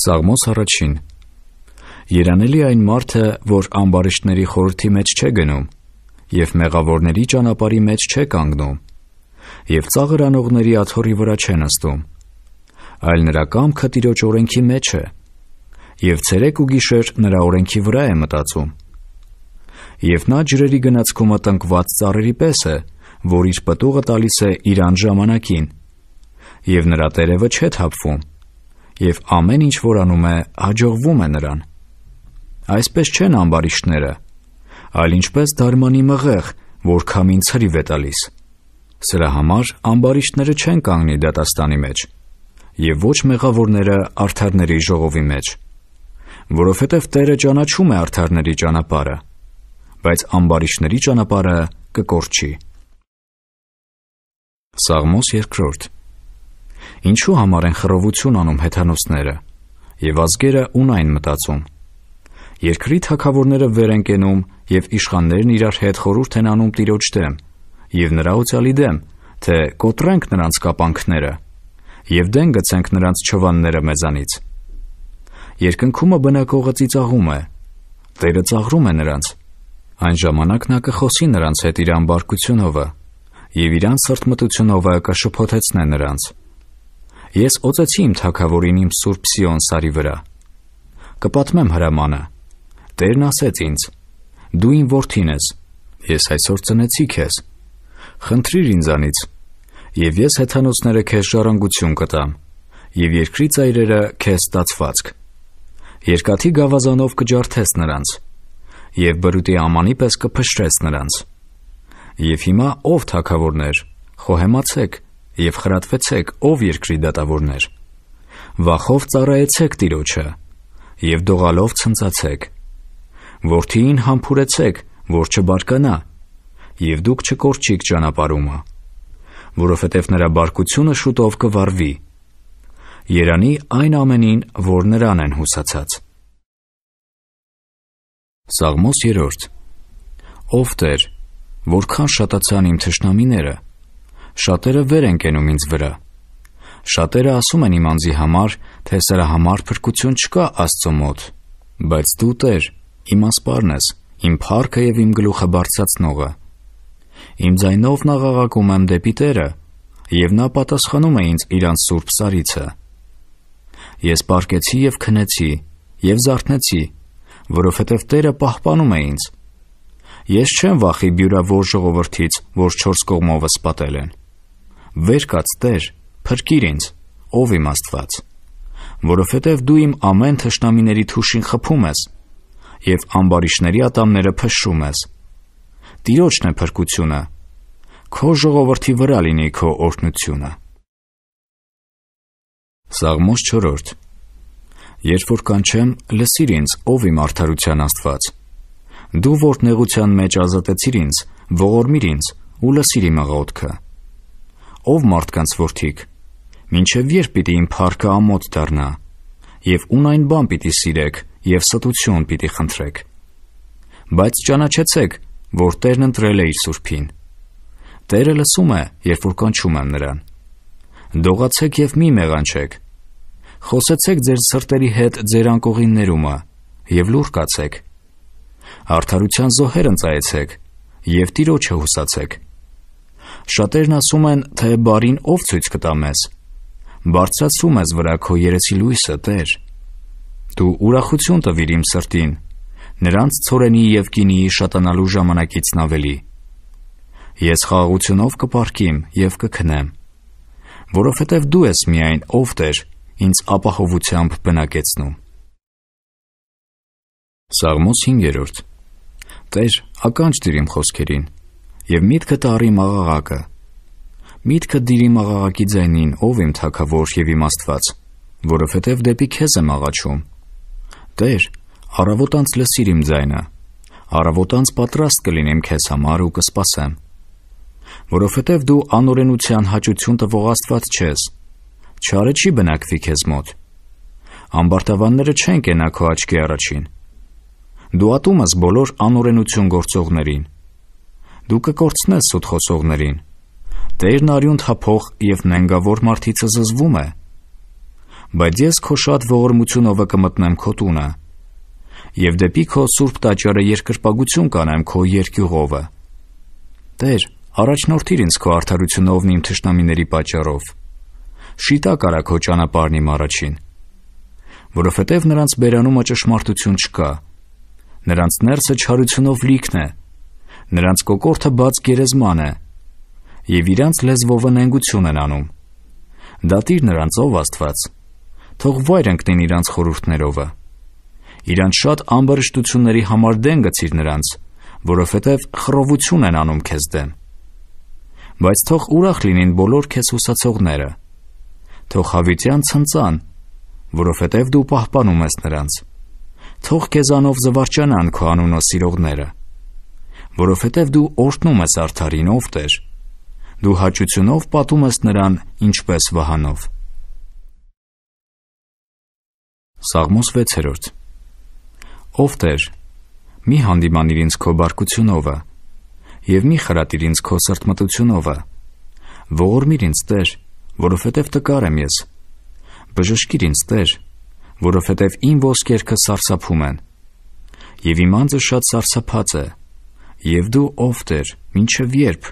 Սաղմոս առաջին Երանելի այն մարդը, որ ամբարիշտների խորհրդի մեջ չէ գնում եւ մեղավորների ճանապարհի մեջ չէ կանգնում եւ ծաղրանողների աթոռի վրա չէ նստում, այլ նրա կամքը Տիրոջ օրենքի մեջ է եւ ցերեկ ու գիշեր նրա օրենքի վրա է մտածում։ Եվ նա ջրերի գնացքումը տնկված ծառերի պես է, որ իր պտուղը տալիս է իրան ժամանակին, եւ նրա տերևը չէ թափվում եւ ամեն ինչ, որ անում է, հաջողվում է նրան։ Այսպես չեն ամբարիշտները, այլ ինչպես դարմանի մղեղ, որ քամին ցրիվ է տալիս։ Սրա համար ամբարիշտները չեն կանգնի դատաստանի մեջ եւ ոչ մեղավորները արթարների ժողովի մեջ, որովհետեւ Տերը ճանաչում է արթարների ճանապարհը, բայց ամբարիշտների ճանապարհը կկորչի։ Սաղմոս 2 Ինչու համար են խռովություն անում հեթանոսները եւ ազգերը ունայն մտածում։ Երկրի թակավորները վեր են կենում եւ իշխաններն իրար հետ խորհուրդ են անում տիրոջ դեմ եւ նրա ուցալի դեմ, թե կոտրենք նրանց կապանքները եւ դեն գցենք նրանց ճովանները մեզանից։ Երկնքումը բնակողը ծիծաղում է։ Տերը ծաղրում է նրանց։ Այն ժամանակ նա կխոսի նրանց հետ իր ամբարկությունովը եւ իրան սրտմտությունովը կշփոթեցնե նրանց։ Ես օծեցի իմ թակավորին իմ Սուրբ Սիոն սարի վրա։ Կպատմեմ հրամանը։ Տերն ասեց ինձ. Դու իմ որդին ես։ Ես այսօր ծնեցի քեզ։ Խնդրիր ինձանից, եւ ես հեթանոսները քեզ ժառանգություն կտամ, եւ երկրի ծայրերը քեզ ստացվածք։ Երկաթի գավազանով կջարդես նրանց, եւ բրուտի ամանի պես կփշրես նրանց։ Եվ հիմա ով թակավորներ, խոհեմացեք, եւ խրատվեցեք, ով երկրի դատավորներ։ Վախով ծառայեցեք Տիրոջը եւ դողալով ցնծացեք։ Որդին համբուրեցեք, որ չբարկանա, եւ դուք չկորչիք ճանապարհումը, որովհետեւ նրա բարկությունը շուտով կվարվի։ Երանի այն ամենին, որ նրան են հուսացած։ Սաղմոս 3 Ով Տեր, որքան շատացան իմ թշնամիները, Շատերը վեր են կենում ինձ վրա։ Շատերը ասում են իմ անձի համար, թե սրա համար փրկություն չկա Աստծո մոտ, բայց դու Տեր, իմ ասպարն ես, իմ փառքը եւ իմ գլուխը բարձրացնողը։ Իմ ձայնով նա աղաղակում եմ դեպի Տերը, եւ նա պատասխանում է ինձ իր սուրբ սարիցը։ Ես պարկեցի եւ քնեցի եւ զարթնեցի, որովհետև Տերը պահպանում է ինձ։ Ես չեմ վախի բյուրավոր ժողովրդից, որ չորս կողմովս պատել են վեր կաց Տեր, փրկիր ինձ, ով իմ Աստված, որովհետև դու իմ ամեն թշնամիների թուշին խփում ես եւ ամբարիշների ատամները փշում ես։ Տիրոջն է փրկությունը։ Քո ժողովրդի վրա լինի քո օրհնությունը։ Սաղմոս 4 Երբ որ կանչեմ, լսիր ինձ, ով իմ արդարության Աստված։ Դու որ նեղության մեջ ազատեցիր ինձ, ողորմիր ինձ ու լսիր իմ աղոթքը ով մարդկանց որդիք, մինչև երբ պիտի իմ փառքը ամոթ դառնա, եւ ուն այն բան պիտի սիրեք եւ ստություն պիտի խնդրեք։ Բայց ճանաչեցեք, որ Տերն ընտրել է իր սուրբին։ Տերը լսում է, երբ որ կանչում եմ նրան։ Դողացեք եւ մի մեղանչեք։ Խոսեցեք ձեր սրտերի հետ ձեր անկողիններումը եւ լուր կացեք։ Արդարության զոհեր ընծայեցեք եւ Տիրոջը հուսացեք։ Շատերն ասում են, թե բարին ով ցույց կտա մեզ։ Բարձրացում ես վրա քո երեսի լույսը, Տեր։ Դու ուրախություն տվիր իմ սրտին, նրանց ցորենի եւ գինիի շատանալու ժամանակիցն ավելի։ Ես խաղաղությունով կպարկիմ եւ կքնեմ, որովհետեւ դու ես միայն ով Տեր ինձ ապահովությամբ բնակեցնում։ Սաղմոս 5-րդ Տեր, ականջ դիր իմ խոսքերին, եւ միտքը տարի մաղաղակը։ Միտքը դիրի մաղաղակի ձայնին, ով իմ թակավոր եւ իմ Աստված, որովհետեւ դեպի քեզ եմ աղաչում։ Տեր, առավոտանց լսիր իմ ձայնը։ Առավոտանց պատրաստ կլինեմ քեզ համար ու կսպասեմ։ Որովհետեւ դու անօրենության հաճություն տվող Աստված չես։ Չարը չի բնակվի քեզ մոտ։ Ամբարտավանները չեն կենա քո աչքի առաջին։ Դու ատում ես բոլոր անօրենություն գործողներին դու կկորցնես սուտ խոսողներին։ Տերն արյուն թափող եւ նենգավոր մարդիցը զզվում է։ Բայց ես քո շատ ողորմությունով կմտնեմ քո տունը եւ դեպի քո սուրբ տաճարը երկրպագություն կանեմ քո երկյուղովը։ Տեր, առաջնորդիր ինձ քո արդարությունով իմ թշնամիների պատճառով։ Շիտակ արա քո ճանապարհն իմ առաջին, որովհետև նրանց բերանումը ճշմարտություն չկա։ Նրանց ներսը չարությունով լիքն է, Նրանց կոկորթը բաց գերեզման է եւ իրանց լեզվով ընկություն են անում։ Դատիր նրանցով Աստված։ Թող վայր ընկնեն իրանց խորհուրդներովը։ Իրանց շատ ամբարշտությունների համար դեն գցիր նրանց, որովհետև խռովություն են անում քեզ դեմ։ Բայց թող ուրախ լինին բոլոր քեզ հուսացողները։ Թող հավիտյան ցնցան, որովհետև դու պահպանում ես նրանց։ Թող քեզանով զվարճանան քո անունո սիրողները որովհետև դու օրհնում ես արդարինով Տեր։ Դու հաճությունով պատում ես նրան, ինչպես վահանով։ Սաղմոս 6-րդ Ով Տեր, մի հանդիմանիր ինձ քո բարկությունովը եւ մի խրատիր ինձ քո սրտմտությունովը։ Ողորմիր ինձ Տեր, որովհետև տկար եմ ես։ Բժշկիր ինձ Տեր, որովհետև իմ ոսկերքը սարսափում են։ Եվ իմ անձը շատ սարսափած է։ Եվ դու ով Տեր, ինչև երբ։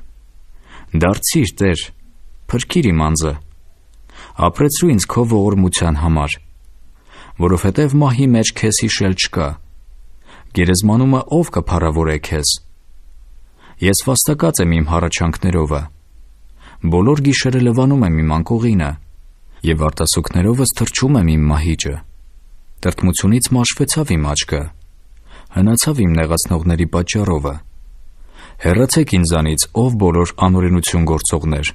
Դարձիր Տեր, փրկիր իմ անձը։ Ապրեցրու ինձ քո ողորմության համար, որովհետև մահի մեջ քեզ հիշել չկա։ Գերեզմանումը ով կփառավոր է քեզ։ Ես վաստակած եմ իմ հառաչանքներովը։ Բոլոր գիշերը լվանում եմ իմ անկողինը եւ արտասուքներովս թրջում եմ իմ մահիճը։ Տրտմությունից մաշվեցավ իմ աչքը։ Հնացավ իմ նեղացնողների պատճառովը։ Հեռացեք ինձանից, ով բոլոր անօրենություն գործողներ,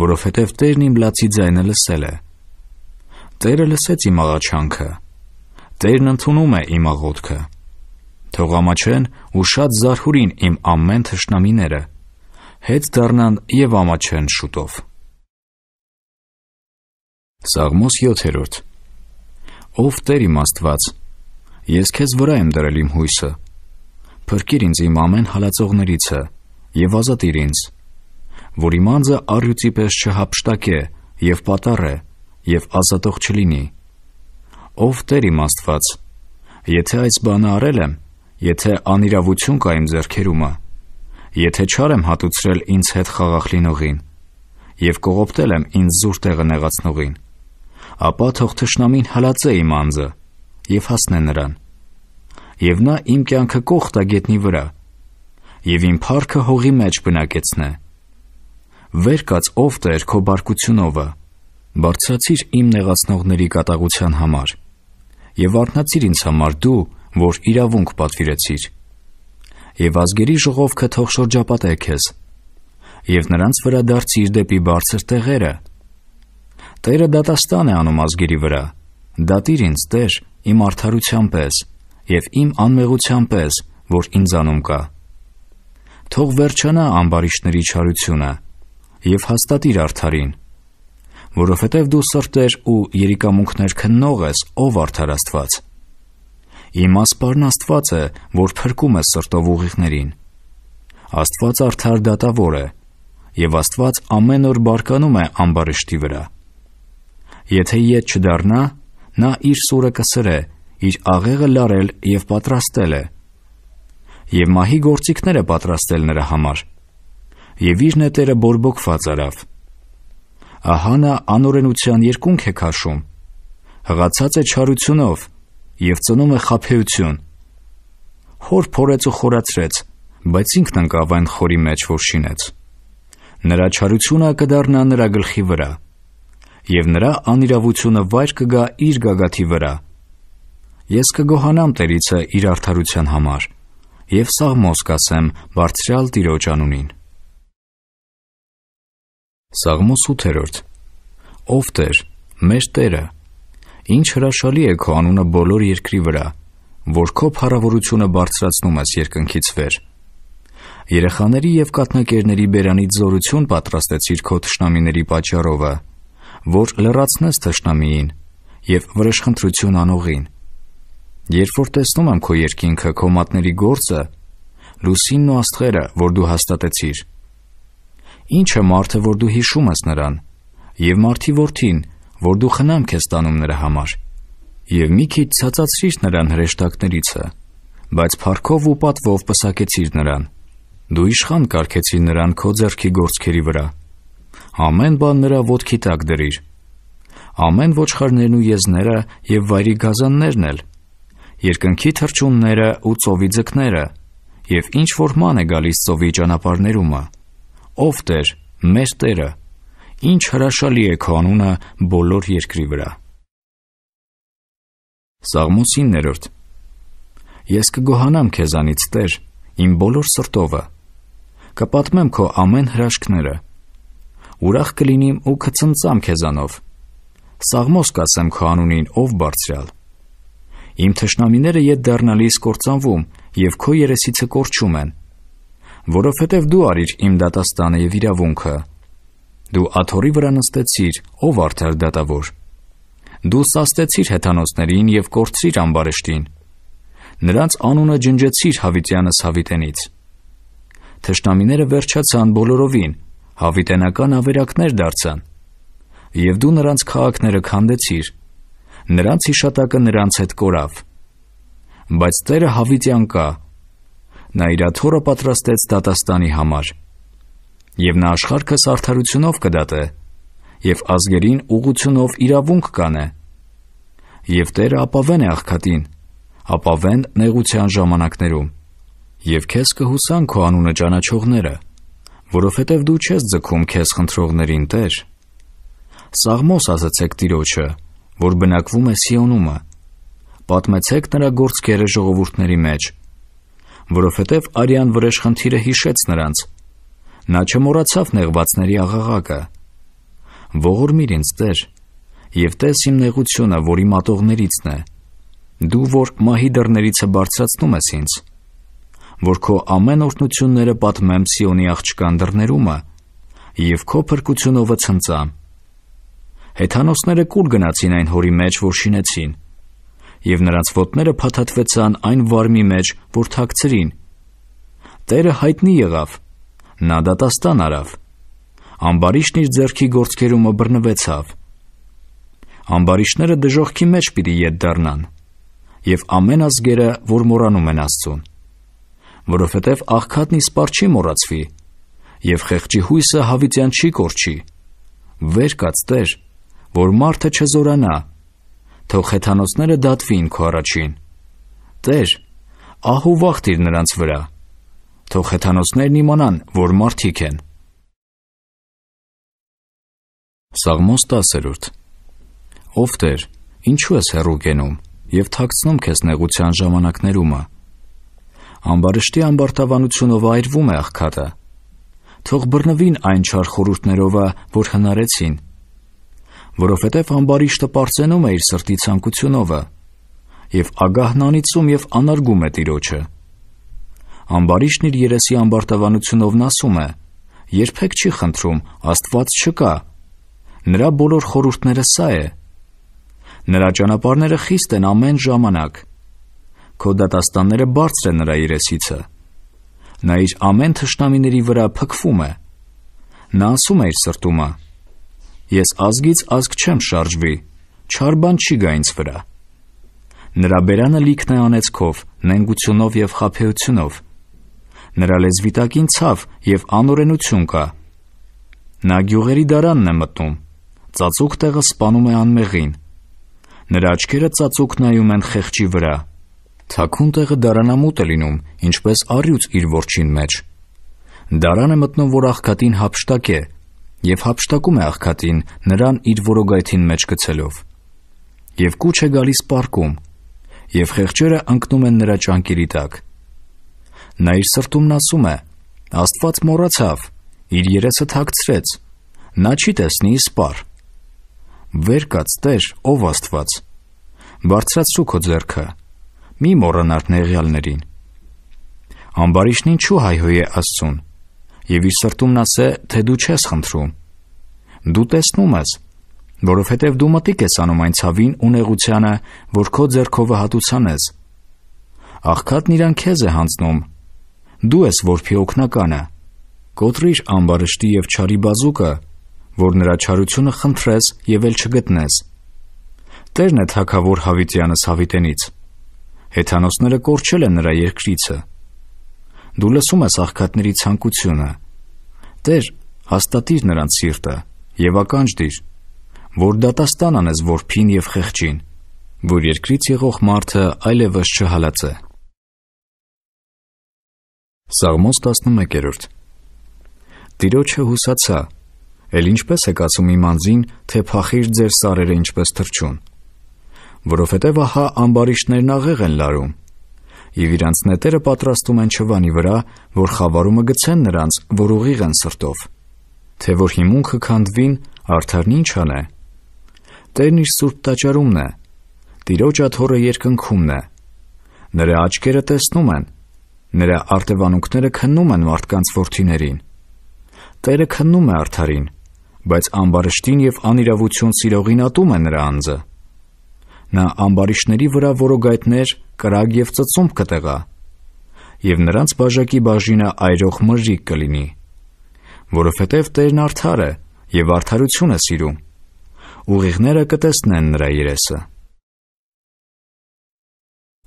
որովհետև Տերն իմ լացի ձայնը լսել է։ Տերը լսեց իմ աղաչանքը։ Տերն ընդունում է իմ աղոթքը։ Թող ամաչեն ու շատ զարհուրին իմ ամեն թշնամիները։ Հետ դառնան եւ ամաչեն շուտով։ Սաղմոս 7-րդ Ով Տեր իմ Աստված, ես քեզ վրա եմ դրել իմ հույսը Փրկիր ինձ իմ ամեն հալածողներիցը եւ ազատիր ինձ, որ իմ անձը առյուծի պես չհապշտակե եւ պատառը եւ ազատող չլինի։ Ով Տեր իմ Աստված, եթե այս բանը արել եմ, եթե անիրավություն կա իմ ձեռքերումը, եթե չար եմ հատուցրել ինձ հետ խաղաղ լինողին եւ կողոպտել եմ ինձ զուր տեղը նեղացնողին, ապա թող թշնամին հալածե իմ անձը եւ հասնե նրան եւ նա իմ կյանքը կողտ է գետնի վրա եւ իմ փառքը հողի մեջ բնակեցնե վեր կաց ով Տեր քո բարկությունովը բարձրացիր իմ նեղացնողների կատաղության համար եւ արթնացիր ինձ համար դու որ իրավունք պատվիրեցիր եւ ազգերի ժողովքը թող շրջապատե քեզ եւ նրանց վրա դարձիր դեպի բարձր տեղերը Տերը դատաստան է անում ազգերի վրա դատիր ինձ Տեր իմ արդարությամբ ես եւ իմ անմեղության պես, որ ինձանում կա։ Թող վերջանա ամբարիշտների չարությունը եւ հաստատիր արդարին, որովհետեւ դու սրտեր ու երիկամունքներ քննող ես, ով արդար Աստված։ Իմ ասպարն Աստված է, որ փրկում է սրտով ուղիղներին։ Աստված արդար դատավոր է, եւ Աստված ամեն օր բարկանում է ամբարիշտի վրա։ Եթե իդ չդառնա, նա իր սուրը կսրե իր աղեղը լարել եւ պատրաստել է։ Եվ մահի գործիքները պատրաստել նրա համար։ Եվ իր նետերը բորբոքված արավ։ Ահա նա անօրենության երկունք է քաշում։ Հղացած է չարությունով եւ ծնում է խափեություն։ Խոր փորեց ու խորացրեց, բայց ինքն ընկավ այն խորի մեջ, որ շինեց։ Նրա չարությունը կդառնա նրա գլխի վրա, եւ նրա անիրավությունը վայր կգա իր գագաթի վրա։ Ես կգոհանամ Տերիցը իր արդարության համար եւ Սաղմոս կասեմ բարձրյալ Տիրոջ անունին։ Սաղմոս 8-րդ Ով Տեր, մեր Տերը, ինչ հրաշալի է քո անունը բոլոր երկրի վրա, որ քո փառավորությունը բարձրացնում ես երկնքից վեր։ Երեխաների եւ կատնակերների բերանից զորություն պատրաստեցիր քո ճշնամիների պատճառովը, որ լրացնես ճշնամիին եւ վրեժխնդրություն անողին։ Երբ որ տեսնում եմ քո երկինքը, քո մատների գործը, լուսինն ու աստղերը, որ դու հաստատեցիր։ Ինչ է մարդը, որ դու հիշում ես նրան, եւ մարդի որդին, որ դու խնամք ես տանում նրա համար, եւ մի քիչ ցածացրիր նրան հրեշտակներիցը, բայց փառքով ու պատվով պսակեցիր նրան։ Դու իշխան կարկեցիր նրան քո ձեռքի գործքերի վրա։ Ամեն բան նրա ոտքի տակ դրիր։ Ամեն ոչխարներն ու եզները եւ վայրի գազաններն էլ երկնքի թրջունները ու ծովի ձկները, եւ ինչ որ ման է գալիս ծովի ճանապարհներումը։ Ով Տեր, մեր Տերը, ինչ հրաշալի է քո անունը բոլոր երկրի վրա։ Սաղմոս 9-րդ Ես կգոհանամ քեզանից, Տեր, իմ բոլոր սրտովը։ Կպատմեմ քո ամեն հրաշքները։ Ուրախ կլինեմ ու կծնծամ քեզանով։ Սաղմոս կասեմ քո անունին, ով բարձրալ։ Իմ թշնամիները ետ դառնալիս կործանվում եւ քո երեսիցը կորչում են, որովհետև դու արիր իմ դատաստանը եւ իրավունքը։ Դու աթորի վրա նստեցիր, ով արդար դատավոր։ Դու սաստեցիր հեթանոսներին եւ կորցրիր ամբարեշտին։ Նրանց անունը ջնջեցիր հավիտյանս հավիտենից։ Թշնամիները վերջացան բոլորովին, հավիտենական ավերակներ դարձան։ Եվ դու նրանց քաղաքները քանդեցիր նրանց հիշատակը նրանց հետ կորավ։ Բայց Տերը հավիտյան կա։ Նա իր աթորը պատրաստեց դատաստանի համար։ Եվ նա աշխարհը սարթարությունով կդատե, եւ ազգերին ուղությունով իրավունք կանե։ Եվ Տերը ապավեն է աղքատին, ապավեն նեղության ժամանակներում։ Եվ քեզ կհուսան քո անունը ճանաչողները, որովհետև դու չես ձգում քեզ խնդրողներին, Տեր։ Սաղմոս ասացեք Տիրոջը, որ բնակվում է Սիոնումը։ Պատմեցեք նրա գործքերը ժողովուրդների մեջ, որովհետև արյան վրեժխնդիրը հիշեց նրանց։ Նա չմոռացավ նեղվածների աղաղակը։ Ողորմիր ինձ, Տեր, եւ տես իմ նեղությունը, որ իմ ատողներիցն է։ Դու որ մահի դռներիցը բարձրացնում ես ինձ, որ քո ամեն օրհնությունները պատմեմ Սիոնի աղջկան դռներումը, եւ քո փրկությունովը ցնծամ։ Հեթանոսները կուլ գնացին այն հորի մեջ, որ շինեցին, եւ նրանց ոտները փաթաթվեցան այն վարմի մեջ, որ թաքցրին։ Տերը հայտնի եղավ, նա դատաստան արավ։ Ամբարիշն իր ձեռքի գործկերումը բռնվեցավ։ Ամբարիշները դժողքի մեջ պիտի ետ դառնան, եւ ամեն ազգերը, որ մոռանում են Աստծուն, որովհետեւ աղքատն իսպար չի մոռացվի, եւ խեղճի հույսը հավիտյան չի կորչի։ Վեր կաց Տեր, որ մարդը չզորանա, թող խեթանոցները դատվին քո առաջին։ Տեր, ահ ու վախ տիր նրանց վրա։ Թող խեթանոցներն իմանան, որ մարդիկ են։ Սաղմոս 10-րդ Ով Տեր, ինչու ես հեռու գենում եւ թաքցնում քեզ նեղության ժամանակներումը։ Ամբարիշտի ամբարտավանությունով այրվում է աղքատը։ Թող բռնվին այն չար խորութներովը, որ հնարեցին, որովհետև ամբարիշտը པարծենում է իր սրտի ցանկությունովը եւ ագահն անիծում եւ անարգում է տիրոջը։ Ամբարիշտն իր երեսի ամբարտավանությունովն ասում է. երբեք չի խնդրում, Աստված չկա։ Նրա բոլոր խորհուրդները սա է։ Նրա ճանապարհները խիստ են ամեն ժամանակ։ Քո դատաստանները բարձր են նրա երեսիցը։ Նա իր ամեն թշնամիների վրա փքվում է։ Նա ասում է իր սրտումը. Ես ազգից ազգ չեմ շարժվի, չար բան չի գա ինձ վրա։ Նրա բերանը լիքն է անեցքով, նենգությունով եւ խափեությունով։ Նրա լեզվիտակին ցավ եւ անօրենություն կա։ Նա գյուղերի դարանն է մտնում։ Ծածուկ տեղը սپانում է անմեղին։ Նրա աչքերը ծածուկ նայում են խեղճի վրա։ Թակուն տեղը դարանամուտ է լինում, ինչպես առյուծ իր որջին մեջ։ Դարանը մտնում, որ աղքատին հապշտակ է, եւ հապշտակում է աղքատին նրան իր որոգայթին մեջ գցելով։ Եվ կուչ է գալիս պարկում, եւ խեղճերը ընկնում են նրա ճանկերի տակ։ Նա իր սրտումն ասում է. Աստված մոռացավ, իր երեսը թաքցրեց։ Նա չի տեսնի սպար։ Վեր կաց Տեր, ով Աստված։ Բարձրացու քո ձեռքը։ Մի մոռանար նեղյալներին։ Ամբարիշն ինչու հայհոյե Աստծուն եւ իր սրտումն ասե, թե դու չես խնդրում։ Դու տեսնում ես, որովհետև դու մտիկ ես անում այն ցավին ու նեղությանը, որ քո ձեռքովը հատուցան ես։ Աղքատն իրան քեզ է հանձնում։ Դու ես որփի օկնականը։ Կոտրիր անբարշտի եւ ճարի բազուկը, որ նրա ճարությունը խնդրես եւ էլ չգտնես։ Տերն է թակավոր Հավիտյանս Հավիտենից։ Հեթանոսները կորչել են նրա երկրիցը։ Դու լսում ես աղքատների ցանկությունը։ Տեր, հաստատիր նրանց սիրտը եւ ականջ դիր, որ դատաստան անես որփին եւ խեղճին, որ երկրից եղող մարդը այլևս չհալածե։ Սաղմոս 11-րդ Տիրոջը հուսացա, ել ինչպես է կացում իմ անձին, թե փախիր ձեր սարերը ինչպես թրջուն, որովհետև ահա ամբարիշներն աղեղ են լարում, եւ իրանց նետերը պատրաստում են չվանի վրա, որ խավարումը գցեն նրանց, որ ուղիղ են սրտով։ Թե որ հիմունքը քանդվին, արդարն ինչ անե։ Տերն իր սուրբ տաճարումն է։ Տիրոջ աթորը երկնքումն է։ Նրա աչքերը տեսնում են։ Նրա արտևանունքները քննում են մարդկանց ворթիներին։ Տերը քննում է արդարին, բայց ամբարշտին եւ անիրավություն սիրողին ատում է նրա անձը։ Նա ամբարիշների վրա որոգայթներ, կրակ եւ ծծումբ կտեղա, եւ նրանց բաժակի բաժինը այրող մրրիկ կլինի, որովհետեւ Տերն արդար է եւ արդարությունը սիրում։ Ուղիղները կտեսնեն նրա երեսը։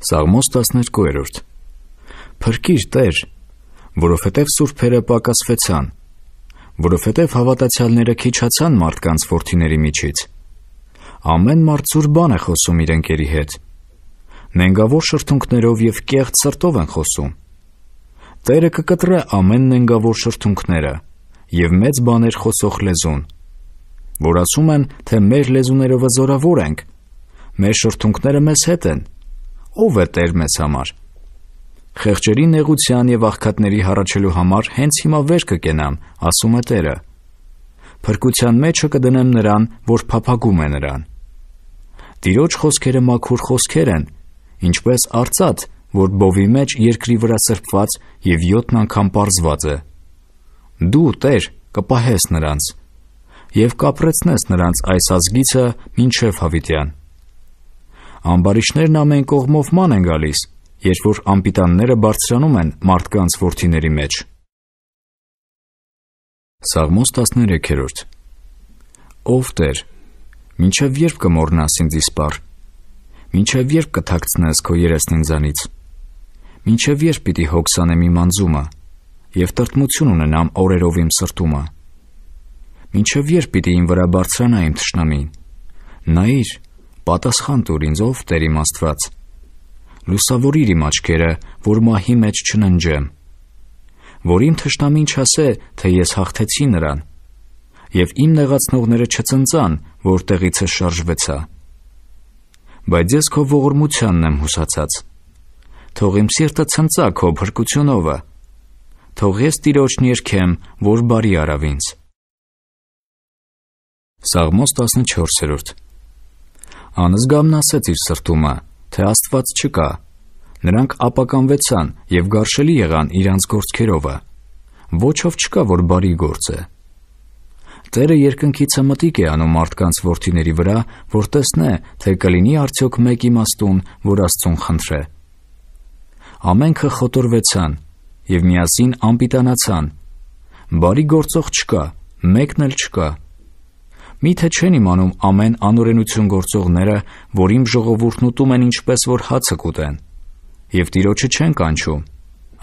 Սաղմոս 12-րդ Փրկիր Տեր, որովհետև սուրբերը պակասվեցան, որովհետև հավատացյալները քիչացան մարդկանց ворթիների միջից։ Ամեն մարդ ծուր բան է խոսում իր ընկերի հետ։ Նենգավոր շրթունքներով եւ կեղծ սրտով են խոսում։ Տերը կկտրե ամեն նենգավոր շրթունքները եւ մեծ բաներ խոսող լեզուն, որ ասում են, թե մեր լեզուներովը զորավոր ենք, մեր շրթունքները մեզ հետ են։ Ո՞վ է Տեր մեզ համար։ Խեղճերի նեղության եւ աղքատների հառաչելու համար հենց հիմա վեր կկենամ, ասում է Տերը։ Փրկության մեջը կդնեմ նրան, որ փափագում է նրան։ Տիրոջ խոսքերը մաքուր խոսքեր են, ինչպես արծաթ, որ բովի մեջ երկրի վրա սրբված եւ 7 անգամ པարզված է։ Դու, Տեր, կպահես նրանց եւ կապրեցնես նրանց այս ազգիցը մինչև հավիտյան։ Ամբարիշներն ամեն կողմով ման են գալիս, երբ որ ամպիտանները բարձրանում են մարդկանց ворթիների մեջ։ Սաղմոս 13-րդ Ով Տեր, Մինչև երբ կմոռնաս ինձ իսպար։ Մինչև երբ կթաքցնես քո երեսն ինձանից։ Մինչև երբ պիտի հոգսանեմ իմ անձումը եւ տրտմություն ունենամ օրերով իմ սրտումը։ Մինչև երբ պիտի ին վրա բարձրանա իմ ճշնամին։ Նայիր, պատասխան տուր ինձ ով Տեր իմ Աստված։ Լուսավորիր իմ աչքերը, որ մահի մեջ չննջեմ։ Որ իմ ճշնամին չասե, թե ես հաղթեցի նրան։ Եվ իմ նեղացնողները չծնծան, որտեղիցս շարժվեցա։ Բայց ես քո ողորմությանն եմ հուսացած։ Թող իմ սիրտը ցնծա քո փրկությունովը։ Թող ես Տիրոջն երկեմ, որ բարի արավ ինձ։ Սաղմոս 14-րդ։ Անզգամն ասեց իր սրտումը, թե Աստված չկա։ Նրանք ապականվեցան եւ գարշելի եղան իրանց գործքերովը։ Ոչով չկա, որ բարի գործ է։ Տերը երկնքիցը մտիկ է անում մարդկանց որդիների վրա, որ տեսնե, թե կլինի արդյոք մեկ իմաստուն, որ Աստծուն խնդրե։ Ամենքը խոտորվեցան եւ միասին անպիտանացան։ Բարի գործող չկա, մեկն էլ չկա։ Միթե չեն իմանում ամեն անօրենություն գործողները, որ իմ ժողովուրդն ուտում են ինչպես որ հացը կուտեն։ Եվ տիրոջը չեն կանչում։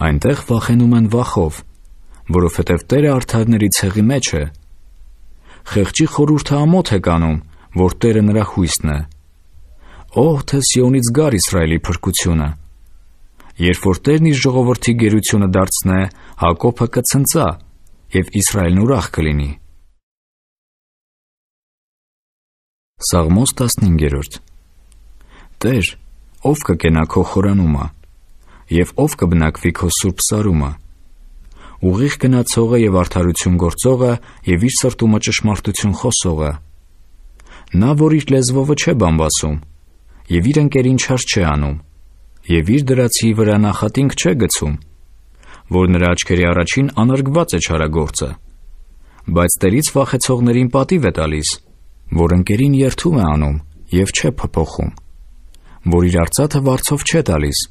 Այնտեղ վախենում են վախով, որովհետև Տերը արդարների ցեղի մեջ է։ մեջ է խեղճի խորուրդը ամոթ է կանում, որ Տերը նրա հույսն է։ Օհ, թե Սիոնից գար Իսրայելի փրկությունը։ Երբ որ Տերն իր ժողովրդի գերությունը դարձնե, Հակոբը կցնծա, եւ Իսրայելն ուրախ կլինի։ Սաղմոս 15-րդ Տեր, ով կկենա քո խորանումը, եւ ով կբնակվի քո սուրբ սարումը ուղիղ գնացողը եւ արդարություն գործողը եւ իր սրտումը ճշմարտություն խոսողը։ Նա, որ իր լեզվովը չէ բամբասում եւ իր ընկերին չար չէ անում եւ իր դրացի վրա նախատինք չէ գցում, որ նրա աչքերի առաջին անարգված է չարագործը, բայց տերից վախեցողներին պատիվ է տալիս, որ ընկերին երթում է անում եւ չէ փոփոխում, որ իր արծաթը վարձով չէ տալիս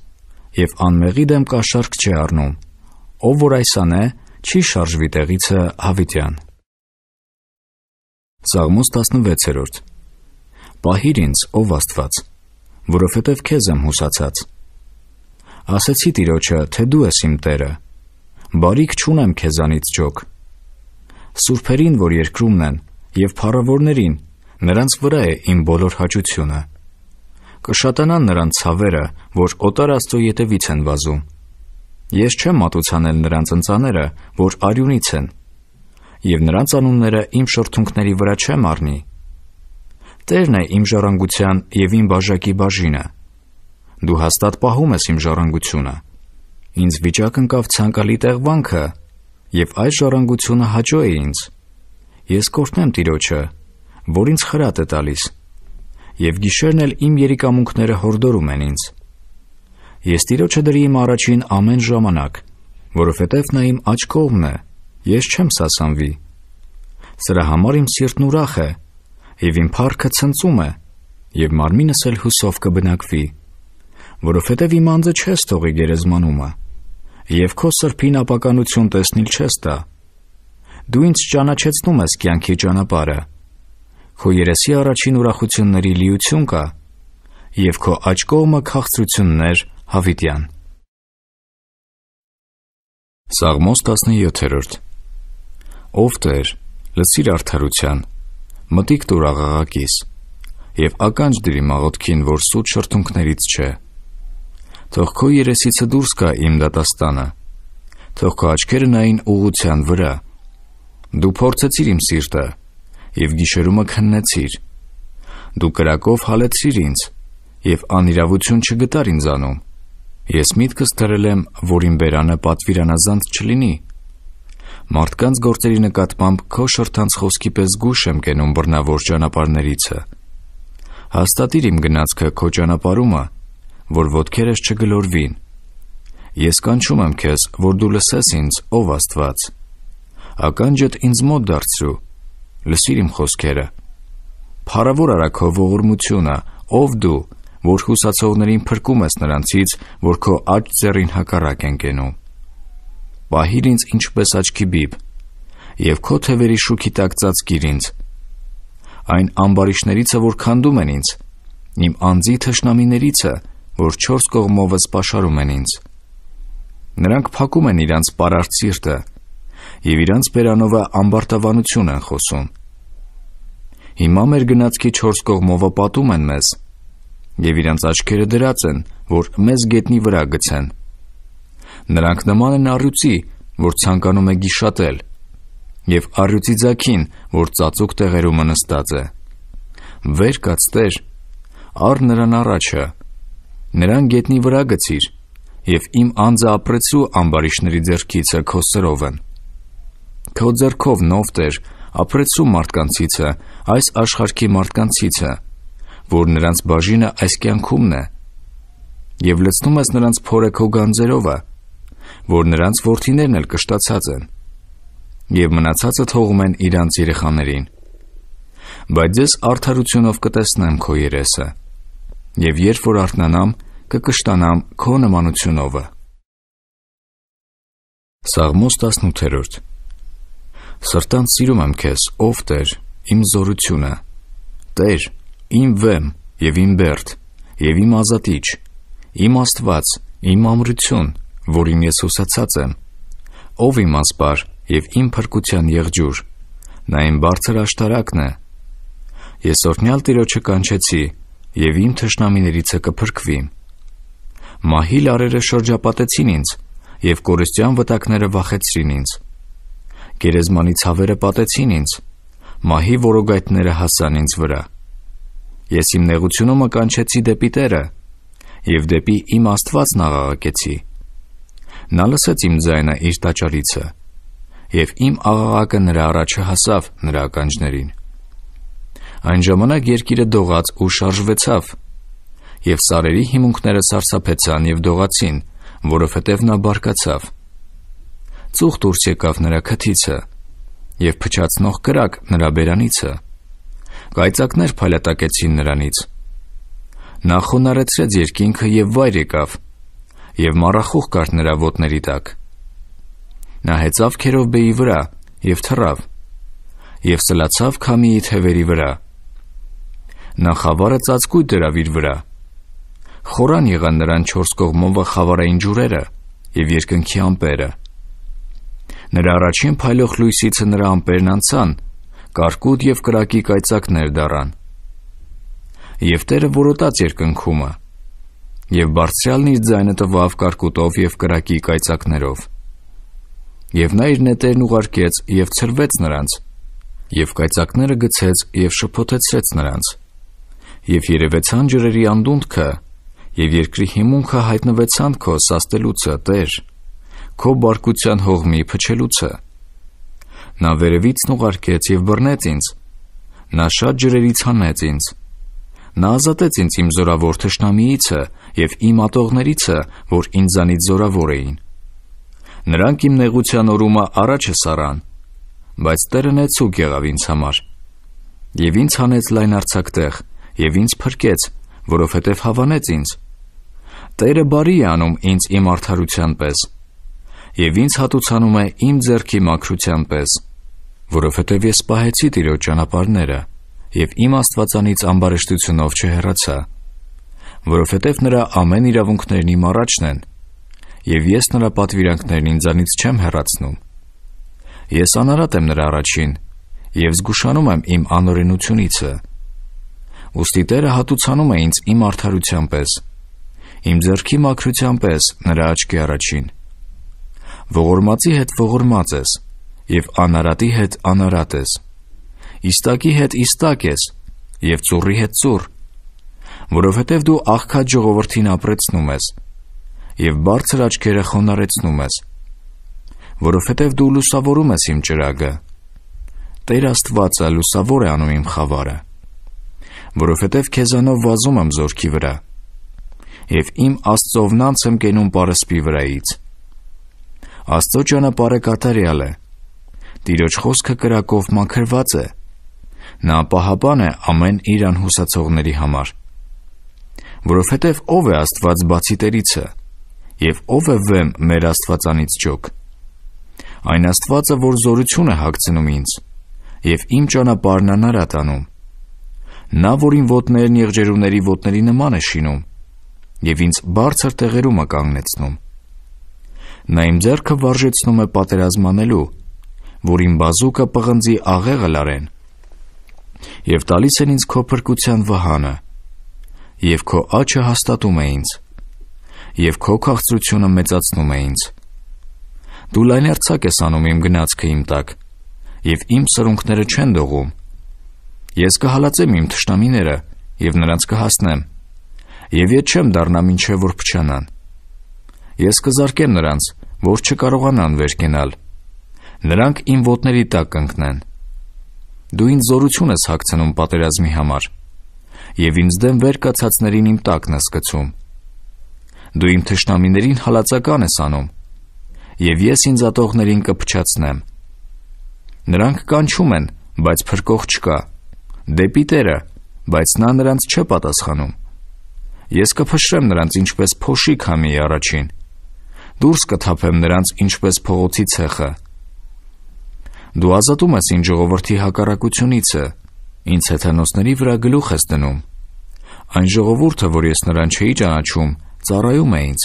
եւ անմեղի դեմ կաշառք չէ առնում ով որ այս անե, չի շարժվի տեղիցը հավիտյան։ Սաղմոս 16-րդ Պահիր ինձ, ով Աստված, որովհետև քեզ եմ հուսացած։ Ասեցի Տիրոջը, թե դու ես իմ Տերը։ Բարիք չունեմ քեզանից ճոք։ Սուրբերին, որ երկրումն են, եւ փառավորներին, նրանց վրա է իմ բոլոր հաճությունը։ Կշատանան նրանց ցավերը, որ օտար Աստծո յետևից են վազում։ Ես չեմ մատուցանել նրանց ընծաները, որ արյունից են, եւ նրանց անունները իմ շրթունքների վրա չեմ առնի։ Տերն է իմ ժառանգության եւ իմ բաժակի բաժինը։ Դու հաստատ պահում ես իմ ժառանգությունը։ Ինձ վիճակ ընկավ ցանկալի տեղվանքը, եւ այս ժառանգությունը հաճո է ինձ։ Ես կորտնեմ Տիրոջը, որ ինձ խրատ է տալիս։ Եվ գիշերն էլ իմ երիկամունքները հորդորում են ինձ։ Ես Տիրոջը դրի իմ առաջին ամեն ժամանակ, որովհետև նա իմ աջ կողմն է, ես չեմ սասանվի։ Սրա համար իմ սիրտն ուրախ է, եւ իմ փառքը ցնծում է, եւ մարմինս էլ հուսով կբնակվի, որովհետև իմ անձը չես թողի գերեզմանումը, եւ քո սրբին ապականություն տեսնել չես տա։ Դու ինձ ճանաչեցնում ես կյանքի ճանապարհը։ Քո երեսի առաջին ուրախությունների լիություն կա, եւ քո աճ կողմը քաղցրություններ, Հավիտյան Սաղմոս 17-րդ Ով Տեր, լսիր արդարության, մտիկ դուր աղաղակիս, եւ ականջ դրի մաղոտքին, որ սուտ շրթունքներից չէ։ Թող քո երեսիցը դուրս գա իմ դատաստանը, թող քո աչքերը նային ուղության վրա։ Դու փորձեցիր իմ սիրտը եւ գիշերումը քննեցիր։ Դու կրակով հալեցիր ինձ եւ անիրավություն չգտար ինձանում։ Ես միտքս թրել եմ, որ իմ բերանը պատվիրանազանց չլինի։ Մարդկանց գործերի նկատմամբ քո շրթանց խոսքի պես զգուշ եմ կենում բռնավոր ճանապարհներիցը։ Հաստատիր իմ գնացքը քո ճանապարհումը, որ ոտքերս չգլորվին։ Ես կանչում եմ քեզ, որ դու լսես ինձ, ով Աստված։ Ականջդ ինձ մոտ դարձրու։ Լսիր իմ խոսքերը։ Փառավոր արա քո ողորմությունը, ով դու, որ հուսացողներին փրկում ես նրանցից, որ քո աջ ձեռին հակառակ են գենում։ Պահիր ինձ ինչպես աչքի բիբ, եւ քո թևերի շուքի տակծած գիր ինձ։ Այն ամբարիշներից է, որ քանդում են ինձ, իմ անձի թշնամիներից է, որ չորս կողմովս պաշարում են ինձ։ Նրանք փակում են իրանց պարարտ սիրտը, եւ իրանց բերանովը ամբարտավանություն են խոսում։ Հիմա մեր գնացքի չորս կողմովը պատում են մեզ, եւ իրենց աչքերը դրած են, որ մեզ գետնի վրա գցեն։ Նրանք նման են առյուծի, որ ցանկանում է գիշատել, եւ առյուծի ձակին, որ ծածուկ տեղերում նստած է։ Վեր կացտեր, առ նրան առաջը։ Նրան գետնի վրա գցիր, եւ իմ անձը ապրեցու ամբարիշների ձեռքիցը քո սրովն։ Քո ձեռքով նով տեր, ապրեցու մարդկանցիցը, այս աշխարհքի մարդկանցիցը։ մարդկանցից որ նրանց բաժինը այս կյանքումն է, եւ լցնում ես նրանց փորը քո գանձերովը, որ նրանց worthiներն էլ կշտացած են, եւ մնացածը թողում են իրանց երեխաներին։ Բայց ես արդարությունով կտեսնեմ քո երեսը, եւ երբ որ արթնանամ, կկշտանամ քո նմանությունովը։ Սաղմոս 18-րդ Սրտան սիրում եմ քեզ, ով Տեր, իմ զորությունը։ Տեր, իմ վեմ եւ իմ բերդ եւ իմ ազատիչ, իմ Աստված, իմ ամրություն, որին ես հուսացած եմ։ Ով իմ ասպար եւ իմ փրկության եղջյուր, նա իմ բարձր աշտարակն է։ Ես օրնյալ Տիրոջը կանչեցի եւ իմ թշնամիներիցը կփրկվի։ Մահի լարերը շրջապատեցին ինձ եւ կորստյան վտակները վախեցրին ինձ։ Գերեզմանից հավերը պատեցին ինձ։ Մահի որոգայթները հասան ինձ վրա։ Ես իմ նեղությունումը կանչեցի դեպի Տերը եւ դեպի իմ Աստվածն աղաղակեցի։ Նա լսեց իմ ձայնը իր տաճարիցը եւ իմ աղաղակը նրա առաջը հասավ նրա ականջներին։ Այն ժամանակ երկիրը դողաց ու շարժվեցավ եւ սարերի հիմունքները սարսափեցան եւ դողացին, որովհետեւ նա բարկացավ։ Ծուխ դուրս եկավ նրա քթիցը եւ փչացնող կրակ նրա բերանիցը։ Կայծակներ փայլատակեցին նրանից։ Նա խոնարեցրեց երկինքը եւ վայր եկավ, եւ մառախուղ կար նրա ոտների տակ։ Նա հեծավ քերով բեի վրա եւ թռավ, եւ սլացավ քամիի թևերի վրա։ Նա խավարը ծածկույտ դրավ իր վրա։ Խորան եղան նրան չորս կողմովը խավարային ջուրերը եւ երկնքի ամպերը։ Նրա առաջին փայլող լույսից նրա ամպերն անցան, կարկուտ եւ կրակի կայծակներ դառան։ Եվ Տերը որոտաց երկնքումը, եւ Բարձրալն իր ձայնը տվավ կարկուտով եւ կրակի կայծակներով։ Եվ նա իր նետերն ուղարկեց եւ ցրվեց նրանց, եւ կայծակները գցեց եւ շփոթեցրեց նրանց։ Եվ երևեցան ջրերի անդունդքը, եւ երկրի հիմունքը հայտնվեցան քո սաստելուցը, Տեր, քո բարկության հողմի փչելուցը։ Նա վերևիցն ուղարկեց եւ բռնեց ինձ։ Նա շատ ջրերից հանեց ինձ։ Նա ազատեց ինձ իմ զորավոր թշնամիիցը եւ իմ ատողներիցը, որ ինձանից զորավոր էին։ Նրանք իմ նեղության օրումը առաջը սարան, բայց Տերը նեցուկ եղավ ինձ համար։ Եվ ինձ հանեց լայն արցակ տեղ, եւ ինձ փրկեց, որովհետեւ հավանեց ինձ։ Տերը բարի է անում ինձ իմ արդարության պես, եւ ինձ հատուցանում է իմ ձեռքի մաքրության պես որովհետև ես սպահեցի Տիրոջ ճանապարհները եւ իմ Աստվածանից ամբարշտությունով չհեռացա, որովհետև նրա ամեն իրավունքներն իմ առաջն են եւ ես նրա պատվիրանքներն ինձանից չեմ հեռացնում։ Ես անարատ եմ նրա առաջին եւ զգուշանում եմ իմ անօրենությունիցը։ Ոստի Տերը հատուցանում է ինձ իմ արդարության պես, իմ ձեռքի մաքրության պես նրա աչքի առաջին։ Ողորմածի հետ ողորմած ես, եւ անարատի հետ անարատ ես։ Իստակի հետ իստակ ես եւ ծուռի հետ ծուռ, որովհետեւ դու աղքատ ժողովրդին ապրեցնում ես եւ բարձր աչքերը խոնարեցնում ես, որովհետեւ դու լուսավորում ես իմ ճրագը։ Տեր Աստվածը լուսավոր է անում իմ խավարը, որովհետև քեզանով վազում եմ զորքի վրա, եւ իմ Աստծովնանց եմ կենում պարսպի վրայից։ Աստծո ճանապարհը կատարյալ է, Տիրոջ խոսքը կրակով մաքրված է։ Նա պահապան է ամեն իր անհուսացողների համար։ Որովհետև ով է Աստված բացի Տերիցը, եւ ով է վեմ մեր Աստվածանից ճոք։ Այն Աստվածը, որ զորություն է հագցնում ինձ, եւ իմ ճանապարհն անարա տանում։ Նա, որին ոտներն եղջերուների ոտների նման է շինում եւ ինձ բարձր տեղերում է կանգնեցնում։ Նա իմ ձեռքը վարժեցնում է պատերազմանելու որին բազուկը պղնձի աղեղը լարեն, եւ տալիս են ինձ քո փրկության վահանը, եւ քո աչը հաստատում է ինձ, եւ քո քաղցրությունը մեծացնում է ինձ։ Դու լայներցակ ես անում իմ գնացքը իմ տակ, եւ իմ սրունքները չեն դողում։ Ես կհալածեմ իմ թշնամիները եւ նրանց կհասնեմ։ Եվ ես չեմ դառնա ինչեւ որ փչանան։ Ես կզարկեմ նրանց, որ չկարողանան վեր կենալ Նրանք իմ ոտների տակ կընկնեն։ Դու ինձ զորություն ես հագցնում պատերազմի համար, եւ ինձ դեմ վեր կացածներին իմ տակն ես գցում։ Դու իմ թշնամիներին հալածական ես անում, եւ ես ինձ ատողներին կփչացնեմ։ Նրանք կանչում են, բայց փրկող չկա։ Դեպի Տերը, բայց նա նրանց չէ պատասխանում։ Ես կփշրեմ նրանց ինչպես փոշի քամի առաջին։ Դուրս կթափեմ նրանց ինչպես փողոցի ցեխը։ Դու ազատում ես ինձ ժողովրդի հակառակությունիցը, ինձ հեթանոսների վրա գլուխ ես դնում։ Այն ժողովուրդը, որ ես նրան չէի ճանաչում, ծառայում է ինձ։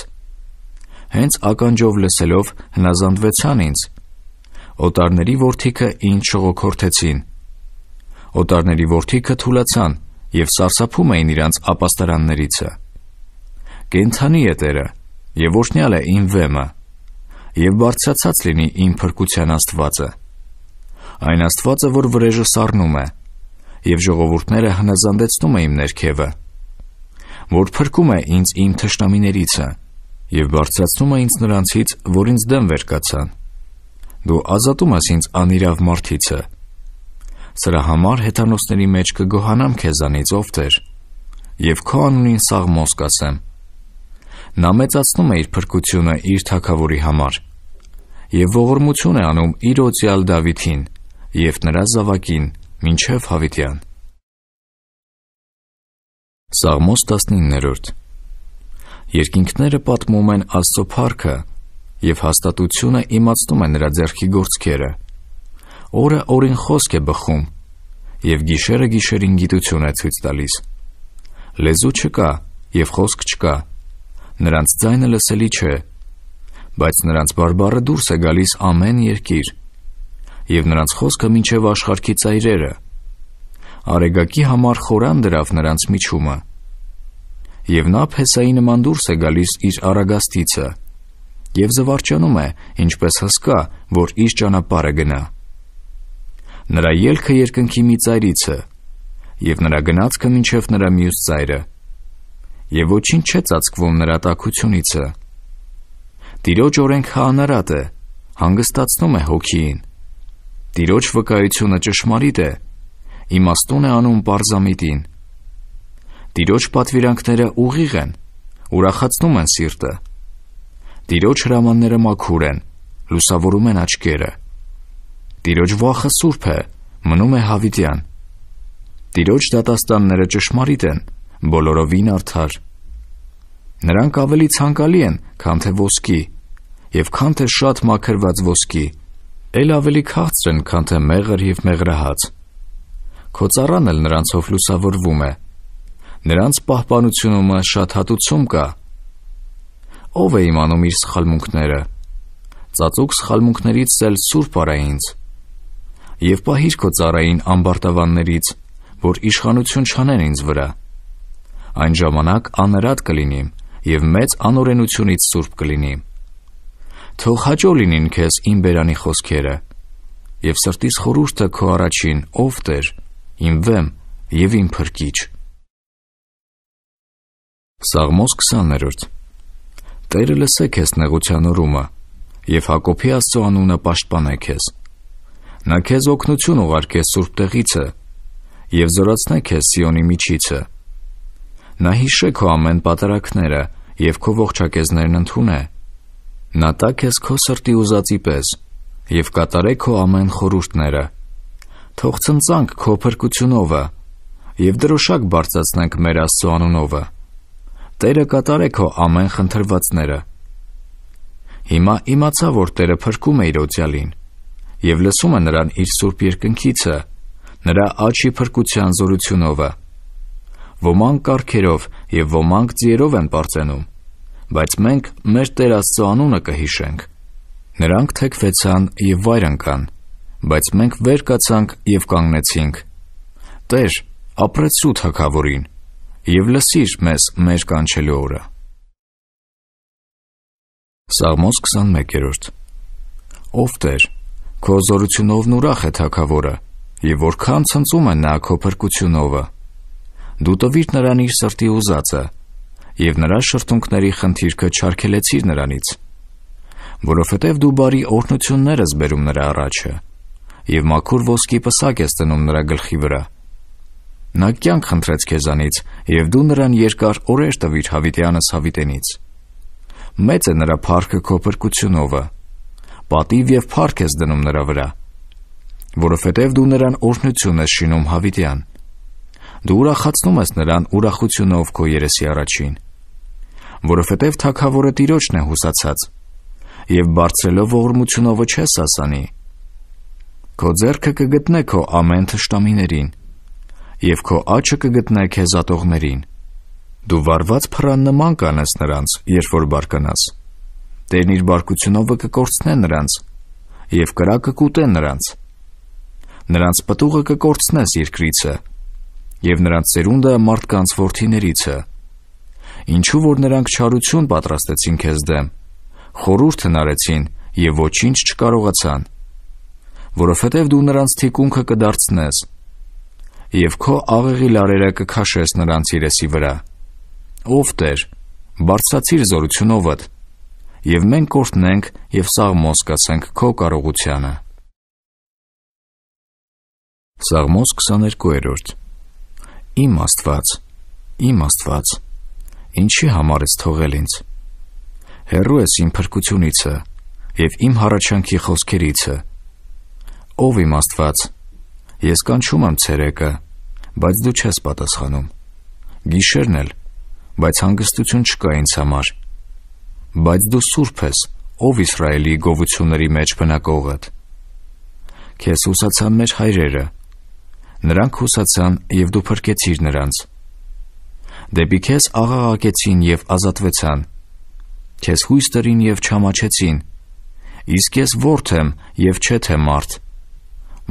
Հենց ականջով լսելով հնազանդվեցան ինձ։ Օտարների ворթիկը ինձ շողոքորթեցին։ Օտարների ворթիկը թուլացան եւ սարսափում էին իրանց ապաստարաններիցը։ Կենթանի է Տերը եւ ոչնյալ է իմ վեմը եւ բարձրացած լինի իմ փրկության Աստվածը այն Աստվածը, որ վրեժը սառնում է, եւ ժողովուրդները հնազանդեցնում է իմ ներքևը, որ փրկում է ինձ իմ թշնամիներիցը եւ բարձրացնում է ինձ նրանցից, որ ինձ դեմ վերկացան։ Դու ազատում ես ինձ անիրավ մարդիցը։ Սրա համար հեթանոսների մեջ կգոհանամ քեզանից, ով Տեր, եւ քո անունին սաղմոս կասեմ։ Նա մեծացնում է իր փրկությունը իր թակավորի համար եւ ողորմություն է անում իր օծյալ Դավիթին, և նրա զավակին մինչև հավիտյան։ Սաղմոս 19-րդ Երկինքները պատմում են Աստծո փառքը, եւ հաստատությունը իմացնում է նրա ձեռքի գործքերը։ Օրը օրին խոսք է բխում, եւ գիշերը գիշերին գիտություն է ցույց տալիս։ Լեզու չկա եւ խոսք չկա։ Նրանց ձայնը լսելի չէ, բայց նրանց բարբառը դուրս է գալիս ամեն երկիր եւ նրանց խոսքը մինչև աշխարհքի ծայրերը։ Արեգակի համար խորան դրավ նրանց միջումը։ Եվ նա փեսայի նման դուրս է գալիս իր արագաստիցը եւ զվարճանում է, ինչպես հսկա, որ իր ճանապարհը գնա։ Նրա ելքը երկնքի մի ծայրից է եւ նրա գնացքը մինչև նրա մյուս ծայրը։ Եվ ոչինչ չէ ծածկվում նրա տակությունիցը։ Տիրոջ օրենք հանարատ հա է, հանգստացնում է հոգին։ Տիրոջ վկայությունը ճշմարիտ է, իմաստուն է անում պարզամիտին։ Տիրոջ պատվիրանքները ուղիղ են, ուրախացնում են սիրտը։ Տիրոջ հրամանները մաքուր են, լուսավորում են աչքերը։ Տիրոջ վախը սուրբ է, մնում է հավիտյան։ Տիրոջ դատաստանները ճշմարիտ են, բոլորովին արդար։ Նրանք ավելի ցանկալի են, քան թե ոսկի, եւ քան թե շատ մաքրված ոսկի ել ավելի քաղցր են, քան թե մեղր եւ մեղրահաց։ Քո ծառան էլ նրանցով լուսավորվում է։ Նրանց պահպանությունումը շատ հատուցում կա։ Ով է իմանում իր սխալմունքները։ Ծածուկ սխալմունքներից էլ սուրբ արա ինձ։ Եվ պահիր քո ծառային ամբարտավաններից, որ իշխանություն չանեն ինձ վրա։ Այն ժամանակ աներատ կլինիմ եւ մեծ անօրենությունից սուրբ կլինիմ թող հաճո լինին քեզ իմ բերանի խոսքերը եւ սրտիս խորուշտը քո առաջին ով Տեր իմ վեմ եւ իմ փրկիչ Սաղմոս 20-րդ Տերը լսե քեզ նեղության օրումը եւ Հակոբի Աստծո անունը պաշտպանե քեզ Նա քեզ օգնություն ուղարկե սուրբ տեղիցը եւ զորացնե քեզ Սիոնի միջիցը Նա հիշե քո ամեն պատարակները եւ քո ողջակեզներն ընդունե Նա տա քեզ քո սրտի ուզածի պես եւ կատարե քո ամեն խորհուրդները։ Թող ցնցանք քո փրկությունովը եւ դրոշակ բարձացնենք մեր Աստծո անունովը։ Տերը կատարե քո ամեն խնդրվածները։ Հիմա իմացա, որ Տերը փրկում է իր օծյալին եւ լսում է նրան իր սուրբ երկնքիցը, նրա աչի փրկության զորությունովը։ Ոմանք կարքերով եւ ոմանք ձիերով են པարծենում բայց մենք մեր Տեր Աստծո անունը կհիշենք։ Նրանք թեքվեցան եւ վայր ընկան, բայց մենք վեր կացանք եւ կանգնեցինք։ Տեր, ապրեցու թակավորին եւ լսիր մեզ մեր կանչելու օրը։ Սաղմոս 21-րդ Ով Տեր, քո զորությունովն ուրախ է թակավորը, եւ որքան ցնծում է նա քո փրկությունովը։ Դու տվիր նրան իր սրտի ուզածը, եւ նրա շրթունքների խնդիրքը չարգելեցիր նրանից, որովհետեւ դու բարի օրհնություններ ես բերում նրա առաջը եւ մաքուր ոսկի պսակ ես տնում նրա գլխի վրա։ Նա կյանք խնդրեց քեզանից եւ դու նրան երկար օրեր տվիր հավիտյանս հավիտենից։ Մեծ է նրա փառքը քո փրկությունովը։ Պատիվ եւ փառք ես դնում նրա վրա, որովհետեւ դու նրան օրհնություն ես շինում հավիտյան։ Դու ուրախացնում ես նրան ուրախությունով քո երեսի առաջին որովհետև թակավորը տիրոջն է հուսացած։ Եվ բարձրելով ողորմությունով չես ասանի։ Քո ձեռքը կգտնե քո ամեն թշտամիներին, եւ քո աչքը կգտնե քեզ ատողներին։ Դու վարված փռան նման կանես նրանց, երբ որ բարկանաս։ Տերն իր բարկությունովը կկործնե նրանց եւ կրակը կուտե նրանց։ Նրանց պտուղը կկործնես երկրիցը եւ նրանց ծերունդը մարդկանց worthinerիցը։ Ինչու որ նրանք չարություն պատրաստեցին քեզ դեմ, խորուրդ հնարեցին եւ ոչինչ չկարողացան, որովհետեւ դու նրանց թիկունքը կդարձնես եւ քո աղեղի լարերը կքաշես նրանց երեսի վրա։ Ով Տեր, բարձրացիր զորությունովդ եւ մենք կորտնենք եւ սաղմոս կասենք քո կարողությանը։ Սաղմոս 22-րդ Իմ Աստված, իմ Աստված ինչի համար ես թողել ինձ։ Հերու ես իմ փրկությունիցը եւ իմ հառաչանքի խոսքերիցը։ Ով իմ Աստված, ես կանչում եմ ցերեկը, բայց դու չես պատասխանում։ Գիշերն էլ, բայց հանգստություն չկա ինձ համար։ Բայց դու սուրբ ես, ով Իսրայելի գովությունների մեջ բնակողդ։ Քեզ հուսացան մեր հայրերը։ Նրանք հուսացան եւ դու փրկեցիր նրանց դեպի քեզ աղաղակեցին եւ ազատվեցան։ Քեզ հույս դրին եւ չամաչեցին։ Իսկ ես ворթ եմ եւ չէ թե մարդ։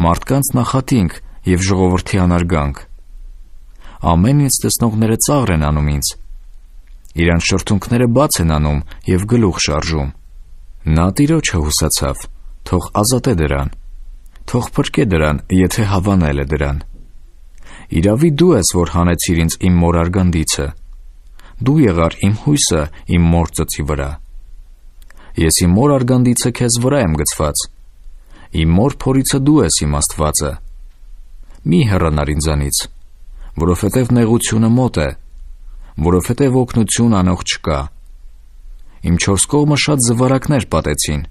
Մարդկանց նախատինք եւ ժողովրդի անարգանք։ Ամեն ինձ տեսնողները ծաղր են անում ինձ։ Իրանց շրթունքները բաց են անում եւ գլուխ շարժում։ Նա տիրոջը հուսացավ, թող ազատե դրան։ Թող փրկե դրան, եթե հավանել է դրան։ Իրավի դու ես, որ հանեցիր ինձ իմ մոր արգանդիցը։ Դու եղար իմ հույսը իմ մոր ծծի վրա։ Ես իմ մոր արգանդիցը քեզ վրա եմ գցված։ Իմ մոր փորիցը դու ես իմ Աստվածը։ Մի հեռանար ինձանից, որովհետև նեղությունը մոտ է, որովհետև օգնություն անող չկա։ Իմ չորս կողմը շատ զվարակներ պատեցին,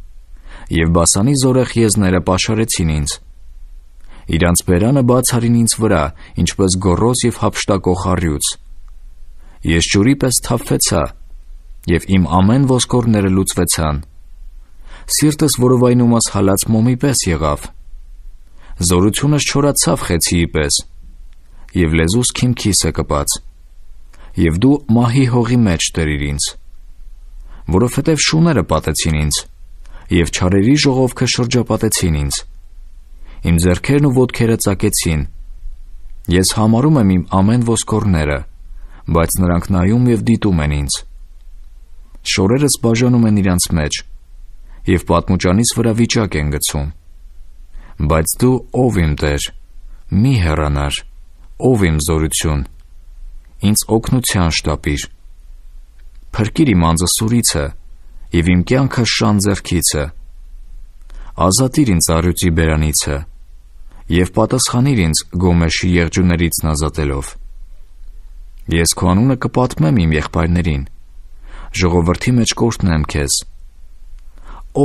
եւ բասանի զորեղ եզները պաշարեցին ինձ Իրանց բերանը բաց արին ինձ վրա, ինչպես գորոզ եւ հապշտակող առյուծ։ Ես ջուրի պես թափվեցա եւ իմ ամեն ոսկորները լուծվեցան։ Սիրտս որովայնումս հալած մոմի պես եղավ։ Զորությունս չորացավ խեցիի պես եւ լեզուս քիմքիսը կպած։ Եվ դու մահի հողի մեջ դրիր ինձ, որովհետև շուները պատեցին ինձ, եւ չարերի ժողովքը շրջապատեցին ինձ Իմ зерքերն ու ոտքերը ծակեցին։ Ես համարում եմ իմ ամեն ոսկորները, բայց նրանք նայում եւ դիտում են ինձ։ Շորերս բաժանում են իրանց մեջ եւ պատմուճանից վրա վիճակ են գցում։ Բայց դու ով իմ Տեր, մի հեռանար, ով իմ զորություն, ինձ օգնության շտապիր։ Փրկիր իմ անձը սուրիցը եւ իմ կյանքը շան ձեռքիցը։ Ազատիր ինձ արյուցի բերանիցը եւ պատասխանիր ինձ Գոմեշի եղջյուներից ազատելով։ Ես քո անունը կպատմեմ իմ եղբայրներին։ Ժողովրդի մեջ կորտնեմ քեզ։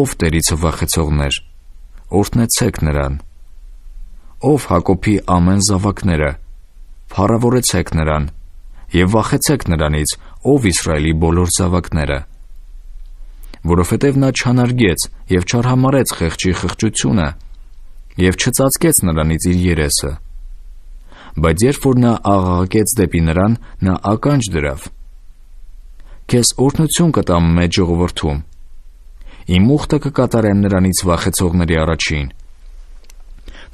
Ով Տերիցը վախեցողներ, օրտնեցեք նրան։ Ով Հակոբի ամեն զավակները, փառավորեցեք նրան եւ վախեցեք նրանից, ով Իսրայելի բոլոր զավակները որովհետև նա չանարգեց եւ չարհամարեց խեղճի խղճությունը եւ չծածկեց նրանից իր երեսը։ Բայց երբ որ նա աղաղակեց դեպի նրան, նա ականջ դրավ. Քեզ օրհնություն կտամ մեր ժողովրդում։ Իմ ուխտը կկատարեմ նրանից վախեցողների առաջին։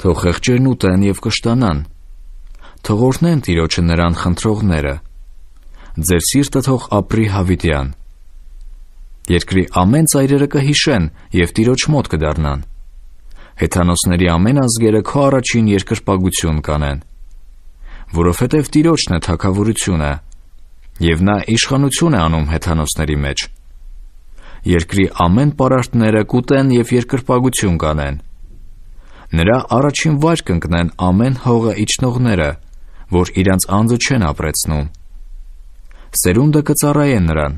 Թող խեղճերն ուտեն եւ կշտանան։ Թող օրհնեն Տիրոջը նրան խնդրողները։ Ձեր սիրտը թող ապրի հավիտյան։ Երկրի ամեն ծայրերը կհիշեն եւ Տիրոջ մոտ կդառնան։ Հեթանոսների ամեն ազգերը քո առաջին երկրպագություն կանեն, որովհետև Տիրոջն է թակավորությունը, եւ նա իշխանություն է անում հեթանոսների մեջ։ Երկրի ամեն պարարտները կուտեն եւ երկրպագություն կանեն։ Նրա առաջին վայր կընկնեն ամեն հողը իջնողները, որ իրանց անձը չեն ապրեցնում։ Սերունդը կծառայեն նրան։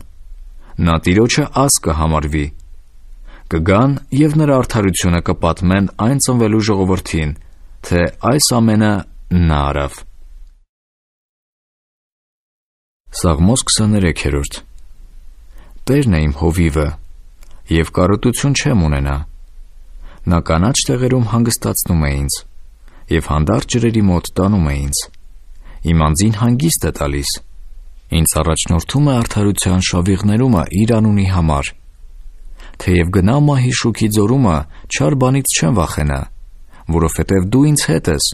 Նա Տիրոջը աս կհամարվի։ համարվի Կգան եւ նրա արդարությունը կպատմեն այն ծնվելու ժողովրդին, թե այս ամենը նա արավ։ Սաղմոս 23-րդ Տերն է իմ հովիվը, եւ կարոտություն չեմ ունենա։ Նա կանաչ տեղերում հանգստացնում է ինձ, եւ հանդարտ ջրերի մոտ տանում է ինձ։ Իմ անձին հանգիստ է տալիս։ Ինձ առաջնորդում է արդարության շավիղներումը իր անունի համար, թեև գնա մահի շուքի ձորումը չար բանից չեմ վախենա, որովհետև դու ինձ հետ ես։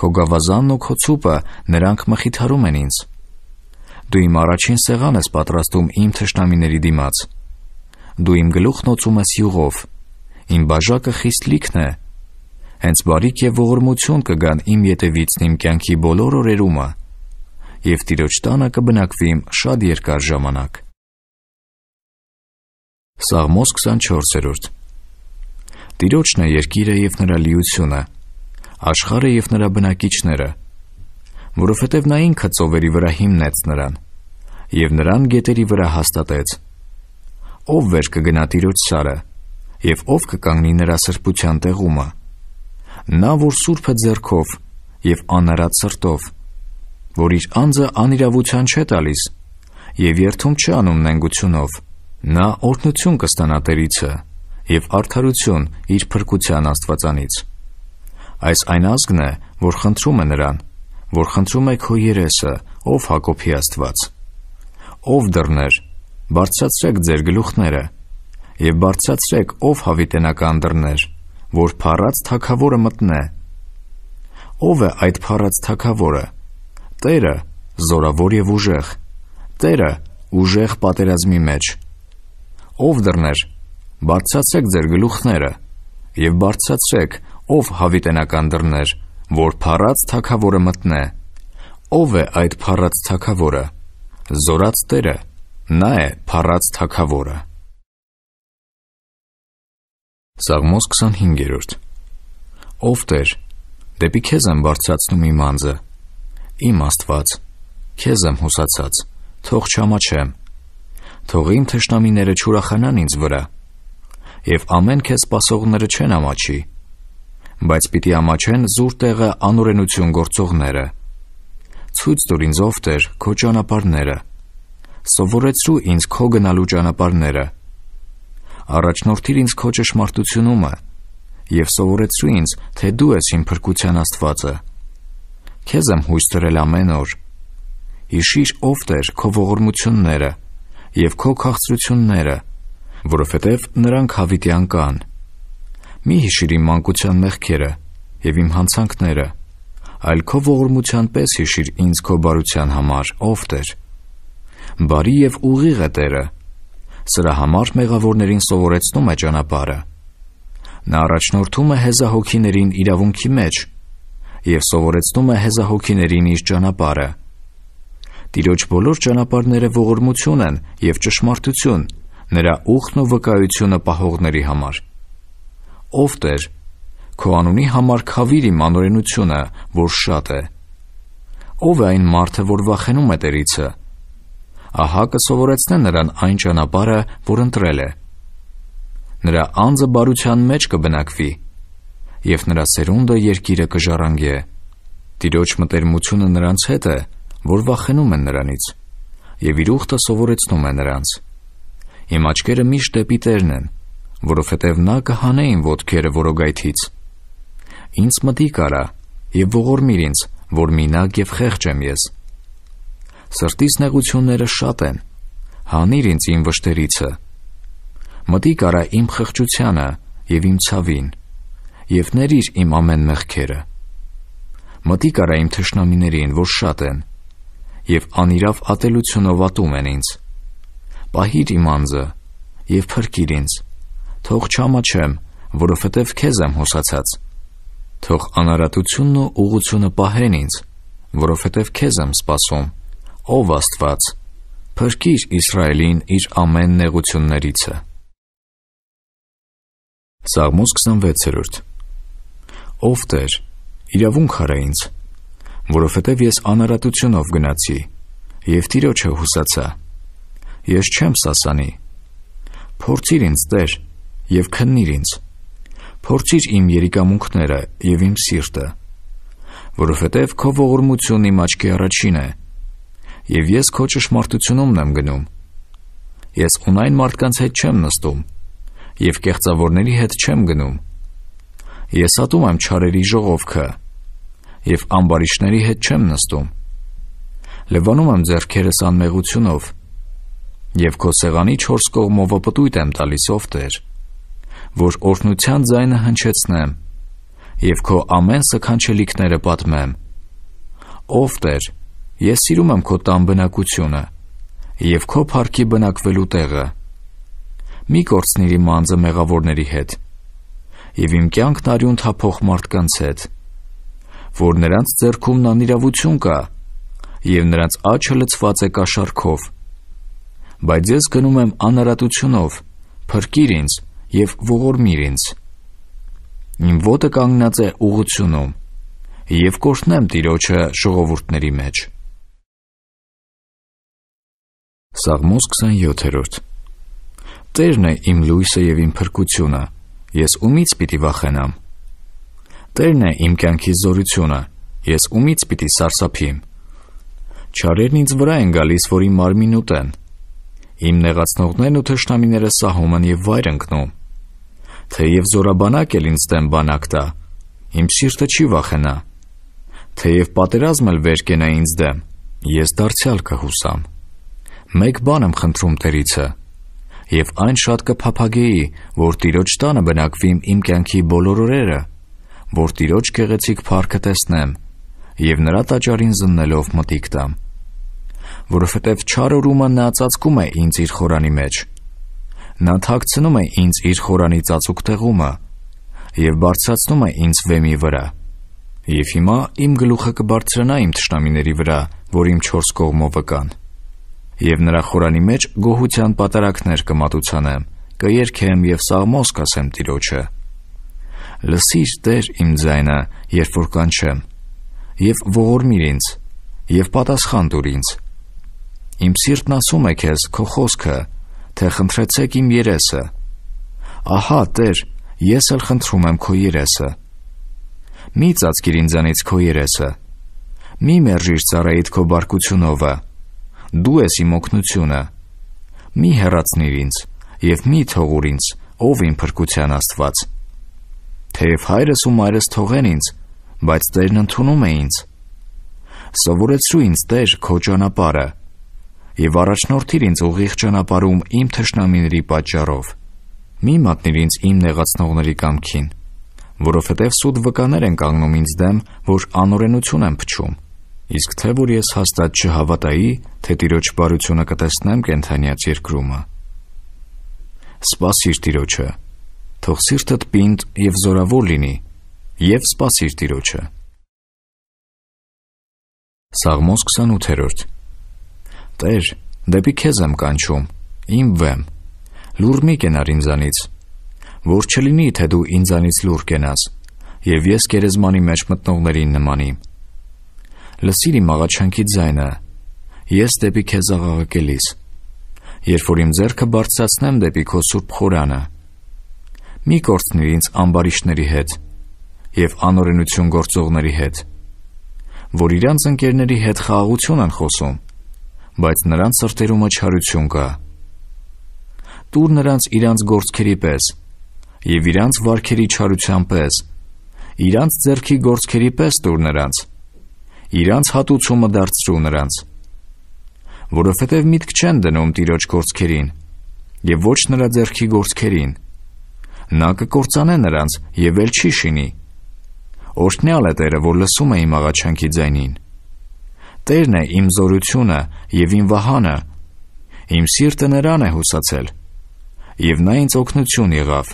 Քո գավազանն ու քո ցուպը նրանք մխիթարում են ինձ։ Դու իմ առաջին սեղան ես պատրաստում իմ թշնամիների դիմաց։ Դու իմ գլուխն օծում ես յուղով։ Իմ բաժակը խիստ լիքն է։ Հենց բարիք եւ ողորմություն կգան իմ յետևիցն իմ կյանքի բոլոր օրերումը։ Եվ Տիրոջ տանը կբնակվեմ շատ երկար ժամանակ։ Սաղմոս 24-րդ Տիրոջն է երկիրը եւ նրա լիությունը, աշխարը եւ նրա բնակիչները, որովհետեւ նա ինքը ծովերի վրա հիմնեց նրան եւ նրան գետերի վրա հաստատեց։ Ով վեր կգնա Տիրոջ սարը եւ ով կկանգնի նրա սրբության տեղումը։ Նա որ սուրբ է ձեռքով եւ անարած սրտով, որ իր անձը անիրավության չէ տալիս եւ երթում չի անում նենգությունով Նա օրհնություն կստանա Տերիցը եւ արդարություն իր փրկության Աստվածանից։ Այս այն ազգն է, որ խնդրում է նրան, որ խնդրում է քո երեսը, ով Հակոբի Աստված։ Ով դռներ, բարձրացրեք ձեր գլուխները եւ բարձրացրեք ով հավիտենական դռներ, որ փառած թակավորը մտնե։ Ով է այդ փառած թակավորը։ Տերը, զորավոր եւ ուժեղ։ Տերը, ուժեղ պատերազմի մեջ ով դռներ, բարձացեք ձեր գլուխները եւ բարձացրեք ով հավիտենական դռներ, որ փառած թակավորը մտնե։ Ով է այդ փառած թակավորը։ Զորած Տերը, նա է փառած թակավորը։ Սաղմոս 25-րդ Ով Տեր, դեպի քեզ եմ բարձրացնում իմ անձը։ Իմ Աստված, քեզ եմ հուսացած, թող չամաչեմ, թող իմ թշնամիները չուրախանան ինձ վրա, եւ ամեն քեզ սпасողները չեն ամաչի, բայց պիտի ամաչեն զուր տեղը անօրենություն գործողները։ Ցույց տուր ինձ ով Տեր քո ճանապարհները։ Սովորեցրու ինձ քո գնալու ճանապարհները։ Առաջնորդիր ինձ քո ճշմարտությունումը եւ սովորեցրու ինձ, թե դու ես իմ փրկության Աստվածը։ Քեզ եմ հույս դրել ամեն օր։ Հիշիր ով Տեր քո ողորմությունները եւ քո քաղցրությունները, որովհետեւ նրանք հավիտյան կան։ Մի հիշիր իմ մանկության մեղքերը եւ իմ հանցանքները, այլ քո ողորմության պես հիշիր ինձ քո բարության համար, ով Տեր։ Բարի եւ ուղիղ է Տերը։ Սրա համար մեղավորներին սովորեցնում է ճանապարհը։ Նա առաջնորդում է հեզահոգիներին իրավունքի մեջ եւ սովորեցնում է հեզահոգիներին իր ճանապարհը։ Տիրոջ բոլոր ճանապարհները ողորմություն են եւ ճշմարտություն նրա ուխն ու վկայությունը պահողների համար։ Ով Տեր, քո անունի համար խավիր իմ անօրենությունը, որ շատ է։ Ով է այն մարդը, որ վախենում է Տերիցը։ Ահա կսովորեցնեն նրան այն ճանապարհը, որ ընտրել է։ Նրա անձը բարության մեջ կբնակվի, եւ նրա սերունդը երկիրը կժառանգե։ Տիրոջ մտերմությունը նրանց հետ է, որ վախենում են նրանից, եւ իր ուխտը սովորեցնում է նրանց։ Իմ աչքերը միշտ դեպի Տերն են, որովհետև նա կհանեին ոդքերը որոգայթից։ Ինձ մտիկ արա եւ ողորմիր ինձ, որ մինակ եւ խեղճ եմ ես։ Սրտիս նեղությունները շատ են։ Հանիր ինձ իմ վշտերիցը։ Մտիկ արա իմ խղճությանը եւ իմ ցավին եւ ներիր իմ ամեն մեղքերը։ Մտիկ արա իմ թշնամիներին, որ շատ են, եւ անիրավ ատելությունով ատում են ինձ։ Պահիր իմ անձը եւ փրկիր ինձ։ Թող չամաչեմ, որովհետեւ քեզ եմ հոսացած։ Թող անարատությունն ու ուղությունը պահեն ինձ, որովհետև քեզ եմ սպասում։ Ով Աստված, փրկիր Իսրայելին իր ամեն նեղություններիցը։ Սաղմոս 26-րդ։ Ով Տեր, իրավունք արա ինձ, որովհետև ես անարատությունով գնացի եւ Տիրոջը հուսացա։ Ես չեմ սասանի։ Փորձիր ինձ, Տեր, եւ քննիր ինձ։ Փորձիր իմ երիկամունքները եւ իմ սիրտը, որովհետև քո ողորմությունն իմ աչքի առաջին է, եւ ես քո ճշմարտությունումն եմ գնում։ Ես ունայն մարդկանց հետ չեմ նստում եւ կեղծավորների հետ չեմ գնում։ Ես ատում եմ չարերի ժողովքը, եւ ամբարիշների հետ չեմ նստում։ Լվանում եմ зерքերս անմեղությունով եւ քո սեղանի 4 կողմովը պտույտ եմ տալիս ով Տեր, որ օրհնության ձայնը հնչեցնեմ եւ քո ամեն սքանչելիքները պատմեմ։ Ով Տեր, ես սիրում եմ քո տան բնակությունը եւ քո парքի բնակվելու տեղը։ Մի կորցնիր իմ անձը մեղավորների հետ եւ իմ կյանքն արյուն թափող մարդկանց հետ որ նրանց ձեռքում նանիրավություն կա եւ նրանց աչը լցված է կաշառքով։ Բայց ես գնում եմ անարատությունով, փրկիր ինձ եւ ողորմիր ինձ։ Իմ ոտը կանգնած է ուղությունում եւ կորտնեմ Տիրոջը ժողովուրդների մեջ։ Սաղմոս 27-րդ Տերն է իմ լույսը եւ իմ փրկությունը։ Ես ումից պիտի վախենամ։ Տերն է իմ կյանքի զորությունը, ես ումից պիտի սարսափիմ։ Չարերն ինձ վրա են գալիս, որ իմ մարմին ուտեն։ Իմ նեղացնողներն ու թշնամիները սահում են եւ վայր ընկնում։ Թեև զորաբանակ էլ ինձ դեմ բանակ տա, իմ սիրտը չի վախենա։ Թեև պատերազմ էլ վեր կենա ինձ դեմ, ես դարձյալ կհուսամ։ Մեկ բան եմ խնդրում Տերիցը, եւ այն շատ կփափագեի, որ Տիրոջ տանը բնակվիմ իմ կյանքի բոլոր օրերը որ տիրոջ գեղեցիկ փառքը տեսնեմ եւ նրա տաճարին զննելով մտիկ տամ, որովհետեւ չար օրումը նա ծածկում է ինձ իր խորանի մեջ։ Նա թաքցնում է ինձ իր խորանի ծածուկ տեղումը եւ բարձրացնում է ինձ վեմի վրա։ Եվ հիմա իմ գլուխը կբարձրանա իմ ճշտամիների վրա, որ իմ 4 կողմով կան։ Եվ նրա խորանի մեջ գոհության պատարակներ կմատուցանեմ, կերքեմ եւ սաղմոս կասեմ Տիրոջը։ Լսիր Տեր իմ ձայնը, երբ որ կանչեմ, եւ ողորմիր ինձ, եւ պատասխան տուր ինձ։ Իմ սիրտն ասում է քեզ քո խոսքը, թե խնդրեցեք իմ երեսը։ Ահա, Տեր, ես էլ խնդրում եմ քո երեսը։ Մի ծածկիր ինձանից քո երեսը։ Մի մերժիր ծառայիդ քո բարկությունովը։ Դու ես իմ օգնությունը։ Մի հեռացնիր ինձ եւ մի թող ուր ինձ, ով իմ փրկության Աստված թեև հայրս ու մայրս թողեն ինձ, բայց Տերն ընդունում է ինձ։ Սովորեցրու ինձ Տեր քո ճանապարհը եւ առաջնորդիր ինձ ուղիղ ճանապարհում իմ թշնամիների պատճառով։ Մի մատնիր ինձ իմ նեղացնողների կամքին, որովհետև սուտ վկաներ են կանգնում ինձ դեմ, որ անօրենություն եմ փչում։ Իսկ թե որ ես հաստատ չհավատայի, թե Տիրոջ բարությունը կտեսնեմ կենթանյաց երկրումը։ Սպասիր Տիրոջը թող սիրտդ պինդ եւ զորավոր լինի եւ սпасիր Տիրոջը։ Սաղմոս 28-րդ Տեր, դեպի քեզ եմ կանչում, իմ վեմ։ Լուր մի կենար ինձանից, որ չլինի թե դու ինձանից լուր կենաս, եւ ես գերեզմանի մեջ մտնողներին նմանի։ Լսիր իմ աղաչանքի ձայնը, ես դեպի քեզ աղաղակելիս։ Երբ որ իմ ձեռքը բարձրացնեմ դեպի քո սուրբ խորանը, Մի կորցնիր ինձ ամբարիշտների հետ եւ անօրենություն գործողների հետ, որ իրանց ընկերների հետ խաղաղություն են խոսում, բայց նրանց սրտերում աչարություն կա։ Տուր նրանց իրանց գործքերի պես եւ իրանց վարքերի չարության պես, իրանց ձեռքի գործքերի պես տուր նրանց։ Իրանց հատուցումը դարձրու նրանց, որովհետև միտք չեն դնում տիրոջ գործքերին եւ ոչ նրա ձեռքի գործքերին։ գործ նա կկործանե նրանց եւ ել չի շինի։ Օրհնյալ է Տերը, որ լսում է իմ աղաչանքի ձայնին։ Տերն է իմ զորությունը եւ իմ վահանը։ Իմ սիրտը նրան է հուսացել։ Եվ նա ինձ օգնություն եղավ։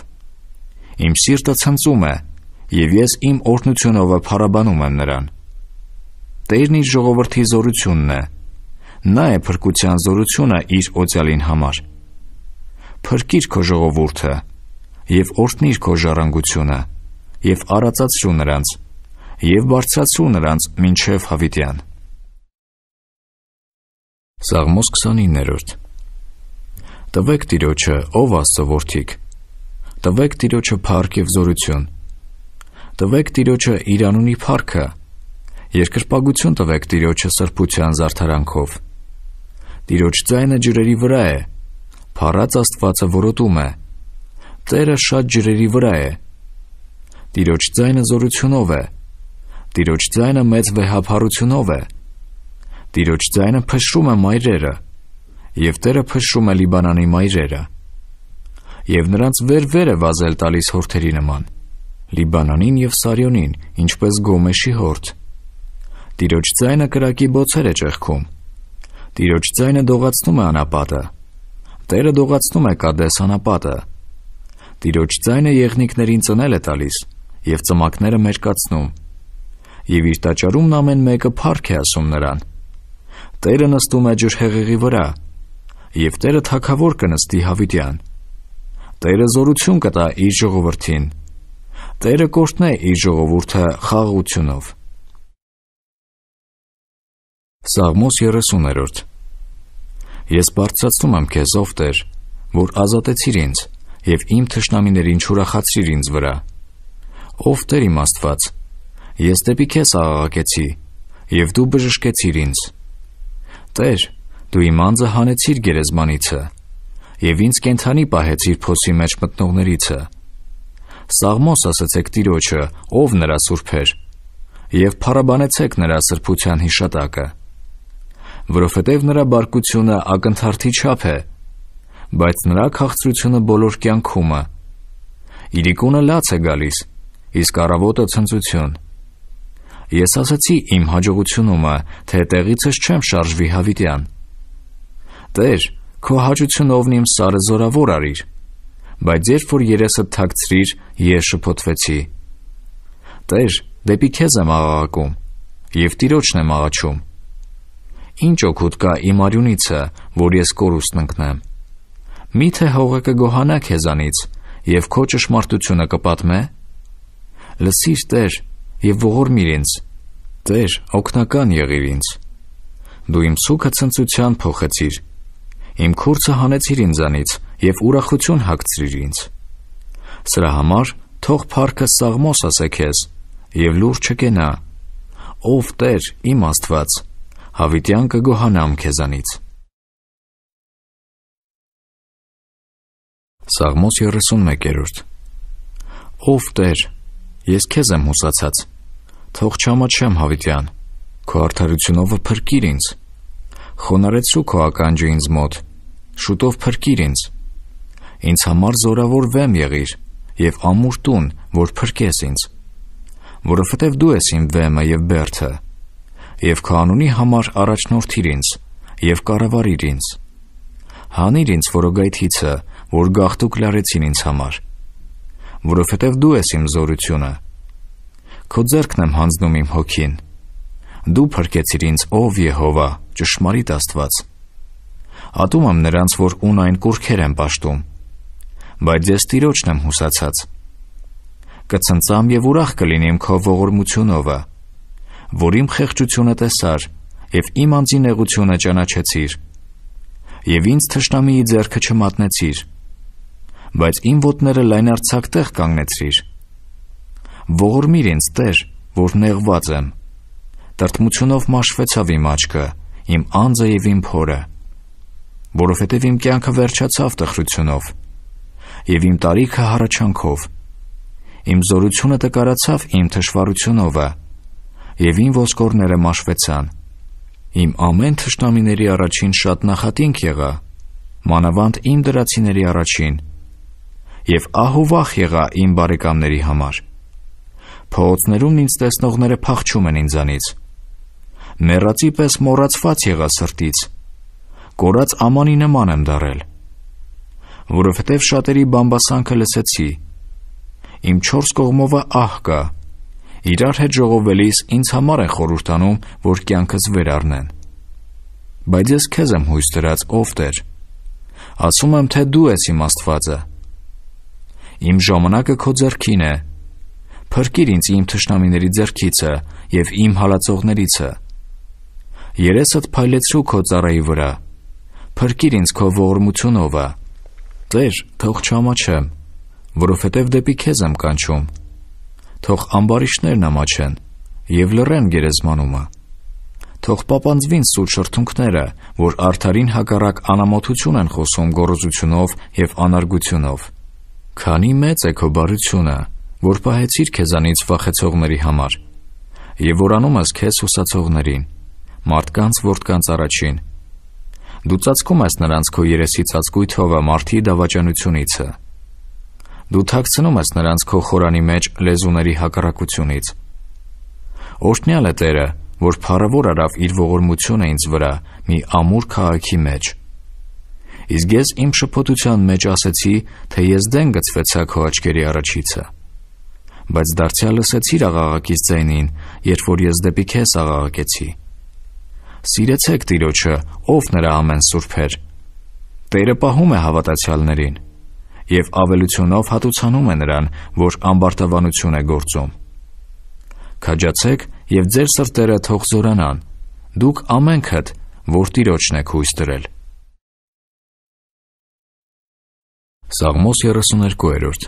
Իմ սիրտը ցնծում է, եւ ես իմ օրհնությունով փարաբանում եմ նրան։ Տերն իր ժողովրդի զորությունն է։ Նա է փրկության զորությունը իր օծալին համար։ Փրկիր քո ժողովուրդը, եւ օրհնիր քո ժառանգությունը եւ արածացրու նրանց եւ բարձրացրու նրանց մինչև հավիտյան։ Սաղմոս 29-րդ Տվեք Տիրոջը, ով Աստծո որդիք։ Տվեք Տիրոջը փառք եւ զորություն։ Տվեք Տիրոջը իր անունի փառքը։ Երկրպագություն տվեք Տիրոջը սրբության զարդարանքով։ Տիրոջ ձայնը ջրերի վրա է։ Փառած Աստվածը որոտում է։ Տերը շատ ջրերի վրա է։ Տիրոջ ձայնը զորությունով է։ Տիրոջ ձայնը մեծ վեհափառությունով է։ Տիրոջ ձայնը փշրում է մայրերը, եւ Տերը փշրում է Լիբանանի մայրերը եւ նրանց վերվեր է վազել տալիս հորթերի նման Լիբանանին եւ Սարիոնին, ինչպես Գոմեշի հորթ։ Տիրոջ ցայնը կրակի բոցեր է ճեղքում։ Տիրոջ ցայնը դողացնում է անապատը։ Տերը դողացնում է Կադես անապատը։ Տիրոջ ձայնը եղնիկներին ծնել է տալիս եւ ծմակները մերկացնում։ Եվ իր տաճարումն ամեն մեկը փառք է ասում նրան։ Տերը նստում է ջր հեղեղի վրա, եւ Տերը թակավոր կնստի Հավիտյան։ Տերը զորություն կտա իր ժողովրդին։ Տերը կորտնե իր ժողովուրդը խաղաղությունով։ Սաղմոս 30-րդ Ես բարձրացնում եմ քեզ, ով Տեր, որ ազատեցիր ինձ եւ իմ թշնամիներին չուրախացրիր ինձ վրա։ Ով Տեր իմ Աստված, ես դեպի քեզ աղաղակեցի, եւ դու բժշկեցիր ինձ։ Տեր, դու իմ անձը հանեցիր գերեզմանիցը, եւ ինձ կենթանի պահեցիր փոսի մեջ մտնողներիցը։ Սաղմոս ասացեք Տիրոջը, ով նրա սուրբեր, եւ փառաբանեցեք նրա սրբության հիշատակը, որովհետեւ նրա բարկությունը ակնթարթի չափ է, բայց նրա քաղցրությունը բոլոր կյանքում է։ Իրիկունը լաց է գալիս, իսկ առավոտը ցնծություն։ Ես ասացի իմ հաջողությունումը, թե տեղիցս չեմ շարժվի հավիտյան։ Տեր, քո հաջությունովն իմ սարը զորավոր արիր, բայց երբ որ երեսը թաքցրիր, ես շփոթվեցի։ Տեր, դեպի քեզ եմ աղաղակում եւ տիրոջն եմ աղաչում։ Ինչ օգուտ կա իմ արյունիցը, որ ես կորուստն ընկնեմ։ Միթե հողը կգոհանա քեզանից եւ քո ճշմարտությունը կպատմե։ Լսիր Տեր եւ ողորմիր ինձ։ Տեր, օգնական եղիր ինձ։ Դու իմ ցուկը ցնծության փոխեցիր։ Իմ քուրծը հանեցիր ինձանից եւ ուրախություն հագցրիր ինձ։ Սրա համար թող փառքը սաղմոս ասե քեզ եւ լուրջ չկենա։ Ով Տեր, իմ Աստված, հավիտյան կգոհանամ քեզանից։ Սաղմոս 31-րդ Ով Տեր, ես քեզ եմ հուսացած։ Թող չամաչեմ հավիտյան։ Քո արդարությունովը փրկիր ինձ։ Խոնարեցու քո ականջը ինձ մոտ։ Շուտով փրկիր ինձ։ Ինձ համար զորավոր վեմ եղիր եւ ամուր տուն, որ փրկես ինձ։ Որովհետեւ դու ես իմ վեմը եւ բերդը։ Եվ քո անունի համար առաջնորդիր ինձ եւ կառավարիր ինձ։ Հանիր ինձ որոգայթիցը որ գաղտուկ լարեցին ինձ համար, որովհետև դու ես իմ զորությունը։ Քո ձեռքն եմ հանձնում իմ հոգին։ Դու փրկեցիր ինձ, ով Եհովա, ճշմարիտ Աստված։ Ատում եմ նրանց, որ ուն այն կուրքեր են ճաշտում։ Բայց ես Տիրոջն եմ հուսացած։ Կծնծամ եւ ուրախ կլինեմ քո ողորմությունովը, որ իմ խեղճությունը տեսար եւ իմ անձին եղությունը ճանաչեցիր։ Եվ ինձ թշնամիի ձեռքը չմատնեցիր։ չմ բայց իմ ոտները լայնարցակ տեղ կանգնեցրիր։ Ողորմիր ինձ, Տեր, որ նեղված եմ։ Տրտմությունով մաշվեցավ իմ աչքը, իմ անձը եւ իմ փորը, որովհետեւ իմ կյանքը վերջացավ տխրությունով եւ իմ տարիքը հառաչանքով։ Իմ զորությունը տկարացավ իմ թշվառությունովը եւ իմ ոսկորները մաշվեցան։ Իմ ամեն թշնամիների առաջին շատ նախատինք եղա, մանավանդ իմ դրացիների առաջին եւ ահուվախ եղա իմ բարեկամների համար։ Փողոցներում ինձ տեսնողները փախչում են ինձանից։ Մեռածի պես մոռացված եղա սրտից։ Կորած ամանի նման եմ դարել, որովհետև շատերի բամբասանքը լսեցի։ Իմ չորս կողմովը ահ կա։ Իրար հետ ժողովելիս ինձ համար են խորհուրդանում, որ կյանքս վեր առնեն։ Բայց ես քեզ եմ հույս դրած, ով Տեր։ Ասում եմ, թե դու ես իմ Աստվածը։ Իմ ժամանակը քո ձեռքին է։ Փրկիր ինձ իմ թշնամիների ձեռքիցը եւ իմ հալածողներիցը։ Երեսդ փայլեցրու քո ծառայի վրա։ Փրկիր ինձ քո ողորմությունովը։ Տեր, թող չամաչեմ, որովհետև դեպի քեզ եմ կանչում։ Թող ամբարիշներն ամաչեն եւ լռեն գերեզմանումը։ Թող պապանձվին սուտ շրթունքները, որ արդարին հակառակ անամոթություն են խոսում գոռոզությունով եւ անարգությունով։ Քանի մեծ է քո բարությունը, որ պահեցիր քեզանից վախեցողների համար, եւ որ անում ես քեզ հուսացողներին, մարդկանց որդկանց առաջին։ Դու ծածկում ես նրանց քո երեսի ծածկույթովը մարդի դավաճանությունիցը։ Դու թաքցնում ես նրանց քո խորանի մեջ լեզուների հակառակությունից։ Օրհնյալ է Տերը, որ փառավոր արավ իր ողորմությունը ինձ վրա մի ամուր քաղաքի մեջ։ Իսկ ես իմ շփոթության մեջ ասացի, թե ես դեն գծվեցա քո աչքերի առաջիցը։ Բայց դարձյալ լսեցիր աղաղակից ձայնին, երբ որ ես դեպի քեզ աղաղակեցի։ Սիրեցեք Տիրոջը, ով նրա ամեն սուրբեր։ Տերը պահում է հավատացյալներին եւ ավելությունով հատուցանում է նրան, որ ամբարտավանություն է գործում։ Քաջացեք եւ ձեր սրտերը թող զորանան։ Դուք ամենքդ, որ Տիրոջն եք հույս դրել։ Սաղմոս 32-րդ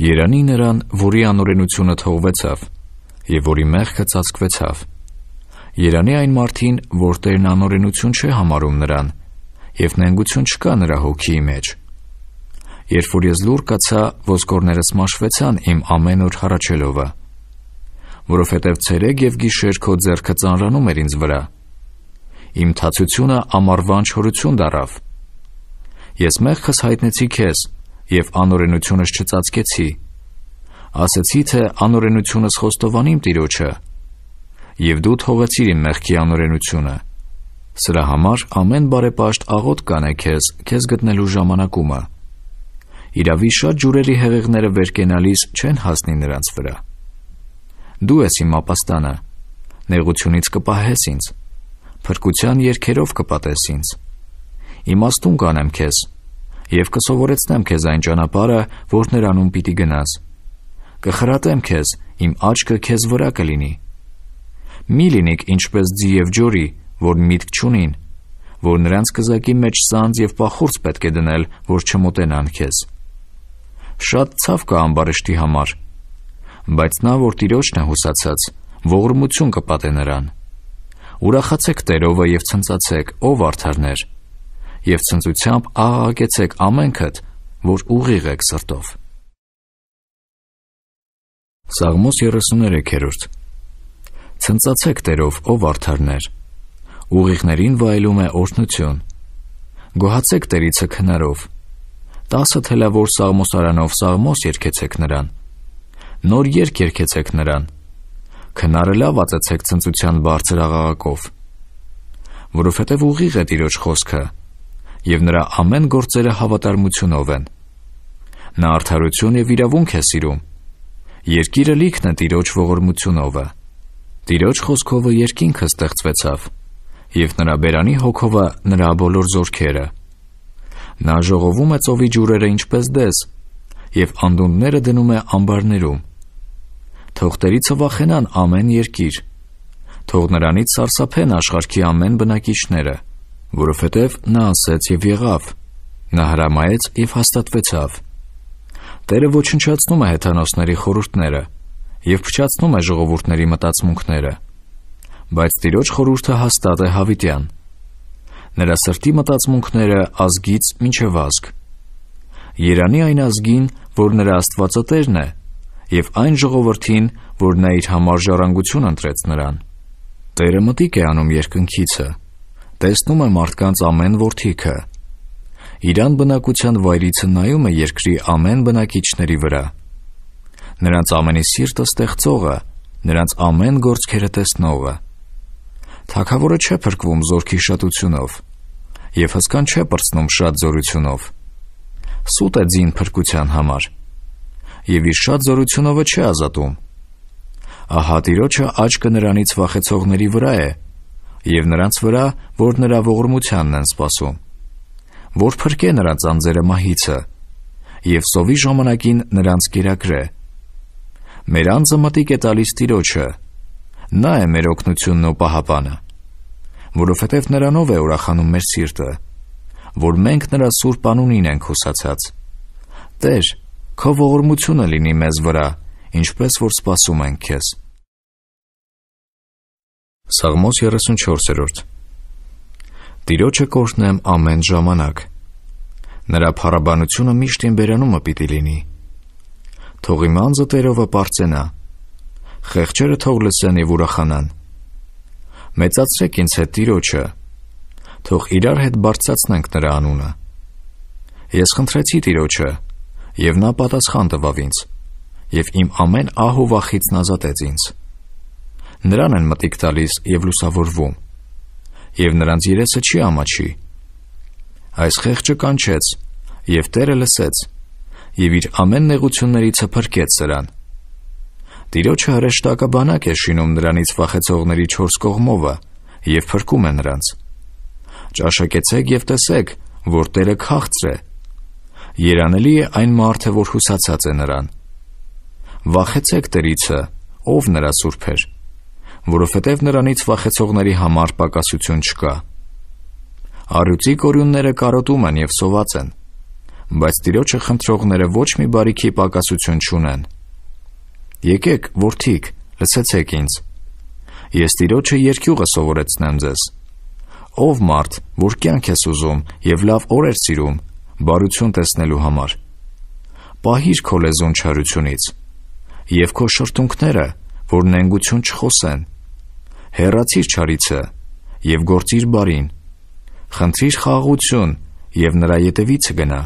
Երանի նրան, որի անօրենությունը թողվեցավ եւ որի մեղքը ծածկվեցավ։ Երանի այն մարդին, որ Տերն անօրենություն չէ համարում նրան եւ նենգություն չկա նրա հոգիի մեջ։ Երբ որ ես լուր կացա, ոսկորներս մաշվեցան իմ ամեն օր հառաչելովը, որովհետև ցերեկ եւ գիշեր քո ձեռքը ծանրանում էր ինձ վրա։ Իմ թացությունը ամառվան չորություն դարավ Ես մեղքս հայտնեցի քեզ եւ անօրենությունս չծածկեցի։ Ասացի, թե անօրենությունս խոստովանիմ Տիրոջը, եւ դու թողեցիր իմ մեղքի անօրենությունը։ Սրա համար ամեն բարեպաշտ աղոտ կանե քեզ, քեզ գտնելու ժամանակումը։ Իրավի շատ ջուրերի հեղեղները վեր կենալիս չեն հասնի նրանց վրա։ Դու ես իմ ապաստանը։ Նեղությունից կպահես ինձ։ Փրկության երկերով կպատես ինձ իմաստուն կանեմ քեզ եւ կսովորեցնեմ քեզ այն ճանապարհը, որ նրանում պիտի գնաս։ Կխրատեմ քեզ, իմ աչքը քեզ վրա կլինի։ Մի լինիք ինչպես ձի եւ ջորի, որ միտք չունին, որ նրանց կզակի մեջ սանձ եւ փախուրց պետք է դնել, որ չմոտենան քեզ։ Շատ ցավ կա ամբարիշտի համար, բայց նա որ տիրոջն է հուսացած, ողորմություն կպատե նրան։ Ուրախացեք Տերովը եւ ցնծացեք, ով արդարներ եւ ցնծությամբ աղաղակեցեք ամենքդ, որ ուղիղ եք սրտով։ Սաղմոս 33-րդ Ցնծացեք Տերով, ով արդարներ։ Ուղիղներին վայելում է օրհնություն։ Գոհացեք Տերիցը քնարով։ 10 թելավոր սաղմոսարանով սաղմոս երկեցեք նրան։ Նոր երկ երկեցեք նրան։ Քնարը լավ ածեցեք ցնծության բարձր աղաղակով։ Որովհետև ուղիղ է Տիրոջ խոսքը, եւ նրա ամեն գործերը հավատարմությունով են։ Նա արդարություն եւ իրավունք է սիրում։ Երկիրը լիքն է Տիրոջ ողորմությունովը։ Տիրոջ խոսքովը երկինքը ստեղծվեցավ եւ նրա բերանի հոգովը նրա բոլոր զորքերը։ Նա ժողովում է ծովի ջուրերը ինչպես դես եւ անդունները դնում է ամբարներում։ Թողտերիցը վախենան ամեն երկիր։ Թող նրանից սարսափեն աշխարհքի ամեն բնակիչները որովհետև նա ասեց եւ եղավ, նա հրամայեց եւ հաստատվեցավ։ Տերը ոչնչացնում է հեթանոսների խորհուրդները եւ փչացնում է ժողովուրդների մտածմունքները։ Բայց Տիրոջ խորհուրդը հաստատ է հավիտյան։ Նրա սրտի մտածմունքները ազգից մինչև ազգ։ Երանի այն ազգին, որ նրա Աստվածատերն է, եւ այն ժողովրդին, որ նա իր համար ժառանգություն ընտրեց նրան։ Տերը մտիկ է անում երկնքիցը տեսնում է մարդկանց ամեն ворթիքը։ Իրան բնակության վայրից նայում է երկրի ամեն բնակիչների վրա։ Նրանց ամենի սիրտը ստեղծողը, նրանց ամեն գործքերը տեսնողը։ Թագավորը չէ փրկվում զորքի շատությունով եւ հսկան չէ բրցնում շատ զորությունով։ Սուտ է ձին փրկության համար եւ իր շատ զորությունովը չի ազատում։ Ահա տիրոջը աչքը նրանից վախեցողների վրա է, եւ նրանց վրա, որ նրա ողորմությանն են սпасում, որ փրկե նրանց անձերը մահիցը եւ սովի ժամանակին նրանց գերակրե։ Մեր անձը մտիկ է տալիս Տիրոջը, նա է մեր օգնությունն ու պահապանը, որովհետև նրանով է ուրախանում մեր սիրտը, որ մենք նրա սուրբ անունին ենք հուսացած։ Տեր, քո ողորմությունը լինի մեզ վրա, ինչպես որ սпасում ենք քեզ։ են Սաղմոս 34-րդ Տիրոջը կորտնեմ ամեն ժամանակ։ Նրա փառաբանությունը միշտ իմ բերանումը պիտի լինի։ Թող իմ անձը Տերովը པարծենա։ Խեղճերը թող լսեն եւ ուրախանան։ Մեծացրեք ինձ հետ Տիրոջը։ Թող իրար հետ բարձրացնենք նրա անունը։ Ես խնդրեցի Տիրոջը, եւ նա պատասխան տվավ ինձ, եւ իմ ամեն ահ ու վախից ազատեց ինձ նրան են մտիկ տալիս եւ լուսավորվում։ Եվ նրանց երեսը չի ամաչի։ Այս խեղճը կանչեց, եւ Տերը լսեց, եւ իր ամեն նեղություններից հփրկեց նրան։ Տիրոջը հրեշտակաբանակ է շինում նրանից վախեցողների 4 կողմովը եւ փրկում է նրանց։ Ճաշակեցեք եւ տեսեք, որ Տերը քաղցր է։ Երանելի է այն մարդը, որ հուսացած է նրան։ Վախեցեք Տրիցը, ով նրա սուրբեր որովհետև նրանից վախեցողների համար պակասություն չկա։ Արյուծի կորյունները կարոտում են եւ սոված են, բայց ծիրոջը խնդրողները ոչ մի բարիքի պակասություն չունեն։ Եկեք, որդիկ, լսեցեք ինձ։ Ես ծիրոջը երկյուղը սովորեցնեմ ձեզ։ Ով մարդ, որ կյանք ես ուզում եւ լավ օր էր սիրում, բարություն տեսնելու համար։ Պահիր քո լեզուն չարությունից եւ քո շրթունքները, որ նենգություն չխոսեն, հերացիր չարիցը եւ գործիր բարին։ Խնդրիր խաղաղություն եւ նրա յետևից գնա։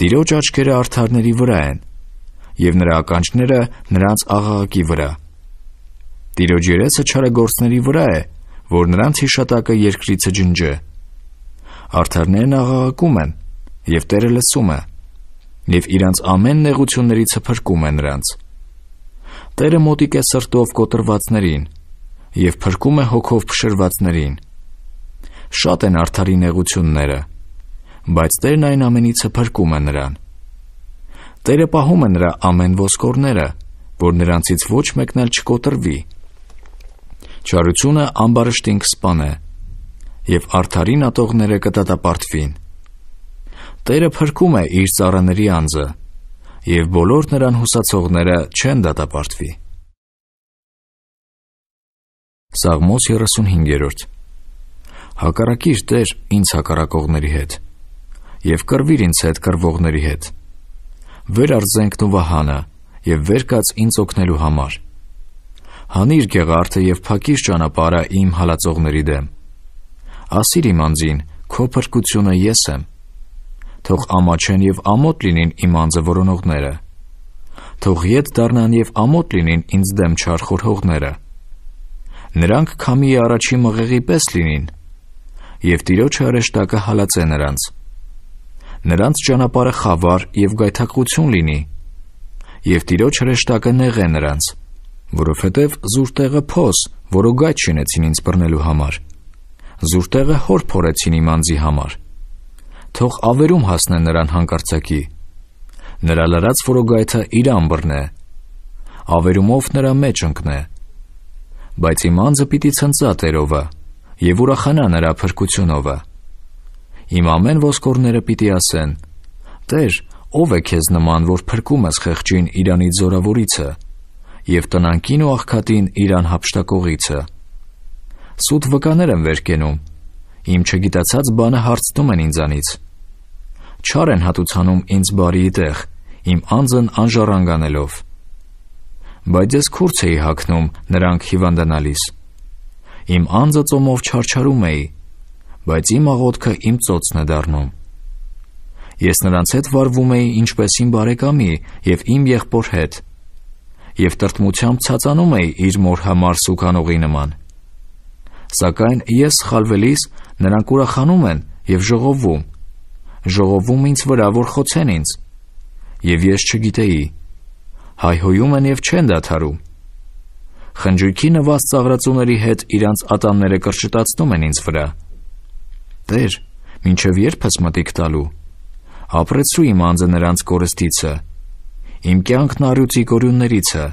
Տիրոջ աչքերը արթարների վրա են եւ նրա ականջները նրանց աղաղակի վրա։ Տիրոջ երեսը չարագործների վրա է, որ նրանց հիշատակը երկրիցը ջնջը։ Արթարներն աղաղակում են եւ Տերը լսում է եւ իրանց ամեն նեղություններից հփրկում է նրանց։ Տերը մոտիկ է սրտով կոտրվածներին եւ փրկում է հոգով փշրվածներին։ Շատ են արդարի նեղությունները, բայց Տերն այն ամենից հփրկում է նրան։ Տերը պահում է նրա ամեն ոսկորները, որ նրանցից ոչ մեկն էլ չկոտրվի։ Չարությունը ամբարշտին կսպանե, եւ արդարին ատողները կտատապարտվին։ Տերը փրկում է իր ծառաների անձը, եւ բոլոր նրան հուսացողները չեն դատապարտվի։ Սաղմոս 35-րդ Հակառակիր Տեր ինձ հակառակողների հետ եւ կրվիր ինձ հետ կրվողների հետ Վեր արձենքն ու վահանը եւ վեր կաց ինձ օգնելու համար Հանիր գեղարդը եւ փակիր ճանապարհը իմ հալածողների դեմ Ասիր իմ անձին քո փրկությունը ես եմ Թող ամաչեն եւ ամոտ լինին իմ անձը որոնողները Թող ետ դառնան եւ ամոտ լինին ինձ դեմ չարխորհողները Նրանք քամի առաջի մղեղի պես լինին, եւ տիրոջը արեշտակը հալացե նրանց։ Նրանց ճանապարհը խավար եւ գայթակղություն լինի, եւ տիրոջ արեշտակը նեղե նրանց, որովհետեւ զուրտեղը փոս, որը գայթ շինեցին ինձ բռնելու համար։ Զուրտեղը հոր փորեցին իմ անձի համար։ Թող ավերում հասնեն նրան հանկարծակի։ Նրա լրած որոգայթը իր ամբրն է։ Ավերումով նրա մեջ ընկնե բայց իմ անձը պիտի ցնծա Տերովը եւ ուրախանա նրա փրկությունովը։ Իմ ամեն ոսկորները պիտի ասեն. Տեր, ով է քեզ նման, որ փրկում ես խեղճին Իրանի զորավորիցը եւ տնանքին ու աղքատին Իրան հապշտակողիցը։ Սուտ վկաներ եմ վերկենում։ Իմ չգիտացած բանը հարցնում են ինձանից։ Չար են հատուցանում ինձ բարիի տեղ, իմ անձն անժառանգանելով բայց ես քուրց էի հագնում նրանք հիվանդանալիս։ Իմ անձը ծոմով չարչարում էի, բայց իմ աղոթքը իմ ծոցն է դառնում։ Ես նրանց հետ վարվում էի ինչպես իմ բարեկամի եւ իմ եղբոր հետ։ Եվ տրտմությամբ ցածանում էի իր մոր համար սուկանողի նման։ Սակայն ես խալվելիս նրանք ուրախանում են եւ ժողովում։ Ժողովում ինձ վրա, որ խոցեն ինձ։ Եվ ես չգիտեի, հայհոյում են եւ չեն դադարում։ Խնջույքի նվազ ծաղրացուների հետ իրանց ատամները կրճտացնում են ինձ վրա։ Տեր, ինչև երբ ես մտիկ տալու։ Ապրեցու իմ անձը նրանց կորստիցը։ Իմ կյանքն առյուծի գորյուններիցը։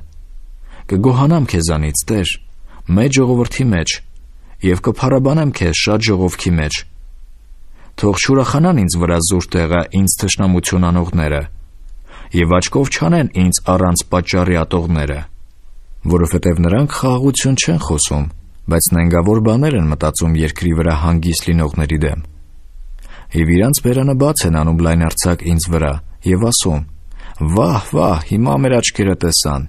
Կգոհանամ քեզանից, Տեր, մեր ժողովրդի մեջ եւ կփարաբանեմ քեզ շատ ժողովքի մեջ։ Թող շուրախանան ինձ վրա զուր տեղը ինձ թշնամություն անողները եւ աչքով չանեն ինձ առանց պատճառի ատողները, որովհետեւ նրանք խաղաղություն չեն խոսում, բայց նենգավոր բաներ են մտածում երկրի վրա հանգիս լինողների դեմ։ Եվ իրանց բերանը բաց են անում լայնարցակ ինձ վրա եւ ասում. «Վահ, վահ, հիմա մեր աչքերը տեսան»։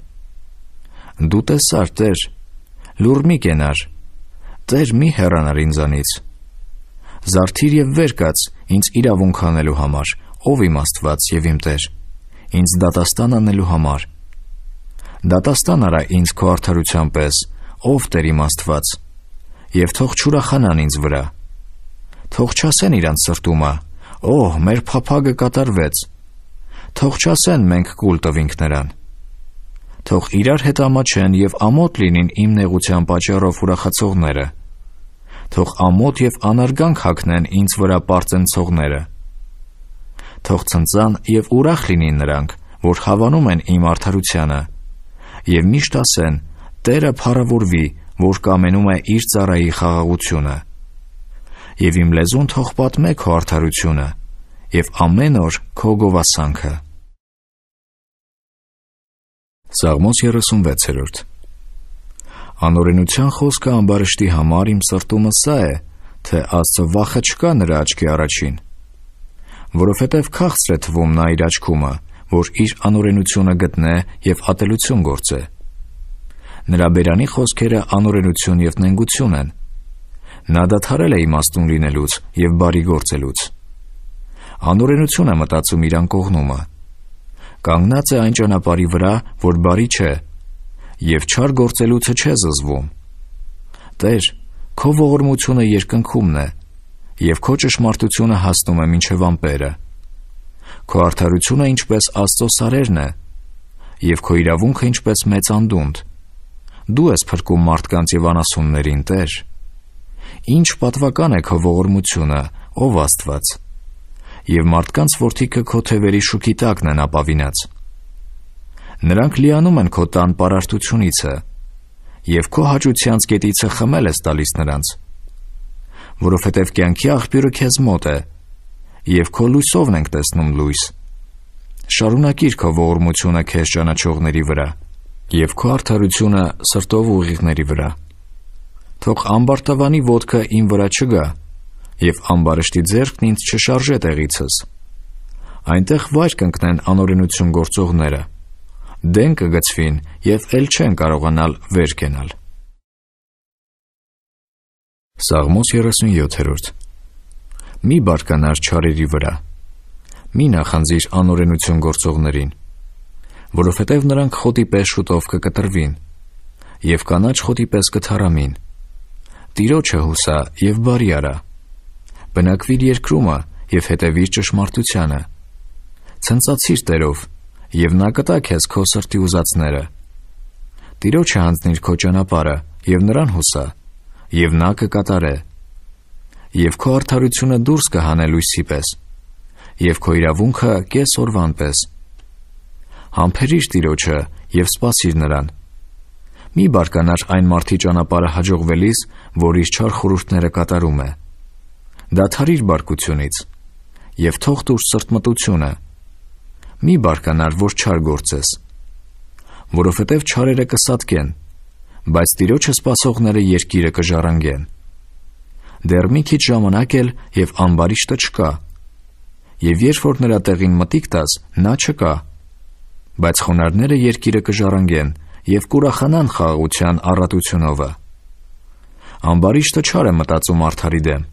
Դու տեսար, Տեր, լուր մի կենար, Տեր մի հեռանար ինձանից։ Զարթիր եւ վեր կաց ինձ իրավունք հանելու համար, ով իմ Աստված եւ իմ Տեր ինձ դատաստան անելու համար։ Դատաստան արա ինձ քո արդարության պես, ով Տեր իմ Աստված, եւ թող չուրախանան ինձ վրա։ Թող չասեն իրանց սրտումը. «Օհ, մեր փափագը կատարվեց»։ Թող չասեն մենք կուլտովինք նրան։ Թող իրար հետ ամաչեն եւ ամոթ լինին իմ նեղության պատճառով ուրախացողները։ Թող ամոթ եւ անարգանք հագնեն ինձ վրա པարծենցողները թող ցնցան եւ ուրախ լինին նրանք, որ հավանում են իմ արդարությանը։ Եվ միշտ ասեն. Տերը փառավորվի, որ կամենում է իր ծառայի խաղաղությունը։ Եվ իմ լեզուն թող պատմե քո արդարությունը եւ ամեն օր քո գովասանքը։ Սաղմոս 36-րդ Անօրենության խոսքը ամբարշտի համար իմ սրտումը սա է, թե Աստծո վախը չկա նրա աչքի առաջին, որովհետև քաղցր է թվում նա իր աչքումը, որ իր անօրենությունը գտնե եւ ատելություն գործե։ Նրա բերանի խոսքերը անօրենություն եւ նենգություն են։ Նա դադարել է իմաստուն լինելուց եւ բարի գործելուց։ Անօրենություն է մտածում իրան կողնումը։ Կանգնած է այն ճանապարհի վրա, որ բարի չէ, եւ չար գործելուցը չէ զզվում։ Տեր, քո ողորմությունը երկնքումն է, եւ քո ճշմարտությունը հասնում է մինչև ամպերը։ Քո արդարությունը ինչպես Աստծո սարերն է, եւ քո իրավունքը ինչպես մեծ անդունդ։ Դու ես փրկում մարդկանց եւ անասուններին Տեր։ Ինչ պատվական է քո ողորմությունը, ով Աստված։ Եվ մարդկանց ворթիկը քո թևերի շուքի տակն են ապավինած։ Նրանք լիանում են քո տան պարարտությունիցը, եւ քո հաճությանց կետիցը խմել ես տալիս նրանց։ նրանց որովհետև կյանքի աղբյուրը քեզ մոտ է, եւ քո լույսովն ենք տեսնում լույս։ Շարունակիր քո ողորմությունը քեզ ճանաչողների վրա եւ քո արդարությունը սրտով ուղիղների վրա։ Թող ամբարտավանի ոդկը ին վրա չգա եւ ամբարշտի ձեռքն ինձ չշարժե տեղիցս։ Այնտեղ վայր կընկնեն անօրենություն գործողները։ Դեն կգծվին եւ ել չեն կարողանալ վեր կենալ։ Սաղմոս 37-րդ Մի բարկանար չարերի վրա։ Մի նախանձիր անօրենություն գործողներին, որովհետև նրանք խոտի պես շուտով կկտրվին եւ կանաչ խոտի պես կթարամին։ Տիրոջը հուսա եւ բարի արա։ Բնակվիր երկրումը եւ հետևիր ճշմարտությանը։ Ցնծացիր Տերով եւ նա կտա քեզ քո սրտի ուզածները։ Տիրոջը հանձնիր քո ճանապարհը եւ նրան հուսա եւ նա կկատարե։ Եվ քո արդարությունը դուրս կհանե լույսի պես, եւ քո իրավունքը կես օրվան պես։ Համբերիր Տիրոջը եւ սпасիր նրան։ Մի բարկանար այն մարդի ճանապարհը հաջողվելիս, որ իր չար խորհուրդները կատարում է։ Դադարիր բարկությունից եւ թող դուր սրտմտությունը։ Մի բարկանար, որ չար գործես, որովհետև չարերը կսատկեն բայց տիրոջը սպասողները երկիրը կժարանգեն։ Դեռ մի քիչ ժամանակ էլ եւ ամբարիշտը չկա։ Եվ երբ որ նրա տեղին մտիկ տաս, նա չկա։ Բայց խոնարները երկիրը կժարանգեն եւ կուրախանան խաղաղության առատությունովը։ Ամբարիշտը չար է մտածում արթարի դեմ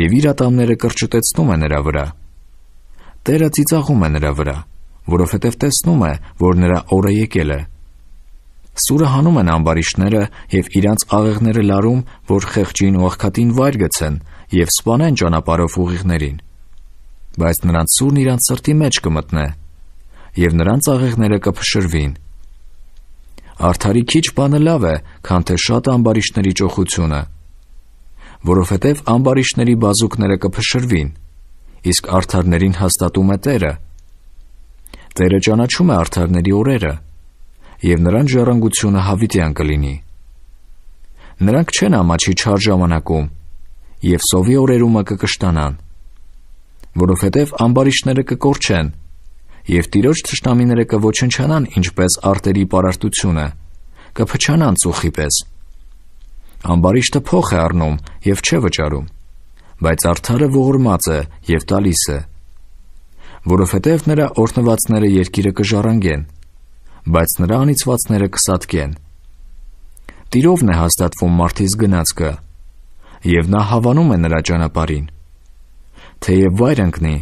եւ իր ատամները կրճտեցնում է նրա վրա։ Տերը ծիծաղում է նրա վրա, որովհետև տեսնում է, որ նրա օրը եկել է։ եկել է Սուրը հանում են ամբարիշները եւ իրանց աղեղները լարում, որ խեղճին ու աղքատին վայր գցեն եւ սպանեն ճանապարհով ուղիղներին։ Բայց նրանց սուրն իրանց սրտի մեջ կմտնե եւ նրանց աղեղները կփշրվին։ Արթարի քիչ բանը լավ է, քան թե շատ ամբարիշների ճոխությունը, որովհետեւ ամբարիշների բազուկները կփշրվին, իսկ արթարներին հաստատում է Տերը։ Տերը ճանաչում է արթարների օրերը եւ նրանց ժառանգությունը հավիտյան կլինի։ Նրանք չեն ամաչի չար ժամանակում եւ սովի օրերումը կկշտանան, որովհետեւ ամբարիշները կկորչեն եւ տիրոջ ճշտամիները կոչնչանան ինչպես արտերի պարարտությունը, կփչանան ծուխի պես։ Ամբարիշտը փող է առնում եւ չէ վճարում, բայց արդարը ողորմած է եւ տալիս է, որովհետև նրա օրնվածները երկիրը կժառանգեն բայց նրա անիծվածները կսատկեն։ Տիրովն է հաստատվում մարդիս գնացքը, եւ նա հավանում է նրա ճանապարհին։ Թեև վայր ընկնի,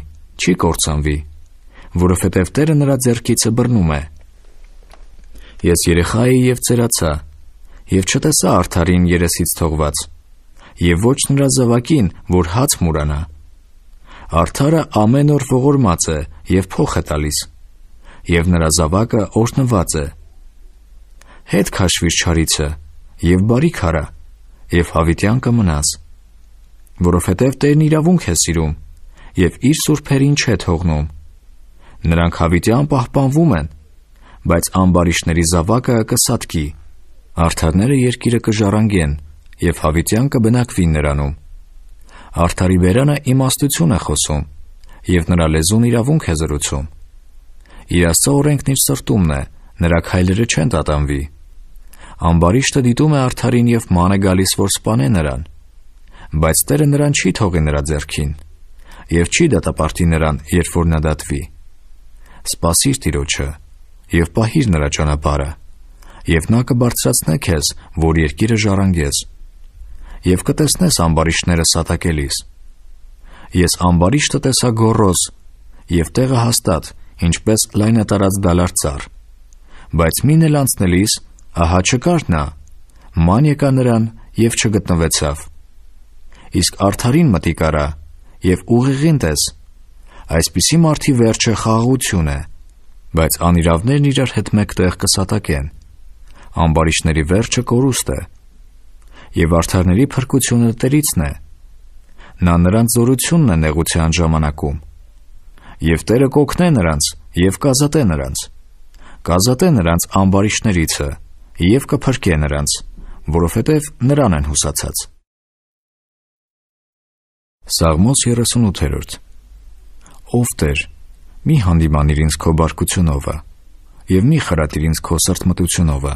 չի կործանվի, որովհետև Տերը նրա ձեռքիցը բռնում է։ Ես երեխա էի եւ ծերացա, եւ չտեսա արթարին երեսից թողված, եւ ոչ նրա զավակին, որ հաց մուրանա։ Արթարը ամեն օր ողորմած է եւ փոխ է տալիս եւ նրա զավակը օրհնված է։ Հետ քաշվիր չարիցը եւ բարիք արա եւ հավիտյան կմնաս, որովհետեւ Տերն իրավունք է սիրում եւ իր սուրբերին չէ թողնում։ Նրանք հավիտյան պահպանվում են, բայց ամբարիշների զավակը կսատկի։ Արթարները երկիրը կժառանգեն եւ հավիտյան կբնակվին նրանում։ Արթարի բերանը իմաստություն է խոսում եւ նրա լեզուն իրավունք է զրուցում։ Երաստո օրենքն իր սրտումն է, նրա քայլերը չեն տատանվի։ Ամբարիշտը դիտում է Արթարին եւ ման է գալիս, որ սպանե նրան։ Բայց Տերը նրան չի թողի նրա ձեռքին եւ չի դատապարտի նրան, երբ որ նա դատվի։ Սպասիր Տիրոջը եւ պահիր նրա ճանապարհը եւ նա կբարձրացնե քեզ, որ երկիրը ժառանգես եւ կտեսնես ամբարիշները սատակելիս։ Ես ամբարիշտը տեսա գորոզ եւ տեղը հաստատ ինչպես լայնատարած դալարցար։ Բայց մին էլ անցնելիս, ահա չկար նա, ման եկա նրան և չգտնվեցավ։ Իսկ արդարին մտիկ արա և ուղիղին տես, այսպիսի մարդի վերջը խաղաղություն է, բայց անիրավներն իրար հետ մեկտեղ կսատակեն։ Ամբարիշների վերջը կորուստ է, և արդարների փրկությունը տերիցն է։ Նա նրանց զորությունն է նեղության ժամանակում, եւ Տերը կօգնե նրանց եւ կազատե նրանց։ Կազատե նրանց ամբարիշտներիցը եւ կփրկե նրանց, որովհետեւ նրան են հուսացած։ Սաղմոս 38-րդ Ով Տեր, մի հանդիմանիր ինձ քո բարկությունովը եւ մի խրատիր ինձ քո սրտմտությունովը,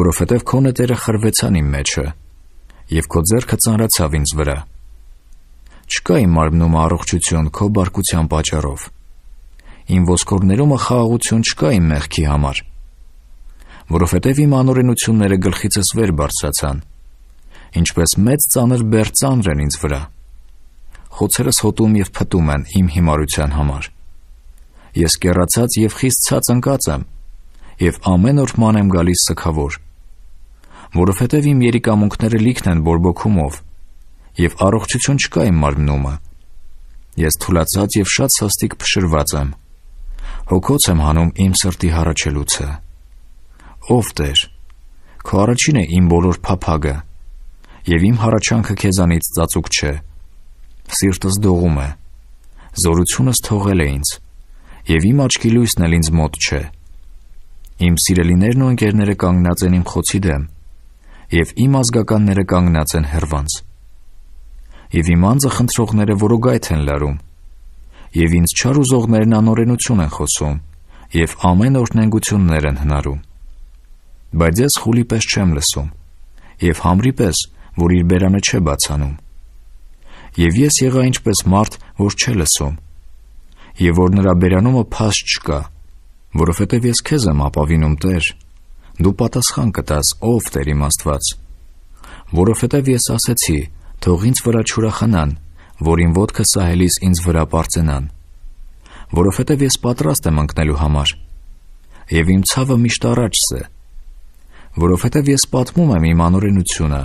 որովհետեւ քոնը Տերը խրվեցան իմ մեջը եւ քո ձեռքը ծանրացավ ինձ վրա։ Չկա իմ մարմնում առողջություն քո բարկության պատճառով։ Իմ ոսկորներումը խաղաղություն չկա իմ մեղքի համար։ Որովհետև իմ անօրենությունները գլխիցս վեր բարձրացան, ինչպես մեծ ծանր բեռ ծանր են ինձ վրա։ Խոցերս հոտում եւ փտում են իմ հիմարության համար։ Ես կերացած եւ խիստ ցած ընկած եմ եւ ամեն օր ման եմ գալիս սքավոր։ Որովհետև իմ երիկամունքները լիքն են բորբոքումով եւ առողջություն չկա իմ մարմնումը։ Ես թուլացած եւ շատ հաստիկ փշրված եմ։ Հոգոց եմ հանում իմ սրտի հառաչելուցը։ Ով Տեր, քո առաջին է իմ բոլոր փափագը, եւ իմ հառաչանքը քեզանից ծածուկ չէ։ Սիրտս դողում է։ Զորությունս թողել է ինձ, եւ իմ աչքի լույսն էլ ինձ մոտ չէ։ Իմ սիրելիներն ու ընկերները կանգնած են իմ խոցի դեմ, եւ իմ ազգականները կանգնած են հերվանց եւ իմ անձը խնդրողները որոգայթ են լարում եւ ինձ չար ուզողներն անօրենություն են խոսում եւ ամեն օր նենգություններ են հնարում բայց ես խուլի պես չեմ լսում եւ համրի պես որ իր բերանը չէ բացանում եւ ես եղա ինչպես մարդ որ չէ լսում եւ որ նրա բերանումը փաստ չկա որովհետև ես քեզ եմ ապավինում Տեր։ Դու պատասխան կտաս, ով Տեր իմ Աստված։ Որովհետև ես ասեցի թող ինձ վրա չուրախանան, որ իմ ոդքը սահելիս ինձ վրա բարձենան, որովհետև ես պատրաստ եմ ընկնելու համար, եւ իմ ցավը միշտ առաջս է, որովհետև ես պատմում եմ իմ անօրենությունը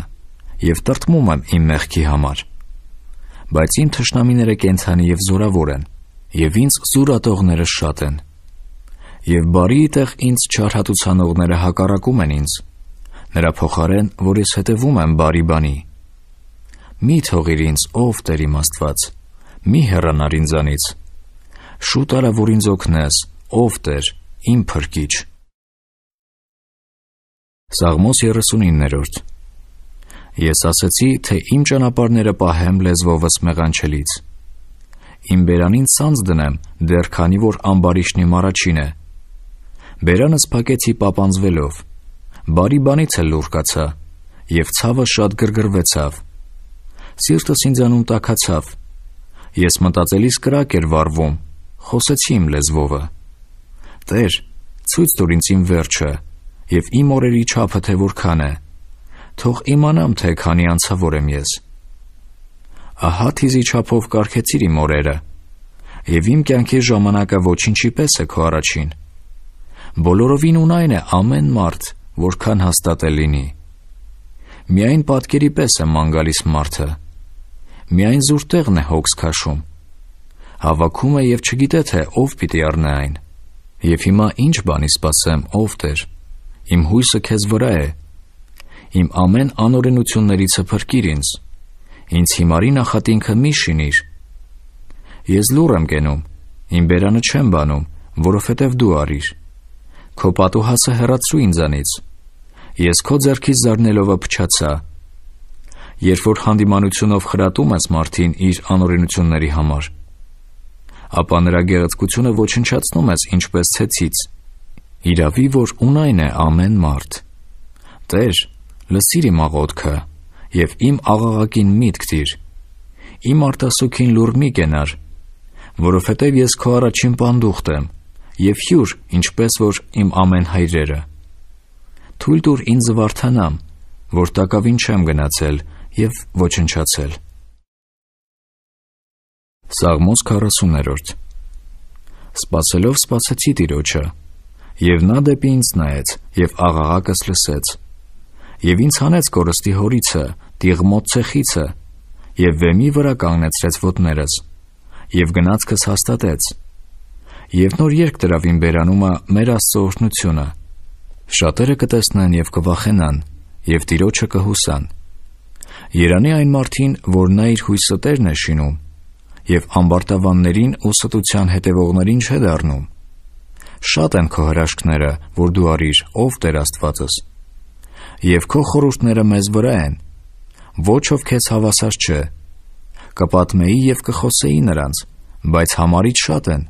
եւ տրտմում եմ իմ մեղքի համար, բայց իմ թշնամիները կենցանի եւ զորավոր են, եւ ինձ զուրատողները շատ են, եւ բարի տեղ ինձ չարհատուցանողները հակառակում են ինձ, նրա փոխարեն, որ ես հետևում եմ բարի բանի, բանի Մի թողիր ինձ, ով Տեր իմ Աստված, մի հեռանար ինձանից։ Շուտ արա, որ ինձ օգնես, ով Տեր, իմ փրկիչ։ Սաղմոս 39-րդ Ես ասացի, թե իմ ճանապարհները պահեմ լեզվովս մեղանչելից։ Իմ բերանին ցանց դնեմ, դեռ քանի որ ամբարիշն իմ առաջին է։ Բերանս փակեցի պապանձվելով։ Բարի բանից է լուրկացա, եւ ցավը շատ գրգռվեցավ Սիրտս ինձանում տակացավ։ Ես մտածելիս կրակ էր վառվում, խոսեցի իմ լեզվովը։ Տեր, ցույց տուր ինձ իմ վերջը եւ իմ օրերի չափը թե որքան է։ Թող իմանամ թե քանի անցավոր եմ ես։ Ահա թիզի չափով կարկեցիր իմ օրերը եւ իմ կյանքի ժամանակը ոչինչի պես է քո առաջին։ Բոլորովին ունայն է ամեն մարդ, որքան հաստատ է լինի։ Միայն պատկերի պես է մանգալիս մարդը միայն զուրտեղն է հոգս քաշում։ Հավաքում է եւ չգիտե թե ով պիտի առնե այն։ Եվ հիմա ինչ բանի սпасեմ, ով Տեր։ Իմ հույսը քեզ վրա է։ Իմ ամեն անօրենություններից հփրկիր ինձ։ Ինձ հիմարի նախատինքը մի շինիր։ Ես լուր եմ գնում, իմ բերանը չեմ բանում, որովհետև դու արիր։ Քո պատուհասը հեռացու ինձանից։ Ես քո ձեռքից զառնելով փչացա։ Երբ որ հանդիմանությունով խրատում ես մարդին իր անօրենությունների համար, ապա նրա գեղեցկությունը ոչնչացնում ես ինչպես ցեցից։ Իրավի որ ունայն է ամեն մարդ։ Տեր, լսիր իմ աղոթքը եւ իմ աղաղակին միտք դիր։ Իմ արտասուքին լուր մի կենար, որովհետեւ ես քո առաջին պանդուխտ եմ եւ հյուր, ինչպես որ իմ ամեն հայրերը։ Թույլ տուր ինձ վարթանամ, որ տակավին չեմ գնացել եւ ոչնչացել։ Սաղմոս 40-րդ Սպասելով սпасեցի Տիրոջը, եւ նա դեպի ինձ նայեց եւ աղաղակս լսեց։ Եվ ինձ հանեց կորստի հորիցը, տիղմոտ ցեխիցը, եւ վեմի վրա կանգնեցրեց ոտներս, եւ գնացքս հաստատեց։ Եվ նոր երկ դրավ իմ բերանումը մեր Աստծո օրհնությունը։ Շատերը կտեսնեն եւ կվախենան, եւ Տիրոջը կհուսան։ կվ Երանի այն մարդին, որ նա իր հույսը Տերն է շինում, եւ ամբարտավաններին ու ստության հետևողներին չէ դառնում։ Շատ են քո հրաշքները, որ դու արիր, ով Տեր Աստվածս։ Եվ քո խորհուրդները մեզ վրա են։ Ոչ ով քեզ հավասար չէ։ Կպատմեի եւ կխոսեի նրանց, բայց համարից շատ են։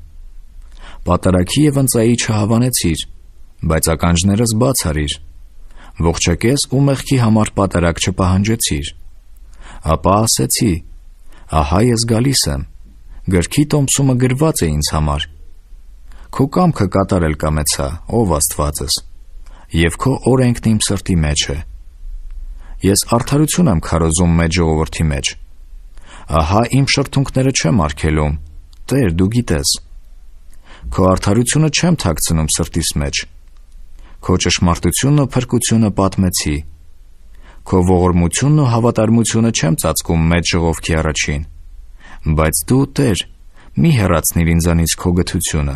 Պատարակի եւ ընծայի չհավանեցիր, բայց ականջներս բաց արիր։ Ողջակես ու մեղքի համար պատարակ չպահանջեցիր։ չպահանջեցիր Ապա ասեցի. «Ահա ես գալիս եմ»։ Գրքի տոմսումը գրված է ինձ համար։ Քո կամքը կատարել կամեցա, ով Աստվածս, եւ քո օրենքն իմ սրտի մեջ է։ Ես արդարություն եմ քարոզում մեր ժողովրդի մեջ։ Ահա իմ շրթունքները չեմ արգելում։ Տեր, դու գիտես։ Քո արդարությունը չեմ թաքցնում սրտիս մեջ։ Քո ճշմարտությունը, փրկությունը պատմեցի։ Քո ողորմությունն ու հավատարմությունը չեմ ծածկում մեծ ժողովքի առաջին։ Բայց դու, Տեր, մի հեռացնիր ինձանից քո գթությունը։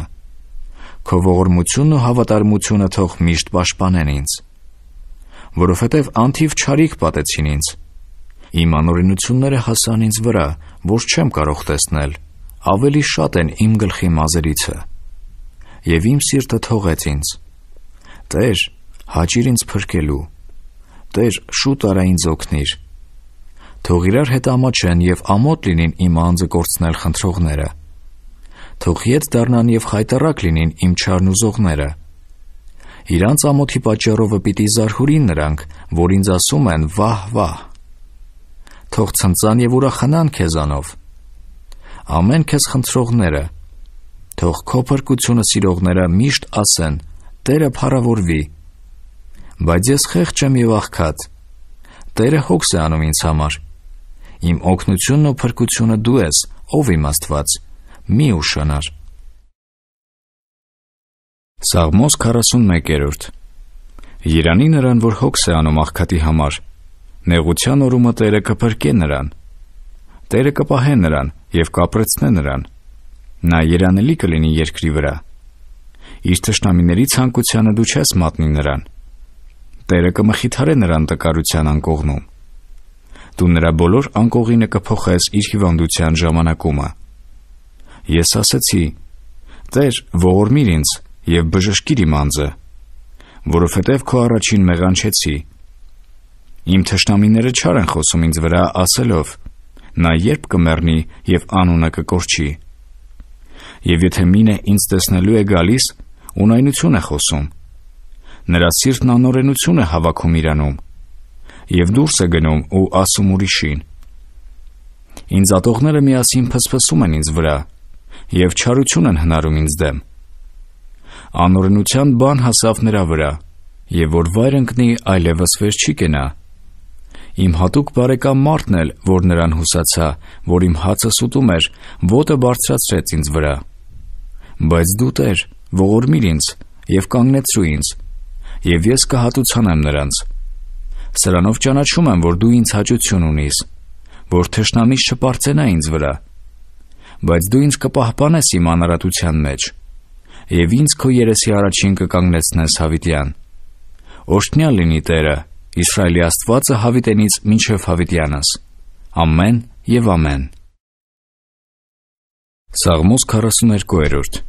Քո ողորմությունն ու հավատարմությունը թող միշտ պաշտպանեն ինձ, որովհետև անթիվ չարիք պատեցին ինձ։ Իմ անօրենությունները հասան ինձ վրա, որ չեմ կարող տեսնել։ Ավելի շատ են իմ գլխի մազերիցը։ Եվ իմ սիրտը թողեց ինձ։ Տեր, հաճիր ինձ փրկելու Տեր, շուտ արա ինձ օգնիր։ Թող իրար հետ ամաչեն եւ ամոտ լինին իմ անձը կորցնել խնդրողները։ Թող յետ դառնան եւ խայտարակ լինին իմ չարն ուզողները։ Իրանց ամոթի պատճառովը պիտի զարհուրին նրանք, որ ինձ ասում են վահ վահ։ Թող ցնցան եւ ուրախանան քեզանով։ Ամեն քեզ խնդրողները թող քո փրկությունը սիրողները միշտ ասեն. Տերը փառավորվի Բայց ես խեղճ եմ եւ աղքատ։ Տերը հոգս է անում ինձ համար։ Իմ օգնությունն ու փրկությունը դու ես, ով իմ Աստված։ Մի ուշանար։ Սաղմոս 41-րդ Երանի նրան, որ հոգս է անում աղքատի համար, նեղության օրումը Տերը կփրկե նրան։ Տերը կպահե նրան եւ կապրեցնե նրան։ Նա երանելի կլինի երկրի վրա։ Իր ճշտամիների ցանկությանը դու չես մատնի նրան։ Տերը կմխիթարե նրան տկարության անկողնում։ Դու նրա բոլոր անկողինը կփոխես իր հիվանդության ժամանակումը։ Ես ասացի. Տեր, ողորմիր ինձ եւ բժշկիր իմ անձը, որովհետեւ քո առաջին մեղանչեցի։ Իմ թշնամիները չար են խոսում ինձ վրա ասելով. նա երբ կմեռնի եւ անունը կկորչի։ Եվ եթե մինը ինձ տեսնելու է գալիս, ունայնություն է խոսում Նրա սիրտն անօրենություն է հավաքում իրանում եւ դուրս է գնում ու ասում ուրիշին. Ինձ ատողները միասին փսփսում են ինձ վրա եւ չարություն են հնարում ինձ դեմ։ Անօրենության բան հասավ նրա վրա եւ որ վայր ընկնի այլևս վեր չի կենա։ Իմ հատուկ բարեկամ մարդն էլ, որ նրան հուսացա, որ իմ հացը սուտում էր, ոտը բարձրացրեց ինձ վրա։ Բայց դու տեր, ողորմիր ինձ եւ կանգնեցրու ինձ, եւ ես կհատուցանեմ նրանց։ Սրանով ճանաչում եմ, որ դու ինձ հաճություն ունիս, որ թշնամի շպարծենա ինձ վրա։ Բայց դու ինձ կպահպանես իմ անարատության մեջ եւ ինձ քո երեսի առաջին կկանգնեցնես Հավիտյան։ Օշտնյա լինի Տերը, Իսրայելի Աստվածը Հավիտենից մինչև Հավիտյանս։ Ամեն եւ ամեն։ Սաղմոս 42-րդ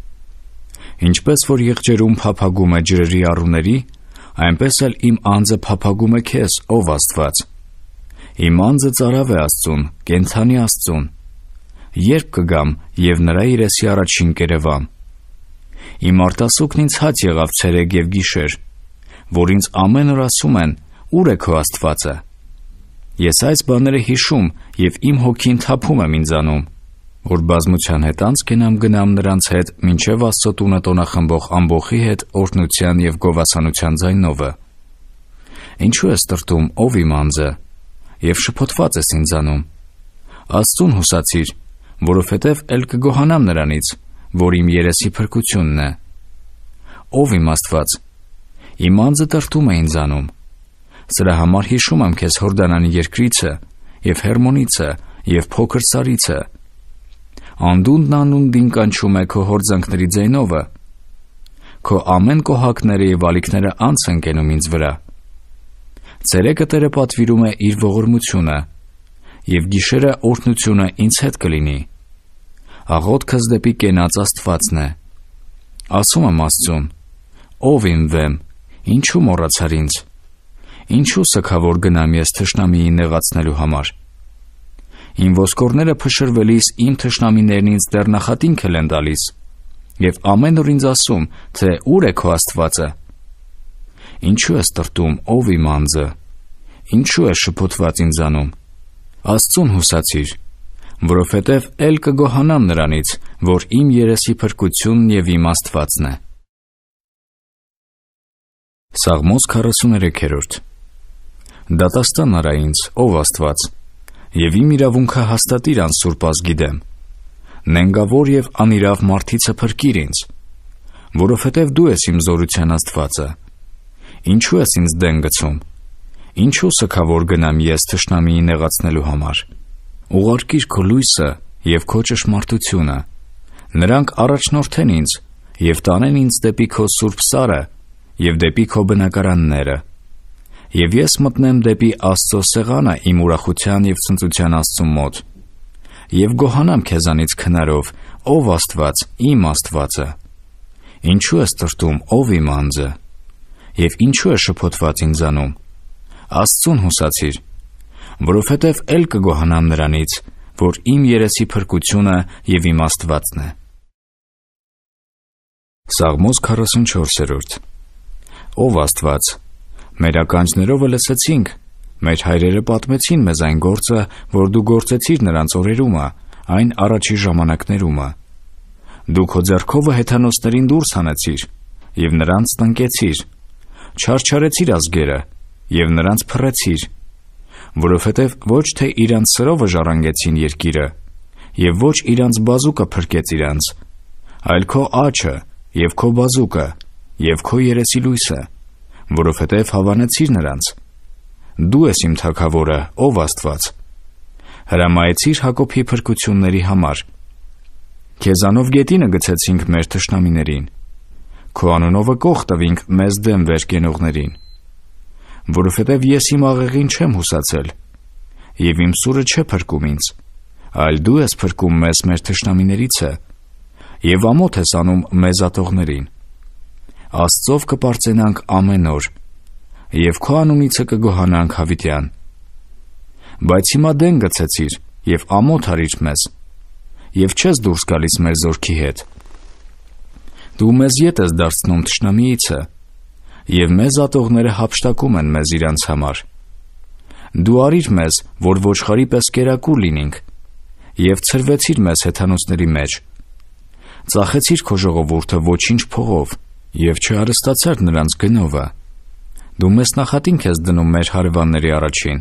Ինչպես որ եղջերուն փափագում է ջրերի առուների, այնպես էլ իմ անձը փափագում է քեզ, ով Աստված։ Իմ անձը ծարավ է Աստծուն, կենցանի Աստծուն։ Երբ կգամ եւ նրա իրեսի առաջին կերևամ։ Իմ արտասուքն ինձ հաց եղավ ցերեկ եւ գիշեր, որ ինձ ամեն օր ասում են՝ «Ո՞ւր է քո Աստվածը»։ Ես այս բաները հիշում եւ իմ հոգին թափում եմ ինձանում որ բազմության հետ անց գնամ գնամ նրանց հետ, մինչև Աստծո տունը տոնախմբող ամբոխի հետ օրհնության եւ գովասանության ձայնովը։ Ինչու է ստրտում ով իմ անձը եւ շփոթված ես ինձանում։ Աստուն հուսացիր, որովհետեւ ել կգոհանամ նրանից, որ իմ երեսի փրկությունն է։ Ով իմ Աստված։ Իմ անձը տրտում է ինձանում։ Սրա համար հիշում եմ քեզ Հորդանանի երկրիցը եւ Հերմոնիցը եւ Փոքր Սարիցը անդունդն անդունդին կանչում է քո հորձանքների ձայնովը։ Քո ամեն կոհակները եւ ալիքները անց են կենում ինձ վրա։ Ցերեկը Տերը պատվիրում է իր ողորմությունը, եւ գիշերը օրհնությունը ինձ հետ կլինի։ Աղոթքս դեպի կենաց Աստվածն է։ Ասում եմ Աստծուն. Ով իմ վեմ, ինչու մոռացար ինձ։ Ինչու սքավոր գնամ ես թշնամիին նեղացնելու համար։ Իմ ոսկորները փշրվելիս իմ թշնամիներն ինձ դեռ նախատինք էլ են տալիս եւ ամեն օր ինձ ասում, թե ուր է քո Աստվածը։ Ինչու է ստրտում ով իմ անձը։ Ինչու է շփոթված ինձանում։ Աստծուն հուսացիր, որովհետև ել կգոհանամ նրանից, որ իմ երեսի փրկությունն եւ իմ Աստվածն է։ Սաղմոս 43-րդ Դատաստան արա ինձ, ով Աստված, եւ իմ իրավունքը հաստատիր անց Սուրբ ազգի դեմ։ Նենգավոր եւ անիրավ մարդիցը փրկիր ինձ, որովհետեւ դու ես իմ զորության Աստվածը։ Ինչու ես ինձ դեն գցում։ Ինչու սքավոր գնամ ես ճշնամիի նեղացնելու համար։ Ուղարկիր քո լույսը եւ քո ճշմարտությունը։ Նրանք առաջնորդեն ինձ եւ տանեն ինձ դեպի քո Սուրբ Սարը եւ դեպի քո բնակարանները եւ ես մտնեմ դեպի Աստծո սեղանը իմ ուրախության եւ ցնծության Աստծո մոտ։ Եվ գոհանամ քեզանից քնարով, ով Աստված, իմ Աստվածը։ Ինչու ես տրտում, ով իմ անձը։ Եվ ինչու է շփոթված ինձանում։ Աստծուն հուսացիր, որովհետև ել կգոհանամ նրանից, որ իմ երեսի փրկությունը եւ իմ Աստվածն է։ Սաղմոս 44-րդ Ով Աստված, Մեր ականջներովը լսեցինք, մեր հայրերը պատմեցին մեզ այն գործը, որ դու գործեցիր նրանց օրերումը, այն առաջի ժամանակներումը։ Դու քո ձեռքովը հեթանոսներին դուրս հանեցիր եւ նրանց տնկեցիր։ Չարչարեցիր ազգերը եւ նրանց փռեցիր, որովհետեւ ոչ թե իրանց սրովը ժառանգեցին երկիրը եւ ոչ իրանց բազուկը փրկեց իրանց, այլ քո աչը եւ քո բազուկը եւ քո երեսի լույսը որովհետև հավանեցիր նրանց։ Դու ես իմ թակավորը, ով Աստված։ Հրամայեցիր Հակոբի փրկությունների համար։ Քեզանով գետինը գցեցինք մեր ճշնամիներին։ Քո անունովը կող տվինք մեզ դեմ վերկենողներին։ Որովհետև ես իմ աղեղին չեմ հուսացել, եւ իմ սուրը չէ փրկում ինձ, այլ դու ես փրկում մեզ մեր ճշնամիներիցը, եւ ամոթ ես անում մեզ ատողներին։ Աստծով կպարծենանք ամեն օր եւ քո անունիցը կգոհանանք հավիտյան։ Բայց հիմա դեն գցեցիր եւ ամոթ արիր մեզ եւ չես դուրս գալիս մեր զորքի հետ։ Դու մեզ ետ ես դարձնում ճշնամիիցը եւ մեզ ատողները հապշտակում են մեզ իրանց համար։ Դու արիր մեզ, որ ոչխարի պես կերակուր լինենք եւ ծրվեցիր մեզ հեթանոսների մեջ։ Ծախեցիր քո ժողովուրդը ոչինչ փողով։ ոչ եւ չհարստացար նրանց գնովը։ Դու մեզ նախատինք ես դնում մեր հարևանների առաջին։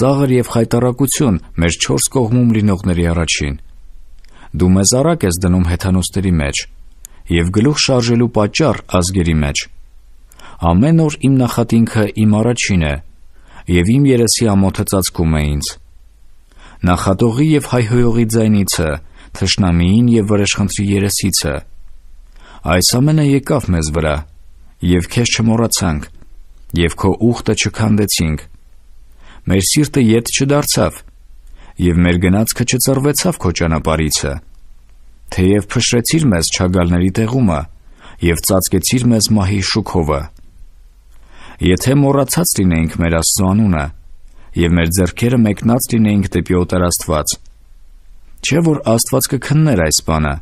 Ծաղր եւ խայտարակություն մեր 4 կողմում լինողների առաջին։ Դու մեզ առակ ես դնում հեթանոսների մեջ եւ գլուխ շարժելու պատճառ ազգերի մեջ։ Ամեն օր իմ նախատինքը իմ առաջին է եւ իմ երեսի ամոթը ծածկում է ինձ։ Նախատողի եւ հայհոյողի ձայնիցը, թշնամիին եւ վրեժխնդրի երեսիցը, այս ամենը եկավ մեզ վրա, եւ քեզ չմոռացանք, եւ քո ուխտը չքանդեցինք։ Մեր սիրտը յետ չդարձավ, եւ մեր գնացքը չծռվեցավ քո ճանապարիցը։ Թեև փշրեցիր մեզ ճագալների տեղումը եւ ծածկեցիր մեզ մահի շուքովը։ Եթե մոռացած լինեինք մեր Աստծո անունը եւ մեր ձեռքերը մեկնած լինեինք դեպի օտար Աստված, չէ՞ որ Աստված կքններ այս բանը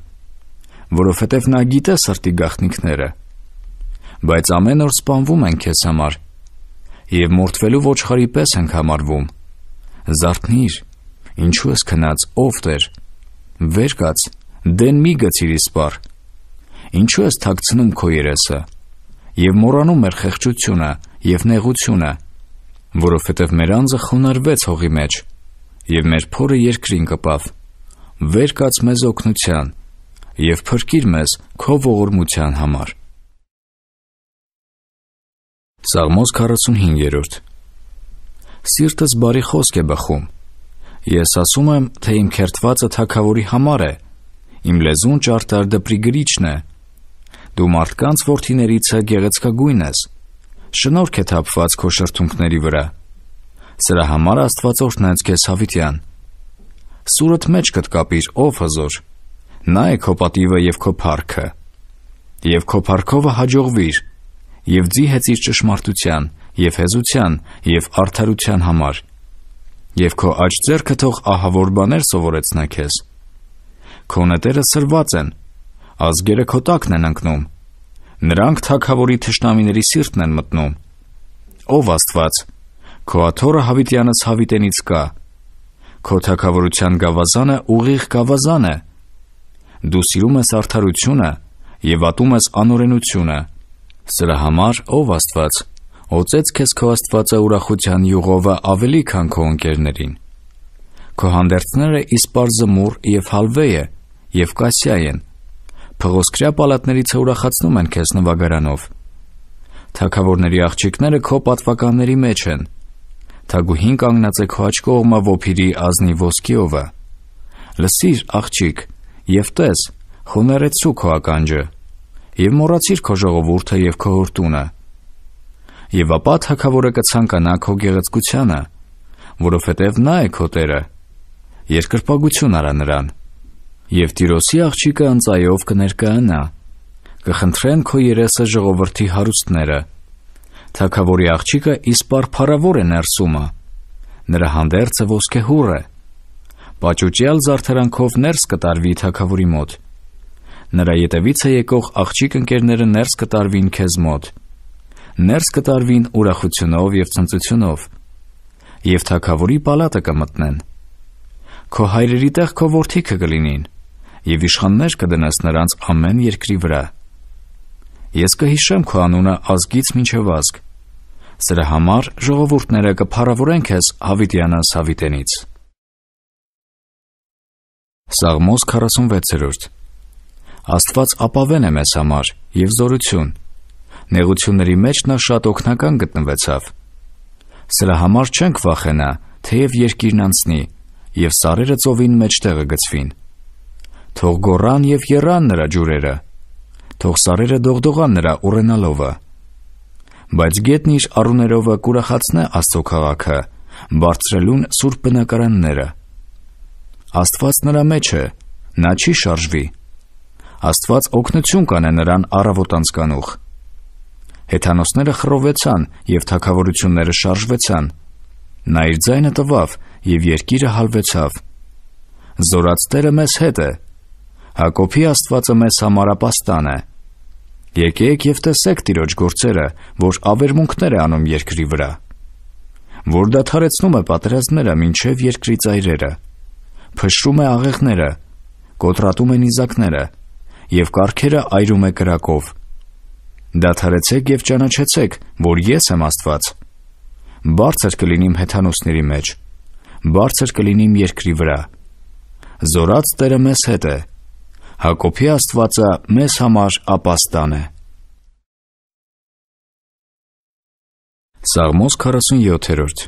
որովհետև նա գիտե սրտի գաղտնիքները։ Բայց ամեն օր սպանվում են քեզ համար եւ մորթվելու ոչխարի պես ենք համարվում։ Զարթնիր, ինչու ես քնած, ով դեր։ Վեր կաց, դեն մի գցիր իսպար։ Ինչու ես թաքցնում քո երեսը եւ մոռանում մեր խեղճությունը եւ նեղությունը, որովհետեւ մեր անձը խոնարհվեց հողի մեջ եւ մեր փորը երկրին կպավ։ Վեր կաց մեզ օգնության եւ փրկիր մեզ քո ողորմության համար։ Սաղմոս 45-րդ Սիրտս բարի խոսք է բխում։ Ես ասում եմ, թե իմ քերտվածը թակավորի համար է, իմ լեզուն ճարտար դպրի գրիչն է։ Դու մարդկանց ворթիներից է գեղեցկագույն ես։ Շնորհք է թափված քո շրթունքների վրա։ Սրա համար Աստված օրհնեց քեզ հավիտյան։ Սուրդ մեջ կտկապիր, ով հզոր։ Նա է քո պատիվը եւ քո փառքը։ Եվ քո փառքովը հաջողվիր եւ ձիհեցիր ճշմարտության եւ հեզության եւ արդարության համար։ Եվ քո աջ ձեռքը թող ահավոր բաներ սովորեցնա քեզ։ Քո նետերը սրված են, ազգերը քո տակն են ընկնում։ Նրանք թակավորի թշնամիների սիրտն են մտնում։ Ով Աստված, քո աթորը հավիտյանս հավիտենից կա։ Քո թակավորության գավազանը ուղիղ գավազան է։ գավազանը, դու սիրում ես արդարությունը եւ ատում ես անօրենությունը։ Սրա համար ով Աստված օծեց քեզ քո Աստվածը ուրախության յուղովը ավելի քան քո ընկերներին։ Քո հանդերձները իսպար զմուր եւ հալվե է եւ կասյա են։ Փղոսկրյա պալատներից ուրախացնում են քեզ նվագարանով։ Թակավորների աղջիկները քո պատվականների մեջ են։ Թագուհին կանգնած է քո աչ կողմը ոփիրի ազնի ոսկիովը։ Լսիր, աղջիկ, եւ տես խոներեցու քո ականջը եւ մոռացիր քո ժողովուրդը եւ քո հորտունը եւ ապա թակավորը կցանկանա քո գեղեցկությանը որովհետեւ նա է քո Տերը երկրպագություն արա նրան եւ Տիրոսի աղջիկը անծայով կներկայանա կխնդրեն քո երեսը ժողովրդի հարուստները թակավորի աղջիկը իսպար փարավոր է ներսումը նրա հանդերձը ոսկե հուռ է Պաճուճյալ զարդարանքով ներս կտարվի թակավորի մոտ։ Նրա ետևից է եկող աղջիկ ընկերները ներս կտարվին քեզ մոտ։ Ներս կտարվին ուրախությունով եւ ցնծությունով։ Եվ թակավորի պալատը կմտնեն։ Քո հայրերի տեղ քո որդիքը կլինին եւ իշխաններ կդնաս նրանց ամեն երկրի վրա։ Ես կհիշեմ քո անունը ազգից մինչև ազգ։ Սրա համար ժողովուրդները կփառավորեն քեզ հավիտյանս հավիտենից։ Սաղմոս 46-րդ Աստված ապավեն է մեզ համար եւ զորություն։ Նեղությունների մեջ նա շատ օգնական գտնվեցավ։ Սրա համար չենք վախենա, թեև երկիրն անցնի եւ սարերը ծովին մեջտեղը գծվին։ Թող գոռան եւ երան նրա ջուրերը։ Թող սարերը դողդողան նրա օրենալովը։ Բայց գետն իր առուներովը կուրախացնե Աստծո քաղաքը, բարձրելուն սուրբ բնակարանները։ Աստված նրա մեջ է, նա չի շարժվի։ Աստված օգնություն կանե նրան առավոտանց կանուխ։ Հեթանոսները խռովեցան եւ թակավորությունները շարժվեցան։ Նա իր ձայնը տվավ եւ երկիրը հալվեցավ։ Զորած Տերը մեզ հետ է։ Հակոբի Աստվածը մեզ համար ապաստան է։ Եկեք եւ տեսեք Տիրոջ գործերը, որ ավերմունքներ է անում երկրի վրա, որ դադարեցնում է պատերազմները ոչ միայն երկրի ծայրերը փշրում է աղեղները, կոտրատում է նիզակները եւ կարկերը այրում է կրակով։ Դադարեցեք եւ ճանաչեցեք, որ ես եմ Աստված։ Բարձր կլինիմ հեթանոսների մեջ, բարձր կլինիմ երկրի վրա։ Զորած Տերը մեզ հետ է։ Հակոբի Աստվածը մեզ համար ապաստան է։ Սաղմոս 47-րդ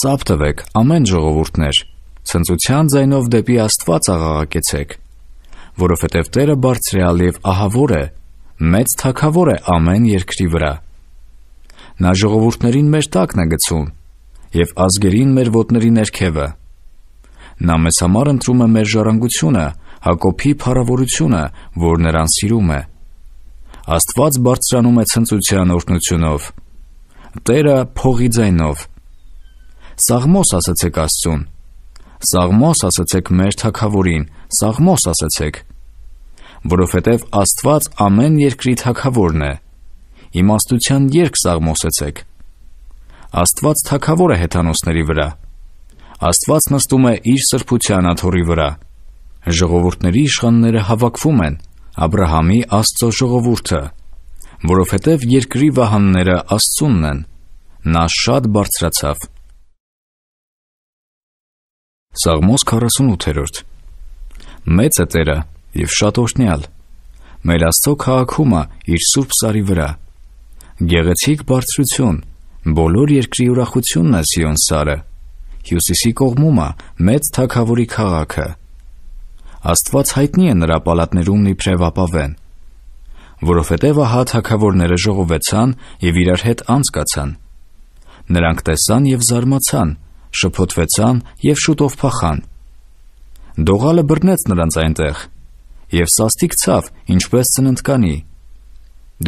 Ծապ տվեք ամեն ժողովուրդներ Ցնծության ձայնով դեպի Աստված աղաղակեցեք, որովհետև Տերը բարձրյալ եւ ահավոր է, մեծ թակավոր է ամեն երկրի վրա։ Նա ժողովուրդներին մեր տակն է գցում եւ ազգերին մեր ոտների ներքևը։ Նա մեզ համար ընտրում է մեր ժառանգությունը, Հակոբի փառավորությունը, որ նրան սիրում է։ Աստված բարձրանում է ցնծության օրհնությունով։ Տերը փողի ձայնով։ Սաղմոս ասացեք Աստծուն. Սաղմոս ասացեք մեր թակավորին, Սաղմոս ասացեք, որովհետև Աստված ամեն երկրի թակավորն է։ Իմաստության երկ Սաղմոսեցեք։ Աստված թակավոր է հեթանոսների վրա։ Աստված նստում է իր սրբության աթոռի վրա։ Ժողովուրդների իշխանները հավաքվում են Աբ รา համի Աստծո ժողովուրդը, որովհետև երկրի վահանները Աստծունն են։ Նա շատ բարձրացավ։ Սաղմոս 48-րդ Մեծ է Տերը եւ շատ օրհնյալ։ Մեր Աստծո քաղաքումը իր Սուրբ Սարի վրա։ Գեղեցիկ բարձրություն, բոլոր երկրի ուրախությունն է Սիոն Սարը։ Հյուսիսի կողմումը մեծ թագավորի քաղաքը։ Աստված հայտնի է նրա պալատներումն իբրև ապավեն, որովհետև ահա թագավորները ժողովեցան եւ իրար հետ անցկացան։ Նրանք տեսան եւ զարմացան, շփոթվեցան եւ շուտով փախան։ Դողալը բռնեց նրանց այնտեղ եւ սաստիկ ցավ, ինչպես ծննդկանի։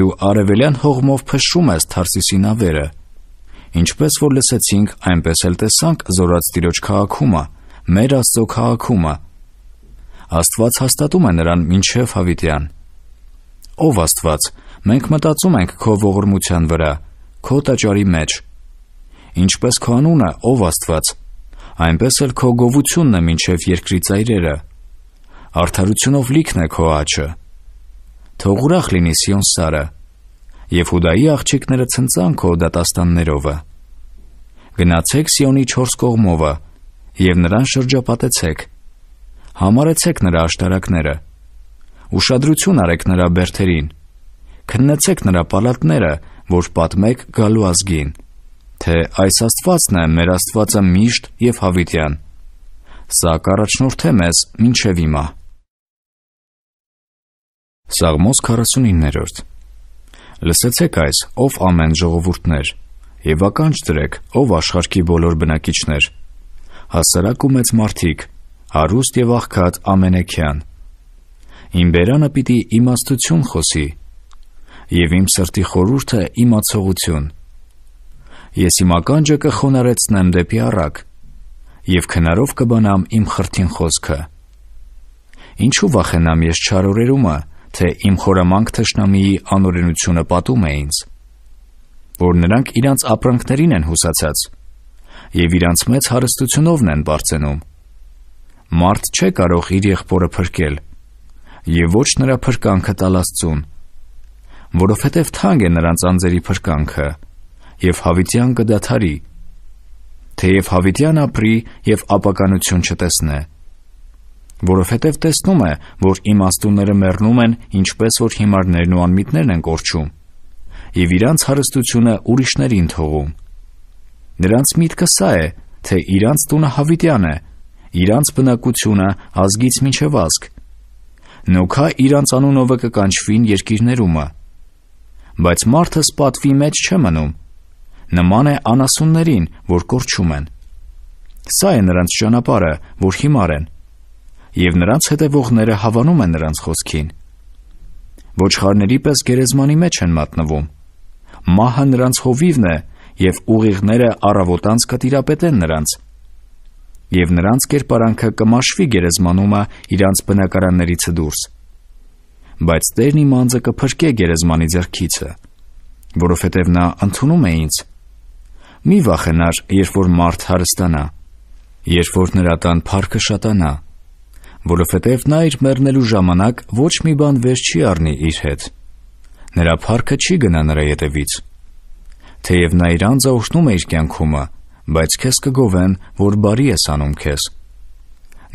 Դու արևելյան հողմով փշում ես Թարսիսի նավերը։ Ինչպես որ լսեցինք, այնպես էլ տեսանք զորած տիրոջ քաղաքումը, մեր Աստծո քաղաքումը։ Աստված հաստատում է նրան մինչև հավիտյան։ Ով Աստված, մենք մտածում ենք քո ողորմության վրա, քո տաճարի մեջ։ Ինչպես քո անունը, ով Աստված, այնպես էլ քո գովությունն է մինչև երկրի ծայրերը։ Արդարությունով լիքն է քո աճը։ Թող ուրախ լինի Սիոն Սարը, եւ Հուդայի աղջիկները ցնցան քո դատաստաններովը։ Գնացեք Սիոնի 4 կողմովը եւ նրան շրջապատեցեք։ Համարեցեք նրա աշտարակները։ Ուշադրություն արեք նրա բերթերին։ Քննեցեք նրա պալատները, որ պատմեք գալու ազգին թե այս Աստվածն է մեր Աստվածը միշտ եւ հավիտյան։ Սա կառաջնորդ է մեզ ինչև հիմա։ Սաղմոս 49-րդ Լսեցեք այս, ով ամեն ժողովուրդներ, եւ ականջ դրեք, ով աշխարհքի բոլոր բնակիչներ։ Հասարակ ու մեծ մարդիկ, հարուստ եւ աղքատ ամենեքյան։ Իմ բերանը պիտի իմաստություն խոսի, եւ իմ սրտի խորուրդը իմացողություն։ Ես իմ ականջը կխոնարեցնեմ դեպի առակ եւ քնարով կբանամ իմ խրթին խոսքը։ Ինչու վախենամ ես չարորերումը, թե իմ խորամանկ թշնամիի անօրենությունը պատում է ինձ, որ նրանք իրանց ապրանքներին են հուսացած եւ իրանց մեծ հարստությունովն են բարձենում։ Մարդ չէ կարող իր եղբորը փրկել եւ ոչ նրա փրկանքը տալ Աստծուն, որովհետեւ թանկ է նրանց անձերի փրկանքը եւ հավիտյան կդադարի, թեև հավիտյան ապրի եւ ապականություն չտեսնե, որովհետեւ տեսնում է, որ իմաստունները մեռնում են, ինչպես որ հիմարներն ու անմիտներն են կորչում, եւ իրանց հարստությունը ուրիշներին թողում։ Նրանց միտքը սա է, թե իրանց տունը հավիտյան է, իրանց բնակությունը ազգից մինչև ազգ։ Նոքա իրանց անունով կկանչվին երկիրներումը։ Բայց մարդը սպատվի մեջ չէ մնում, նման է անասուններին, որ կորչում են։ Սա է նրանց ճանապարհը, որ հիմար են, եւ նրանց հետևողները հավանում են նրանց խոսքին։ Ոչխարների պես գերեզմանի մեջ են մատնվում։ Մահը նրանց հովիվն է, եւ ուղիղները առավոտանց կտիրապետեն նրանց։ Եվ նրանց կերպարանքը կմաշվի գերեզմանումը իրանց բնակարաններից դուրս։ Բայց Տերն իմ անձը կփրկե գերեզմանի ձեռքիցը, որովհետև նա ընդունում է ինձ Մի վախենար, երբ որ մարդ հարստանա, երբ որ նրա տան փառքը շատանա, որովհետև նա իր մեռնելու ժամանակ ոչ մի բան վեր չի առնի իր հետ։ Նրա փառքը չի գնա նրա ետևից։ Թեև նա իր անձը օշնում է իր կյանքումը, բայց քեզ կգովեն, որ բարի ես անում քեզ։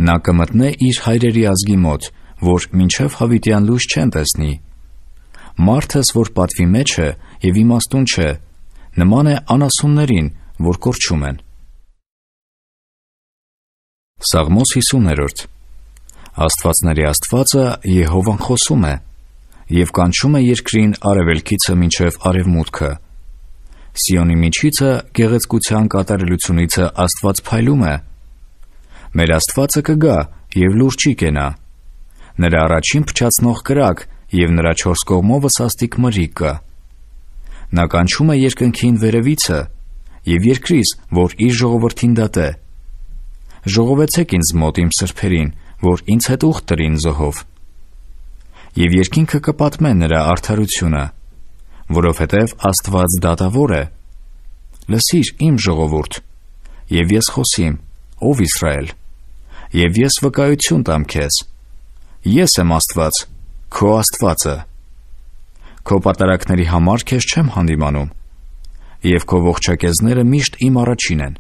Նա կմտնե իր հայրերի ազգի մոտ, որ մինչև հավիտյան լույս չեն տեսնի։ Մարդըս, որ պատվի մեջ է եւ իմաստուն չէ, նման է անասուններին, որ կորչում են։ Սաղմոս 50-րդ Աստվածների Աստվածը Եհովան խոսում է եւ կանչում է երկրին արևելքիցը մինչև արևմուտքը։ Սիոնի միջիցը գեղեցկության կատարելությունիցը Աստված փայլում է։ Մեր Աստվածը կգա եւ լուրջ չի կենա։ Նրա առաջին փչացնող կրակ եւ նրա չորս կողմովս աստիկ մրիկ կա։ Նա կանչում է երկնքին վերևիցը եւ երկրից, որ իր ժողովրդին դատե։ Ժողովեցեք ինձ մոտ իմ սրբերին, որ ինձ հետ ուխ տրին զոհով։ Եվ երկինքը կպատմե նրա արդարությունը, որովհետև Աստված դատավոր է։ Լսիր իմ ժողովուրդ, եւ ես խոսիմ, ով Իսրայել, եւ ես վկայություն տամ քեզ։ Ես եմ Աստված, քո Աստվածը։ Քո պատարակների համար քեզ չեմ հանդիմանում, եւ քո ողջակեզները միշտ իմ առաջին են։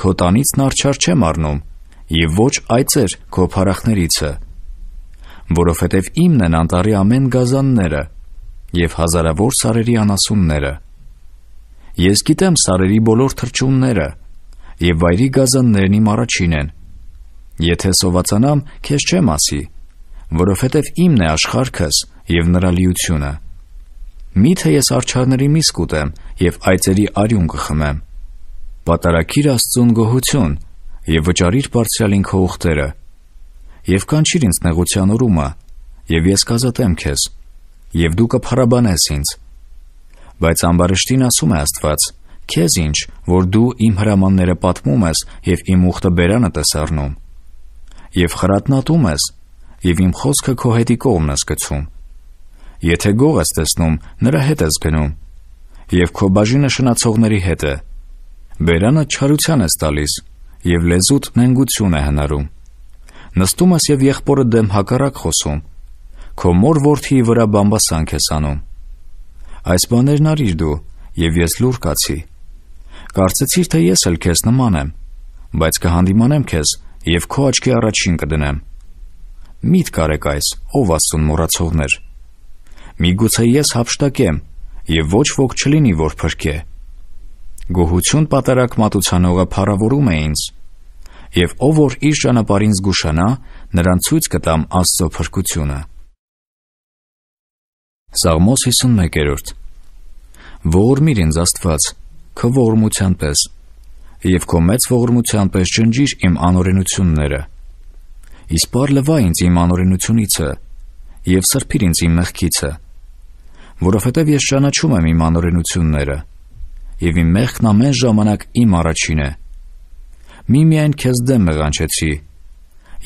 Քո տանից նարչար չեմ առնում, եւ ոչ այծեր քո փարախներիցը, որովհետեւ իմն են անտարի ամեն գազանները եւ հազարավոր սարերի անասունները։ Ես գիտեմ սարերի բոլոր թրջունները եւ վայրի գազաններն իմ առաջին են։ Եթե սովածանամ, քեզ չեմ ասի, որովհետև իմն է աշխարհքս եւ նրա լիությունը։ Միթե ես արչարների միս կուտեմ եւ այծերի արյուն կխմեմ։ Պատարակիր Աստծուն գոհություն եւ վճարիր բարձրալին քո ուխտերը եւ կանչիր ինձ նեղության օրումը եւ ես կազատեմ քեզ եւ դու կփառաբանես ինձ։ Բայց ամբարշտին ասում է Աստված. քեզ ինչ, որ դու իմ հրամանները պատմում ես եւ իմ ուխտը բերանը տեսառնում։ Եվ խրատնատում ես, եւ իմ խոսքը քո հետի կողմն ես գցում։ Եթե գող ես տեսնում, նրա հետ ես գնում եւ քո բաժինը շնացողների հետ է։ Բերանը չարության ես տալիս եւ լեզուդ նենգություն է հնարում։ Նստում ես եւ եղբորը դեմ հակառակ խոսում։ Քո մոր worth-ի վրա բամբասանք ես անում։ Այս բաներն արիր դու եւ ես լուր կացի։ Կարծեցիր թե ես էլ քեզ նման եմ, բայց կհանդիմանեմ քեզ եւ քո աչքի առաջին կդնեմ։ Միտք արեք այս, ով ասուն մոռացողներ։ Միգուցե ես հապշտակեմ եւ ոչ ոք չլինի, որ փրկե։ Գոհություն պատարակ մատուցանողը փառավորում է ինձ։ Եվ ով որ իր ճանապարհին զգուշանա, նրան ցույց կտամ Աստծո փրկությունը։ Սաղմոս 51-րդ Ողորմիր ինձ Աստված, քո ողորմության պես, եւ քո մեծ ողորմության պես ջնջիր իմ անօրենությունները իսպար լվա ինձ իմ անօրենությունիցը եւ սրբիր ինձ իմ մեղքիցը, որովհետեւ ես ճանաչում եմ իմ անօրենությունները եւ իմ մեղքն ամեն ժամանակ իմ առաջին է։ Մի միայն քեզ դեմ մեղանչեցի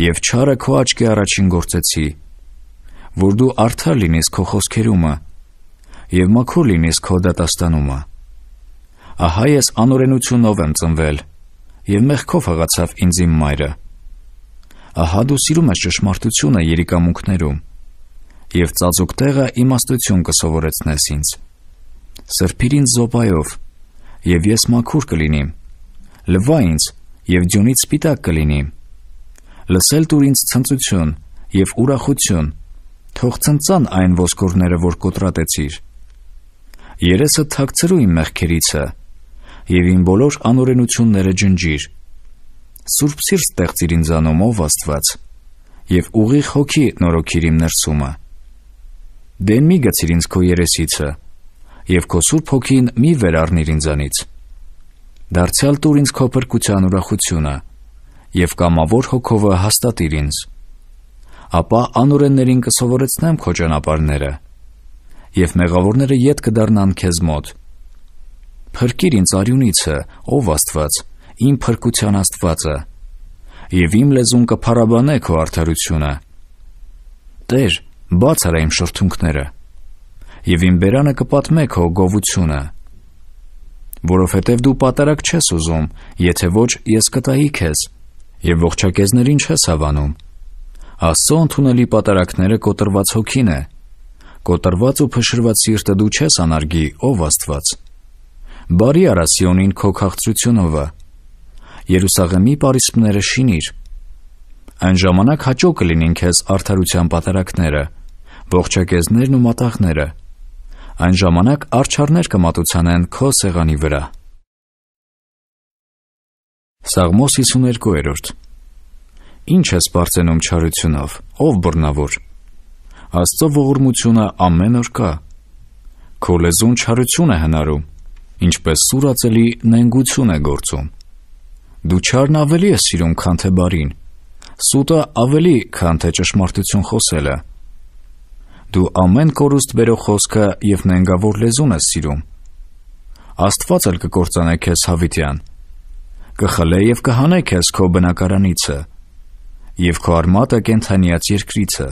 եւ չարը քո աչքի առաջին գործեցի, որ դու արդար լինես քո խոսքերումը եւ մաքուր լինես քո դատաստանումը։ Ահա ես անօրենությունով եմ ծնվել եւ մեղքով հղացավ ինձ իմ մայրը։ իմ ահա դու սիրում ես ճշմարտությունը երիկամունքներում, եւ ծածուկ տեղը իմաստություն կսովորեցնես ինձ։ Սրբիր ինձ զոպայով, եւ ես մաքուր կլինիմ։ Լվա ինձ, եւ ձյունից սպիտակ կլինիմ։ Լսել դուր ինձ ցնծություն եւ ուրախություն։ Թող ցնծան այն ոսկորները, որ կոտրատեցիր։ Երեսը թաքցրու իմ մեղքերիցը, եւ իմ բոլոր անօրենությունները ջնջիր։ Սուրբ Սիրտ ստեղծիր ինձանոմով Աստված եւ ուղիղ հոգի նորոգիր իմ ներսումը։ Դեն մի գցիր ինձ քո երեսիցը եւ քո Սուրբ Հոգին մի վերառնիր ինձանից։ Դարձյալ տուր ինձ քո փրկության ուրախությունը եւ կամավոր հոգովը հաստատիր ինձ։ Ապա անօրեններին կսովորեցնեմ քո ճանապարհները եւ մեղավորները յետ կդառնան քեզ մոտ։ Փրկիր ինձ արյունիցը, ով Աստված, իմ փրկության Աստվածը, եւ իմ լեզուն կփարաբանե քո արդարությունը։ Տեր, բաց արա իմ շրթունքները, եւ իմ բերանը կպատմե քո գովությունը, որովհետեւ դու պատարակ չես ուզում, եթե ոչ ես կտայի քեզ, եւ ողջակեզներին չես հավանում։ Աստծո ընդունելի պատարակները կոտրված հոգին է, կոտրված ու փշրված սիրտը դու չես անարգի, ով Աստված։ Բարի արա Սիոնին քո քաղցրությունովը, Երուսաղեմի Փարիսպները շինիր։ Այն ժամանակ հաճո կլինին քեզ արդարության պատարակները, ողջակեզներն ու մատաղները։ Այն ժամանակ արչարներ կմատուցանեն քո սեղանի վրա։ Սաղմոս 52-րդ Ինչ ես բարձենում չարությունով, ով բռնավոր։ Աստծո ողորմությունը ամեն օր կա։ Քո լեզուն չարություն է հնարում, ինչպես սուրացելի նենգություն է գործում։ Դու չարն ավելի ես սիրում, քան թե բարին։ Սուտը ավելի, քան թե ճշմարտություն խոսելը։ Դու ամեն կորուստ բերող խոսքը եւ նենգավոր լեզուն ես սիրում։ Աստված էլ կկործանե քեզ հավիտյան։ Կխլե եւ կհանե քեզ քո բնակարանիցը եւ քո արմատը կենթանիած երկրիցը։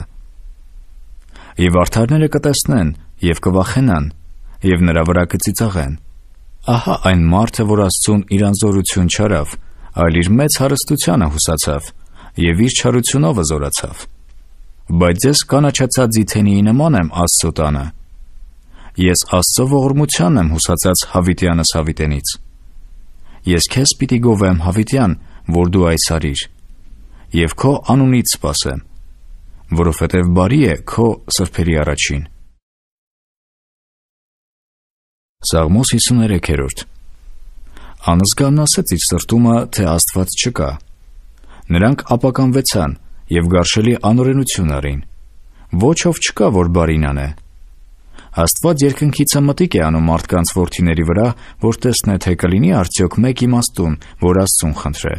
Եվ արդարները կտեսնեն եւ կվախենան եւ նրա վրա կծիծաղեն։ Ահա այն մարդը, որ Աստծուն իրան զորություն չարավ, այլ իր մեծ հարստությանը հուսացավ եւ իր չարությունով զորացավ։ Բայց ես կանաչացա ձիթենիի նման եմ Աստծո տանը։ Ես Աստծո ողորմությանն եմ հուսացած հավիտյանս հավիտենից։ Ես քեզ պիտի գովեմ հավիտյան, որ դու այսարիր, եւ քո անունից սпасեմ, որովհետեւ բարի է քո սրբերի առաջին։ Սաղմոս 53-րդ Անզգանն ասեց իր սրտումը, թե Աստված չկա։ Նրանք ապականվեցան եւ գարշելի անօրենություն արին։ Ոչ ով չկա, որ բարին անե։ Աստված երկնքիցը մտիկ է անում մարդկանց ворթիների վրա, որ տեսնե թե կլինի արդյոք մեկ իմաստուն, որ Աստծուն խնդրե։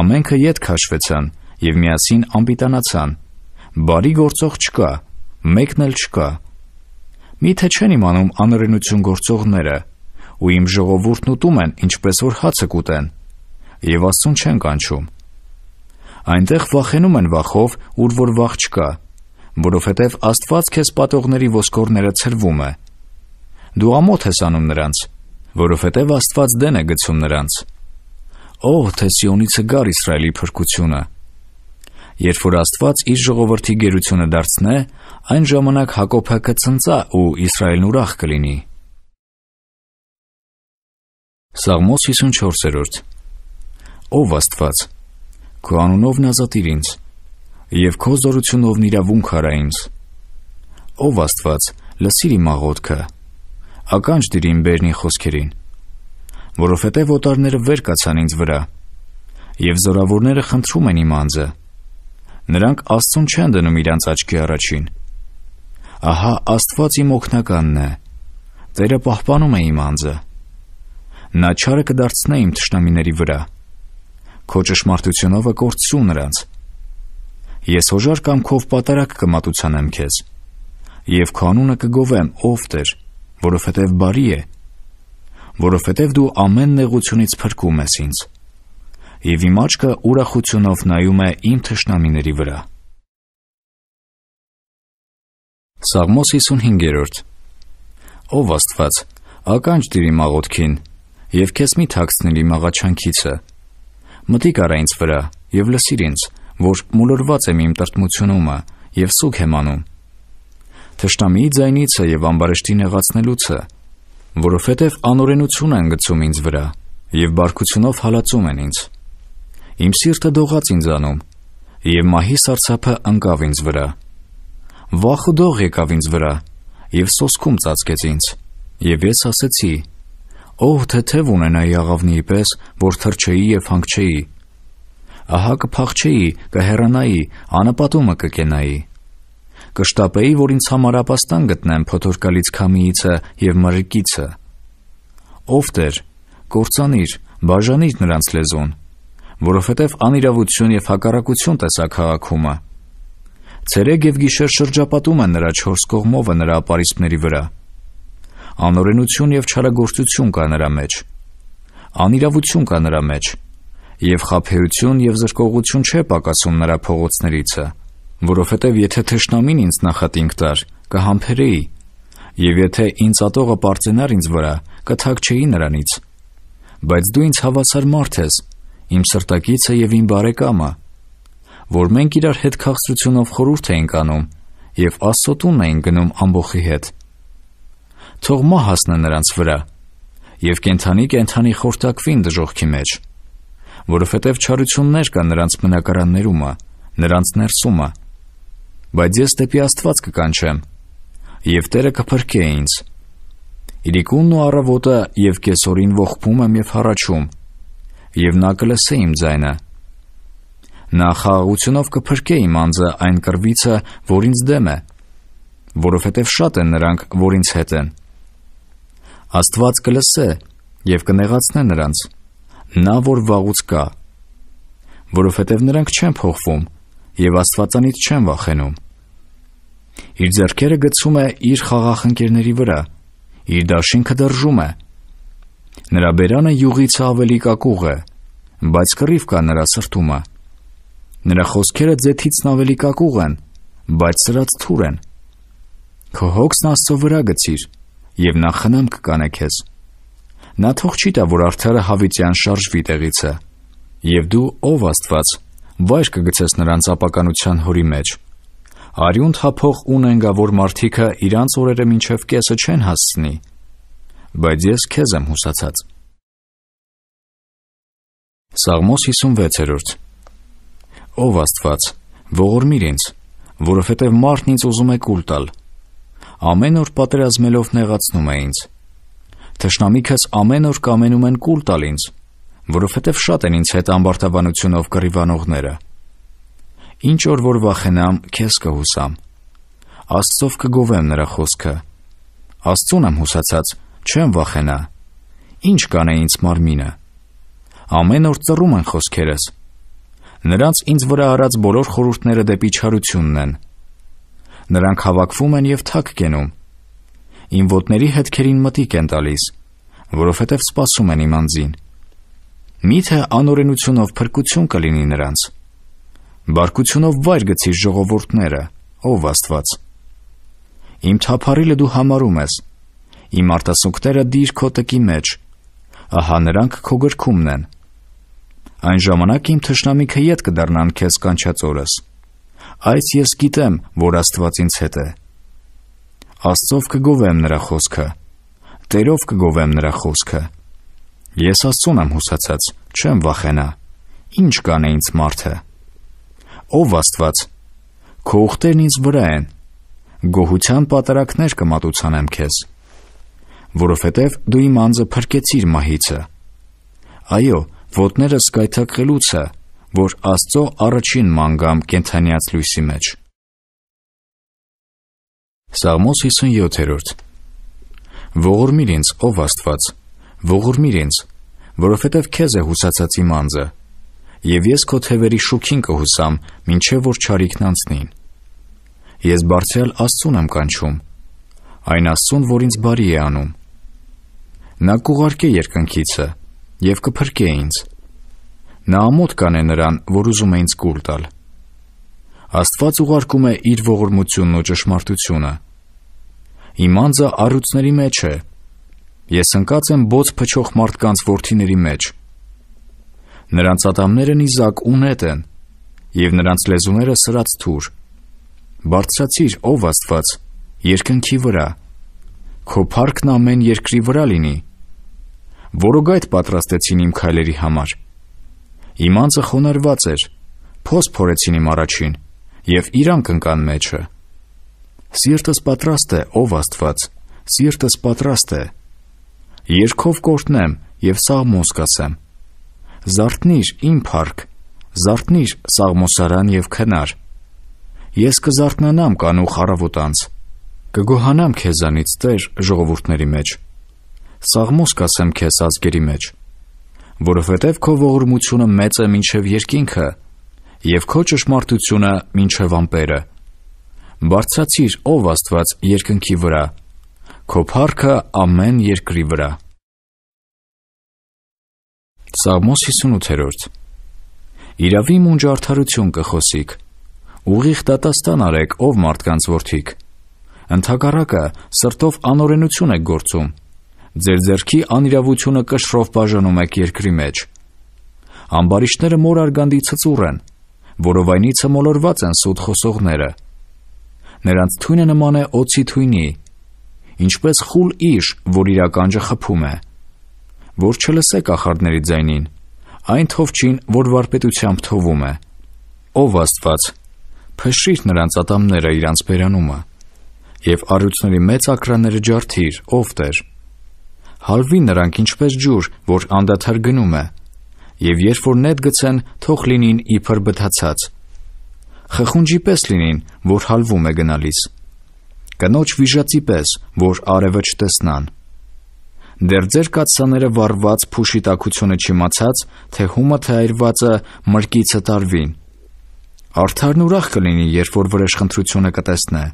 Ամենքը յետ քաշվեցան եւ միասին անպիտանացան։ Բարի գործող չկա, մեկն էլ չկա։ Միթե չեն իմանում անօրենություն գործողները, ու իմ ժողովուրդն ուտում են, ինչպես որ հացը կուտեն, եւ Աստուն չեն կանչում։ Այնտեղ վախենում են վախով, ուր որ վախ չկա, որովհետև Աստված քեզ պատողների ոսկորները ցրվում է։ Դու ամոթ ես անում նրանց, որովհետև Աստված դեն է գցում նրանց։ Օ, թե Սիոնիցը գար Իսրայելի փրկությունը։ Երբ որ Աստված իր ժողովրդի գերությունը դարձնե, այն ժամանակ Հակոբը կծնծա ու Իսրայելն ուրախ կլինի։ Սաղմոս 54-րդ Ով Աստված, քո անունով նազատիր ինձ, եւ քո զորությունով իրավունք արա ինձ։ Ով Աստված, լսիր իմ աղոթքը, ականջ դիր իմ բերնի խոսքերին, որովհետեւ օտարները վեր կացան ինձ վրա, եւ զորավորները խնդրում են իմ անձը։ Նրանք Աստծուն չեն դնում իրանց աչքի առաջին։ Ահա Աստված իմ օգնականն է։ Տերը պահպանում է իմ անձը նա չարը կդարձնա իմ թշնամիների վրա։ Քո ճշմարտությունովը կորցրու նրանց։ Ես հոժար կամքով պատարակ կմատուցանեմ քեզ։ Եվ քո անունը կգովեմ, ով Տեր, որովհետև բարի է, որովհետև դու ամեն նեղությունից փրկում ես ինձ։ Եվ իմ աչքը ուրախությունով նայում է իմ թշնամիների վրա։ Սաղմոս 55-րդ Ով Աստված, ականջ դիր իմ աղոթքին, եւ քեզ մի թաքցնելի մաղաչանքիցը։ Մտիկ արա ինձ վրա եւ լսիր ինձ, որ մոլորված եմ իմ տրտմությունումը եւ սուգ եմ անում։ Թշնամիի ձայնիցը եւ ամբարեշտի նեղացնելուցը, որովհետեւ անօրենություն են գցում ինձ վրա եւ բարկությունով հալածում են ինձ։ Իմ սիրտը դողաց ինձ անում եւ մահի սարսափը ընկավ ինձ վրա։ Վախը դող եկավ ինձ վրա եւ սոսկում ծածկեց ինձ։ Եվ ես ասեցի ով թեթև ունենայի աղավնիի պես, որ թրջեի եւ հանգչեի։ Ահա կփախչեի, կհեռանայի, անապատումը կկենայի։ Կշտապեի, որ ինձ համար ապաստան գտնեմ փոթորկալից քամիիցը եւ մրրիկիցը։ Ով դեր, կործանիր, բաժանիր նրանց լեզուն, որովհետև անիրավություն եւ հակառակություն տեսա քաղաքումը։ Ցերեկ եւ գիշեր շրջապատում են նրա չորս կողմովը նրա ապարիսպների վրա անօրենություն եւ չարագործություն կա նրա մեջ, անիրավություն կա նրա մեջ, եւ խափերություն եւ զրկողություն չէ պակասում նրա փողոցներիցը, որովհետեւ եթե թշնամին ինձ նախատինք տար, կհամբերեի, եւ եթե ինձ ատողը པարծենար ինձ վրա, կթաքչեի նրանից։ Բայց դու ինձ հավասար մարդ ես, իմ սրտակիցը եւ իմ բարեկամը, որ մենք իրար հետ քաղցրությունով խորհուրդ էինք անում եւ աստոտուն էին գնում ամբողջի հետ թող մահ հասնե նրանց վրա եւ կենթանի կենթանի խորտակվին դժողքի մեջ, որովհետեւ չարություններ կա նրանց մնակարաններումը, նրանց ներսումը։ Բայց ես դեպի Աստված կկանչեմ եւ Տերը կփրկե ինձ։ Իրիկունն ու առավոտը եւ կեսորին ողբում եմ եւ հառաչում եւ նա կլսե իմ ձայնը։ Նա խաղաղությունով կփրկե իմ անձը այն կրվիցը, որ ինձ դեմ է, որովհետև շատ են նրանք, որ ինձ հետ են։ Աստված կլսե եւ կնեղացնե նրանց։ Նա որ վաղուց կա, որովհետև նրանք չեն փոխվում եւ Աստվածանից չեն վախենում։ Իր ձեռքերը գցում է իր խաղաղ ընկերների վրա, իր դաշինքը դրժում է։ Նրա բերանը յուղից ավելի կակուղ է, բայց կռիվ կա նրա սրտումը։ Նրա խոսքերը ձեթիցն ավելի կակուղ են, բայց սրած թուր են։ Քո հոգսն Աստծո վրա գցիր, եւ նա խնամք կանե քեզ։ Նա թող չի տա, որ արդարը հավիտյան շարժվի տեղից է։ Եվ դու ով Աստված, վայր կգցես նրանց ապականության հորի մեջ։ Արյուն թափող ունենգա, որ մարդիկը իրանց օրերը մինչև կեսը չեն հասցնի։ Բայց ես քեզ եմ հուսացած։ Սաղմոս 56-րդ Ով Աստված, ողորմիր ինձ, որովհետև մարդն ինձ ուզում է կուլ տալ ամեն օր պատերազմելով նեղացնում է ինձ։ Թշնամիքս ամեն օր կամենում են կուլ տալ ինձ, որովհետև շատ են ինձ հետ ամբարտավանությունով կռիվանողները։ Ինչ օր որ վախենամ, քեզ կհուսամ։ Աստծով կգովեմ նրա խոսքը։ Աստծուն եմ հուսացած, չեմ վախենա։ Ինչ կանե ինձ մարմինը։ Ամեն օր ծռում են խոսքերս։ Նրանց ինձ վրա արած բոլոր խորհուրդները դեպի չարությունն են։ Նրանք հավաքվում են եւ թակ կենում։ Իմ ոտների հետքերին մտիկ են տալիս, որովհետև սпасում են իմ անձին։ Միթե անօրենությունով փրկություն կլինի նրանց։ Բարկությունով վայր գցի ժողովուրդները, ով Աստված։ Իմ թափարիլը դու համարում ես։ Իմ արտասուքները դիր քո տկի մեջ։ Ահա նրանք քո գրքումն են։ Այն ժամանակ իմ թշնամիքը յետ կդառնան քեզ կանչած օրս։ Այս ես գիտեմ, որ Աստված ինձ հետ է։ Աստծով կգովեմ նրա խոսքը, Տերով կգովեմ նրա խոսքը։ Ես Աստծուն եմ հուսացած, չեմ վախենա։ Ինչ կան է ինձ մարդը։ Ով Աստված, քո ուխտերն ինձ վրա են։ Գոհության պատարակներ կմատուցանեմ քեզ, որովհետև դու իմ անձը փրկեցիր մահիցը։ Այո, ոտներս կայթակղելուց է, որ Աստծո առաջին մանգամ կենթանյաց լույսի մեջ։ Սաղմոս 57-րդ Ողորմիր ինձ, ով Աստված, ողորմիր ինձ, որովհետև քեզ է հուսացած իմ անձը, եւ ես քո թևերի շուքին կհուսամ, ինչեւ որ ճարիքն անցնին։ Ես բարձրալ Աստծուն եմ կանչում, այն Աստծուն, որ ինձ բարի է անում։ Նա կուղարկե երկնքիցը եւ կփրկե ինձ։ Նա ամոթ կանե նրան, որ ուզում է ինձ կուլ տալ։ Աստված ուղարկում է իր ողորմությունն ու ճշմարտությունը։ Իմ անձը առուցների մեջ է։ Ես ընկած եմ բոց փչող մարդկանց ворթիների մեջ։ Նրանց ատամները նիզակ ու նետ են, եւ նրանց լեզուները սրած թուր։ Բարձրացիր, ով Աստված, երկնքի վրա։ Քո փառքն ամեն երկրի վրա լինի։ Որոգայդ պատրաստեցին իմ քայլերի համար։ Իմ անձը խոնարված էր, փոս փորեցին իմ առաջին, և իրանք ընկան մեջը։ Սիրտս պատրաստ է, ով աստված, սիրտս պատրաստ է։ Երկով կորտնեմ և սաղմոս կասեմ։ Զարթնիր իմ փառք, զարթնիր սաղմոսարան և քնար։ Ես կզարթնանամ կանուխ առավոտանց, կգոհանամ քեզանից, Տեր, ժողովուրդների մեջ։ Սաղմոս կասեմ քեզ ազգերի մեջ որովհետև քո ողորմությունը մեծ է մինչև երկինքը եւ քո ճշմարտությունը մինչև ամպերը։ Բարձացիր, ով Աստված, երկնքի վրա, քո փառքը ամեն երկրի վրա։ Սաղմոս 58-րդ Իրավի մունջ արդարություն կխոսիք։ Ուղիղ դատաստան արեք, ով մարդկանց որդիք։ Ընթակառակը սրտով անօրենություն է գործում, Ձեր ձեռքի անիրավությունը կշռով բաժանում եք երկրի մեջ։ Ամբարիշները մոր արգանդի ցծուռ են, որով այնիցը մոլորված են սուտ խոսողները։ Նրանց թույնը նման է օծի թույնի, ինչպես խուլ իշ, որ իր ականջը խփում է։ Որ չլսեք ախարդների ձայնին, այն թովչին, որ վարպետությամբ թովում է։ Ով Աստված, փշրիր նրանց ատամները իրանց բերանումը եւ առյուծների մեծ ակրանները ջարդիր, ով Տեր հարվի նրանք ինչպես ջուր, որ անդադար գնում է։ Եվ երբ որ նետ գցեն, թող լինին իբր բթացած։ Խխունջի պես լինին, որ հալվում է գնալիս։ Կնոջ վիժացի պես, որ արևը չտեսնան։ Դեռ ձեր կացաները վառված փուշի տակությունը չիմացած, թե հումը թե այրվածը մրկիցը տարվին։ Արթարն ուրախ կլինի, երբ որ վրեժխնդրությունը կտեսնե։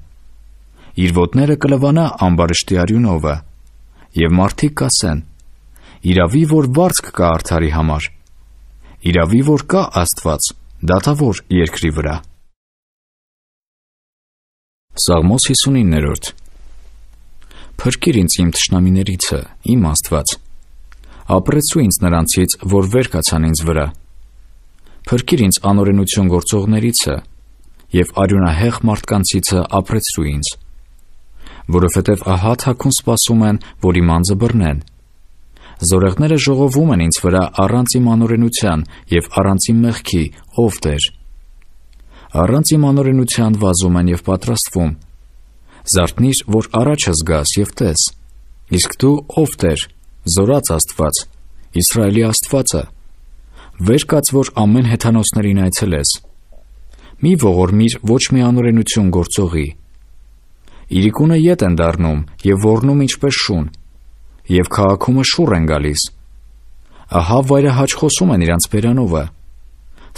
Իր ոտները կլվանա ամբարիշտի արյունովը։ Եվ մարդիկ կասեն. Իրավի որ բարձք կա արդարի համար։ Իրավի որ կա Աստված, դատավոր երկրի վրա։ Սաղմոս 59-րդ Փրկիր ինձ իմ ճշնամիներիցը, իմ Աստված։ Ապրեցու ինձ նրանցից, որ վեր կացան ինձ վրա։ Փրկիր ինձ անօրենություն գործողներիցը, եւ արյունահեղ մարդկանցիցը ապրեցու ինձ որովհետև ահա թաքուն սպասում են, որ իմ անձը բռնեն։ Զորեղները ժողովում են ինձ վրա առանց իմ անօրենության եւ առանց իմ մեղքի, ով Տեր։ Առանց իմ անօրենության վազում են եւ պատրաստվում։ Զարթնիր, որ առաջը զգաս եւ տես։ Իսկ դու ով Տեր, զորած Աստված, Իսրայելի Աստվածը։ Վեր կաց, որ ամեն հեթանոսներին այցելես։ Մի ողորմիր ոչ մի անօրենություն գործողի Իրիկունը ետ են դառնում եւ ոռնում ինչպես շուն, եւ քաղաքումը շուռ են գալիս։ Ահա վայրը հաճխոսում են իրանց բերանովը։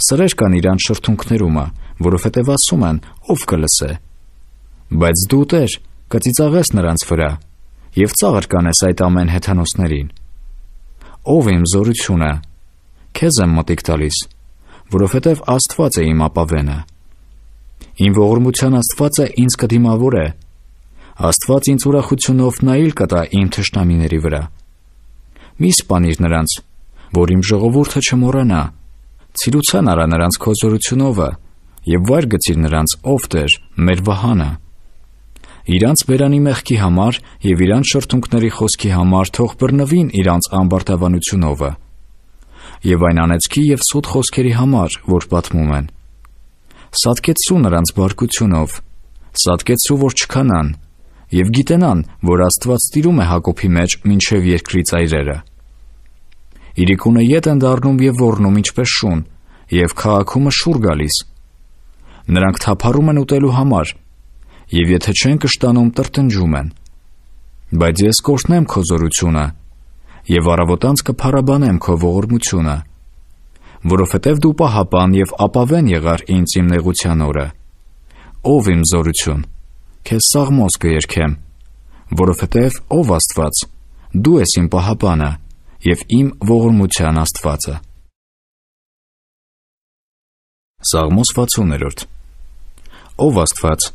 Սրեր կան իրանց շրթունքներումը, որովհետեւ ասում են, ով կլսե։ Բայց դու ուտեր, կծիծաղես նրանց վրա եւ ծաղր կանես այդ ամեն հեթանոսներին։ Ով իմ զորությունը, քեզ եմ մտիկ տալիս, որովհետև Աստված է իմ ապավենը։ Իմ ողորմության Աստվածը ինձ կդիմավոր է, Աստված ինձ ուրախությունով նայել կտա իմ թշնամիների վրա։ Մի սպանիր նրանց, որ իմ ժողովուրդը չմոռանա։ Ցիրուցան արա նրանց քո զորությունովը եւ վայր գցիր նրանց ով դեր մեր վահանը։ Իրանց վերանի մեղքի համար եւ իրանց շրթունքների խոսքի համար թող բռնվին իրանց ամբարտավանությունովը։ Եվ այն անեցքի եւ սուտ խոսքերի համար, որ պատմում են։ Սատկեցու նրանց բարկությունով, սատկեցու որ չքանան, եւ գիտենան, որ Աստված տիրում է Հակոբի մեջ մինչև երկրի ծայրերը։ Իրիկունը յետ են դառնում եւ ոռնում ինչպես շուն, եւ քաղաքումը շուր գալիս։ Նրանք թափառում են ուտելու համար, եւ եթե չեն կշտանում, տրտնջում են։ Բայց ես կօշնեմ քո զորությունը եւ առավոտանց կփառաբանեմ քո ողորմությունը, որովհետեւ դու պահապան եւ ապավեն եղար ինձ իմ նեղության օրը։ Ով իմ զորություն քեզ սաղմոզ կերքեմ, որովհետև ով Աստված, դու ես իմ պահապանը եւ իմ ողորմության Աստվածը։ Սաղմոս 60-րդ Ով Աստված,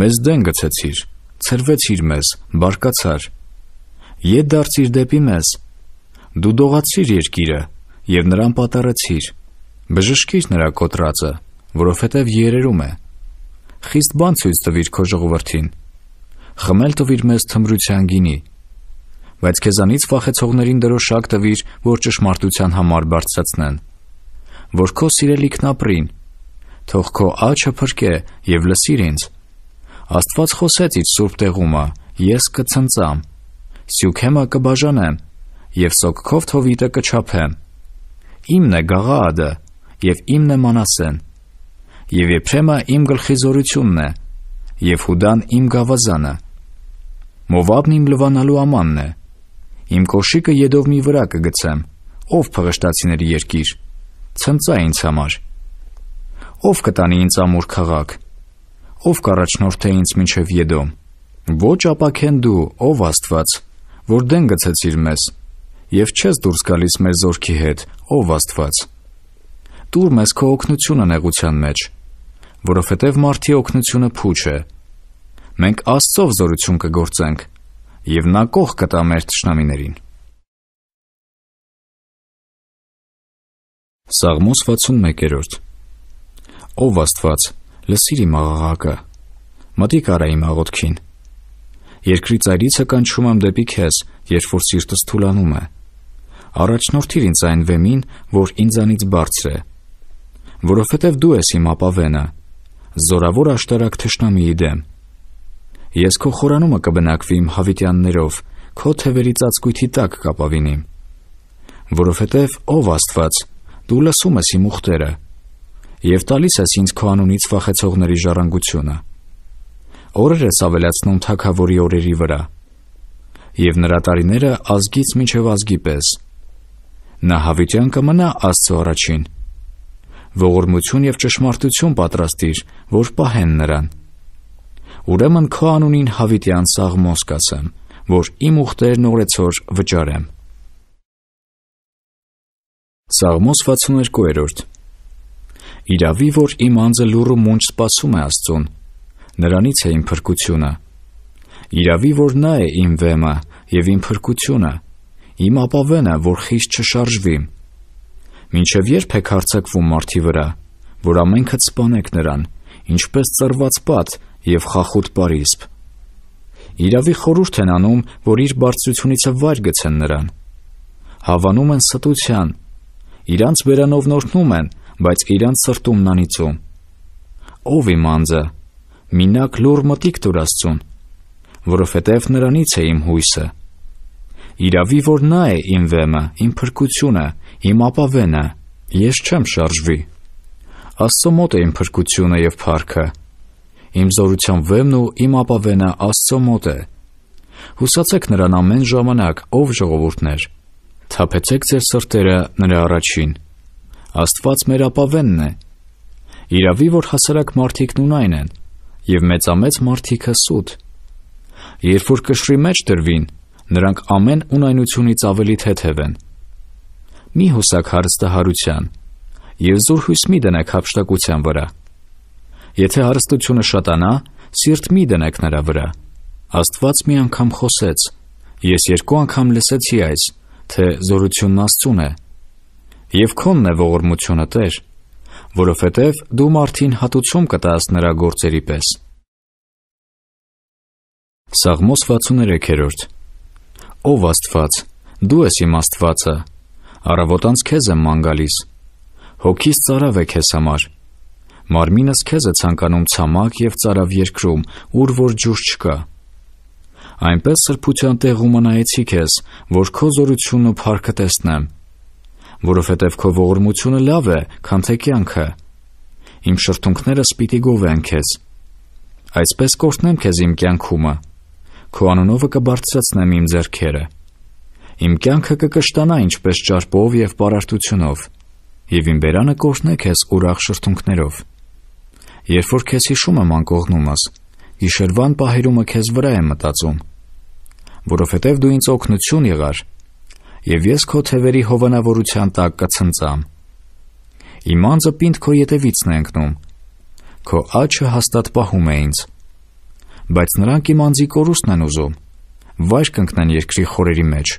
մեզ դեն գցեցիր, ծրվեցիր մեզ, բարկացար։ Ետ դարձիր դեպի մեզ։ Դու դողացիր երկիրը եւ նրան պատարեցիր։ Բժշկիր նրա կոտրածը, որովհետեւ երերում է։ Խիստ բան ցույց տվիր քո ժողովրդին։ Խմել տվիր մեզ թմրության գինի։ Բայց քեզանից վախեցողներին դրոշակ տվիր, որ ճշմարտության համար բարձրացնեն։ Որ քո սիրելիքն ապրին։ Թող քո աչը փրկե եւ լսիր ինձ։ Աստված խոսեց իր սուրբ տեղումը. ես կցնծամ։ Սյուքեմը կբաժանեմ եւ սոկքով թովիտը կչափեմ։ Իմն է Գաղաադը եւ իմն է Մանասեն եւ Եփրեմը իմ գլխի զորությունն է, եւ Հուդան իմ գավազանը։ Մովաբն իմ լվանալու ամանն է։ Իմ կոշիկը Եդովմի վրա կգցեմ, ով փղշտացիների երկիր։ Ցնծա ինձ համար։ Ով կտանի ինձ ամուր քաղաք։ Ով կառաջնորդե ինձ մինչև Եդոմ։ Ոչ ապակեն դու, ով Աստված, որ դեն գցեցիր մեզ, եւ չես դուրս գալիս մեր զորքի հետ, ով Աստված։ Տուր մեզ քո օգնությունը նեղության մեջ։ մեջ որովհետև մարդի օգնությունը փուչ է։ Մենք Աստծով զորություն կգործենք, եւ նա կող կտա մեր ճշնամիներին։ Սաղմոս 61-րդ Ով Աստված, լսիր իմ աղաղակը։ Մտիկ արա իմ աղոթքին։ Երկրի ծայրիցը կանչում եմ դեպի քեզ, երբ որ սիրտս թուլանում է։ Առաջնորդիր ինձ այն վեմին, որ ինձանից բարձր է, որովհետև դու ես իմ ապավենը, զորավոր աշտարակ թշնամիի դեմ։ Ես քո խորանումը կբնակվի իմ հավիտյաններով, քո թևերի ծածկույթի տակ կապավինի։ Որովհետև ով Աստված, դու լսում ես իմ ուխտերը եւ տալիս ես ինձ քո անունից վախեցողների ժառանգությունը։ Օրեր ես ավելացնում թակավորի օրերի վրա եւ նրա տարիները ազգից միջև ազգի պես։ Նա հավիտյան կմնա Աստծո առաջին ողորմություն եւ ճշմարտություն պատրաստիր, որ պահեն նրան։ Ուրեմն քո անունին հավիտյան սաղմոս կասեմ, որ իմ ուխտերն օրեցոր վճարեմ։ Սաղմոս 62-րդ Իրավի որ իմ անձը լուրը մունջ սпасում է Աստծուն։ Նրանից է իմ փրկությունը։ Իրավի որ նա է իմ վեմը եւ իմ փրկությունը։ Իմ ապավենը, որ խիստ չշարժվիմ։ Մինչև երբ եք հարցակվում մարդի վրա, որ ամենքդ սպանեք նրան, ինչպես ծրված պատ եւ խախուտ պարիսպ։ Իրավի խորուրդ են անում, որ իր բարձրությունիցը վար գցեն նրան։ Հավանում են ստության, իրանց վերանով նորթնում են, բայց իրանց սրտում նանիցում։ Ով իմ անձը, մինակ լուր մտիկ դուր աստծուն, որովհետև նրանից է իմ հույսը։ Իրավի որ նա է իմ վեմը, իմ փրկությունը, իմ ապավենը, ես չեմ շարժվի։ Աստծո մոտ է իմ փրկությունը եւ փառքը։ Իմ զորության վեմն ու իմ ապավենը Աստծո մոտ է։ Հուսացեք նրան ամեն ժամանակ, ով ժողովուրդներ։ Թափեցեք ձեր սրտերը նրա առաջին։ Աստված մեր ապավենն է։ Իրավի որ հասարակ մարդիկն ունայն են, եւ մեծամեծ մարդիկը սուտ։ Երբ որ կշռի մեջ դրվին, Նրանք ամեն ունայնությունից ավելի թեթև են։ Մի հուսակ հարստահարության եւ զուր հույս մի դնեք հապշտակության վրա։ Եթե հարստությունը շատանա, սիրտ մի դնեք նրա վրա։ Աստված մի անգամ խոսեց։ Ես երկու անգամ լսեցի այս, թե զորությունն Աստծուն է։ Եվ քոնն է ողորմությունը Տեր, որովհետև դու մարդին հատուցում կտաս նրա գործերի պես։ Սաղմոս 63-րդ Ով Աստված, դու ես իմ Աստվածը։ Առավոտանց քեզ եմ ման գալիս։ Հոգիս ծարավ է քեզ համար։ Մարմինս քեզ է ցանկանում ցամաք եւ ծարավ երկրում, ուր որ ջուր չկա։ Այնպես սրբության տեղումը նայեցի քեզ, որ քո զորությունն ու փառքը տեսնեմ, որովհետև քո ողորմությունը լավ է, քան թե կյանքը։ Իմ շրթունքներս պիտի գովեն քեզ։ Այսպես կորտնեմ քեզ իմ կյանքումը։ Քո անունովը կբարձրացնեմ իմ ձեռքերը։ Իմ կյանքը կկշտանա ինչպես ճարպով եւ պարարտությունով, եւ իմ բերանը կօրհնե քեզ ուրախ շրթունքներով։ Երբ որ քեզ հիշում եմ անկողնումս, գիշերվան պահերումը քեզ վրա է մտածում, որովհետև դու ինձ օգնություն եղար, եւ ես քո թևերի հովանավորության տակ կցնծամ։ Իմ անձը պինդ քո ետևիցն է ընկնում։ Քո աչը հաստատ պահում է ինձ բայց նրանք իմ անձի կորուստն են ուզում։ Վայր կընկնեն երկրի խորերի մեջ։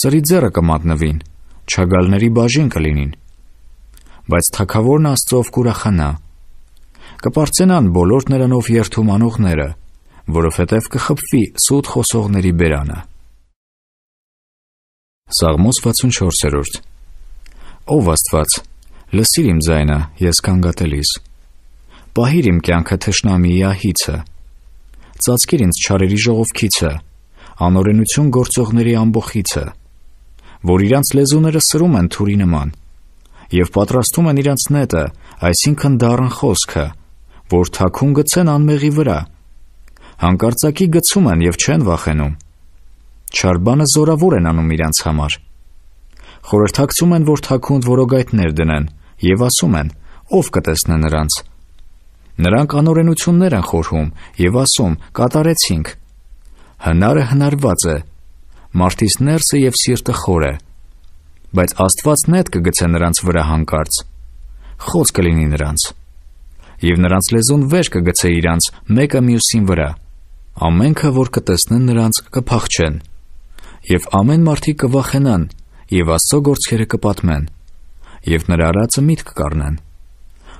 Սրի ձեռը կմատնվին, չագալների բաժին կլինին։ Բայց թակավորն Աստծով կուրախանա։ Կպարծենան բոլոր նրանով երթում անողները, որովհետև կխփվի սուտ խոսողների բերանը։ Սաղմոս 64-րդ Ով Աստված, լսիր իմ ձայնը, ես կանգատելիս։ Պահիր իմ կյանքը թշնամիի ահիցը, ծածկիր ինձ չարերի ժողովքիցը, անօրենություն գործողների ամբողիցը, որ իրանց լեզուները սրում են թուրի նման եւ պատրաստում են իրանց նետը, այսինքն դառն խոսքը, որ թակուն գցեն անմեղի վրա։ Հանկարծակի գցում են եւ չեն վախենում։ Չարբանը զորավոր են անում իրանց համար։ Խորհրդակցում են, որ թակունդ որոգայթներ դնեն եւ ասում են, ով կտեսնե նրանց։ Նրանք անօրենություններ են խորհում եւ ասում. «Կատարեցինք»։ Հնարը հնարված է։ Մարդիս ներսը եւ սիրտը խոր է։ Բայց Աստված նետ կգցե նրանց վրա հանկարծ։ Խոց կլինի նրանց։ Եվ նրանց լեզուն վեր կգցե իրանց մեկը մյուսին վրա։ Ամենքը, որ կտեսնեն նրանց, կփախչեն։ Եվ ամեն մարդիկ կվախենան, եւ Աստծո գործերը կպատմեն։ Եվ նրա արածը միտք կառնեն։ կա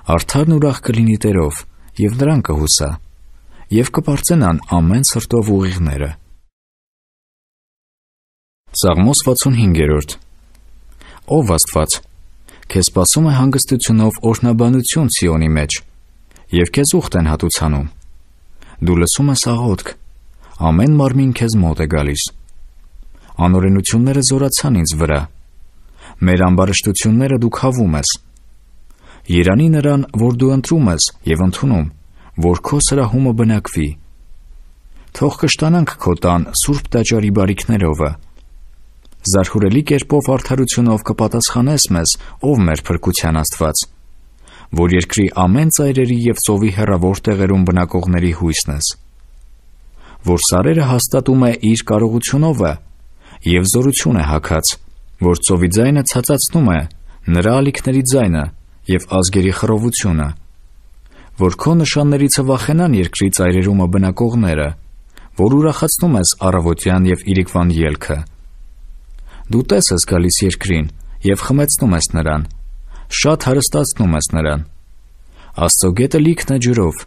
Արդարն ուրախ կլինի Տերով, եւ նրան կհուսա, եւ կբարձենան ամեն սրտով ուղիղները։ Սաղմոս 65-րդ Ով Աստված, քեզ սпасում է հանգստությունով օրհնաբանություն Սիոնի մեջ, եւ քեզ ուխտ են հատուցանում։ Դու լսում ես աղոթք, ամեն մարմին քեզ մոտ է գալիս։ Անօրենությունները զորացան ինձ վրա։ Մեր ամբարշտությունները դու քավում ես։ Երանի նրան, որ դու ընտրում ես եւ ընդունում, որ քո սրահումը բնակվի։ Թող կշտանանք քո տան Սուրբ տաճարի բարիքներովը։ Զարհուրելի կերպով արդարությունով կպատասխանես մեզ, ով մեր փրկության Աստված, որ երկրի ամեն ծայրերի եւ ծովի հեռավոր տեղերում բնակողների հույսն ես, որ սարերը հաստատում է իր կարողությունովը եւ զորություն է հակած, որ ծովի ձայնը ցածացնում է նրա ալիքների ձայնը եւ ազգերի խռովությունը, որ քո նշաններից վախենան երկրի ծայրերումը բնակողները, որ ուրախացնում ես առավոտյան եւ իրիկվան ելքը։ Դու տես ես գալիս երկրին եւ խմեցնում ես նրան, շատ հարստացնում ես նրան։ Աստծո գետը լիքն է ջրով։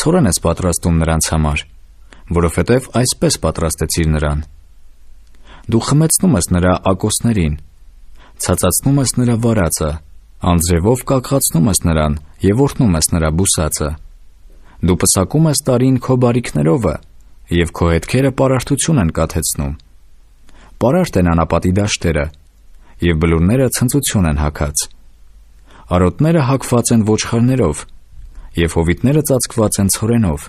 Ցորեն ես պատրաստում նրանց համար, որովհետև այսպես պատրաստեցիր նրան։ Դու խմեցնում ես նրա ակոսներին, ցածացնում ես նրա վարածը, Անձրևով կակղացնում ես նրան եւ օրհնում ես նրա բուսածը։ Դու պսակում ես տարին քո բարիքներովը եւ քո հետքերը պարարտություն են կաթեցնում։ Պարարտ են անապատի դաշտերը եւ բլուրները ցնծություն են հակած։ Արոտները հակված են ոչխարներով եւ հովիտները ծածկված են ցորենով։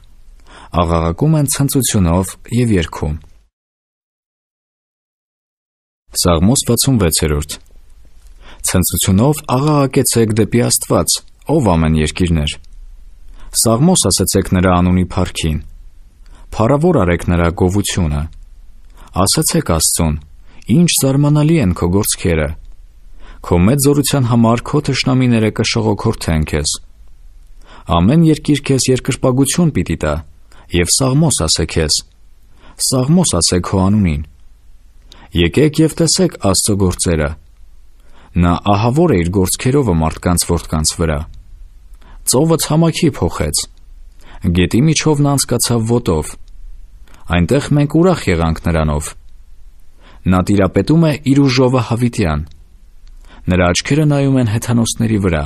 Աղաղակում են ցնծությունով եւ երգում։ Սաղմոս 66-րդ ցնծությունով աղաղակեցեք դեպի Աստված, ով ամեն երկիրներ։ Սաղմոս ասացեք նրա անունի փառքին։ Փարավոր արեք նրա գովությունը։ Ասացեք Աստծուն. ինչ զարմանալի են քո գործքերը։ Քո մեծ զորության համար քո ճշնամիները կշողոքորթեն քեզ։ Ամեն երկիր քեզ երկրպագություն պիտի տա, եւ Սաղմոս ասե քեզ։ Սաղմոս ասե քո անունին։ Եկեք եւ տեսեք Աստծո գործերը։ Նա ահավոր է իր գործքերովը մարդկանց որդկանց վրա։ Ծովը ցամաքի փոխեց։ Գետի միջով նա անցկացավ ոտով։ Այնտեղ մենք ուրախ եղանք նրանով։ Նա տիրապետում է իր ուժովը հավիտյան։ Նրա աչքերը նայում են հեթանոսների վրա։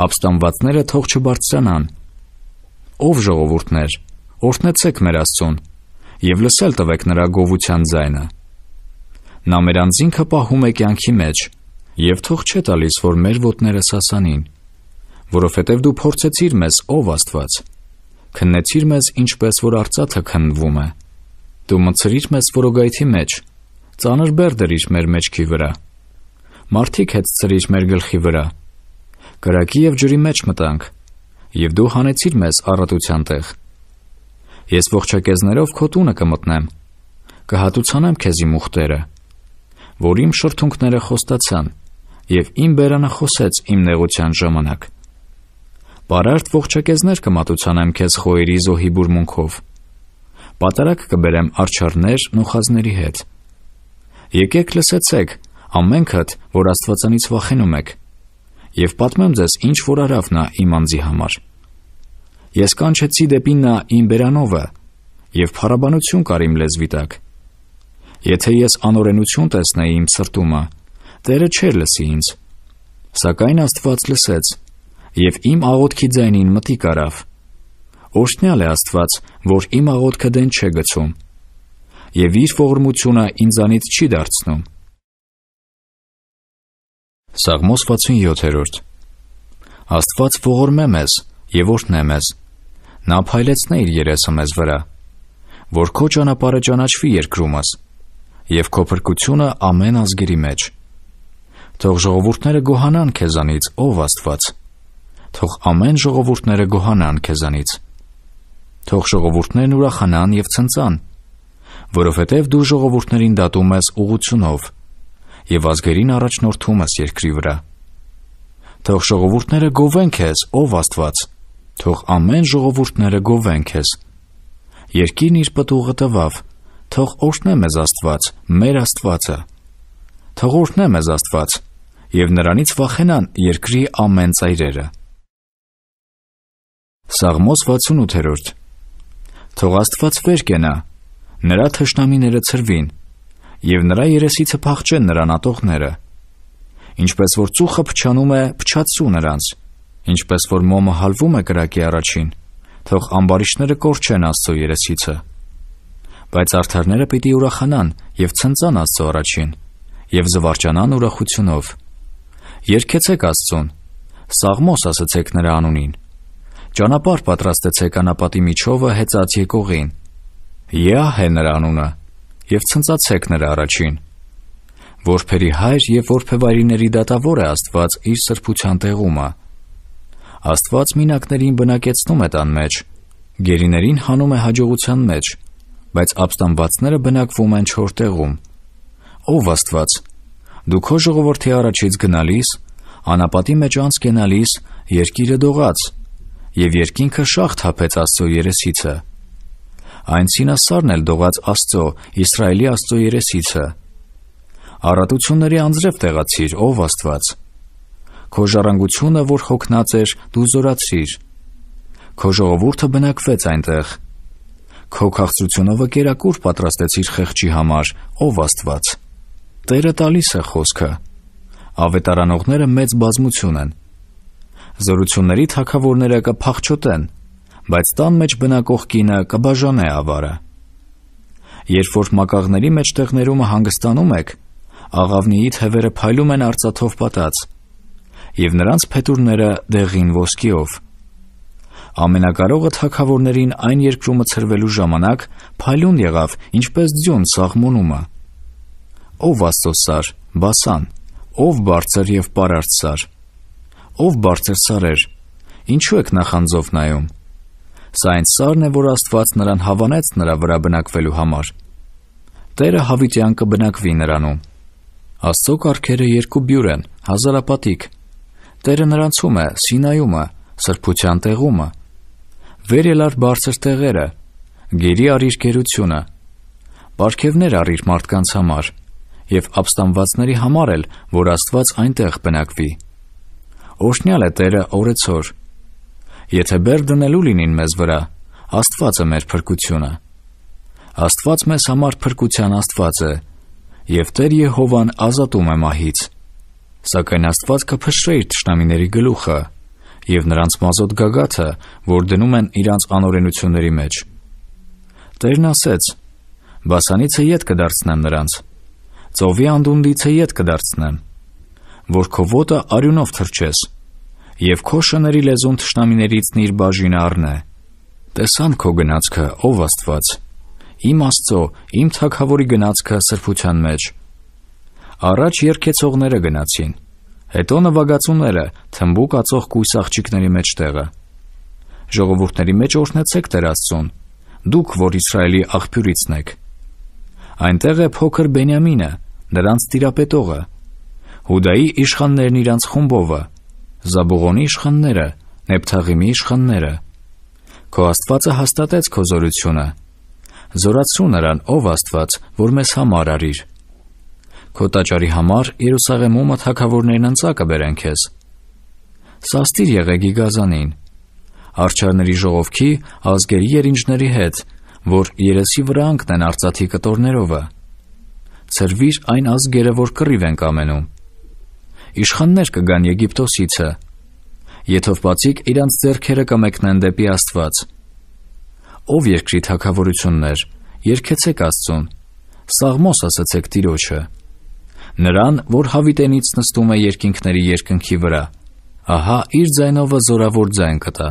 Ապստամվածները թող չբարձրանան։ Ով ժողովուրդներ, օրհնեցեք մեր Աստծուն եւ լսել տվեք նրա գովության ձայնը։ Նա մեր անձինքը պահում է կյանքի մեջ եւ թող չէ տալիս, որ մեր ոտները սասանին, որովհետեւ դու փորձեցիր մեզ, ով Աստված։ Քննեցիր մեզ, ինչպես որ արծաթը քննվում է։ Դու մցրիր մեզ որոգայթի մեջ, ծանր բեր դրիր մեր մեջքի վրա։ Մարդիկ հետ ծրիր մեր գլխի վրա։ Կրակի եւ ջրի մեջ մտանք, եւ դու հանեցիր մեզ առատության տեղ։ Ես ողջակեզներով քո տունը կմտնեմ, կհատուցանեմ քեզի մուխտերը, որ իմ շրթունքները խոստացան, եւ իմ բերանը խոսեց իմ նեղության ժամանակ։ Բարարտ ողջակեզներ կմատուցանեմ քեզ խոյերի զոհի բուրմունքով։ Պատարակ կբերեմ արչարներ նոխազների հետ։ Եկեք լսեցեք ամենքդ, որ Աստվածանից վախենում եք, եւ պատմեմ ձեզ ինչ որ արավ նա իմ անձի համար։ Ես կանչեցի դեպի նա իմ բերանովը եւ փառաբանություն կար իմ լեզվի տակ։ Եթե ես անօրենություն տեսնեի իմ սրտումը, Տերը չէր լսի ինձ։ Սակայն Աստված լսեց, եւ իմ աղոթքի ձայնին մտիկ արավ։ Օշնյալ է Աստված, որ իմ աղոթքը դեն չէ գցում։ Եվ իր ողորմությունը ինձանից չի դարձնում։ Սաղմոս 67-րդ Աստված ողորմե մեզ եւ օրհնե մեզ։ Նա փայլեցնե իր երեսը մեզ վրա, որ քո ճանապարհը ճանաչվի երկրումս, եւ քո փրկությունը ամեն ազգերի մեջ։ Թող ժողովուրդները գոհանան քեզանից, ով Աստված։ Թող ամեն ժողովուրդները գոհանան քեզանից։ Թող ժողովուրդներն ուրախանան եւ ցնծան, որովհետեւ դու ժողովուրդներին դատում ես ուղությունով եւ ազգերին առաջնորդում ես երկրի վրա։ Թող ժողովուրդները գովեն քեզ, ով Աստված։ Թող ամեն ժողովուրդները գովեն քեզ։ Երկին իր պտուղը տվավ, թող օրհնե մեզ Աստված, մեր Աստվածը։ Թող օրհնե մեզ Աստված, եւ նրանից վախենան երկրի ամեն ծայրերը։ Սաղմոս 68-րդ Թող Աստված վեր կենա, նրա թշնամիները ծրվին եւ նրա երեսիցը փախչեն նրան ատողները։ Ինչպես որ ծուխը փչանում է, փչացու նրանց, ինչպես որ մոմը հալվում է կրակի առաջին, թող ամբարիշները կորչեն Աստծո երեսիցը։ Բայց արդարները պիտի ուրախանան եւ ցնծան Աստծո առաջին եւ զվարճանան ուրախությունով։ Երկեցեք Աստծուն։ Սաղմոս ասացեք նրա անունին։ Ճանապարհ պատրաստեցեք անապատի միջովը հեծած եկողին։ Եահ է նրա անունը, եւ ցնծացեք նրա առաջին։ Որբերի հայր եւ որբևարիների դատավոր է Աստված իր սրբության տեղումը։ Աստված մինակներին բնակեցնում է տան մեջ, գերիներին հանում է հաջողության մեջ, բայց ապստամբածները բնակվում են չոր տեղում։ Ո՞վ Աստված Դու քո ժողովրդի առաջից գնալիս, անապատի մեջ անց կենալիս, երկիրը դողաց, եւ երկինքը շաղ թափեց Աստծո երեսիցը։ Այն սինասարն էլ դողաց Աստծո, Իսրայելի Աստծո երեսիցը։ Առատությունների անձրև տեղացիր, ով Աստված։ Քո ժառանգությունը, որ հոգնած էր, դու զորացրիր։ Քո ժողովուրդը բնակվեց այնտեղ։ Քո քաղցրությունով կերակուր պատրաստեցիր խեղճի համար, ով Աստված։ Տերը տալիս է խոսքը։ Ավետարանողները մեծ բազմություն են։ Զորությունների թակավորները կփախչոտեն, բայց տան մեջ բնակող կինը կբաժանե ավարը։ Երբ որ մակաղների մեջ տեղներումը հանգստանում եք, աղավնիի թևերը փայլում են արծաթով պատած, եւ նրանց փետուրները դեղին ոսկիով։ Ամենակարողը թակավորներին այն երկրումը ցրվելու ժամանակ փայլուն եղավ, ինչպես ձյուն սաղմոնումը ով աստոսար, բասան, ով բարձր եւ պարարտ սար, ով բարձր սարեր, ինչու եք նախանձով նայում։ Սա այն սարն է, որ Աստված նրան հավանեց նրա վրա բնակվելու համար։ Տերը հավիտյան կբնակվի նրանում։ Աստծո կարգերը երկու բյուր են, հազարապատիկ։ Տերը նրանցում է, Սինայումը, սրբության տեղումը։ Վեր ելար բարձր տեղերը, գերի արիր գերությունը։ Պարքևներ արիր մարդկանց համար եւ ապստամվածների համար էլ, որ Աստված այնտեղ բնակվի։ Օշնյալ է Տերը օրեցոր։ Եթե բեր դնելու լինին մեզ վրա, Աստվածը մեր փրկությունը։ Աստված մեզ համար փրկության Աստված է, եւ Տեր Եհովան ազատում է մահից։ Սակայն Աստված կփշրեի ճշտամիների գլուխը եւ նրանց մազոտ գագաթը, որ դնում են իրանց անօրենությունների մեջ։ Տերն ասեց. «Բասանիցը յետ կդարձնեմ նրանց» ծովի անդունդից է ետ կդարձնեմ, որ քո ոտը արյունով թրջես, եւ քո շների լեզուն ճշտամիներից նիր բաժին առնե։ Տեսան քո գնացքը, ով Աստված։ Իմ Աստծո, իմ Թագավորի գնացքը սրբության մեջ։ Առաջ երկեցողները գնացին, հետո նվագացուները, թմբուկ ածող կույս աղջիկների մեջտեղը։ Ժողովուրդների մեջ օրհնեցեք Տեր Աստծուն։ Դուք, որ Իսրայելի աղբյուրիցն եք, Այնտեղ է փոքր Բենյամինը, նրանց տիրապետողը, Հուդայի իշխաններն իրանց խումբովը, Զաբուղոնի իշխանները, Նեփթաղիմի իշխանները։ Քո Աստվածը հաստատեց քո զորությունը։ Զորացու նրան, ով Աստված, որ մեզ համար արիր։ Քո տաճարի համար Երուսաղեմում թակավորներն անցակը բերեն քեզ։ Սաստիր եղե գիգազանին, արչարների ժողովքի ազգերի երինջների հետ որ երեսի վրա ընկնեն արծաթի կտորներովը։ Ցրվիր այն ազգերը, որ կռիվ են կամենում։ Իշխաններ կգան Եգիպտոսիցը։ Եթովպացիկ իրանց ձեռքերը կմեկնեն դեպի Աստված։ Ով երկրի թակավորություններ, երկեցեք Աստծուն։ Սաղմոս ասացեք Տիրոջը։ Նրան, որ հավիտենից նստում է երկինքների երկնքի վրա, ահա իր ձայնովը զորավոր ձայն կտա։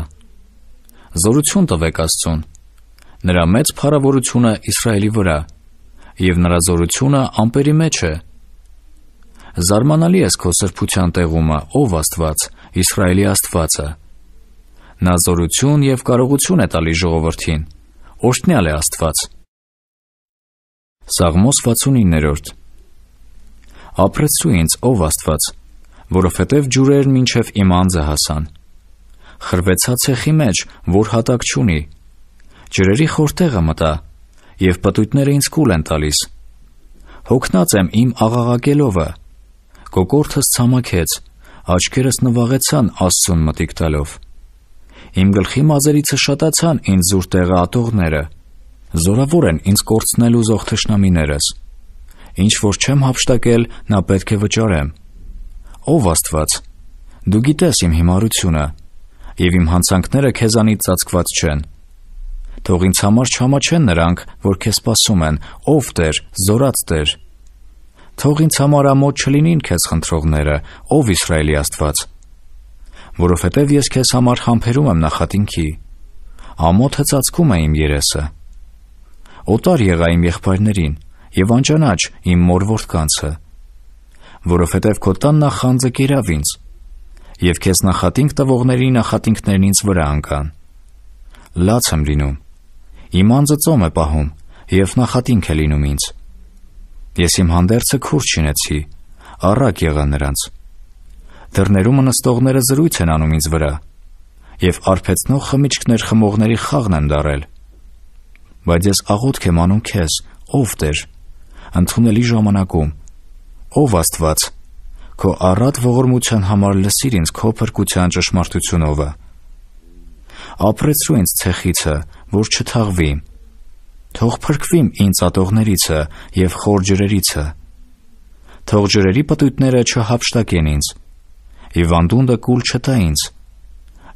Զորություն տվեք Աստծուն։ Նրա մեծ փառավորությունը Իսրայելի վրա եւ նրա զորությունը ամպերի մեջ է։ Զարմանալի է քո սրբության տեղումը, ով Աստված, Իսրայելի Աստվածը։ Նա զորություն եւ կարողություն է տալի ժողովրդին։ Օշտնել է Աստված։ Սաղմոս 69-րդ Ապրեցու ինձ, ով Աստված, որովհետև ջուրերն ինչև իմ անձը հասան։ Խրվեցա ցեխի մեջ, որ հատակ չունի, ջրերի խորտեղը մտա եւ պտույտները ինձ կուլ են տալիս։ Հոգնած եմ իմ աղաղակելովը։ Կոկորթս ցամաքեց, աչքերս նվաղեցան աստծուն մտիկ տալով։ Իմ գլխի մազերիցը շատացան ինձ զուր տեղը ատողները։ Զորավոր են ինձ կորցնել ուզող թշնամիներս։ Ինչ որ չեմ հապշտակել, նա պետք է վճարեմ։ Ով Աստված, դու գիտես իմ հիմարությունը, եւ իմ հանցանքները քեզանից ծածկված չեն թող ինձ համար չհամաչեն նրանք, որ քեզ սպասում են, ով Տեր, զորած Տեր։ Թող ինձ համար ամոթ չլինին քեզ խնդրողները, ով Իսրայելի Աստված։ Որովհետև ես քեզ համար համբերում եմ նախատինքի։ Ամոթը ծածկում է իմ երեսը։ Օտար եղա իմ եղբայրներին եւ անճանաչ իմ մոր որդկանցը։ Որովհետև քո տան նախանձը գերավ ինձ եւ քեզ նախատինք տվողների նախատինքներն ինձ վրա անկան։ Լաց եմ լինում Իմ անձը ծոմ է պահում եւ նախատինք է լինում ինձ։ Ես իմ հանդերձը քուր չինեցի, առակ եղա նրանց։ Դռներում նստողները զրույց են անում ինձ վրա եւ արփեցնող խմիչքներ խմողների խաղն եմ դարել։ Բայց ես աղոթք եմ անում քեզ, ով Տեր, ընդունելի ժամանակում։ Ով Աստված, քո առատ ողորմության համար լսիր ինձ քո փրկության ճշմարտությունովը։ Ապրեցրու ինձ ցեղիցը որ չթաղվի։ Թող փրկվիմ ինձ ատողներիցը եւ խոր ջրերիցը։ Թող ջրերի պտույտները չհապշտակեն ինձ։ Եվ անդունդը կուլ չտա ինձ։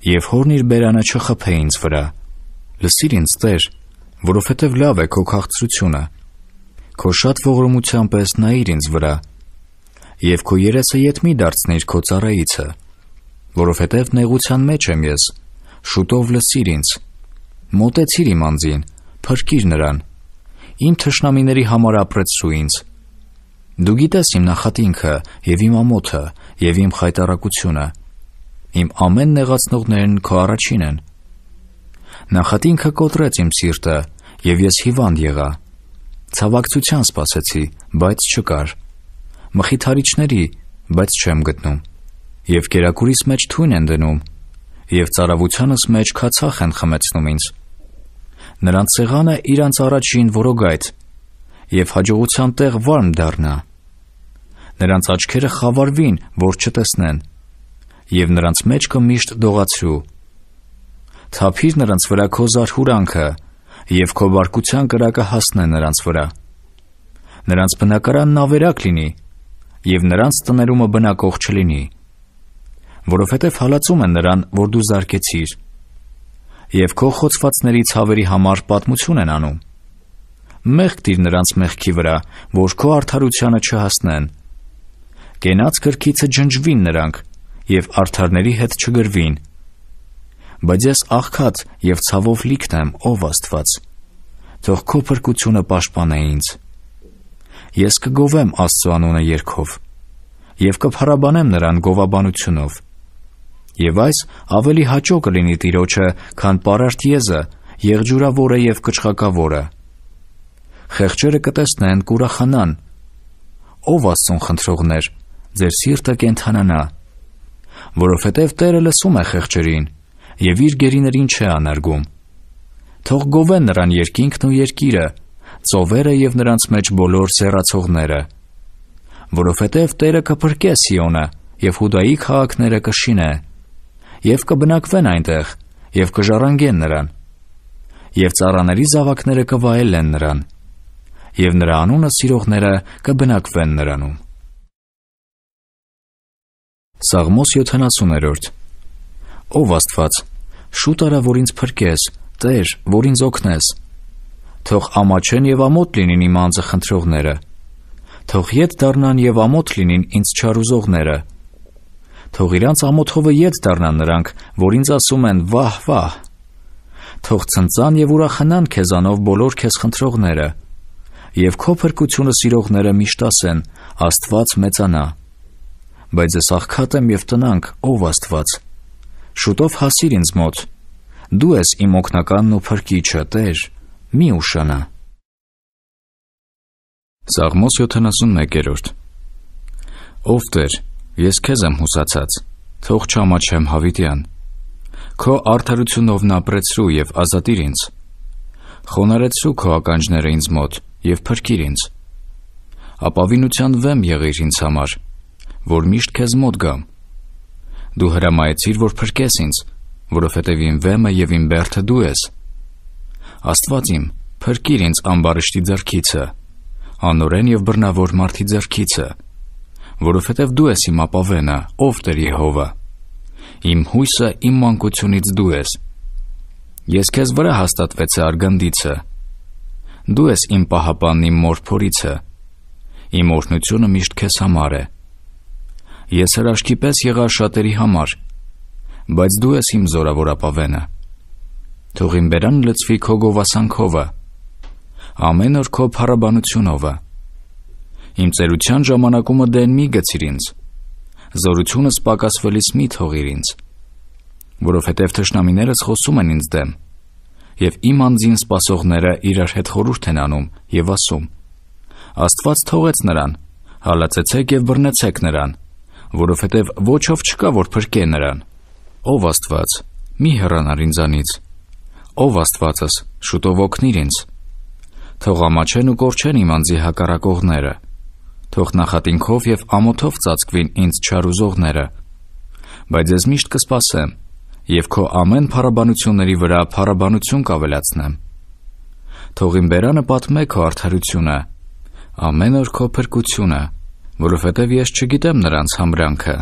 Եվ հորն իր բերանը չխփե ինձ վրա։ Լսիր ինձ, Տեր, որովհետև լավ է քո քաղցրությունը։ Քո շատ ողորմությամբ ես նայիր ինձ վրա։ Եվ քո երեսը ետ մի դարձնիր քո ծառայիցը, որովհետև նեղության մեջ եմ ես։ Շուտով լսիր ինձ։ Մոտեցիր իմ անձին, փրկիր նրան։ Իմ թշնամիների համար ապրեցու ինձ։ Դու գիտես իմ նախատինքը եւ իմ ամոթը եւ իմ խայտարակությունը։ Իմ ամեն նեղացնողներն քո առաջին են։ Նախատինքը կոտրեց իմ սիրտը եւ ես հիվանդ եղա։ Ցավակցության սпасեցի, բայց չկար։ Մխիթարիչների, բայց չեմ գտնում։ Եվ կերակուրիս մեջ թույն են դնում, եւ ծարավությանս մեջ քացախ են խմեցնում ինձ նրանց սեղանը իրանց առաջին որոգայց եւ հաջողության տեղ վարմ դառնա։ Նրանց աչքերը խավարվին, որ չտեսնեն, եւ նրանց մեջքը միշտ դողացրու։ Թափիր նրանց վրա քո զարհուրանքը եւ քո բարկության կրակը հասնե նրանց վրա։ Նրանց բնակարանն ավերակ լինի եւ նրանց տներումը բնակող չլինի, որովհետեւ հալածում են նրան, որ դու զարկեցիր եւ քո խոցվածների ցավերի համար պատմություն են անում։ Մեղք դիր նրանց մեղքի վրա, որ քո արդարությանը չհասնեն։ Կենաց գրքիցը ջնջվին նրանք եւ արդարների հետ չգրվին։ Բայց ես աղքատ եւ ցավով լիքն եմ, ով Աստված։ Թող քո փրկությունը պաշտպանե ինձ։ Ես կգովեմ Աստծո անունը երգով եւ կփառաբանեմ նրան գովաբանությունով։ Եվ այս ավելի հաճո կլինի տիրոջը, քան պարարտ եզը, եղջյուրավորը եւ կճղակավորը։ Խեղճերը կտեսնեն, կուրախանան։ Ով Աստծուն խնդրողներ, ձեր սիրտը կենթանանա, որովհետև Տերը լսում է խեղճերին եւ իր գերիներին չէ անարգում։ Թող գովեն նրան երկինքն ու երկիրը, ծովերը եւ նրանց մեջ բոլոր սերացողները, որովհետև Տերը կփրկե Սիոնը եւ Հուդայի քաղաքները կշինե եւ կբնակվեն այնտեղ եւ կժառանգեն նրան եւ цаրաների զավակները կվայելեն նրան եւ նրա անունը սիրողները կբնակվեն նրանում Սաղմոս 70-րդ Ով Աստված շուտ արա որ ինձ փրկես Տեր որ ինձ օգնես Թող ամաչեն եւ ամոթ լինին իմ անձը խնդրողները Թող իդ դառնան եւ ամոթ լինին ինձ չարուզողները թող իրանց ամոթովը յետ դառնան նրանք, որ ինձ ասում են վահ, վահ։ Թող ցնցան եւ ուրախանան քեզանով բոլոր քեզ խնդրողները։ Եվ քո փրկությունը սիրողները միշտ ասեն. Աստված մեծանա։ Բայց ես աղքատ եմ եւ տնանք, ով Աստված։ Շուտով հասիր ինձ մոտ։ Դու ես իմ օգնականն ու փրկիչը, Տեր։ Մի ուշանա։ Սաղմոս 71-րդ Ով Տեր, Ես քեզ եմ հուսացած, թող չամաչեմ հավիտյան։ Քո արդարությունովն ապրեցրու եւ ազատիր ինձ։ Խոնարեցրու քո ականջները ինձ մոտ եւ փրկիր ինձ։ Ապավինության վեմ եղիր ինձ համար, որ միշտ քեզ մոտ գամ։ Դու հրամայեցիր, որ փրկես ինձ, որովհետև իմ վեմը եւ իմ բերդը դու ես։ Աստված իմ, փրկիր ինձ ամբարիշտի ձեռքիցը, անորեն եւ բռնավոր մարդի ձեռքիցը, որովհետև դու ես իմ ապավենը, ով Տեր Եհովա։ Իմ հույսը իմ մանկությունից դու ես։ Ես քեզ վրա հաստատվեցի արգանդիցը։ Դու ես իմ պահապանն իմ մորփորիցը։ Իմ օրհնությունը միշտ քեզ համար է։ Ես հրաշքի պես եղա շատերի համար, բայց դու ես իմ զորավոր ապավենը։ Թող իմ բերան լցվի քո գովասանքովը, ամեն օր քո փառաբանությունովը։ Իմ ծերության ժամանակումը դեն մի գցիր ինձ։ Զորությունս պակասվելիս մի թողիր ինձ, որովհետև թշնամիներս խոսում են ինձ դեմ։ Եվ իմ անձին սпасողները իրար հետ խորհուրդ են անում եւ ասում. Աստված թողեց նրան, հալածեցեք եւ բռնեցեք նրան, որովհետև ոչով չկա, որ փրկե նրան։ Ով Աստված, մի հեռանար ինձանից։ Ով Աստվածս, շուտով օգնիր ինձ։ Թող ամաչեն ու կորչեն իմ անձի հակառակողները թող նախատինքով եւ ամոթով ծածկվին ինձ չարուզողները։ Բայց ես միշտ կսպասեմ եւ քո ամեն փառաբանությունների վրա փառաբանություն կավելացնեմ։ Թող իմ բերանը պատմե քո արդարությունը, ամեն օր քո փրկությունը, որովհետեւ ես չգիտեմ նրանց համրանքը։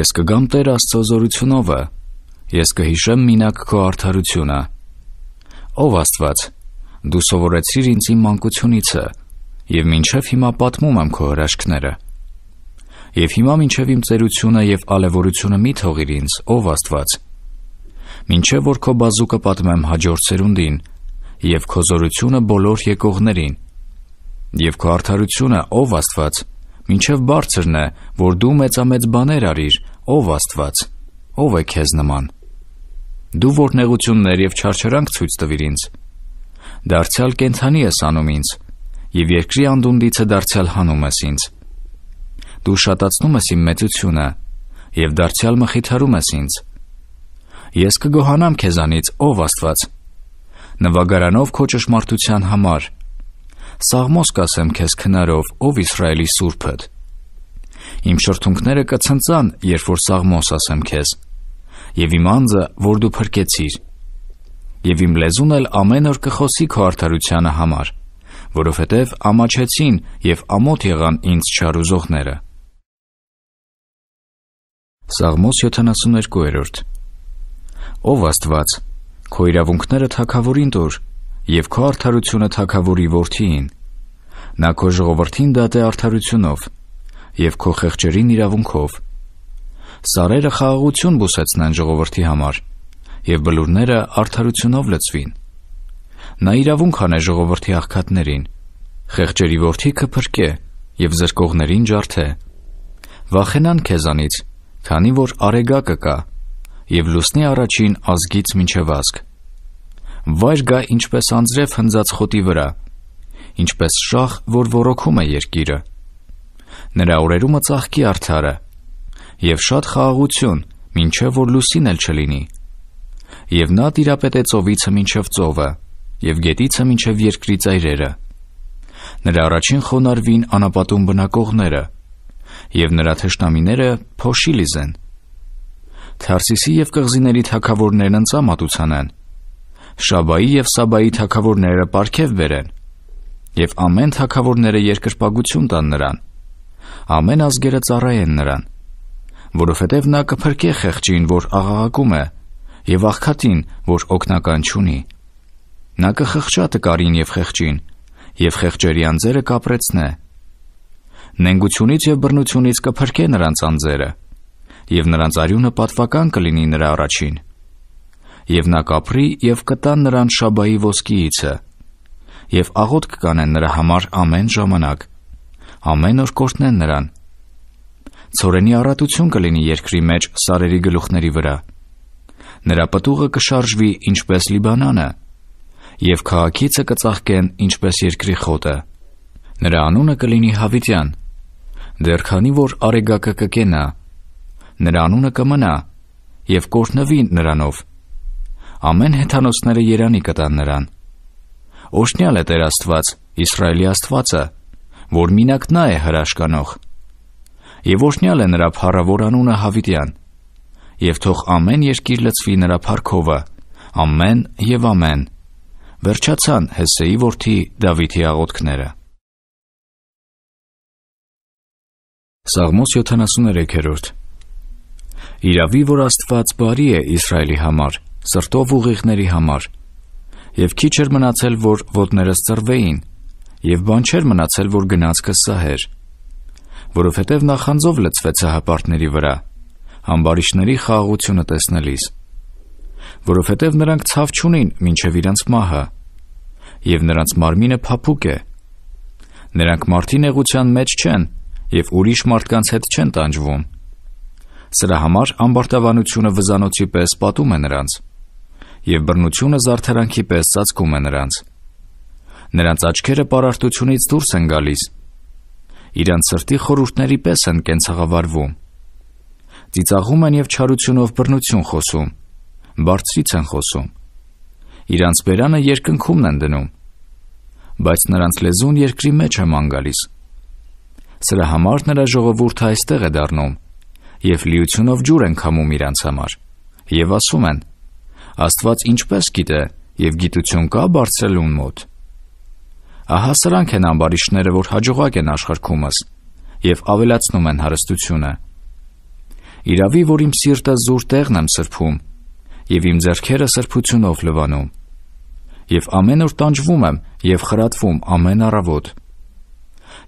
Ես կգամ Տեր Աստծո զորությունովը, ես կհիշեմ մինակ քո արդարությունը։ Ով Աստված, դու սովորեցիր ինձ իմ մանկությունիցը, իմ եւ մինչեւ հիմա պատմում եմ քո հրաշքները։ Եվ հիմա մինչև իմ ծերությունը եւ ալևորությունը մի թողիր ինձ, ով Աստված։ Մինչև որ քո բազուկը պատմեմ հաջորդ սերունդին եւ քո զորությունը բոլոր եկողներին։ Եվ քո արդարությունը, ով Աստված, մինչև բարձրն է, որ դու մեծամեծ բաներ արիր, ով Աստված։ Ով է քեզ նման։ Դու որ նեղություններ եւ չարչարանք ցույց տվիր ինձ։ Դարձյալ կենթանի ես անում ինձ եւ երկրի անդունդիցը դարձյալ հանում ես ինձ։ Դու շատացնում ես իմ մեծությունը եւ դարձյալ մխիթարում ես ինձ։ Ես կգոհանամ քեզանից, ով Աստված։ Նվագարանով քո ճշմարտության համար։ Սաղմոս կասեմ քեզ քնարով, ով Իսրայելի սուրբդ։ Իմ շրթունքները կցնցան, երբ որ սաղմոս ասեմ քեզ։ Եվ իմ անձը, որ դու փրկեցիր։ Եվ իմ լեզուն էլ ամեն օր կխոսի քո արդարությանը համար որովհետև ամաչեցին եւ ամոթ եղան ինձ չարուզողները։ Սաղմոս 72-րդ Ով Աստված, քո իրավունքները թակավորին տուր եւ քո արդարությունը թակավորի որդին։ Նա քո ժողովրդին դատե արդարությունով եւ քո խեղճերին իրավունքով։ Սարերը խաղաղություն բուսեցնեն ժողովրդի համար եւ բլուրները արդարությունով լծվին։ Նա իրավունք հանե ժողովրդի աղքատներին, խեղճերի որդիքը փրկե եւ զրկողներին ջարդե։ Վախենան քեզանից, քանի որ արեգակը կա եւ լուսնի առաջին ազգից մինչև ազգ։ Վայր գա ինչպես անձրև հնձած խոտի վրա, ինչպես շախ, որ ворոքում է երկիրը։ Նրա օրերումը ծաղկի արդարը եւ շատ խաղաղություն, ինչեւ որ լուսին էլ չլինի։ Եվ նա տիրապետեց ովիցը մինչև ծովը, եւ գետիցը մինչև երկրի ծայրերը։ Նրա առաջին խոնարհվին անապատում բնակողները եւ նրա թշնամիները փոշի լիզեն։ Թարսիսի եւ կղզիների թակավորներն անցամատուցանան։ Շաբայի եւ Սաբայի թակավորները պարգև բերեն եւ ամեն թակավորները երկրպագություն տան նրան։ Ամեն ազգերը ծառայեն նրան, որովհետև նա կփրկի խեղճին, որ աղաղակում է, եւ աղքատին, որ օգնական չունի։ Նա կխղճա տկարին եւ խեղճին, եւ խեղճերի անձերը կապրեցնե։ Նենգությունից եւ բռնությունից կփրկե նրանց անձերը, եւ նրանց արյունը պատվական կլինի նրա առաջին։ Եվ նա կապրի եւ կտան նրան շաբայի ոսկիիցը, եւ աղոտ կկանեն նրա համար ամեն ժամանակ։ Ամեն օր կորտնեն նրան։ Ցորենի առատություն կլինի երկրի մեջ սարերի գլուխների վրա։ Նրա պատուգը կշարժվի ինչպես Լիբանանը, եւ քաղաքիցը կծաղկեն ինչպես երկրի խոտը։ Նրա անունը կլինի Հավիտյան։ Դեռ քանի որ Արեգակը կկենա, նրա անունը կմնա եւ կորտնվի նրանով։ Ամեն հեթանոսները երանի կտան նրան։ Օշնյալ է Տեր Աստված, Իսրայելի Աստվածը, որ մինակ նա է հրաշքանող։ Եվ օշնյալ է նրա փառավոր անունը Հավիտյան։ Եվ թող ամեն երկիր լցվի նրա փառքովը, ամեն եւ ամեն վերջացան Հեսեի որդի Դավիթի աղոթքները։ Սաղմոս 73-րդ Իրավի որ Աստված բարի է Իսրայելի համար, սրտով ուղիղների համար։ Եվ քիչ էր մնացել, որ ոտներս ծրվեին, եւ բան չէր մնացել, որ գնացքը սահեր, որովհետեւ նախանձով լցվեց հապարտների վրա, ամբարիշների խաղաղությունը տեսնելիս որովհետև նրանք ցավ չունին մինչև իրենց մահը, եւ նրանց մարմինը փափուկ է։ Նրանք մարդի նեղության մեջ չեն եւ ուրիշ մարդկանց հետ չեն տանջվում։ Սրա համար ամբարտավանությունը վզանոցի պես պատում է նրանց եւ բռնությունը զարդարանքի պես ծածկում է նրանց։ Նրանց աչքերը պարարտությունից դուրս են գալիս։ Իրանց սրտի խորութների պես են կենցաղավարվում։ Ծիծաղում են եւ չարությունով բռնություն խոսում բարձրից են խոսում։ Իրանց բերանը երկնքումն են դնում, բայց նրանց լեզուն երկրի մեջ է ման գալիս։ Սրա համար նրա ժողովուրդը այստեղ է դառնում եւ լիությունով ջուր են քամում իրանց համար եւ ասում են. Աստված ինչպես գիտե եւ գիտություն կա բարձրելուն մոտ։ Ահա սրանք են ամբարիշները, որ հաջողակ են աշխարհումս եւ ավելացնում են հարստությունը։ Իրավի, որ իմ սիրտը զուր տեղն եմ սրբում, եւ իմ ձեռքերը սրբությունով լվանում։ Եվ ամեն օր տանջվում եմ եւ խրատվում ամեն առավոտ։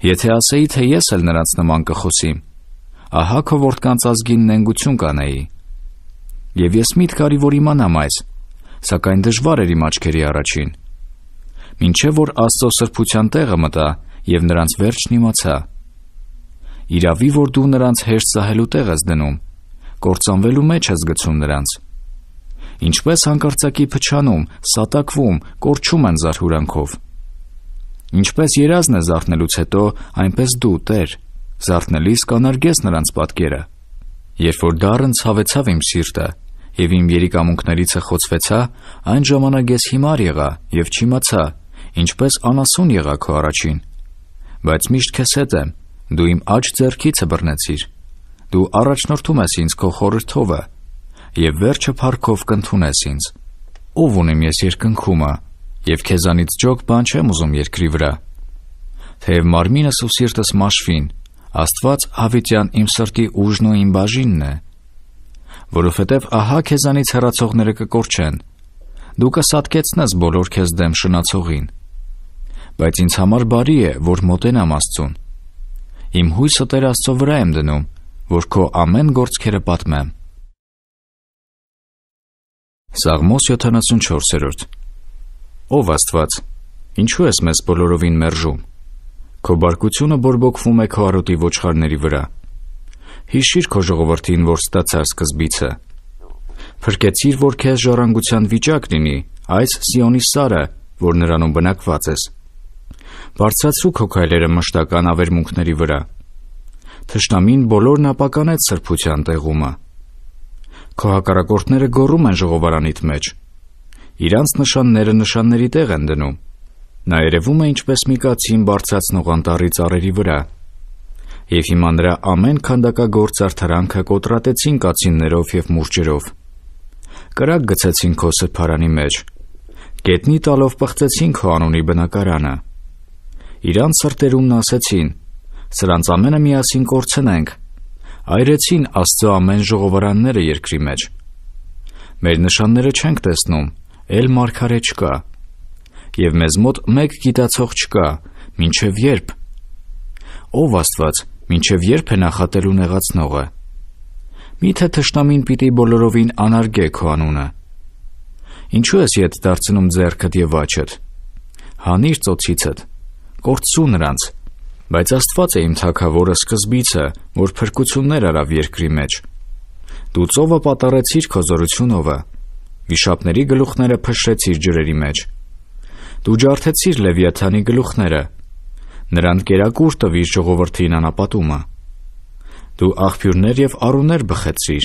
Եթե ասեի, թե ես էլ նրանց նման կխոսի, ահա քո որդկանց ազգին նենգություն կանեի։ Եվ ես միտք արի, որ իմանամ այս, սակայն դժվար էր իմ աչքերի առաջին։ Մինչև որ Աստծո սրբության տեղը մտա եւ նրանց վերջն իմացա։ Իրավի որ դու նրանց հեշտ սահելու տեղ ես դնում, կործանվելու մեջ ես գցում նրանց ինչպես հանկարծակի փչանում, սատակվում, կորչում են զարհուրանքով։ Ինչպես երազն է զարթնելուց հետո, այնպես դու, Տեր, զարթնելիս կանարգես նրանց պատկերը։ Երբ որ դառն ցավեցավ իմ սիրտը, եւ իմ երիկամունքներիցը խոցվեցա, այն ժամանակ ես հիմար եղա եւ չիմացա, ինչպես անասուն եղա քո առաջին։ Բայց միշտ քեզ հետ եմ, դու իմ աջ ձեռքիցը բռնեցիր։ Դու առաջնորդում ես ինձ քո խորհրդովը, եւ վերջը փառքով կընդունես ինձ։ Ով ունեմ ես երկնքումը, եւ քեզանից ճոք բան չեմ ուզում երկրի վրա։ Թեև մարմինս ու սիրտս մաշվին, Աստված հավիտյան իմ սրտի ուժն ու իմ բաժինն է, որովհետև ահա քեզանից հեռացողները կկորչեն։ Դու կսատկեցնես բոլոր քեզ դեմ շնացողին։ Բայց ինձ համար բարի է, որ մոտենամ Աստծուն։ Իմ հույսը Տեր Աստծո վրա եմ դնում, որ քո ամեն գործքերը պատմեմ։ Սաղմոս 74-րդ Ով Աստված, ինչու ես մեզ բոլորովին մերժում։ Քո բարկությունը բորբոքվում է քո արոտի ոչխարների վրա։ Հիշիր քո ժողովրդին, որ ստացար սկզբիցը։ Փրկեցիր, որ քեզ ժառանգության վիճակ լինի, այս Սիոնի սարը, որ նրանում բնակված ես։ Բարձացու քո քայլերը մշտական ավերմունքների վրա։ Թշնամին բոլորն ապականեց սրբության տեղումը։ Քո հակառակորդները գոռում են ժողովարանիդ մեջ։ Իրանց նշանները նշանների տեղ են դնում։ Նա երևում է ինչպես մի կացին բարձրացնող անտառի ծառերի վրա։ Եվ հիմա նրա ամեն քանդակագործ արթարանքը կոտրատեցին կացիններով եւ մուրճերով։ Կրակ գցեցին քո սփարանի մեջ։ Գետնի տալով բղծեցին քո անունի բնակարանը։ Իրանց սրտերումն ասեցին. սրանց ամենը միասին կորցնենք այրեցին Աստծո ամեն ժողովարանները երկրի մեջ։ Մեր նշանները չենք տեսնում, ել մարգարե չկա։ Եվ մեզ մոտ մեկ գիտացող չկա, ինչև երբ։ Ով Աստված, ինչև երբ է նախատելու նեղացնողը։ Միթե թշնամին պիտի բոլորովին անարգե քո անունը։ Ինչու ես ետ դարձնում ձեռքդ եւ աչդ։ Հանիր ծոցիցդ։ Կորցու նրանց Բայց Աստված է իմ թակավորը սկզբիցը, որ փրկություններ արավ երկրի մեջ։ Դու ծովը պատարեցիր քո զորությունովը, վիշապների գլուխները փշրեցիր ջրերի մեջ։ Դու ջարդեցիր Լևիաթանի գլուխները, նրան կերակուրտը իր ժողովրդին անապատումը։ Դու աղբյուրներ եւ արուներ բխեցիր։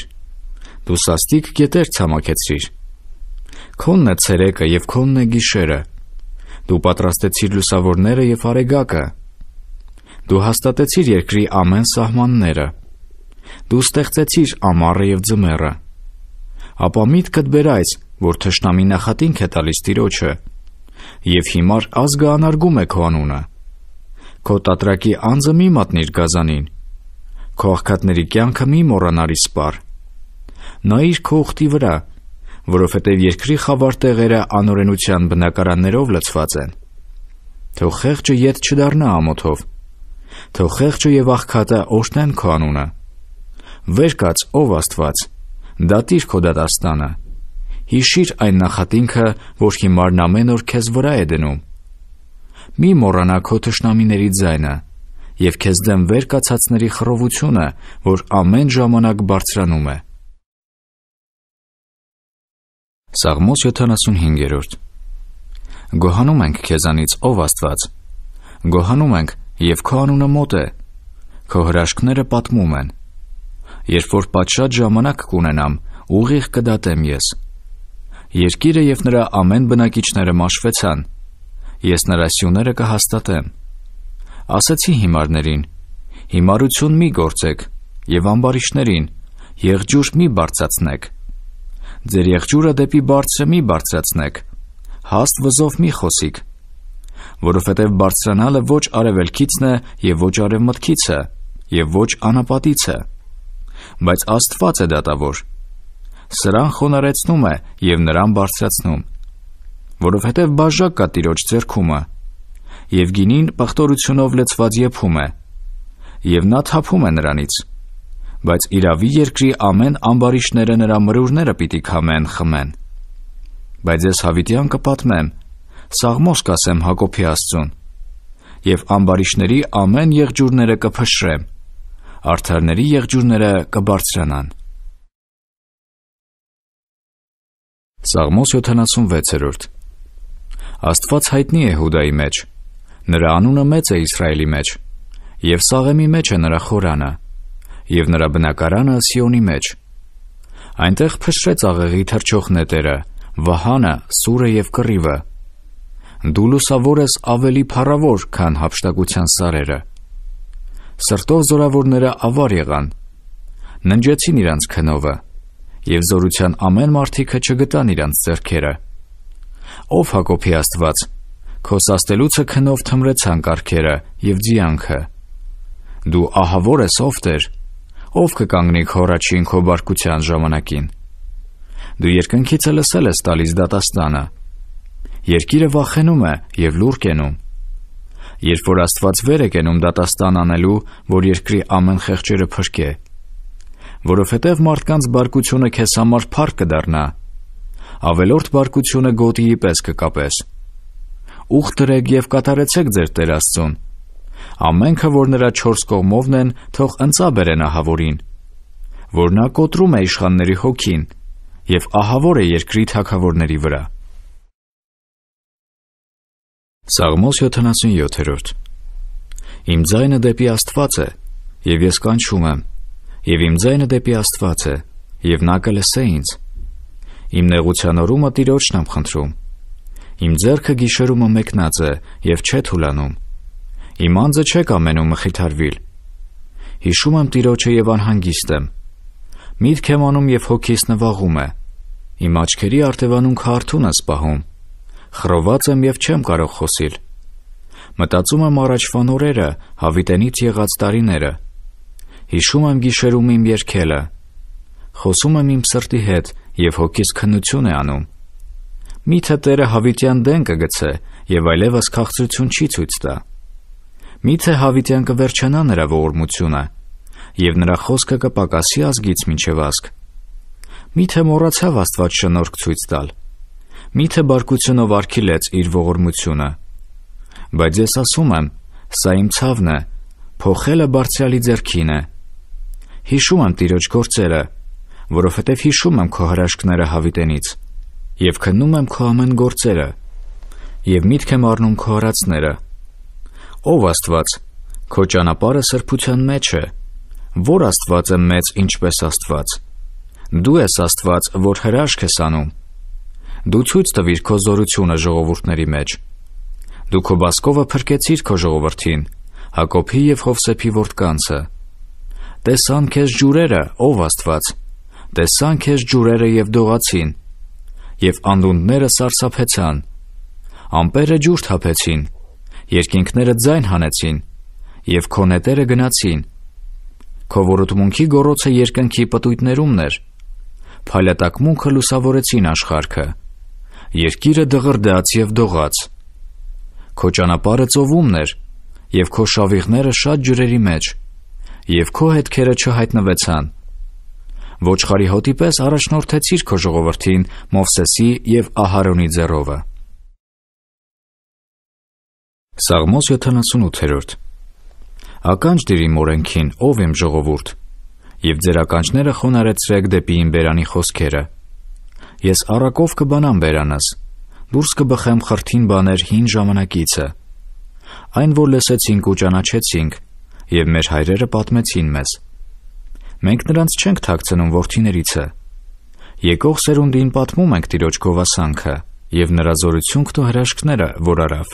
Դու սաստիկ գետեր ցամաքեցիր։ Քոնն է ցերեկը եւ քոնն է գիշերը։ Դու պատրաստեցիր լուսավորները եւ արեգակը Դու հաստատեցիր երկրի ամեն սահմանները։ Դու ստեղծեցիր ամառը եւ ձմեռը։ Ապա միտքդ բեր այս, որ թշնամի նախատինք է տալիս Տիրոջը, եւ հիմար ազգը անարգում է քո անունը։ Քո տատրակի անձը մի մատնիր գազանին։ Քո աղքատների կյանքը մի մոռանարի սպար։ Նա իր քո ուխտի վրա, որովհետև երկրի խավար տեղերը անօրենության բնակարաններով լցված են։ Թող խեղճը յետ չդառնա ամոթով թող խեղճը եւ աղքատը օրհնեն քո անունը։ Վեր կաց ով Աստված, դատիր քո դատաստանը։ Հիշիր այն նախատինքը, որ հիմարն ամեն օր քեզ վրա է դնում։ Մի մոռանա քո ճշնամիների ձայնը եւ քեզ դեմ վեր կացածների խռովությունը, որ ամեն ժամանակ բարձրանում է։ Սաղմոս 75-րդ Գոհանում ենք քեզանից, ով Աստված։ Գոհանում ենք, եւ քո անունը մոտ է։ Քո հրաշքները պատմում են։ Երբ որ պատշաճ ժամանակ կունենամ, ուղիղ կդատեմ ես։ Երկիրը եւ նրա ամեն բնակիչները մաշվեցան։ Ես նրա սյուները կհաստատեմ։ Ասացի հիմարներին. Հիմարություն մի գործեք եւ ամբարիշներին, եղջյուր մի բարձացնեք։ Ձեր եղջյուրը դեպի բարձրը մի բարձացնեք։ Հաստ վզով մի խոսիկ, որովհետև բարձրանալը ոչ արևելքիցն է եւ ոչ արևմտքից է եւ ոչ անապատից է։ Բայց Աստված է դատավոր։ Սրան խոնարեցնում է եւ նրան բարձրացնում, որովհետև բաժակ կա Տիրոջ ձեռքումը եւ գինին պղտորությունով լցված եփում է եւ նա թափում է նրանից բայց իրավի երկրի ամեն ամբարիշները նրա մրուրները պիտի քամեն խմեն բայց ես հավիտյան կպատմեմ սաղմոս կասեմ Հակոբի Աստծուն, եւ ամբարիշների ամեն եղջյուրները կփշրեմ, արդարների եղջյուրները կբարձրանան։ Սաղմոս 76-րդ Աստված հայտնի է Հուդայի մեջ։ Նրա անունը մեծ է Իսրայելի մեջ, եւ Սաղեմի մեջ է նրա խորանը, եւ նրա բնակարանը Սիոնի մեջ։ Այնտեղ փշրեց աղեղի թրջող նետերը, վահանը, սուրը եւ կռիվը, Դու լուսավոր ես ավելի փառավոր, քան հապշտակության սարերը։ Սրտով զորավորները ավար եղան։ Ննջեցին իրանց քնովը, եւ զորության ամեն մարդիկը չգտան իրանց зерքերը։ Ով Հակոբի Աստված, քո սաստելուցը քնով թմրեցան կարքերը եւ ձիանքը։ Դու ահավոր ես, ով Տեր, ով կկանգնի քո առաջին քո բարկության ժամանակին։ Դու երկնքիցը լսել ես տալիս դատաստանը։ դա Երկիրը վախենում է եւ լուր կենում։ Երբ որ Աստված վեր է կենում դատաստան անելու, որ երկրի ամեն խեղճերը փրկե, որովհետև մարդկանց բարկությունը քեզ համար փառք կդառնա։ Ավելորդ բարկությունը գոտիի պես կկապես։ Ուխ դրեք եւ կատարեցեք ձեր Տեր Աստծուն։ Ամենքը, որ նրա 4 կողմովն են, թող ընծաբերեն ահավորին, որ նա կոտրում է իշխանների հոգին եւ ահավոր է երկրի թակավորների վրա։ Սաղմոս 77-րդ Իմ ձայնը դեպի Աստված է, եւ ես կանչում եմ, եւ իմ ձայնը դեպի Աստված է, եւ նա կլսե ինձ։ Իմ նեղության օրումը Տիրոջն եմ խնդրում։ Իմ ձեռքը գիշերումը մեկնած է եւ չէ թուլանում։ Իմ անձը չէ կամենում մխիթարվիլ։ Հիշում եմ Տիրոջը եւ անհանգիստ եմ։ Միտք եմ անում եւ հոգիս նվաղում է։ Իմ աչքերի արտևանունքը արթուն է սպահում։ Խրոված եմ եւ չեմ կարող խոսիլ։ Մտածում եմ առաջվան օրերը, հավիտենից եղած տարիները։ Հիշում եմ գիշերում իմ երկելը։ Խոսում եմ իմ սրտի հետ եւ հոգիս քնություն է անում։ Միթե Տերը հավիտյան դեն կգցե եւ այլևս քաղցրություն չի ցույց տա։ Միթե հավիտյան կվերջանա նրա ողորմությունը եւ նրա խոսքը կպակասի ազգից մինչև ազգ։ Միթե մոռացավ Աստված շնորհք ցույց տալ։ Միթե բարկությունով արգելեց իր ողորմությունը։ Բայց ես ասում եմ, սա իմ ցավն է, փոխելը բարձրալի ձեռքին է։ Հիշում եմ Տիրոջ գործերը, որովհետև հիշում եմ քո հրաշքները հավիտենից եւ քննում եմ քո ամեն գործերը եւ միտք եմ առնում քո արածները։ Ով Աստված, քո ճանապարհը սրբության մեջ է։ Որ Աստված է մեծ ինչպես Աստված։ Դու ես Աստված, որ հրաշք ես անում Դու ցույց տվիր քո զորությունը ժողովուրդների մեջ։ Դու քո բասկովը փրկեցիր քո ժողովրդին, Հակոբի եւ Հովսեփի որդկանցը։ Տեսան քեզ ջուրերը, ով Աստված։ Տեսան քեզ ջուրերը եւ դողացին։ Եվ անդունդները սարսափեցան։ Ամպերը ջուր թափեցին։ Երկինքները ձայն հանեցին եւ քո նետերը գնացին։ Քո ворոտմունքի գորոցը երկնքի պտույտներումն էր։ Փայլատակմունքը լուսավորեցին աշխարհը։ Երկիրը դղրդաց եւ դողաց։ Քո ճանապարհը ծովումն էր, եւ քո շավիղները շատ ջրերի մեջ, եւ քո հետքերը չհայտնվեցան։ Ոչխարի հոտի պես առաջնորդեցիր քո ժողովրդին Մովսեսի եւ Ահարոնի ձեռովը։ Սաղմոս 78-րդ Ականջ դիր իմ օրենքին, ով իմ ժողովուրդ, եւ ձեր ականջները խոնարեցրեք դեպի իմ բերանի խոսքերը, Ես առակով կբանամ բերանս, դուրս կբխեմ խրթին բաներ հին ժամանակիցը։ Այն, որ լսեցինք ու ճանաչեցինք, եւ մեր հայրերը պատմեցին մեզ։ Մենք նրանց չենք թաքցնում ворթիներիցը։ Եկող սերունդին պատմում ենք Տիրոջ գովասանքը եւ նրա զորությունքն ու հրաշքները, որ արավ։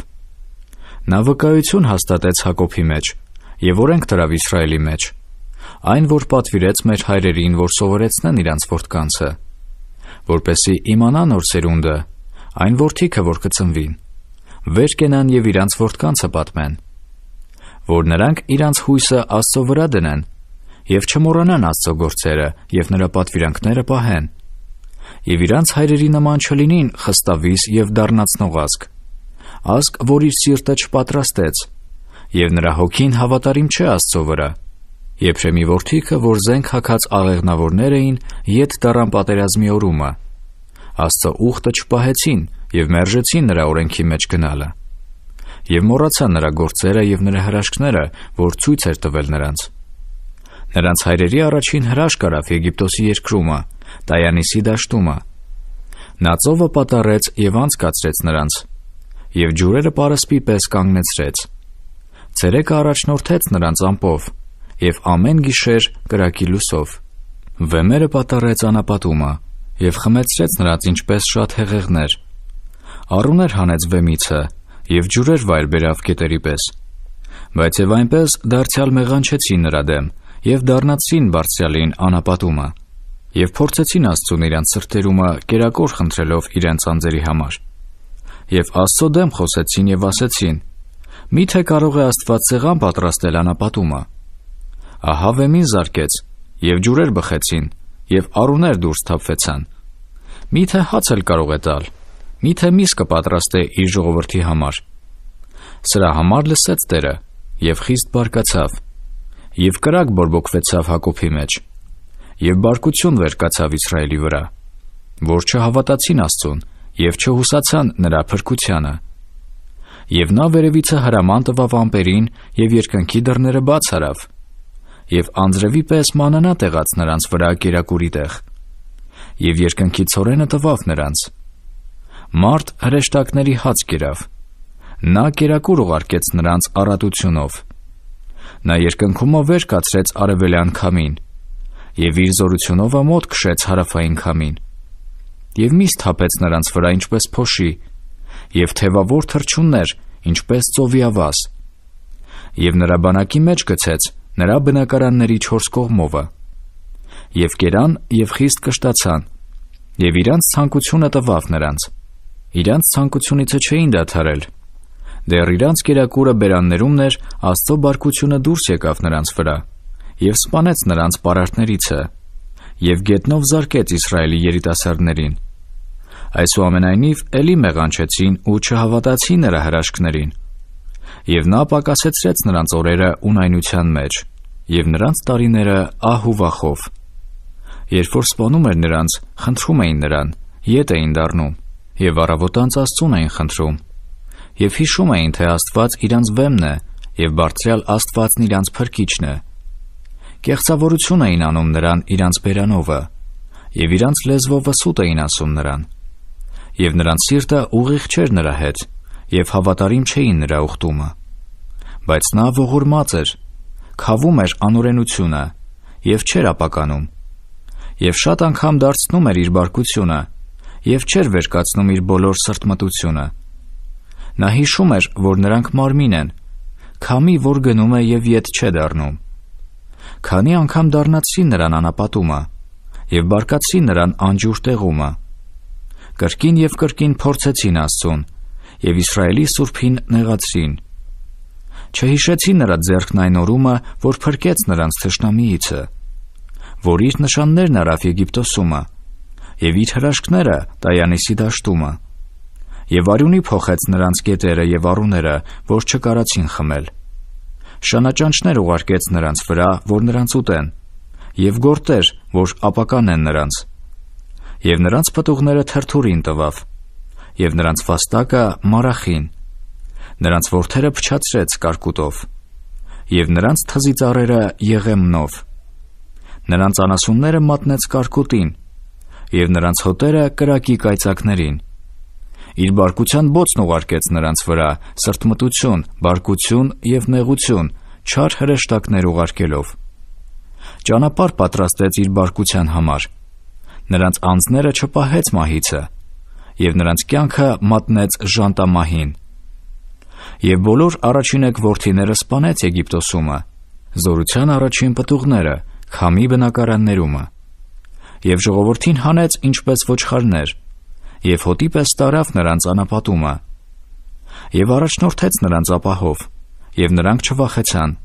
Նա վկայություն հաստատեց Հակոբի մեջ եւ օրենք դրավ Իսրայելի մեջ այն որ պատվիրեց մեր հայրերին, որ սովորեցնեն իրանց որդկանցը որպեսի իմանա նոր սերունդը, այն որդիքը, որ կծնվին, վեր կենան եւ իրանց որդկանցը պատմեն, որ նրանք իրանց հույսը Աստծո վրա դնեն եւ չմոռանան Աստծո գործերը եւ նրա պատվիրանքները պահեն եւ իրանց հայրերի նման չլինին խստավիս եւ դառնացնող ազգ, ազգ, որ իր սիրտը չպատրաստեց եւ նրա հոգին հավատարիմ չէ Աստծո վրա։ Եփրեմի որդիքը, որ զենք հակած աղեղնավորներ էին, իդ դառան պատերազմի օրումը։ Աստծո ուխտը չպահեցին եւ մերժեցին նրա օրենքի մեջ գնալը։ Եվ մոռացան նրա գործերը եւ նրա հրաշքները, որ ցույց էր տվել նրանց։ Նրանց հայրերի առաջին հրաշք արավ Եգիպտոսի երկրումը, Տայանիսի դաշտումը։ Նա ծովը պատարեց եւ անցկացրեց նրանց, եւ ջուրերը պարսպի պես կանգնեցրեց։ Ցերեկը առաջնորդեց նրանց ամպով, եւ ամեն գիշեր կրակի լուսով։ Վեմերը պատարեց անապատումը եւ խմեցրեց նրանց ինչպես շատ հեղեղներ։ Արուներ հանեց վեմիցը եւ ջուրեր վայր բերավ կետերի պես։ Բայց եւ այնպես դարձյալ մեղանչեցին նրա դեմ եւ դառնացին բարձյալին անապատումը եւ փորձեցին Աստծուն իրենց սրտերումը կերակոր խնդրելով իրենց անձերի համար։ Եվ Աստծո դեմ խոսեցին եւ ասեցին. Միթե կարող է Աստված ցեղան պատրաստել անապատումը ահա վեմին զարկեց, եւ ջուրեր բխեցին, եւ արուներ դուրս թափվեցան։ Միթե հաց էլ կարող է տալ, միթե միս կպատրաստե իր ժողովրդի համար։ Սրա համար լսեց Տերը եւ խիստ բարկացավ։ Եվ կրակ բորբոքվեցավ Հակոբի մեջ։ Եվ բարկություն վերկացավ Իսրայելի վրա, որ չհավատացին Աստծուն եւ չհուսացան նրա փրկությանը։ Եվ նա վերևիցը հրաման տվավ ամպերին եւ երկնքի դռները բաց արավ, եւ անձրևի պես մանանա տեղաց նրանց վրա կերակուրի տեղ։ Եվ երկնքի ցորենը տվավ նրանց։ Մարտ հրեշտակների հաց կերավ։ Նա կերակուր ուղարկեց նրանց առատությունով։ Նա երկնքումը վեր կացրեց արևելյան քամին եւ իր զորությունով ամոտ քշեց հարավային քամին։ Եվ միս թափեց նրանց վրա ինչպես փոշի, եւ թևավոր թրջուններ, ինչպես ծովի ավազ։ Եվ նրա բանակի մեջ գցեց նրա բնակարանների 4 կողմովը։ Եվ կերան եւ խիստ կշտացան։ Եվ իրանց ցանկությունը տվավ նրանց։ Իրանց ցանկությունիցը չէին դադարել։ Դեռ իրանց կերակուրը բերաններումն էր, Աստծո բարկությունը դուրս եկավ նրանց վրա եւ սپانեց նրանց պարարտներիցը եւ գետնով զարկեց Իսրայելի երիտասարդներին։ Այսուամենայնիվ ելի մեղանչեցին ու չհավատացին նրա հրաշքներին եւ նա ապակասեցրեց նրանց օրերը ունայնության մեջ եւ նրանց տարիները ահ ու վախով։ Երբ որ սպանում էր նրանց, խնդրում էին նրան, յետ էին դառնում եւ առավոտանց Աստծուն էին խնդրում։ Եվ հիշում էին, թե Աստված իրանց վեմն է եւ բարձրյալ Աստվածն իրանց փրկիչն է։ Կեղծավորություն էին անում նրան իրանց բերանովը եւ իրանց լեզվով սուտ էին ասում նրան։ Եվ նրանց սիրտը ուղիղ չէր նրա հետ եւ հավատարիմ չէին նրա ուխտումը։ Բայց նա ողորմած էր, խավում էր անօրենությունը եւ չէր ապականում։ Եվ շատ անգամ դարձնում էր իր բարկությունը եւ չէր վերկացնում իր բոլոր սրտմտությունը։ Նա հիշում էր, որ նրանք մարմին են, քամի որ գնում է եւ ետ չէ դառնում։ Քանի անգամ դառնացին նրան անապատումը եւ բարկացին նրան անջուր տեղումը։ Կրկին եւ կրկին փորձեցին Աստծուն, եւ Իսրայելի սուրբին նեղացրին։ Չհիշեցին նրա ձեռքն այն օրումը, որ փրկեց նրանց թշնամիիցը, որ իր նշաններն արավ Եգիպտոսումը եւ իր հրաշքները Տայանիսի դաշտումը։ Եվ արյունի փոխեց նրանց կետերը եւ առուները, որ չկարացին խմել։ Շանաճանչներ ուղարկեց նրանց վրա, որ նրանց ուտեն, եւ գործեր, որ ապական են նրանց։ Եվ նրանց պատուղները թրթուրին տվավ եւ նրանց վաստակը Մարախին։ Նրանց ворթերը փչացրեց կարկուտով եւ նրանց թզի ծառերը Եղեմնով։ Նրանց անասունները մատնեց կարկուտին եւ նրանց հոտերը կրակի կայծակներին։ Իր բարկության ոցն ուղարկեց նրանց վրա սրտմտություն, բարկություն եւ նեղություն, չար հրեշտակներ ուղարկելով։ Ճանապարհ պատրաստեց իր բարկության համար։ Նրանց անձները չփահեց մահիցը, եւ նրանց կյանքը մատնեց ժանտամահին։ Եվ բոլոր առաջինեք ворթիները սپانեց Եգիպտոսումը, զորության առաջին պտուղները, քամի բնակարաններումը։ Եվ ժողովրդին հանեց ինչպես ոչխարներ, եւ հոտի պես տարավ նրանց անապատումը։ Եվ առաջնորդեց նրանց ապահով, եւ նրանք չվախեցան։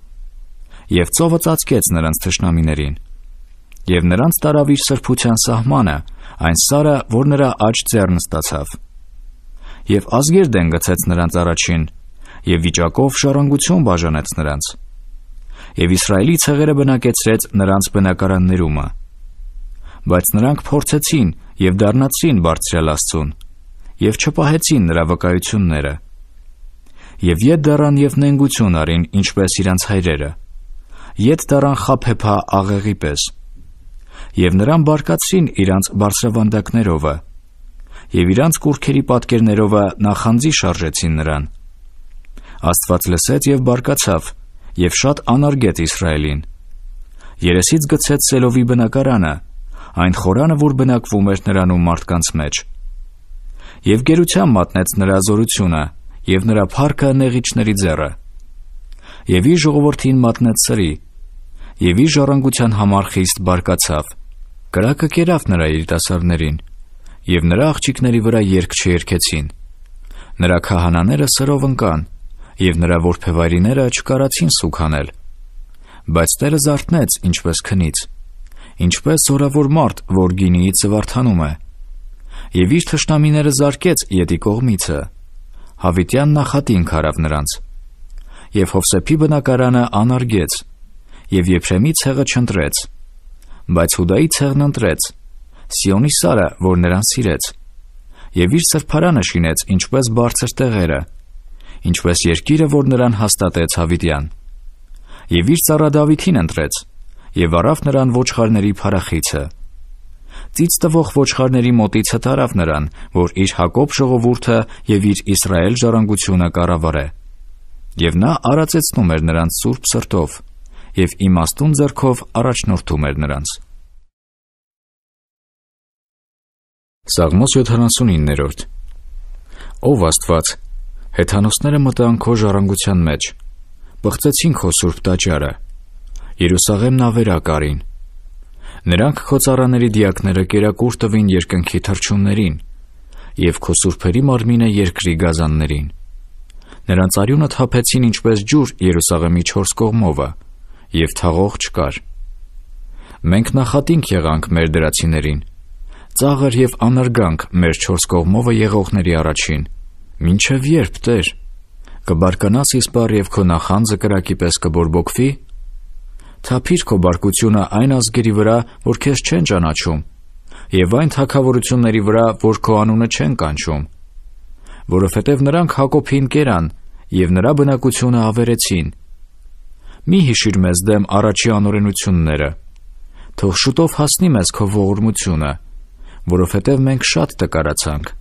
Եվ ծովը ծածկեց նրանց թշնամիներին եւ նրանց տարավ իր սրբության սահմանը, այն սարը, որ նրա աջ ձեռն ստացավ։ Եվ ազգերդ են գցեց նրանց առաջին, եւ վիճակով շարանգություն բաժանեց նրանց։ Եվ Իսրայելի ցեղերը բնակեցրեց նրանց բնակարաններումը։ Բայց նրանք փորձեցին եւ դառնացին բարձրյալ Աստծուն եւ չփահեցին նրա վկայությունները։ Եվ ետ դարան եւ նենգություն արին, ինչպես իրանց հայրերը։ Ետ դարան խափեփա աղեղի պես եւ նրան բարկացին իրանց բարձրավանդակներովը եւ իրանց կուրքերի պատկերներովը նախանձի շարժեցին նրան Աստված լսեց եւ բարկացավ եւ շատ անարգեց Իսրայելին Երեսից գցեց Սելովի բնակարանը այն խորանը որ բնակվում էր նրան ու մարդկանց մեջ եւ գերության մատնեց նրա զորությունը եւ նրա փառքը նեղիչների ձեռը եւ ի ժողովրդին մատնեց սրի եւ ի ժառանգության համար խիստ բարկացավ Կրակը կերավ նրա երիտասարդներին, եւ նրա աղջիկների վրա երկ չերքեցին։ Նրա քահանաները սրով ընկան, եւ նրա որբևայրիները չկարացին սուքանել։ Բայց Տերը զարթնեց, ինչպես քնից, ինչպես զորավոր մարդ, որ գինիից զվարթանում է։ Եվ իր թշնամիները զարկեց յետի կողմիցը։ Հավիտյան նախատինք արավ նրանց։ Եվ Հովսեփի բնակարանը անարգեց, եւ Եփրեմի ցեղը չընտրեց։ Բայց Հուդայի ցեղն ընտրեց Սիոնի Սարը, որ նրան սիրեց, եւ իր սրբարանը շինեց ինչպես բարձր տեղերը, ինչպես երկիրը, որ նրան հաստատեց Հավիտյան։ Եվ իր ծառա Դավիթին ընտրեց եւ առավ նրան ոչխարների փարախիցը։ Ծից տվող ոչխարների մոտից հտարավ նրան, որ իր Հակոբ ժողովուրդը եւ իր Իսրայել ժառանգությունը կառավարե։ Եվ նա արածեցնում էր նրանց սուրբ սրտով եւ իմաստուն ձեռքով առաջնորդում էր նրանց։ Սաղմոս 79-րդ Ով Աստված, հեթանոսները մտան քո ժառանգության մեջ, բղծեցին քո սուրբ տաճարը, Երուսաղեմն ավերակ արին։ Նրանք քո цаրաների դիակները կերակուր տվին երկնքի թռչուններին եւ քո սուրբերի մարմինը երկրի գազաններին։ Նրանց արյունը թափեցին ինչպես ջուր Երուսաղեմի 4 կողմովը, եւ թաղող չկար։ Մենք նախատինք եղանք մեր դրացիներին։ Ծաղր եւ անարգանք մեր 4 կողմովը եղողների առաջին։ Մինչև երբ, Տեր, կբարկանաս իսպար եւ քո նախանձը կրակի պես կբորբոքվի։ Թափիր քո բարկությունը այն ազգերի վրա, որ քեզ չեն ճանաչում, եւ այն թակավորությունների վրա, որ քո անունը չեն կանչում, որովհետեւ նրանք Հակոբի ընկերան եւ նրա բնակությունը ավերեցին, Մի հիշիր մեզ դեմ առաջի անօրենությունները։ Թող շուտով հասնի մեզ քո ողորմությունը, որովհետև մենք շատ տկարացանք։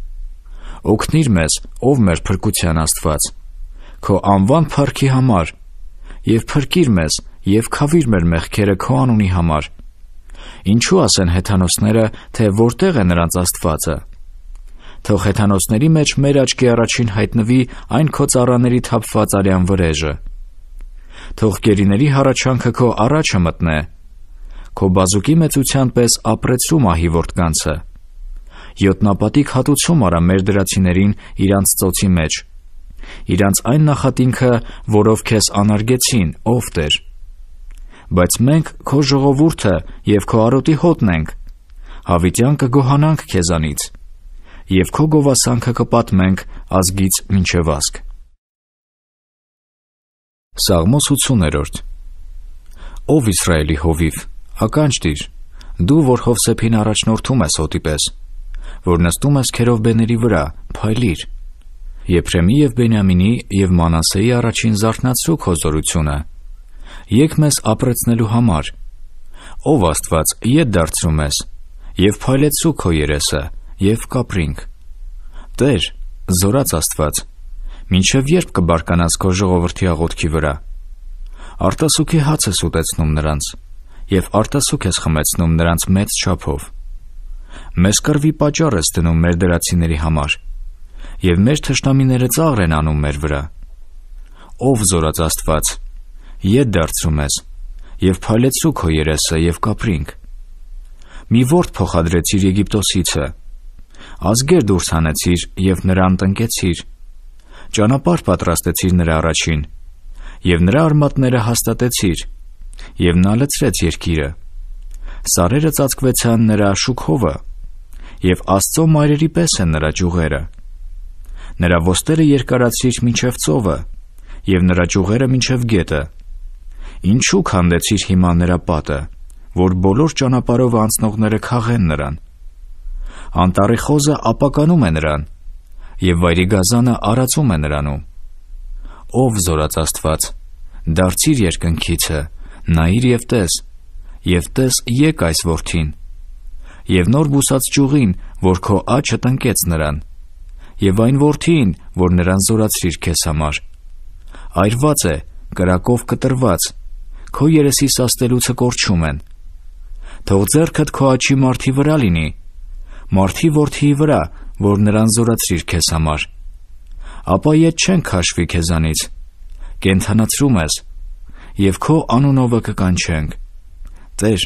Օգնիր մեզ, ով մեր փրկության Աստված, քո անվան փառքի համար, եւ փրկիր մեզ եւ խավիր մեր մեղքերը քո անունի համար։ Ինչու ասեն հեթանոսները, թե որտեղ է նրանց Աստվածը։ Թող հեթանոսների մեջ մեր աչքի առաջին հայտնվի այն քո ծառաների թափված արյան վրեժը թող գերիների հառաչանքը քո առաջը մտնե, քո բազուկի մեծության պես ապրեցում ահի որդկանցը։ Յոտնապատիկ հատուցում արա մեր դրացիներին իրանց ծոցի մեջ։ Իրանց այն նախատինքը, որով քեզ անարգեցին, ով Տեր։ Բայց մենք քո ժողովուրդը եւ քո արոտի հոտն ենք։ Հավիտյան կգոհանանք քեզանից։ Եվ քո գովասանքը կպատմենք ազգից ոչ ազգ։ ազգ Սաղմոս 80-րդ Ով Իսրայելի հովիվ, ականջ դիր, դու որ Հովսեփին առաջնորդում ես հոտիպես, որ նստում ես քերովբեների վրա, փայլիր։ Եփրեմի եւ Բենյամինի եւ Մանասեի առաջին զարթնացրու քո զորությունը։ Եկ մեզ ապրեցնելու համար։ Ով Աստված, իդ դարձրում ես եւ փայլեցու քո երեսը եւ կապրինք։ Տեր, զորած Աստված, Մինչև երբ կբարկանաս քո ժողովրդի աղոթքի վրա։ Արտասուքի հաց ես ուտեցնում նրանց, եւ արտասուք ես խմեցնում նրանց մեծ չափով։ Մեզ կրվի պատճառ ես դնում մեր դրացիների համար, եւ մեր թշնամիները ծաղր են անում մեր վրա։ Ով զորած Աստված, ետ դարձում ես եւ փալեցու քո երեսը եւ կապրինք։ Մի ворդ փոխադրեցիր Եգիպտոսիցը։ Ազգեր դուրս հանեցիր եւ նրան տնկեցիր ճանապարհ պատրաստեցիր նրա առաջին, եւ նրա արմատները հաստատեցիր, եւ նա լցրեց երկիրը։ Սարերը ծածկվեցան նրա շուքովը, եւ Աստծո մայրերի պես են նրա ճյուղերը։ Նրա ոստերը երկարացրիր մինչև ծովը, եւ նրա ճյուղերը մինչև գետը։ Ինչու քանդեցիր հիմա նրա պատը, որ բոլոր ճանապարհով անցնողները քաղեն նրան։ Անտարի խոզը ապականում է նրան, եւ վայրի գազանը արածում է նրանում։ Ով զորած Աստված, դարձիր երկնքիցը, նայիր եւ տես, եւ տես եկ այս որդին։ Եվ նոր բուսած ճյուղին, որ քո աչը տնկեց նրան, եւ այն որդին, որ նրան զորացրիր քեզ համար։ Այրված է, կրակով կտրված, քո երեսի սաստելուցը կորչում են։ Թող ձեռքդ քո աչի մարտի վրա լինի, մարտի որդիի վրա, որ նրան զորացրիր քեզ համար, ապա իդ չեն քաշվի քեզանից։ Կենթանացրում ես եւ քո անունովը կկանչենք։ Տեր,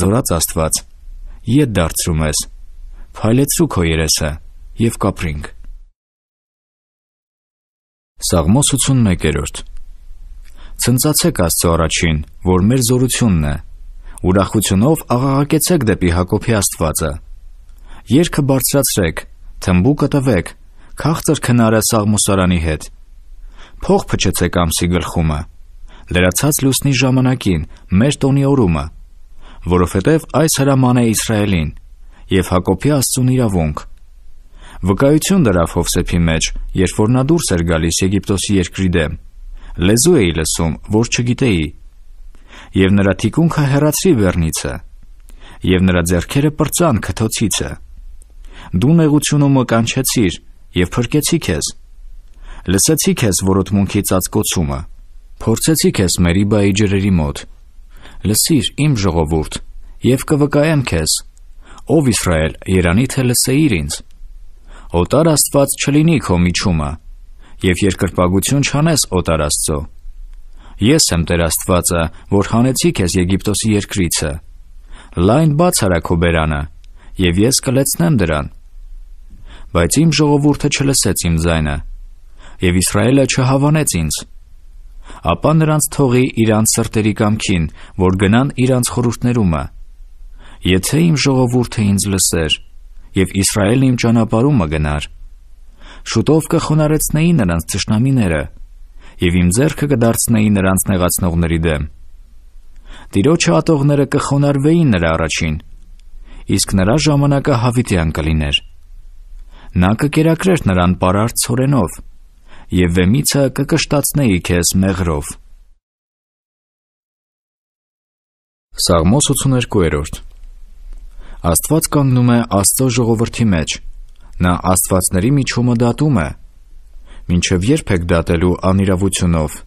զորած Աստված, իդ դարձրում ես։ Փայլեցու քո երեսը եւ կապրինք։ Սաղմոս 81-րդ Ցնծացեք Աստծո առաջին, որ մեր զորությունն է։ Ուրախությունով աղաղակեցեք դեպի Հակոբի Աստվածը։ Երկը բարձրացրեք, Թմբուկը տվեք, քաղցր քնարը սաղմուսարանի հետ։ Փող փչեցեք ամսի գլխումը։ Լրացած լուսնի ժամանակին մեր տոնի օրումը, որովհետև այս հրաման է Իսրայելին եւ Հակոբի Աստծուն իրավունք։ Վկայություն դրավ Հովսեփի մեջ, երբ որ նա դուրս էր գալիս Եգիպտոսի երկրի դեմ։ Լեզու էի լսում, որ չգիտեի։ Եվ նրա թիկունքը հեռացրի վերնիցը, եւ նրա ձեռքերը պրծան քթոցիցը դու նեղությունը մկանչեցիր եւ փրկեցի քեզ։ Լսեցի քեզ որոտմունքի ծածկոցումը։ Փորձեցի քեզ Մերիբայի ջրերի մոտ։ Լսիր իմ ժողովուրդ եւ կվկայեմ քեզ։ Ով Իսրայել, Երանի թե լսեիր ինձ։ Օտար Աստված չլինի քո միջումը եւ երկրպագություն չանես օտար Աստծո։ Ես եմ Տեր Աստվածը, որ հանեցի քեզ Եգիպտոսի երկրիցը։ Լայն բաց արա քո բերանը, եւ ես կլեցնեմ դրան բայց իմ ժողովուրդը չլսեց իմ ձայնը եւ Իսրայելը չհավանեց ինձ ապա նրանց թողի իրանց սրտերի կամքին որ գնան իրանց խորհուրդներումը եթե իմ ժողովուրդը ինձ լսեր եւ Իսրայելն իմ ճանապարհումը գնար շուտով կխոնարեցնեի նրանց ճշնամիները եւ իմ ձեռքը կդարձնեի նրանց նեղացնողների դեմ Տիրոջը ատողները կխոնարվեին նրա առաջին իսկ նրա ժամանակը հավիտյան կլիներ Նա կկերակրեր նրան պարարտ ցորենով, եւ վեմիցը կկշտացնեի քեզ մեղրով։ Սաղմոս 82-րդ Աստված կանգնում է Աստծո ժողովրդի մեջ։ Նա աստվածների միջումը դատում է։ Մինչև երբ եք դատելու անիրավությունով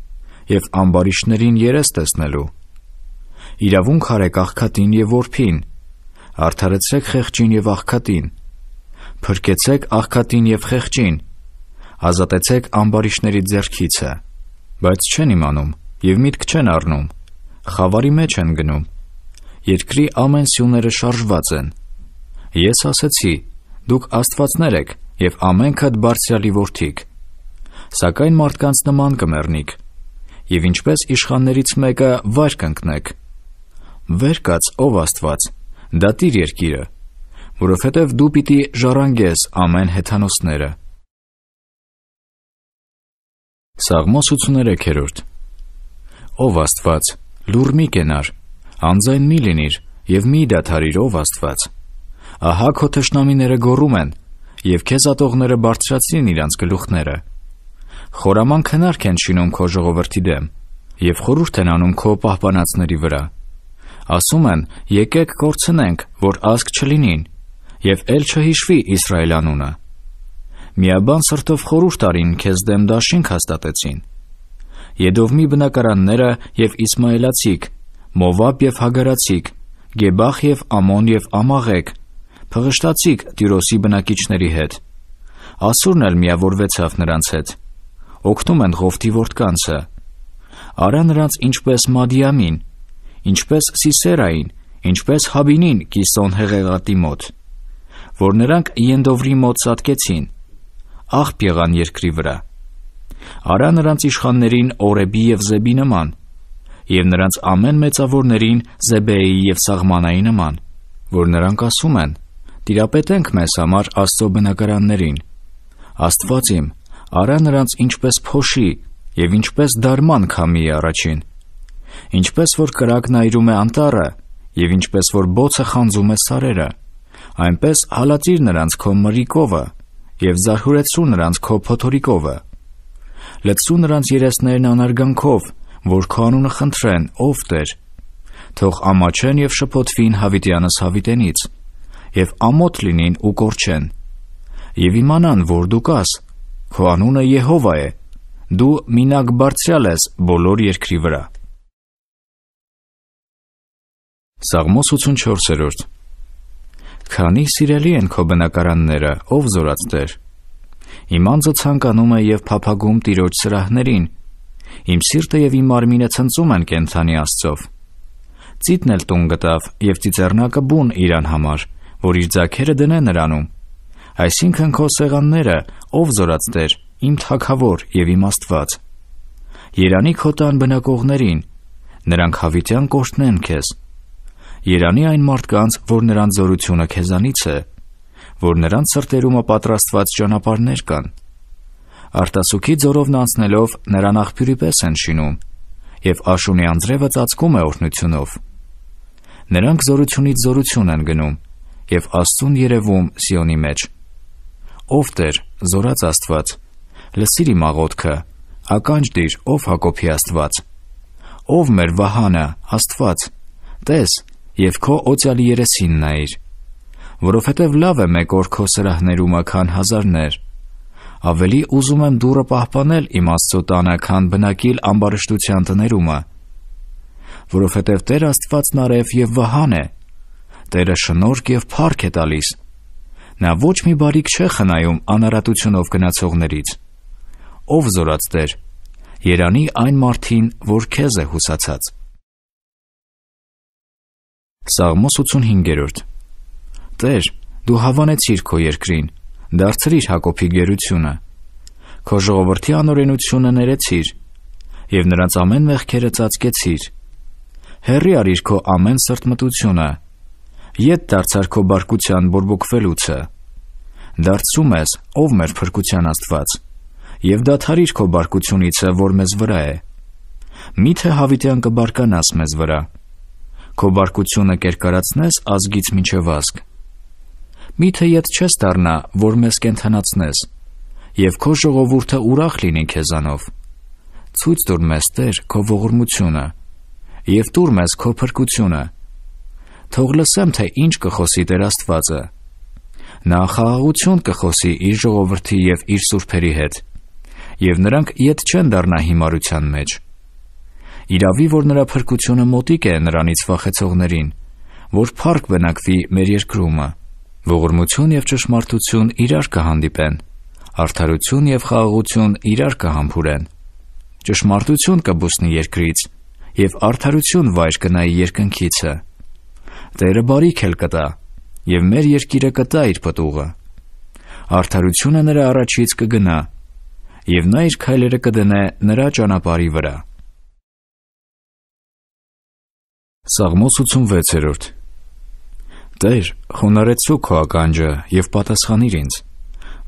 եւ ամբարիշներին երես տեսնելու։ Իրավունք հարեք աղքատին եւ որփին։ Արդարացրեք խեղճին եւ աղքատին։ Փրկեցեք աղքատին եւ խեղճին, ազատեցեք ամբարիշների ձեռքիցը, բայց չեն իմանում եւ միտք չեն առնում, խավարի մեջ են գնում։ Երկրի ամեն սյուները շարժված են։ Ես ասացի, դուք աստվածներ եք եւ ամենքդ բարձրալի որդիք։ Սակայն մարդկանց նման կմեռնիք եւ ինչպես իշխաններից մեկը վար կընկնեք։ Վեր կաց ով Աստված, դատիր երկիրը, որովհետև դու պիտի ժառանգես ամեն հեթանոսները։ Սաղմոս 83-րդ Ով Աստված, լուր մի կենար, անձայն մի լինիր եւ մի դադարիր ով Աստված։ Ահա քո թշնամիները գոռում են եւ քեզ ատողները բարձրացրին իրանց գլուխները։ Խորաման քնարք են շինում քո ժողովրդի դեմ եւ խորուրդ են անում քո պահպանածների վրա։ Ասում են՝ եկեք կորցնենք, որ ազգ չլինին, եւ ել չհիշվի Իսրայել անունը։ Միաբան սրտով խորուրդ արին քեզ դեմ դաշինք հաստատեցին։ Եդովմի բնակարանները եւ Իսմայելացիք, Մովաբ եւ Հագարացիք, Գեբախ եւ Ամոն եւ Ամաղեկ, փղշտացիք Տիրոսի բնակիչների հետ։ Ասուրն էլ միավորվեցավ նրանց հետ։ Օգտում են ղովտի որդկանցը։ Արա նրանց ինչպես Մադիամին, ինչպես Սիսերային, ինչպես Հաբինին Կիսոն հեղեղատի մոտ որ նրանք Ենդովրի մոտ սատկեցին, աղբ եղան երկրի վրա։ Արա նրանց իշխաններին Օրեբի եւ Զեբի նման, եւ նրանց ամեն մեծավորներին Զեբեի եւ Սաղմանայի նման, որ նրանք ասում են. «Տիրապետենք մեզ համար Աստծո բնակարաններին»։ Աստված իմ, արա նրանց ինչպես փոշի եւ ինչպես դարման քամի առաջին։ Ինչպես որ կրակն այրում է անտառը եւ ինչպես որ բոցը խանձում է սարերը, այնպես հալածիր նրանց քո մրիկովը եւ զարհուրեցու նրանց քո փոթորիկովը։ Լցու նրանց երեսներն անարգանքով, որ քո անունը խնդրեն, ով Տեր։ Թող ամաչեն եւ շփոթվին հավիտյանս հավիտենից եւ ամոթ լինին ու կորչեն։ Եվ իմանան, որ դու կաս, քո անունը Եհովա է։ Դու մինակ բարձրյալ ես բոլոր երկրի վրա։ Սաղմոս 84-րդ Քանի սիրելի են քո բնակարանները, ով զորած դեր։ Իմ անձը ցանկանում է եւ փափագում տիրոջ սրահներին։ Իմ սիրտը եւ իմ արմինը ցնծում են կենցանի Աստծով։ Ծիտն էլ տուն գտավ եւ ծիծեռնակը բուն իրան համար, որ իր ձակերը դնե նրանում։ Այսինքն քո սեղանները, ով զորած դեր, իմ թակավոր եւ իմ Աստված։ Երանի քո տան բնակողներին, նրանք հավիտյան կոշտնեն քեզ։ Երանի այն մարդկանց, որ նրանց զորությունը քեզանից է, որ նրանց սրտերում ապատրաստված ճանապարհներ կան։ Արտասուքի ձորովն անցնելով նրան աղբյուրի պես են շինում, եւ աշունի անձրևը ծածկում է օրհնությունով։ Նրանք զորությունից զորություն են գնում եւ Աստուն երևում Սիոնի մեջ։ Ով Տեր, զորած Աստված, լսիր իմ աղոթքը, ականջ դիր, ով Հակոբի Աստված։ Ով մեր վահանը, Աստված, տես, եւ քո օծյալի երեսին նայիր, որովհետեւ լավ է մեկ օր քո սրահներումը քան հազարներ։ Ավելի ուզում եմ դուրը պահպանել իմ Աստծո տանը, քան բնակիլ ամբարշտության տներումը, որովհետև Տեր Աստված նարև եւ վահան է։ Տերը շնորհք եւ փառք է տալիս։ Նա ոչ մի բարիք չէ խնայում անարատությունով գնացողներից։ Ով զորած Տեր, Երանի այն մարդին, որ քեզ է հուսացած։ Սաղմոս 85-րդ Տեր, դու հավանեցիր քո երկրին, դարձրիր Հակոբի գերությունը։ Քո ժողովրդի անօրենությունը ներեցիր եւ նրանց ամեն մեղքերը ծածկեցիր։ Հերրի արիր քո ամեն սրտմտությունը։ Ետ դարձար քո բարկության բորբոքվելուցը։ Դարձում ես, ով մեր փրկության Աստված, եւ դադարիր քո բարկությունիցը, որ մեզ վրա է։ Միթե հավիտյան կբարկանաս մեզ վրա։ Քո բարկությունը կերկարացնես ազգից մինչև ազգ։ Միթե իդ չես դառնա, որ մեզ կենթանացնես, եւ քո ժողովուրդը ուրախ լինի քեզանով։ Ցույց տուր մեզ Տեր քո ողորմությունը եւ տուր մեզ քո փրկությունը։ Թող լսեմ, թե ինչ կխոսի Տեր Աստվածը։ Նա խաղաղություն կխոսի իր ժողովրդի եւ իր սուրբերի հետ։ Եվ նրանք իդ չեն դառնա հիմարության մեջ։ մեջ Իրավի, որ նրա փրկությունը մոտիկ է նրանից վախեցողներին, որ փառք բնակվի մեր երկրումը։ Ողորմություն եւ ճշմարտություն իրար կհանդիպեն, արդարություն եւ խաղաղություն իրար կհամբուրեն։ Ճշմարտություն կբուսնի երկրից եւ արդարություն վայր կնայի երկնքիցը։ Տերը բարիք էլ կտա եւ մեր երկիրը կտա իր պտուղը։ Արդարությունը նրա առաջից կգնա եւ նա իր քայլերը կդնե նրա ճանապարհի վրա։ Սաղմոս 86-րդ Տեր, խոնարեցու քո ականջը եւ պատասխանիր ինձ,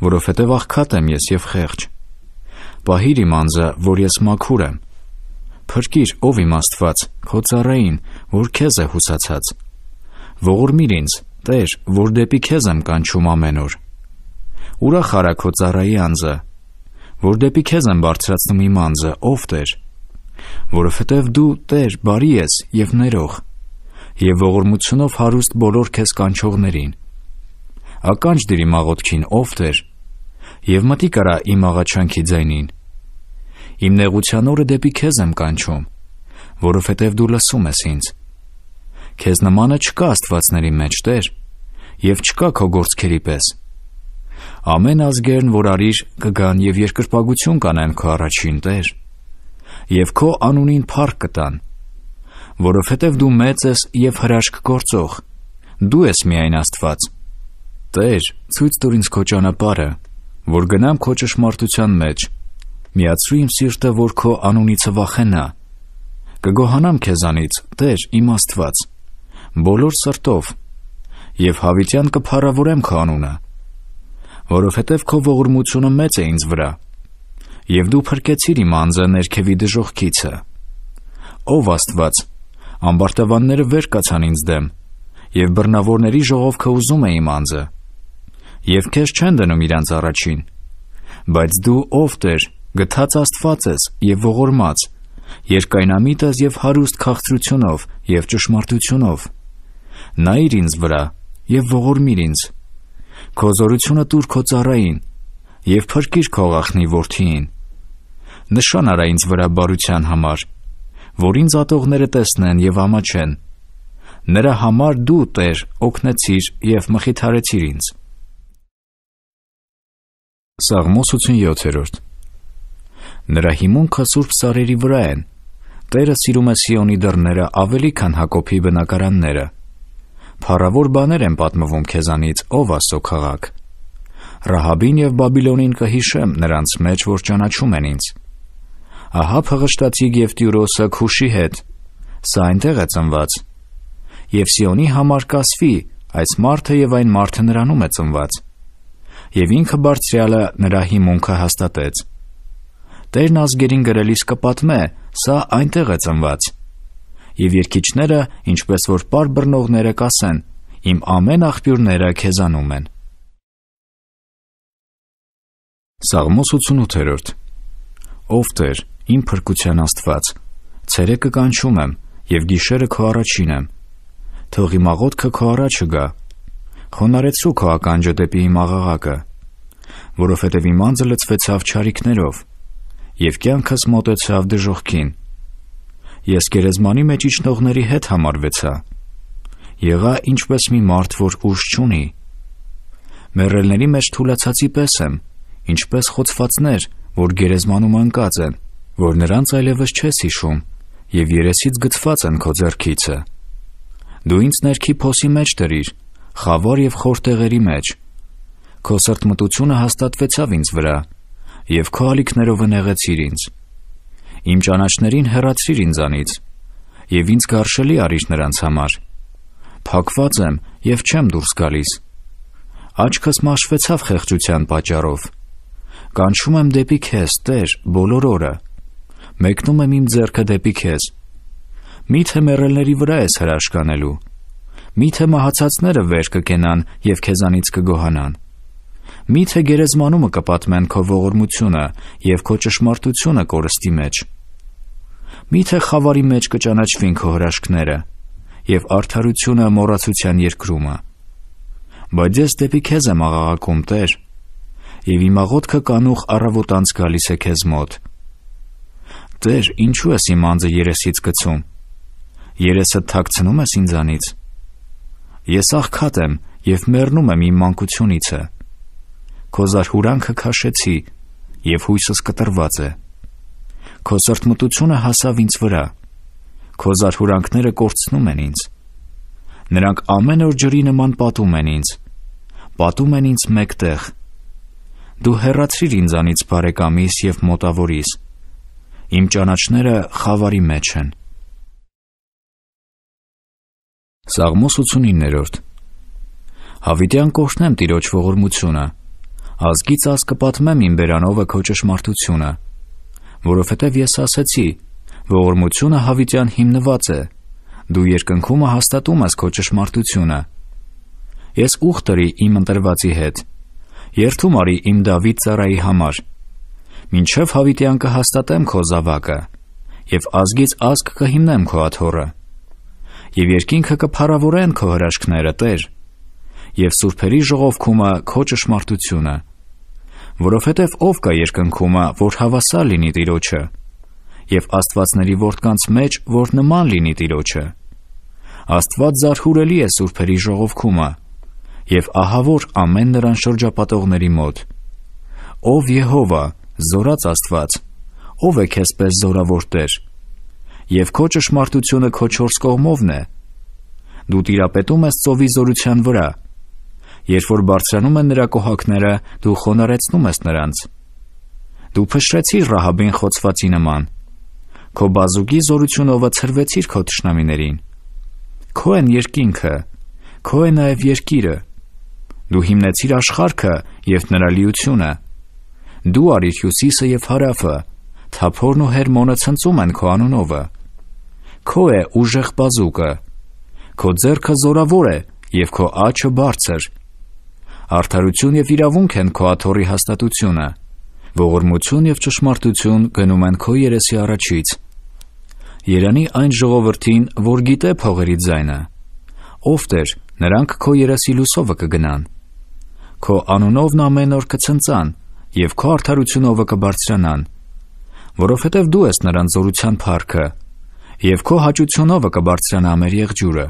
որովհետեւ աղքատ եմ ես եւ խեղճ։ Պահիր իմ անձը, որ ես մաքուր եմ։ Փրկիր, ով իմ Աստված, քո ծառային, որ քեզ է հուսացած։ Ողորմիր ինձ, Տեր, որ դեպի քեզ եմ կանչում ամեն օր։ Ուրախ արա քո ծառայի անձը, որ դեպի քեզ եմ բարձրացնում իմ անձը, ով Տեր որովհետև դու Տեր բարի ես եւ ներող եւ ողորմությունով հարուստ բոլոր քեզ կանչողներին։ Ականջ դիր իմ աղոթքին, ով Տեր, եւ մտիկ արա իմ աղաչանքի ձայնին։ Իմ նեղության օրը դեպի քեզ եմ կանչում, որովհետև դու լսում ես ինձ։ Քեզ նմանը չկա աստվածների մեջ, Տեր, եւ չկա քո գործքերի պես։ Ամեն ազգերն, որ արիր, կգան եւ երկրպագություն կանեն քո առաջին Տեր եւ քո անունին փառք կտան, որովհետեւ դու մեծ ես եւ հրաշք գործող։ Դու ես միայն Աստված։ Տեր, ցույց տուր ինձ քո ճանապարհը, որ գնամ քո ճշմարտության մեջ։ Միացրու իմ սիրտը, որ քո անունից վախենա։ Կգոհանամ քեզանից, Տեր, իմ Աստված, բոլոր սրտով եւ հավիտյան կփառավորեմ քո անունը, որովհետեւ քո ողորմությունը մեծ է ինձ վրա եւ դու փրկեցիր իմ անձը ներքևի դժողքիցը։ Ով Աստված, ամբարտավանները վեր կացան ինձ դեմ, եւ բռնավորների ժողովքը ուզում է իմ անձը։ Եվ քեզ չեն դնում իրանց առաջին։ Բայց դու ով Տեր, գթած Աստված ես եւ ողորմած, երկայնամիտ ես եւ հարուստ քաղցրությունով եւ ճշմարտությունով։ Նայիր ինձ վրա եւ ողորմիր ինձ։ Քո զորությունը տուր քո ծառային, եւ փրկիր քո աղախնի որդին։ Նշան արա ինձ վրա բարության համար, որ ինձ ատողները տեսնեն եւ ամաչեն։ Նրա համար դու, Տեր, օգնեցիր եւ մխիթարեցիր ինձ։ Սաղմոս 87-րդ Նրա հիմունքը Սուրբ Սարերի վրա են։ Տերը սիրում է Սիոնի դռները ավելի քան Հակոբի բնակարանները։ Փառավոր բաներ են պատմվում քեզանից, ով Աստծո քաղաք։ Ռահաբին եւ Բաբիլոնին կհիշեմ նրանց մեջ, որ ճանաչում են ինձ։ Ահա փղշտացիկ եւ Տյուրոսը Քուշի հետ։ Սա այնտեղ է ծնված։ Եվ Սիոնի համար կասվի, այս մարդը եւ այն մարդը նրանում է ծնված։ Եվ ինքը բարձրյալը նրա հիմունքը հաստատեց։ Տերն ազգերին գրելիս կպատմե, սա այնտեղ է ծնված։ Եվ երկիչները, ինչպես որ պար բռնողները կասեն, իմ ամեն աղբյուրները քեզանում են։ Սաղմոս 88-րդ Ով Տեր, իմ փրկության Աստված, ցերեկը կանչում եմ եւ գիշերը քո առաջին եմ։ Թող իմ աղոթքը քո առաջը գա։ Խոնարեցու քո ականջը դեպի իմ աղաղակը, որովհետեւ իմ անձը լցվեցավ ճարիքներով եւ կյանքս մոտեցավ դժողքին։ Ես գերեզմանի մեջ իջնողների հետ համարվեցա։ Եղա ինչպես մի մարդ, որ ուժ չունի։ Մեռելների մեջ թուլացածի պես եմ ինչպես խոցվածներ, որ գերեզմանում անկած են, որ նրանց այլևս չես հիշում եւ երեսից գծված են քո ձեռքիցը։ Դու ինձ ներքի փոսի մեջ դրիր, խավոր եւ խոր տեղերի մեջ։ Քո սրտ մտությունը հաստատվեցավ ինձ վրա եւ քո ալիքներով ընեղեցիր ինձ։ Իմ ճանաչներին հեռացրիր ինձանից եւ ինձ կարշելի արիր նրանց համար։ Փակված եմ եւ չեմ դուրս գալիս։ Աչքս մաշվեցավ խեղճության պատճառով։ Կանչում եմ դեպի քեզ, Տեր, բոլոր օրը։ Մեկնում եմ իմ ձեռքը դեպի քեզ։ Միթե մեռելների վրա ես հրաշքանելու։ Միթե մահացածները վեր կկենան եւ քեզանից կգոհանան։ Միթե գերեզմանումը կպատմեն քո ողորմությունը եւ քո ճշմարտությունը կորստի մեջ։ Միթե խավարի մեջ կճանաչվին քո հրաշքները եւ արդարությունը մոռացության երկրումը։ Բայց ես դեպի քեզ եմ աղաղակում, Տեր, եւ իմ աղոթքը կանուխ առավոտանց գալիս է քեզ մոտ։ Տեր, ինչու ես իմ անձը երեսից գցում։ Երեսը թաքցնում ես ինձանից։ Ես աղքատ եմ եւ մեռնում եմ իմ մանկությունիցը։ Քո զարհուրանքը քաշեցի եւ հույսս կտրված է։ Քո սրտմտությունը հասավ ինձ վրա։ Քո զարհուրանքները կորցնում են ինձ։ Նրանք ամեն օր ջրի նման պատում են ինձ։ Պատում են ինձ մեկտեղ դու հեռացրիր ինձանից բարեկամիս եւ մոտավորիս։ Իմ ճանաչները խավարի մեջ են։ Սաղմոս 89-րդ Հավիտյան կոշնեմ տիրոջ ողորմությունը։ Ազգից ազ կպատմեմ իմ բերանովը քո ճշմարտությունը, որովհետև ես ասեցի. ողորմությունը հավիտյան հիմնված է։ Դու երկնքումը հաստատում ես քո ճշմարտությունը։ Ես ուխ դրի իմ ընտրվածի հետ երթում արի իմ Դավիթ ծառայի համար։ Մինչև հավիտյան կհաստատեմ քո զավակը, եւ ազգից ազգ կհիմնեմ քո աթոռը։ Եվ երկինքը կփառավորեն քո հրաշքները, Տեր, եւ սուրբերի ժողովքումը քո ճշմարտությունը։ Որովհետեւ ով կա երկնքումը, որ հավասար լինի Տիրոջը, եւ Աստվածների որդկանց մեջ, որ նման լինի Տիրոջը։ Աստված զարհուրելի է սուրբերի ժողովքումը եւ ահավոր ամեն նրան շրջապատողների մոտ։ Ով Եհովա, զորած Աստված, ով է քեզ պես զորավոր Տեր։ Եվ քո ճշմարտությունը քո չորս կողմովն է։ Դու տիրապետում ես ծովի զորության վրա։ Երբ որ բարձրանում են նրա կոհակները, դու խոնարեցնում ես նրանց։ Դու փշրեցիր Ռահաբին խոցվածի նման։ Քո բազուկի զորությունով ցրվեցիր քո ճշնամիներին։ Քո են երկինքը, քո է նաև երկիրը։ Դու հիմնեցիր աշխարհքը եւ նրա լիությունը։ Դու արիր հյուսիսը եւ հարավը, թափորն ու հերմոնը ցնծում են քո անունովը։ Քո է ուժեղ բազուկը։ Քո ձեռքը զորավոր է եւ քո աչը բարձր։ Արդարություն եւ իրավունք են քո աթոռի հաստատությունը։ Ողորմություն եւ ճշմարտություն գնում են քո երեսի առաջից։ Երանի այն ժողովրդին, որ գիտե փողերի ձայնը։ Ով Տեր, նրանք քո երեսի լուսովը կգնան։ Քո անունովն ամեն օր կցնծան եւ քո արդարությունովը կբարձրանան, որովհետեւ դու ես նրանց զորության փառքը եւ քո հաճությունովը կբարձրանա մեր եղջյուրը,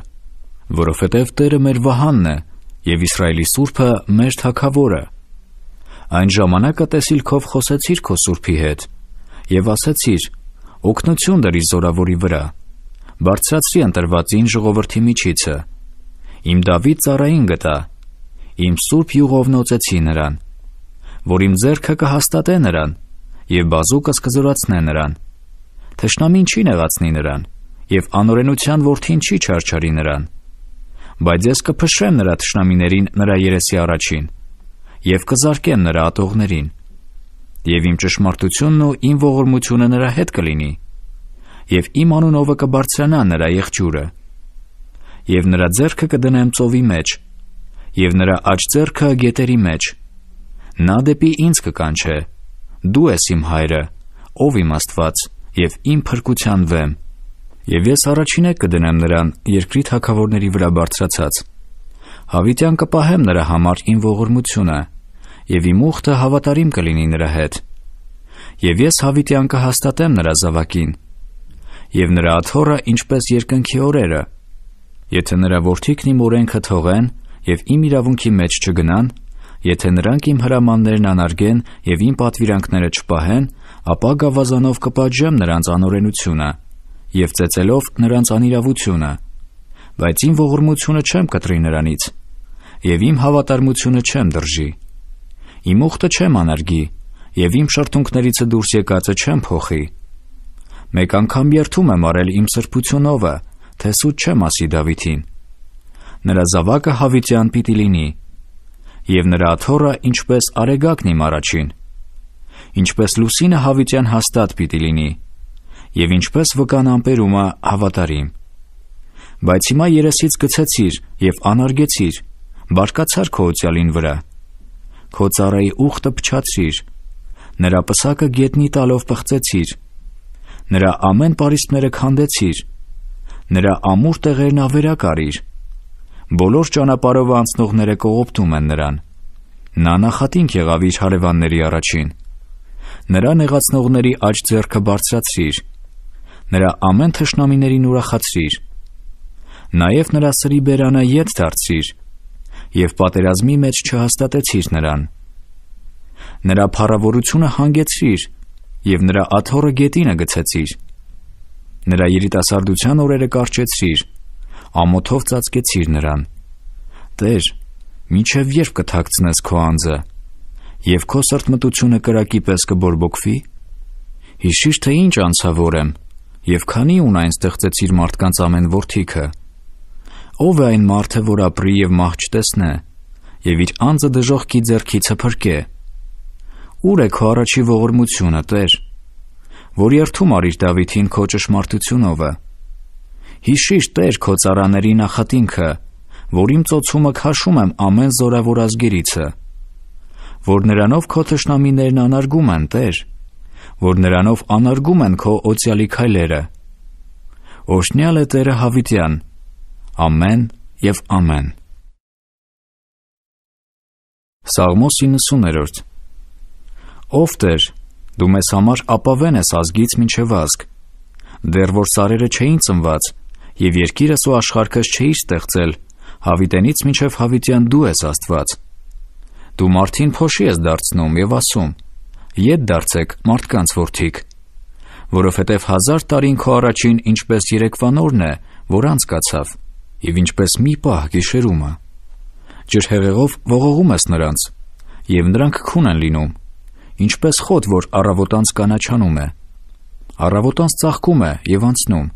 որովհետեւ Տերը մեր վահանն է եւ Իսրայելի Սուրբը մեր թակավորը։ Այն ժամանակը տեսիլքով խոսեցիր քո Սուրբի հետ եւ ասացիր. օգնություն դրի զորավորի վրա։ Բարձրացրի ընտրվածին ժողովրդի միջիցը։ Իմ Դավիթ ծառային գտա իմ սուրբ յուղով նոցեցի նրան, որ իմ ձեռքը կհաստատե նրան եւ բազուկս կզորացնե նրան։ Թշնամին չի նեղացնի նրան եւ անօրենության որդին չի չարչարի նրան։ Բայց ես կփշրեմ նրա թշնամիներին նրա երեսի առաջին եւ կզարկեմ նրա ատողներին։ Եվ իմ ճշմարտությունն ու իմ ողորմությունը նրա հետ կլինի։ Եվ իմ անունովը կբարձրանա նրա եղջյուրը։ Եվ նրա ձեռքը կդնեմ ծովի մեջ եւ նրա աջ ձեռքը գետերի մեջ։ Նա դեպի ինձ կկանչե. Դու ես իմ հայրը, ով իմ Աստված եւ իմ փրկության վեմ։ Եվ ես առաջինը կդնեմ նրան երկրի թակավորների վրա բարձրացած։ Հավիտյան կպահեմ նրա համար իմ ողորմությունը եւ իմ ուխտը հավատարիմ կլինի նրա հետ։ Եվ ես հավիտյան կհաստատեմ նրա զավակին եւ նրա աթոռը ինչպես երկնքի օրերը։ Եթե նրա ворթիկն իմ օրենքը թողեն, եւ իմ իրավունքի մեջ չգնան, եթե նրանք իմ հրամաններն անարգեն եւ իմ պատվիրանքները չպահեն, ապա գավազանով կպաճեմ նրանց անօրենությունը եւ ծեծելով նրանց անիրավությունը։ Բայց իմ ողորմությունը չեմ կտրի նրանից եւ իմ հավատարմությունը չեմ դրժի։ Իմ ուխտը չեմ անարգի եւ իմ շրթունքներիցը դուրս եկածը չեմ փոխի։ Մեկ անգամ երթում եմ արել իմ սրբությունովը, թե սուտ չեմ ասի Դավիթին նրա զավակը հավիտյան պիտի լինի, եւ նրա աթոռը ինչպես արեգակն իմ առաջին, ինչպես լուսինը հավիտյան հաստատ պիտի լինի, եւ ինչպես վկան ամպերումը հավատարիմ։ Բայց հիմա երեսից գցեցիր եւ անարգեցիր, բարկացար քո օծյալին վրա։ Քո ծառայի ուխտը փչացրիր, նրա պսակը գետնի տալով պղծեցիր, նրա ամեն պարիսպները քանդեցիր, նրա ամուր տեղերն ավերակ արիր, Բոլոր ճանապարհով անցնողները կողոպտում են նրան։ Նա նախատինք եղավ իր հարևանների առաջին։ Նրա նեղացնողների աջ ձեռքը բարձրացրիր։ Նրա ամեն թշնամիներին ուրախացրիր։ Նաև նրա սրի բերանը յետ դարձրիր եւ պատերազմի մեջ չհաստատեցիր նրան։ Նրա փառավորությունը հանգեցրիր եւ նրա աթոռը գետինը գցեցիր։ Նրա երիտասարդության օրերը կարճեցրիր ամոթով ծածկեցիր նրան։ Տեր, միջև երբ կթակցնես քո անձը, եւ քո սրտմտությունը կրակի պես կբորբոքվի։ Հիշիր, թե ինչ անցավոր եմ եւ քանի ուն այն ստեղծեցիր մարդկանց ամեն ворթիքը։ Ով է այն մարդը, որ ապրի եւ մահ չտեսնե եւ իր անձը դժողքի ձեռքիցը փրկե։ Ուր է քո առաջի ողորմությունը, Տեր, որ երթում արիր Դավիթին քո ճշմարտությունովը։ Հիշիր Տեր քո цаրաների նախատինքը, որ իմ ծոցումը քաշում եմ ամեն զորավոր ազգերիցը, որ նրանով քո թշնամիներն անարգում են Տեր, որ նրանով անարգում են քո օծյալի քայլերը։ Օշնյալ է Տերը հավիտյան։ Ամեն եւ ամեն։ Սաղմոս 90-րդ Ով Տեր, դու մեզ համար ապավեն ես ազգից մինչև ազգ։ Դեռ որ սարերը չէին ծնված, եւ երկիրս ու աշխարհքս չէիր ստեղծել, հավիտենից մինչև հավիտյան դու ես Աստված։ Դու մարդին փոշի ես դարձնում եւ ասում. «Ետ դարձեք մարդկանց որդիք»։ Որովհետեւ հազար տարին քո առաջին ինչպես երեկվա նորն է, որ անցկացավ, եւ ինչպես մի պահ գիշերումը։ Ջրհեղեղով ողողում ես նրանց, եւ նրանք քուն են լինում, ինչպես խոտ, որ առավոտանց կանաչանում է։ Առավոտանց ծաղկում է եւ անցնում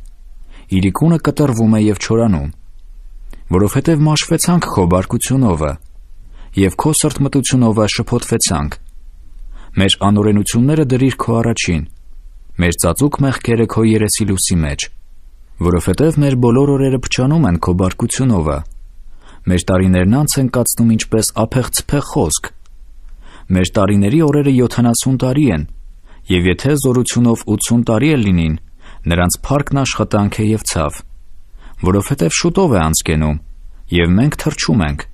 իրիկունը կտրվում է եւ չորանում, որովհետեւ մաշվեցանք քո բարկությունովը եւ քո սրտմտությունովը շփոթվեցանք։ Մեր անօրենությունները դրիր քո առաջին, մեր ծածուկ մեղքերը քո երեսի լույսի մեջ, որովհետեւ մեր բոլոր օրերը փչանում են քո բարկությունովը։ Մեր տարիներն անց են կացնում ինչպես ափեղցփեղ խոսք։ Մեր տարիների օրերը 70 տարի են, եւ եթե զորությունով 80 տարի է լինին, Նրանց փառքն աշխատանք է եւ ցավ, որովհետեւ շուտով է անցկենում եւ մենք թրջում ենք։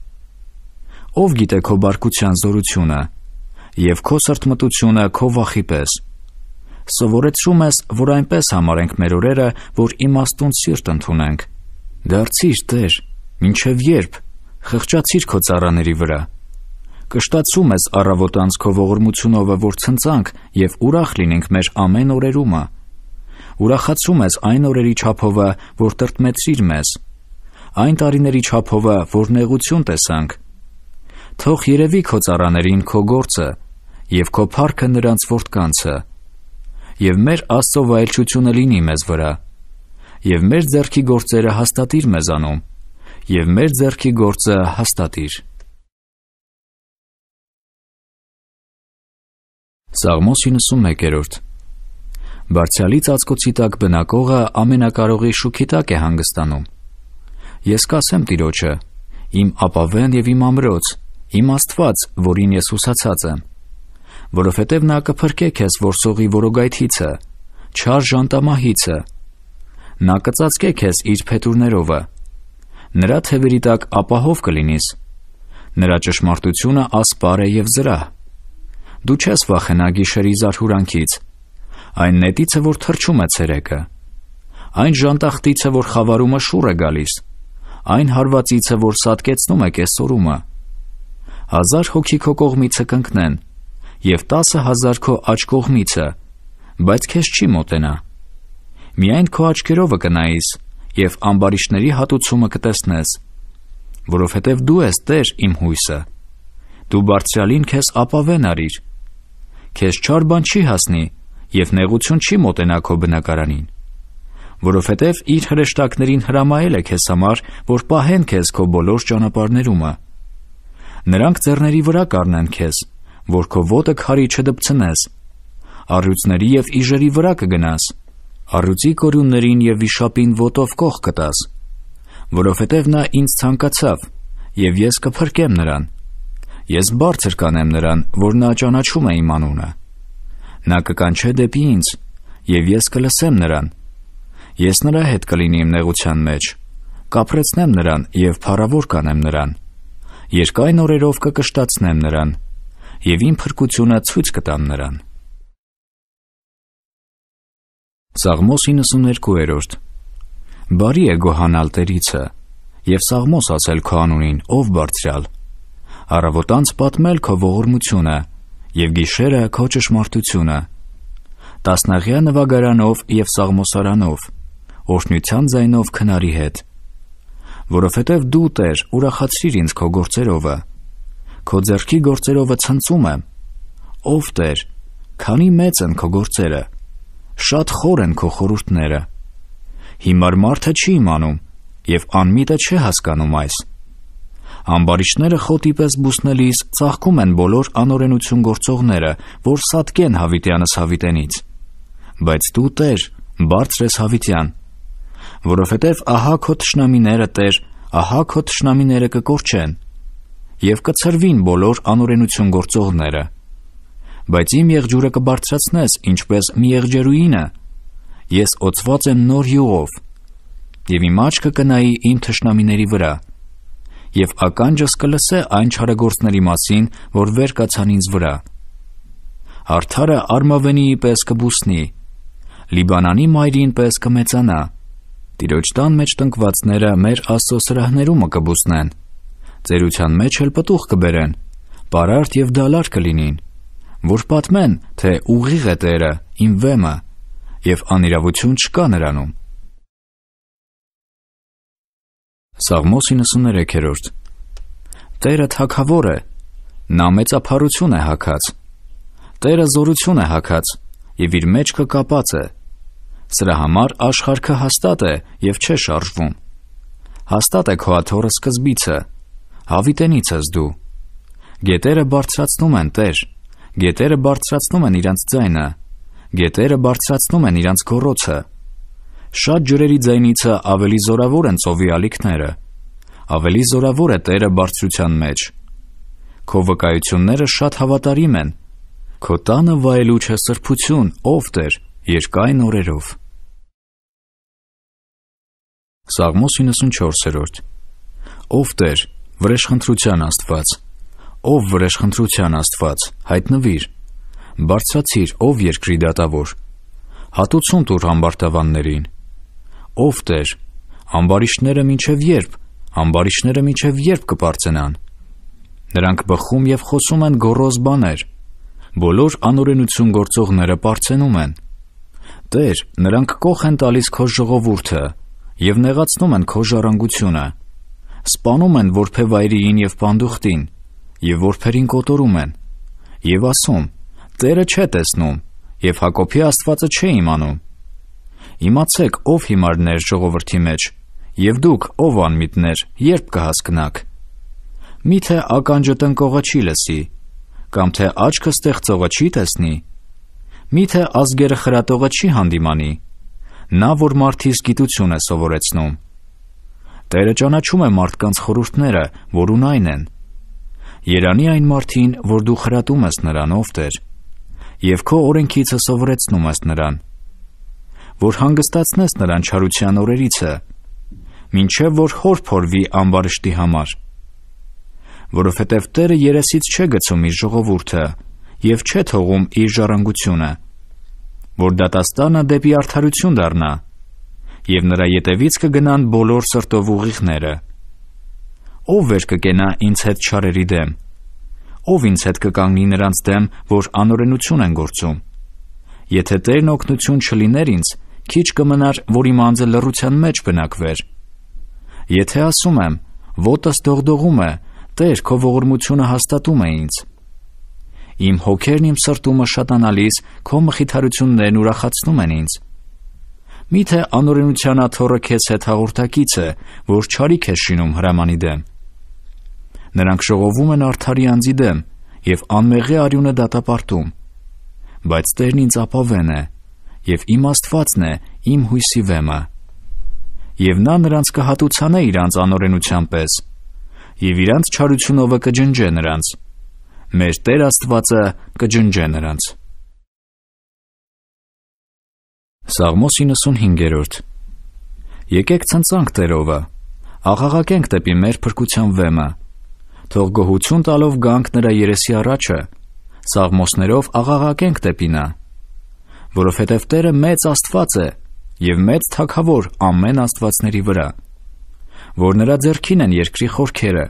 Ով գիտե քո բարկության զորությունը եւ քո սրտմտությունը քո վախի պես։ Սովորեցրում ես, որ այնպես համարենք մեր օրերը, որ իմաստուն սիրտ ընդունենք։ Դարձիր Տեր, ինչև երբ խղճացիր քո цаրաների վրա։ Կշտացում ես առավոտ անց քո ողորմությունով, որ ցնցանք եւ ուրախ լինենք մեր ամեն օրերումը։ որ Ուրախացում ես այն օրերի չափովը, որ տրտմեցիր մեզ, այն տարիների չափովը, որ նեղություն տեսանք։ Թող երևի քո ծառաներին քո գործը եւ քո փառքը նրանց որդկանցը։ Եվ մեր Աստծո վայելչությունը լինի մեզ վրա։ Եվ մեր ձեռքի գործերը հաստատիր մեզանում։ Եվ մեր ձեռքի գործը հաստատիր։ Սաղմոս 91-րդ Բարձյալի ծածկոցի տակ բնակողը ամենակարողի շուքի տակ է հանգստանում։ Ես կասեմ տիրոջը, իմ ապավեն եւ իմ ամրոց, իմ Աստված, որին ես հուսացած եմ, որովհետև նա կփրկե քեզ որսողի որոգայթիցը, չար ժանտամահիցը։ Նա կծածկե քեզ իր փետուրներովը։ Նրա թևերի տակ ապահով կլինիս։ Նրա ճշմարտությունը ասպար է եւ զրահ։ Դու չես վախենա գիշերի զարհուրանքից, այն նետիցը, որ թրջում է ցերեկը, այն ժանտախտիցը, որ խավարումը շուռ է գալիս, այն հարվածիցը, որ սատկեցնում է կեսորումը։ Հազար հոգի քո կողմիցը կընկնեն եւ 10000 քո աջ կողմիցը, բայց քեզ չի մոտենա։ Միայն քո աչքերովը կնայիս եւ ամբարիշների հատուցումը կտեսնես, որովհետեւ դու ես Տեր իմ հույսը։ Դու բարձրալին քեզ ապավեն արիր։ Քեզ չար բան չի հասնի, եւ նեղություն չի մոտենա քո բնակարանին, որովհետեւ իր հրեշտակներին հրամայել է քեզ համար, որ պահեն քեզ քո բոլոր ճանապարհներումը։ Նրանք ձեռների վրա կառնեն քեզ, որ քո ոտը քարի չդպցնես։ Առյուծների եւ իժերի վրա կգնաս։ Առյուծի կորյուններին եւ վիշապին ոտով կող կտաս, որովհետեւ նա ինձ ցանկացավ, եւ ես կփրկեմ նրան։ Ես բարձր կանեմ նրան, որ նա ճանաչում է իմ անունը։ Նա կկանչե դեպի ինձ, եւ ես կլսեմ նրան։ Ես նրա հետ կլինի իմ նեղության մեջ, կապրեցնեմ նրան եւ փառավոր կանեմ նրան։ Երկայն օրերով կկշտացնեմ նրան եւ իմ փրկությունը ցույց կտամ նրան։ Սաղմոս 92-րդ Բարի է գոհանալ Տերիցը եւ Սաղմոս ասել քո անունին, ով բարձրալ։ Առավոտանց պատմել քո ողորմությունը եւ գիշերը քո ճշմարտությունը։ Տասնաղյա նվագարանով եւ սաղմոսարանով, օրհնության ձայնով քնարի հետ։ Որովհետեւ դու Տեր ուրախացրիր ինձ քո գործերովը։ Քո ձեռքի գործերովը ցնծում եմ։ Ով Տեր, քանի մեծ են քո գործերը։ Շատ խոր են քո խորհուրդները։ Հիմար մարդը չի իմանում եւ անմիտը չի հասկանում այս։ Ամբարիշները խոտի պես բուսնելիս ծաղկում են բոլոր անօրենություն գործողները, որ սատկեն Հավիտյանս Հավիտենից։ Բայց դու Տեր, բարձր ես Հավիտյան, որովհետև ահա քո ճշնամիները Տեր, ահա քո ճշնամիները կկորչեն եւ կցրվին բոլոր անօրենություն գործողները։ Բայց իմ եղջյուրը կբարձրացնես, ինչպես մի եղջերուինը։ Ես օծված եմ նոր յուղով, եւ իմ աչքը կնայի իմ թշնամիների վրա եւ ականջս կլսե այն չարագործների մասին, որ վեր կացան ինձ վրա։ Արթարը արմավենիի պես կբուսնի, Լիբանանի մայրին պես կմեծանա։ Տիրոջ տան մեջ տնկվածները մեր աստծո սրահներումը կբուսնեն։ Ծերության մեջ էլ պտուղ կբերեն, պարարտ եւ դալար կլինին, որ պատմեն, թե ուղիղ է Տերը, իմ վեմը, եւ անիրավություն չկա նրանում։ Սաղմոս 93-րդ Տերը թակավոր է, նա մեծափարություն է հակած։ Տերը զորություն է հակած եւ իր մեջքը կապած է։ Սրա համար աշխարհքը հաստատ է եւ չէ շարժվում։ Հաստատ է քո աթորը սկզբիցը, հավիտենից ես դու։ Գետերը բարձրացնում են Տեր, գետերը բարձրացնում են իրանց ձայնը, գետերը բարձրացնում են իրանց գոռոցը։ Շատ ջրերի ձայնիցը ավելի զորավոր են ծովի ալիքները։ Ավելի զորավոր է Տերը բարձրության մեջ։ Քո վկայությունները շատ հավատարիմ են։ Քո տանը վայելուչ է սրբություն, ով Տեր, երկայն օրերով։ Սաղմոս 94-րդ։ Ով Տեր, վրեժխնդրության Աստված։ Ով վրեժխնդրության Աստված, հայտնվիր։ Բարձրացիր, ով երկրի դատավոր։ Հատուցում տուր համբարտավաններին ով Տեր, ամբարիշները մինչև երբ, ամբարիշները մինչև երբ կպարծենան։ Նրանք բխում եւ խոսում են գոռոզ բաներ։ Բոլոր անօրենություն գործողները պարծենում են։ Տեր, նրանք կող են տալիս քո ժողովուրդը եւ նեղացնում են քո ժառանգությունը։ Սպանում են որփեվայրիին եւ պանդուխտին եւ որփերին կոտորում են եւ ասում. Տերը չէ տեսնում եւ Հակոբի Աստվածը չէ իմանում։ Իմացեք, ով հիմարներ ժողովրդի մեջ, եւ դուք ով անմիտներ, երբ կհասկնաք։ Միթե ականջը տնկողը չի լսի, կամ թե աչքը ստեղծողը չի տեսնի, միթե ազգերը խրատողը չի հանդիմանի, նա որ մարդիս գիտություն է սովորեցնում։ Տերը ճանաչում է մարդկանց խորհուրդները, որ ունայն են։ Երանի այն մարդին, որ դու խրատում ես նրանով, Տեր, եւ քո օրենքիցը սովորեցնում ես նրան։ նրան որ հանգստացնես նրան չարության օրերիցը, մինչև որ հոր փորվի ամբարշտի համար։ Որովհետև Տերը երեսից չէ գցում իր ժողովուրդը եւ չէ թողում իր ժառանգությունը, որ դատաստանը դեպի արդարություն դառնա եւ նրա յետևից կգնան բոլոր սրտով ուղիղները։ Ով վեր կկենա ինձ հետ չարերի դեմ։ Ով ինձ հետ կկանգնի նրանց դեմ, որ անօրենություն են գործում։ Եթե Տերն օգնություն չլիներ ինձ, քիչ կմնար, որ իմ անձը լռության մեջ բնակվեր։ Եթե ասում եմ, ոտս դողդողում է, Տեր, քո ողորմությունը հաստատում է ինձ։ Իմ հոգերն իմ սրտումը շատանալիս, քո մխիթարություններն ուրախացնում են ինձ։ Միթե անօրենության աթոռը քեզ հետ հաղորդակից է, որ ճարիք է շինում հրամանի դեմ։ Նրանք շողովում են արթարի անձի դեմ եւ անմեղի արյունը դատապարտում։ Բայց Տերն ինձ ապավեն է, եւ իմ Աստվածն է, իմ հույսի վեմը։ Եվ նա նրանց կհատուցանե իրանց անօրենության պես, եւ իրանց չարությունովը կջնջե նրանց։ Մեր Տեր Աստվածը կջնջե նրանց։ Սաղմոս 95-րդ Եկեք ցնցանք Տերովը, աղաղակենք դեպի մեր փրկության վեմը։ Թող գոհություն տալով գանք նրա երեսի առաջը, սաղմոսներով աղաղակենք դեպի նա որովհետև Տերը մեծ Աստված է եւ մեծ Թագավոր ամեն աստվածների վրա, որ նրա ձեռքին են երկրի խորքերը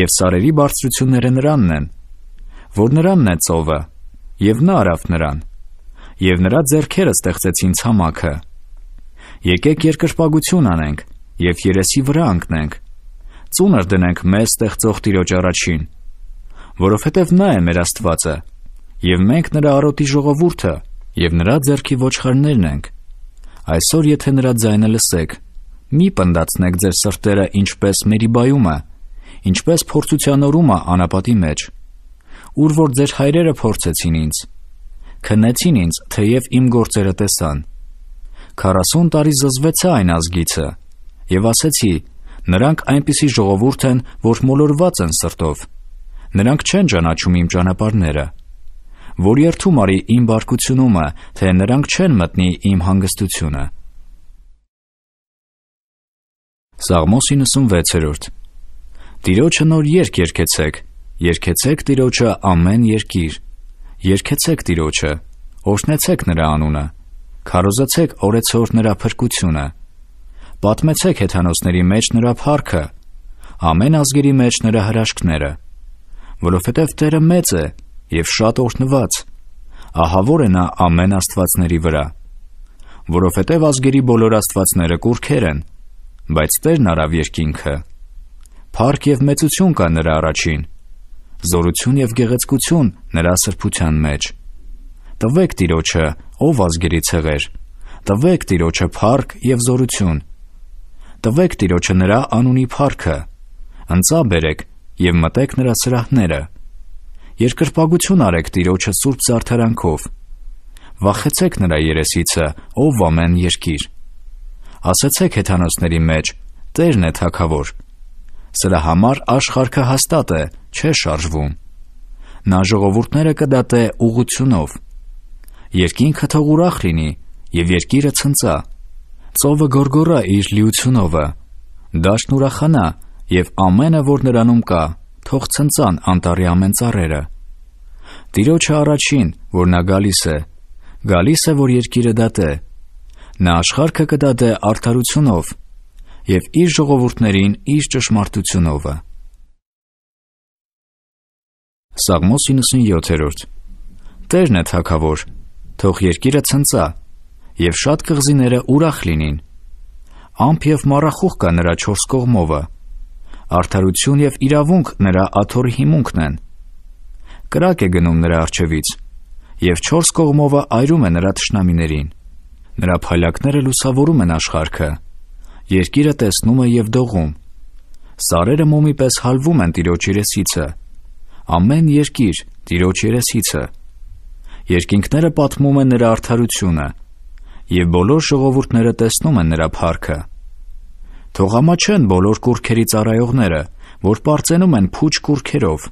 եւ սարերի բարձրությունները նրանն են, որ նրանն է ծովը եւ նա արավ նրան եւ նրա ձեռքերը ստեղծեցին ցամաքը։ Եկեք երկրպագություն անենք եւ երեսի վրա ընկնենք։ Ծունր դնենք մեզ ստեղծող Տիրոջ առաջին, որովհետև նա է մեր Աստվածը եւ մենք նրա արոտի ժողովուրդը եւ նրա ձեռքի ոչխարներն ենք։ Այսօր եթե նրա ձայնը լսեք, մի պնդացնեք ձեր սրտերը ինչպես Մերիբայումը, ինչպես փորձության օրումը անապատի մեջ։ Ուր որ ձեր հայրերը փորձեցին ինձ, քննեցին ինձ, թեև իմ գործերը տեսան։ 40 տարի զզվեցա այն ազգիցը եւ ասեցի. նրանք այնպիսի ժողովուրդ են, որ մոլորված են սրտով։ Նրանք չեն ճանաչում իմ ճանապարհները որ երթում արի իմ բարկությունումը, թե նրանք չեն մտնի իմ հանգստությունը։ Սաղմոս 96-րդ Տիրոջը նոր երկ երկեցեք, երկեցեք Տիրոջը ամեն երկիր, երկեցեք Տիրոջը, օրհնեցեք նրա անունը, քարոզացեք օրեցօր նրա փրկությունը, պատմեցեք հեթանոսների մեջ նրա փառքը, ամեն ազգերի մեջ նրա հրաշքները, որովհետև Տերը մեծ է, եւ շատ օրհնված։ Ահավոր է նա ամեն աստվածների վրա, որովհետեւ ազգերի բոլոր աստվածները կուրքեր են, բայց Տերն արավ երկինքը։ Փառք եւ մեծություն կա նրա առաջին, զորություն եւ գեղեցկություն նրա սրբության մեջ։ Տվեք Տիրոջը, ով ազգերի ցեղեր։ Տվեք Տիրոջը փառք եւ զորություն։ Տվեք Տիրոջը նրա անունի փառքը։ Անցա բերեք եւ մտեք նրա սրահները։ Երկրպագություն արեք Տիրոջը Սուրբ զարդարանքով։ Վախեցեք նրա երեսիցը, ով ամեն երկիր։ Ասացեք հեթանոսների մեջ. Տերն է թակավոր։ Սրա համար աշխարհը հաստատ է, չէ շարժվում։ Նա ժողովուրդները կդատե ուղությունով։ Երկինքը թող ուրախ լինի եւ երկիրը ցնծա։ Ծովը գորգորա իր լիությունովը։ Դաշն ուրախանա եւ ամենը, որ նրանում կա, թող ցնցան անտարի ամեն ծառերը։ Տիրոջը առաջին, որ նա գալիս է, գալիս է, որ երկիրը դատե։ Նա աշխարհքը կդատե արդարությունով եւ իր ժողովուրդներին իր ճշմարտությունովը։ Սաղմոս 97-րդ Տերն է թակավոր, թող երկիրը ցնցա, եւ շատ կղզիները ուրախ լինին։ Ամփ եւ մառախուղ կա նրա 4 կողմովը։ Արդարություն եւ իրավունք նրա աթոռի հիմունքն են։ Կրակ է գնում նրա արջևից եւ չորս կողմովը այրում է նրա ճշնամիներին։ Նրա փայլակները լուսավորում են աշխարհքը։ Երկիրը տեսնում է եւ դողում։ Սարերը մոմի պես հալվում են տիրոջ երեսիցը։ Ամեն երկիր տիրոջ երեսիցը։ Երկինքները պատմում են նրա արդարությունը, եւ բոլոր ժողովուրդները տեսնում են նրա փառքը։ Թողամա չեն բոլոր կուրքերի ծառայողները, որ պարծենում են փուչ կուրքերով։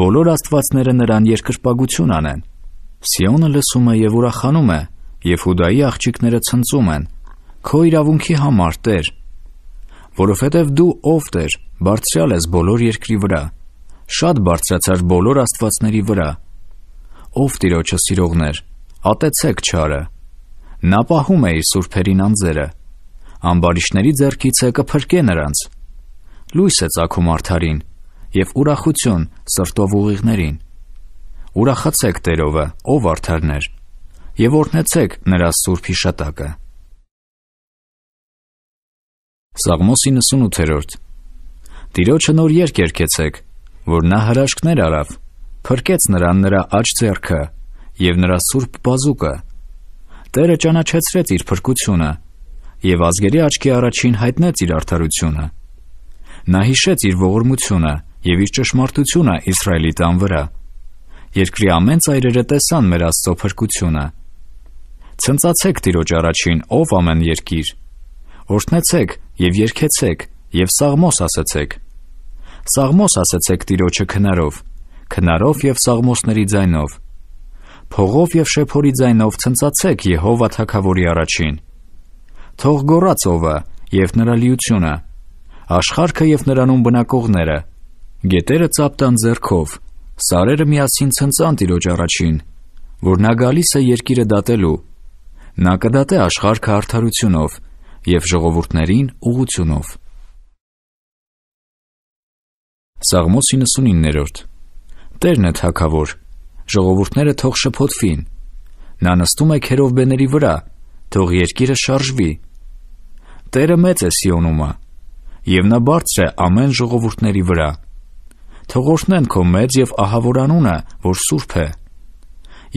Բոլոր աստվածները նրան երկրպագություն անեն։ Սիոնը լսում է եւ ուրախանում է, եւ Հուդայի աղջիկները ցնծում են. Քո իրավունքի համար, Տեր, որովհետև դու ով Տեր, բարձրյալ ես բոլոր երկրի վրա, շատ բարձրացար բոլոր աստվածների վրա։ Ով Տիրոջը սիրողներ, ատեցեք չարը։ Նա պահում է իր սուրբերին անձերը ամբարիշների ձեռքիցը կփրկե նրանց։ Լույս է ցակում արդարին եւ ուրախություն սրտով ուղիղներին։ Ուրախացեք Տերովը, ով արդարներ, եւ օրհնեցեք նրա սուրբ հիշատակը։ Սաղմոս 98-րդ Տիրոջը նոր երկ երկեցեք, որ նա հրաշքներ արավ, փրկեց նրան նրա աջ ձեռքը եւ նրա սուրբ բազուկը։ Տերը ճանաչեցրեց իր փրկությունը եւ ազգերի աչքի առաջին հայտնեց իր արդարությունը։ Նա հիշեց իր ողորմությունը եւ իր ճշմարտությունը Իսրայելի տան վրա։ Երկրի ամեն ծայրերը տեսան մեր Աստծո փրկությունը։ Ցնծացեք Տիրոջ առաջին, ով ամեն երկիր։ Օրհնեցեք եւ երկեցեք եւ սաղմոս ասացեք։ Սաղմոս ասացեք Տիրոջը քնարով, քնարով եւ սաղմոսների ձայնով։ Փողով եւ շեփորի ձայնով ցնծացեք Եհովա Թագավորի առաջին թող գորացովը եւ նրա լիությունը, աշխարհքը եւ նրանում բնակողները։ Գետերը ծապտան зерքով, սարերը միասին ցնցան տիրոջ առաջին, որ նա գալիս է երկիրը դատելու։ Նա կդատե աշխարհը արդարությունով եւ ժողովուրդներին ուղությունով։ Սաղմոս 99-րդ Տերն է թակավոր, ժողովուրդները թող շփոթվին։ Նա նստում է քերովբեների վրա, թող երկիրը շարժվի։ Տերը մեծ է Սիոնումը, եւ նա բարձր է ամեն ժողովուրդների վրա։ Թողորտնեն քո մեծ եւ ահավոր անունը, որ սուրբ է։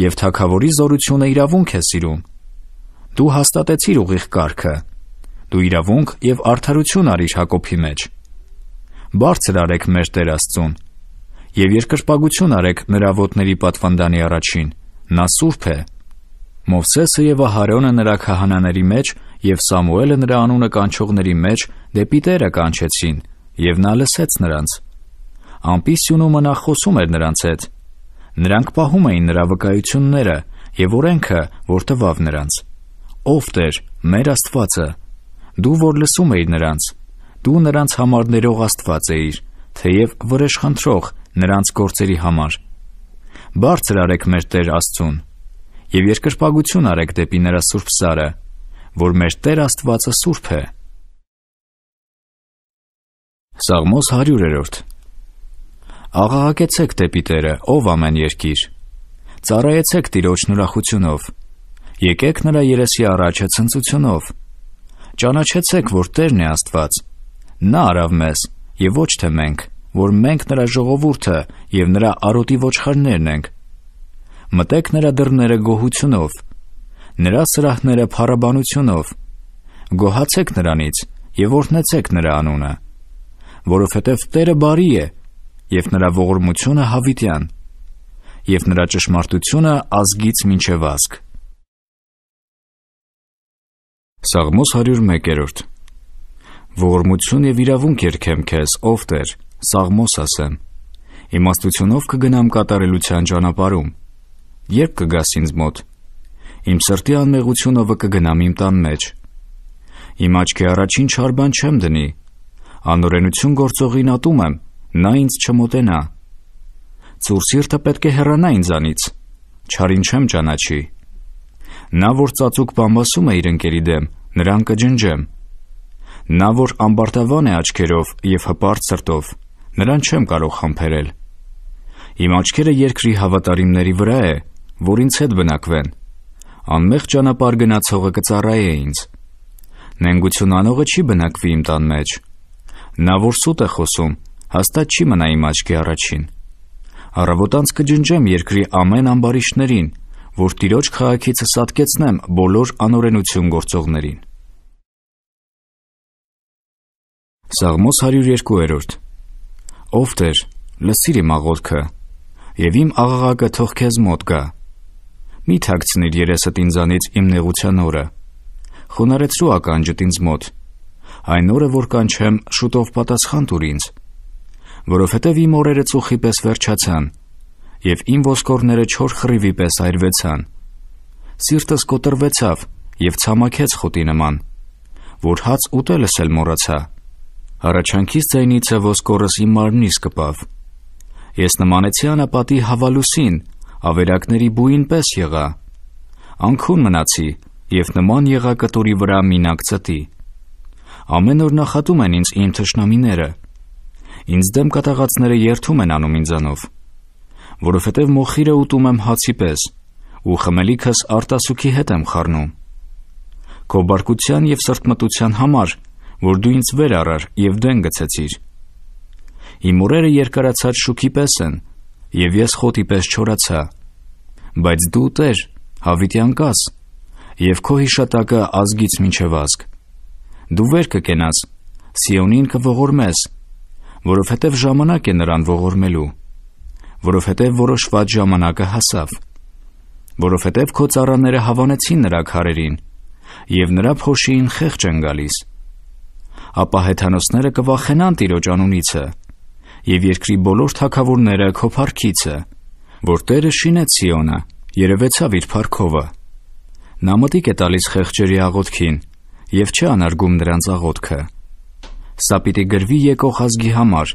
Եվ Թագավորի զորությունը իրավունք է սիրում։ Դու հաստատեցիր ուղիղ կարգը։ Դու իրավունք եւ արդարություն արիր Հակոբի մեջ։ Բարձր արեք մեր Տեր Աստծուն եւ երկրպագություն արեք նրա ոտների պատվանդանի առաջին։ Նա սուրբ է։ Մովսեսը եւ Ահարոնը նրա քահանաների մեջ եւ Սամուելը նրա անունը կանչողների մեջ դեպի Տերը կանչեցին եւ նա լսեց նրանց։ Ամպիսյունումը նա խոսում էր նրանց հետ։ Նրանք պահում էին նրա վկայությունները եւ օրենքը, որ տվավ նրանց։ Ով Տեր, մեր Աստվածը, դու որ լսում էիր նրանց, դու նրանց համար ներող Աստված էիր, թեև վրեժ խնդրող նրանց գործերի համար։ Բարձր արեք մեր Տեր Աստծուն, եւ երկրպագություն արեք դեպի նրա Սուրբ Սարը, որ մեր Տեր Աստվածը Սուրբ է։ Սաղմոս 100-րդ Աղաղակեցեք դեպի Տերը, ով ամեն երկիր։ Ծառայեցեք Տիրոջն ուրախությունով։ Եկեք նրա երեսի առաջը ցնծությունով։ Ճանաչեցեք, որ Տերն է Աստված։ Նա արավ մեզ, եւ ոչ թե մենք, որ մենք նրա ժողովուրդը եւ նրա արոտի ոչխարներն ենք մտեք նրա դռները գոհությունով, նրա սրահները փառաբանությունով, գոհացեք նրանից եւ օրհնեցեք նրա անունը, որովհետեւ Տերը բարի է եւ նրա ողորմությունը հավիտյան եւ նրա ճշմարտությունը ազգից մինչև ազգ։ Սաղմոս 101-րդ Ողորմություն եւ իրավունք երկեմ քեզ, ով Տեր, Սաղմոս ասեմ։ Իմաստությունով կգնամ կատարելության ճանապարհում, երբ կգաս ինձ մոտ։ Իմ սրտի անմեղությունը վկգնամ իմ տան մեջ։ Իմ աչքի առաջին չար բան չեմ դնի։ Անօրենություն գործողին ատում եմ, նա ինձ չմոտենա։ Ծուր սիրտը պետք է հեռանա ինձանից։ Չարին չեմ ճանաչի։ Նա որ ծածուկ բամբասում է իր ընկերի դեմ, նրան կջնջեմ։ Նա որ ամբարտավան է աչքերով եւ հպարտ սրտով, նրան չեմ կարող համբերել։ Իմ աչքերը երկրի հավատարիմների վրա է, որ ինձ հետ բնակվեն։ Անմեղ ճանապարհ գնացողը կծառայե ինձ։ Նենգություն անողը չի բնակվի իմ տան մեջ։ Նա որ սուտ է խոսում, հաստատ չի մնա իմ աչքի առաջին։ Առավոտանց կջնջեմ երկրի ամեն ամբարիշներին, որ տիրոջ քաղաքից սատկեցնեմ բոլոր անօրենություն գործողներին։ Սաղմոս 102-րդ Ով Տեր, լսիր իմ աղոթքը, եւ իմ աղաղակը թող քեզ մոտ գա։ Մի թաքցնիր երեսդ ինձանից իմ նեղության օրը։ Խոնարեցրու ականջդ ինձ մոտ։ Այն օրը, որ կանչեմ, շուտով պատասխան տուր ինձ, որովհետև իմ օրերը ծուխի պես վերջացան, եւ իմ ոսկորները չոր խրիվի պես այրվեցան։ Սիրտս կոտրվեցավ եւ ցամաքեց խոտի նման, որ հաց ուտելս էլ մոռացա։ Առաջանքից ձայնիցը ոսկորս իմ մարմնիս կպավ։ Ես նմանեցի անապատի հավալուսին, ավերակների բույն պես եղա։ Անքուն մնացի եւ նման եղա կտորի վրա մինակ ծտի։ Ամեն օր նախատում են ինձ իմ թշնամիները։ Ինձ դեմ կատաղածները երթում են անում ինձանով, որովհետև մոխիրը ուտում եմ հացի պես ու խմելիքս արտասուքի հետ եմ խառնում։ Քո բարկության եւ սրտմտության համար, որ դու ինձ վեր առար եւ դեն գցեցիր։ Իմ օրերը երկարացած շուքի պես են, եւ ես խոտի պես չորացա։ Բայց դու ուտեր, հավիտյան կաս, եւ քո հիշատակը ազգից մինչև ազգ։ Դու վեր կկենաս, Սիոնին կողորմես, որովհետև ժամանակ է նրան ողորմելու, որովհետև որոշված ժամանակը հասավ, որովհետև քո ծառաները հավանեցին նրա քարերին եւ նրա փոշին խեղճ են գալիս։ Ապա հեթանոսները կվախենան Տիրոջ անունիցը եւ երկրի բոլոր թակավորները քո փառքիցը, որ Տերը շինեց Սիոնը, երևեցավ իր փառքովը։ Նա մտիկ է տալիս խեղճերի աղոթքին եւ չի անարգում նրանց աղոթքը։ Սա պիտի գրվի եկող ազգի համար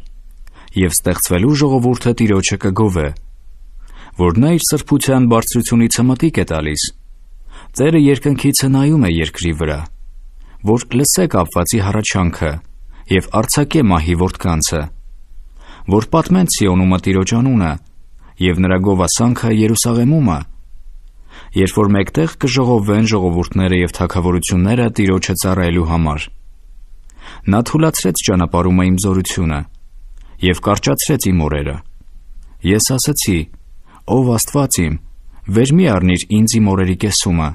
եւ ստեղծվելու ժողովուրդը Տիրոջը կգովե, որ նա իր սրբության բարձրությունից հմտիկ է տալիս։ Տերը երկնքից հնայում է երկրի վրա, որ լսեք ապվածի հառաչանքը եւ արցակե մահի որդկանցը որ պատմեն Սիոնումը Տիրոջ անունը եւ նրա գովասանքը Երուսաղեմումը։ Երբ որ մեկտեղ կժողովվեն ժողովուրդները եւ թակավորությունները Տիրոջը ծառայելու համար։ Նա թուլացրեց ճանապարհումը իմ զորությունը եւ կարճացրեց իմ օրերը։ Ես ասացի. Ով Աստված իմ, վեր մի առնիր ինձ իմ օրերի կեսումը։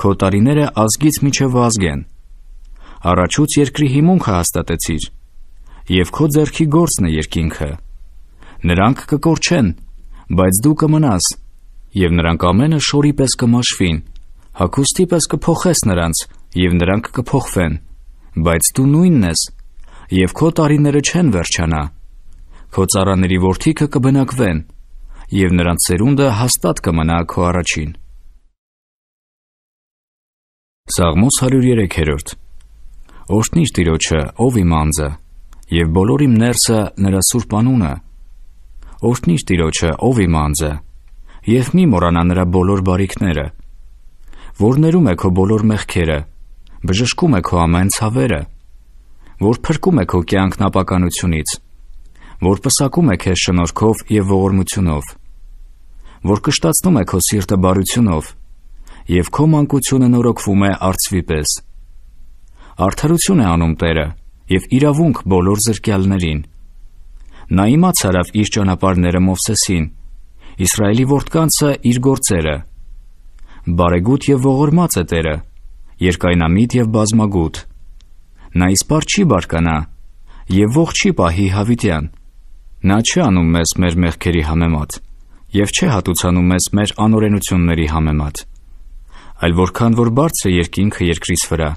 Քո տարիները ազգից միջև ազգ են։ Առաջուց երկրի հիմունքը հաստատեցիր եւ քո ձեռքի գործն է երկինքը։ Նրանք կկորչեն, բայց դու կմնաս, եւ նրանք ամենը շորի պես կմաշվին, հագուստի պես կփոխես նրանց, եւ նրանք կփոխվեն, բայց դու նույնն ես, եւ քո տարիները չեն վերջանա։ Քո цаրաների ворթիքը կբնակվեն, եւ նրանց ծերունդը հաստատ կմնա քո առաջին։ Սաղմոս 103-րդ Օրհնիր Տիրոջը, ով իմ անձը, եւ բոլոր իմ ներսը նրա սուրբ անունը։ Օրհնիր Տիրոջը, ով իմ անձը, եւ մի մոռանա նրա բոլոր բարիքները, որ ներում է քո բոլոր մեղքերը, բժշկում է քո ամեն ցավերը, որ փրկում է քո կյանքն ապականությունից, որ պսակում է քեզ շնորհքով եւ ողորմությունով, որ կշտացնում է քո սիրտը բարությունով եւ քո մանկությունը նորոգվում է արծվի պես։ Արդարություն է անում Տերը, եւ իրավունք բոլոր զրկյալներին։ Նա իմաց արավ իր ճանապարհները Մովսեսին, Իսրայելի որդկանցը իր գործերը։ Բարեգութ եւ ողորմած է Տերը, երկայնամիտ եւ բազմագութ։ Նա իսպար չի բարկանա եւ ողջ չի պահի հավիտյան։ Նա չի անում մեզ մեր մեղքերի համեմատ եւ չի հատուցանում մեզ մեր անօրենությունների համեմատ։ Այլ որքան որ բարձր է երկինքը երկրից վրա,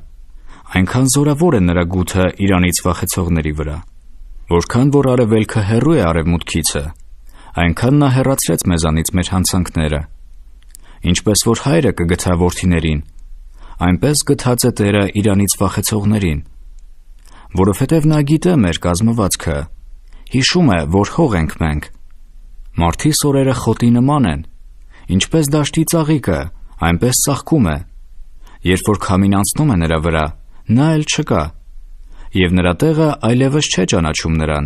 այնքան զորավոր է նրա գութը Իրանից վախեցողների վրա։ Որքան որ արևելքը հեռու է արևմուտքիցը, այնքան նա հեռացրեց մեզանից մեր հանցանքները։ Ինչպես որ հայրը կգթա որդիներին, այնպես գթած է Տերը Իրանից վախեցողներին, որովհետև նա գիտե մեր կազմվածքը, հիշում է, որ հող ենք մենք։ Մարդի սորերը խոտի նման են, ինչպես դաշտի ծաղիկը, այնպես ծաղկում է։ Երբ որ քամին անցնում է նրա վրա, Նա էլ չկա, եւ նրա տեղը այլևս չէ ճանաչում նրան։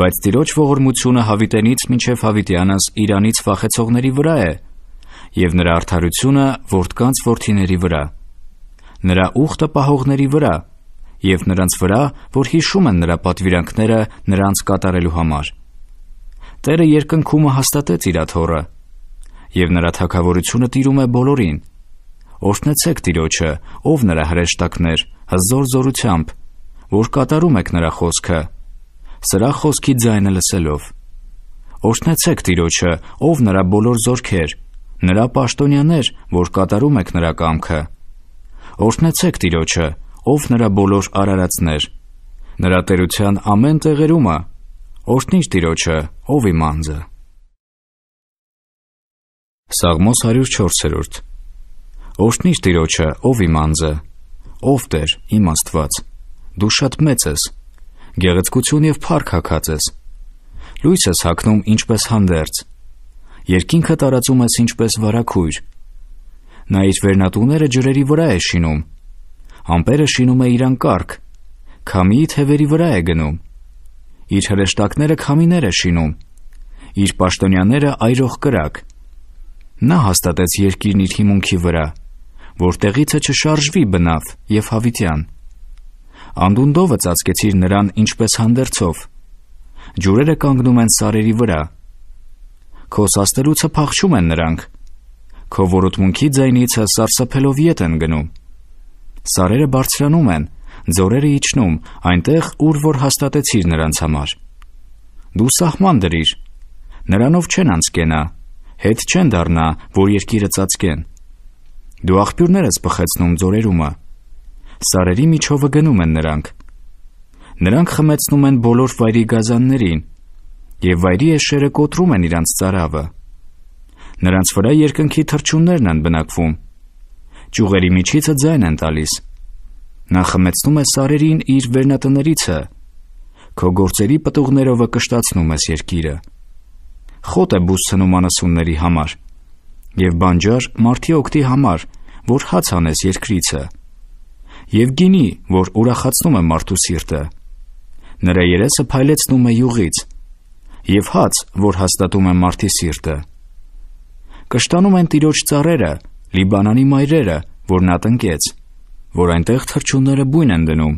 Բայց ծիրոջ ողորմությունը հավիտենից մինչև հավիտյանս Իրանից վախեցողների վրա է, եւ նրա արդարությունը որդկանց որդիների վրա, նրա ուխտը պահողների վրա եւ նրանց վրա, որ հիշում են նրա պատվիրանքները նրանց կատարելու համար։ Տերը երկնքումը հաստատեց իր աթոռը, եւ նրա թակավորությունը տիրում է բոլորին։ Օրհնեցեք Տիրոջը, ով նրա հրեշտակներ, հզոր զորությամբ, որ կատարում եք նրա խոսքը, սրա խոսքի ձայնը լսելով։ Օրհնեցեք Տիրոջը, ով նրա բոլոր զորքեր, նրա պաշտոնյաներ, որ կատարում եք նրա կամքը։ Օրհնեցեք Տիրոջը, ով նրա բոլոր արարածներ, նրա տերության ամեն տեղերումը։ Օրհնիչ Տիրոջը, ով իմ անձը։ Սաղմոս 104-րդ Օշնիր Տիրոջը, ով իմ անձը, ով Տեր, իմ Աստված։ Դու շատ մեծ ես, գեղեցկություն եւ փառք հագած ես։ Լույս ես հագնում ինչպես հանդերձ։ Երկինքը տարածում ես ինչպես վարակույր։ Նա իր վերնատուները ջրերի վրա է շինում։ Ամպերը շինում է իրան կարգ։ Քամիի թևերի վրա է գնում։ Իր հրեշտակները քամիներ է շինում։ Իր պաշտոնյաները այրող կրակ։ Նա հաստատեց երկիրն իր հիմունքի վրա որտեղիցը չշարժվի բնավ եւ հավիտյան։ Անդունդովը ծածկեցիր նրան ինչպես հանդերձով։ Ջուրերը կանգնում են սարերի վրա։ Քո սաստելուցը փախչում են նրանք։ Քո որոտմունքի ձայնիցը սարսափելով ետ են գնում։ Սարերը բարձրանում են, ձորերը իջնում, այնտեղ ուր որ հաստատեցիր նրանց համար։ Դու սահման դրիր։ Նրանով չեն անցկենա, հետ չեն դառնա, որ երկիրը ծածկեն։ Դու աղբյուրներս բխեցնում ձորերումը։ Սարերի միջովը գնում են նրանք։ Նրանք խմեցնում են բոլոր վայրի գազաններին եւ վայրի էշերը կոտրում են իրանց ծարավը։ Նրանց վրա երկնքի թրջուններն են բնակվում։ Ճյուղերի միջիցը ձայն են տալիս։ Նա խմեցնում է սարերին իր վերնատներիցը։ Քո գործերի պտուղներով կշտացնում ես երկիրը։ Խոտ է բուսցնում անասունների համար եւ բանջար մարդի օգտի համար, որ հաց անես երկրիցը, եւ գինի, որ ուրախացնում է մարդու սիրտը։ Նրա երեսը փայլեցնում է յուղից, եւ հաց, որ հաստատում է մարդի սիրտը։ Կշտանում են տիրոջ ծառերը, Լիբանանի մայրերը, որ նա տնկեց, որ այնտեղ թրջունները բույն են դնում,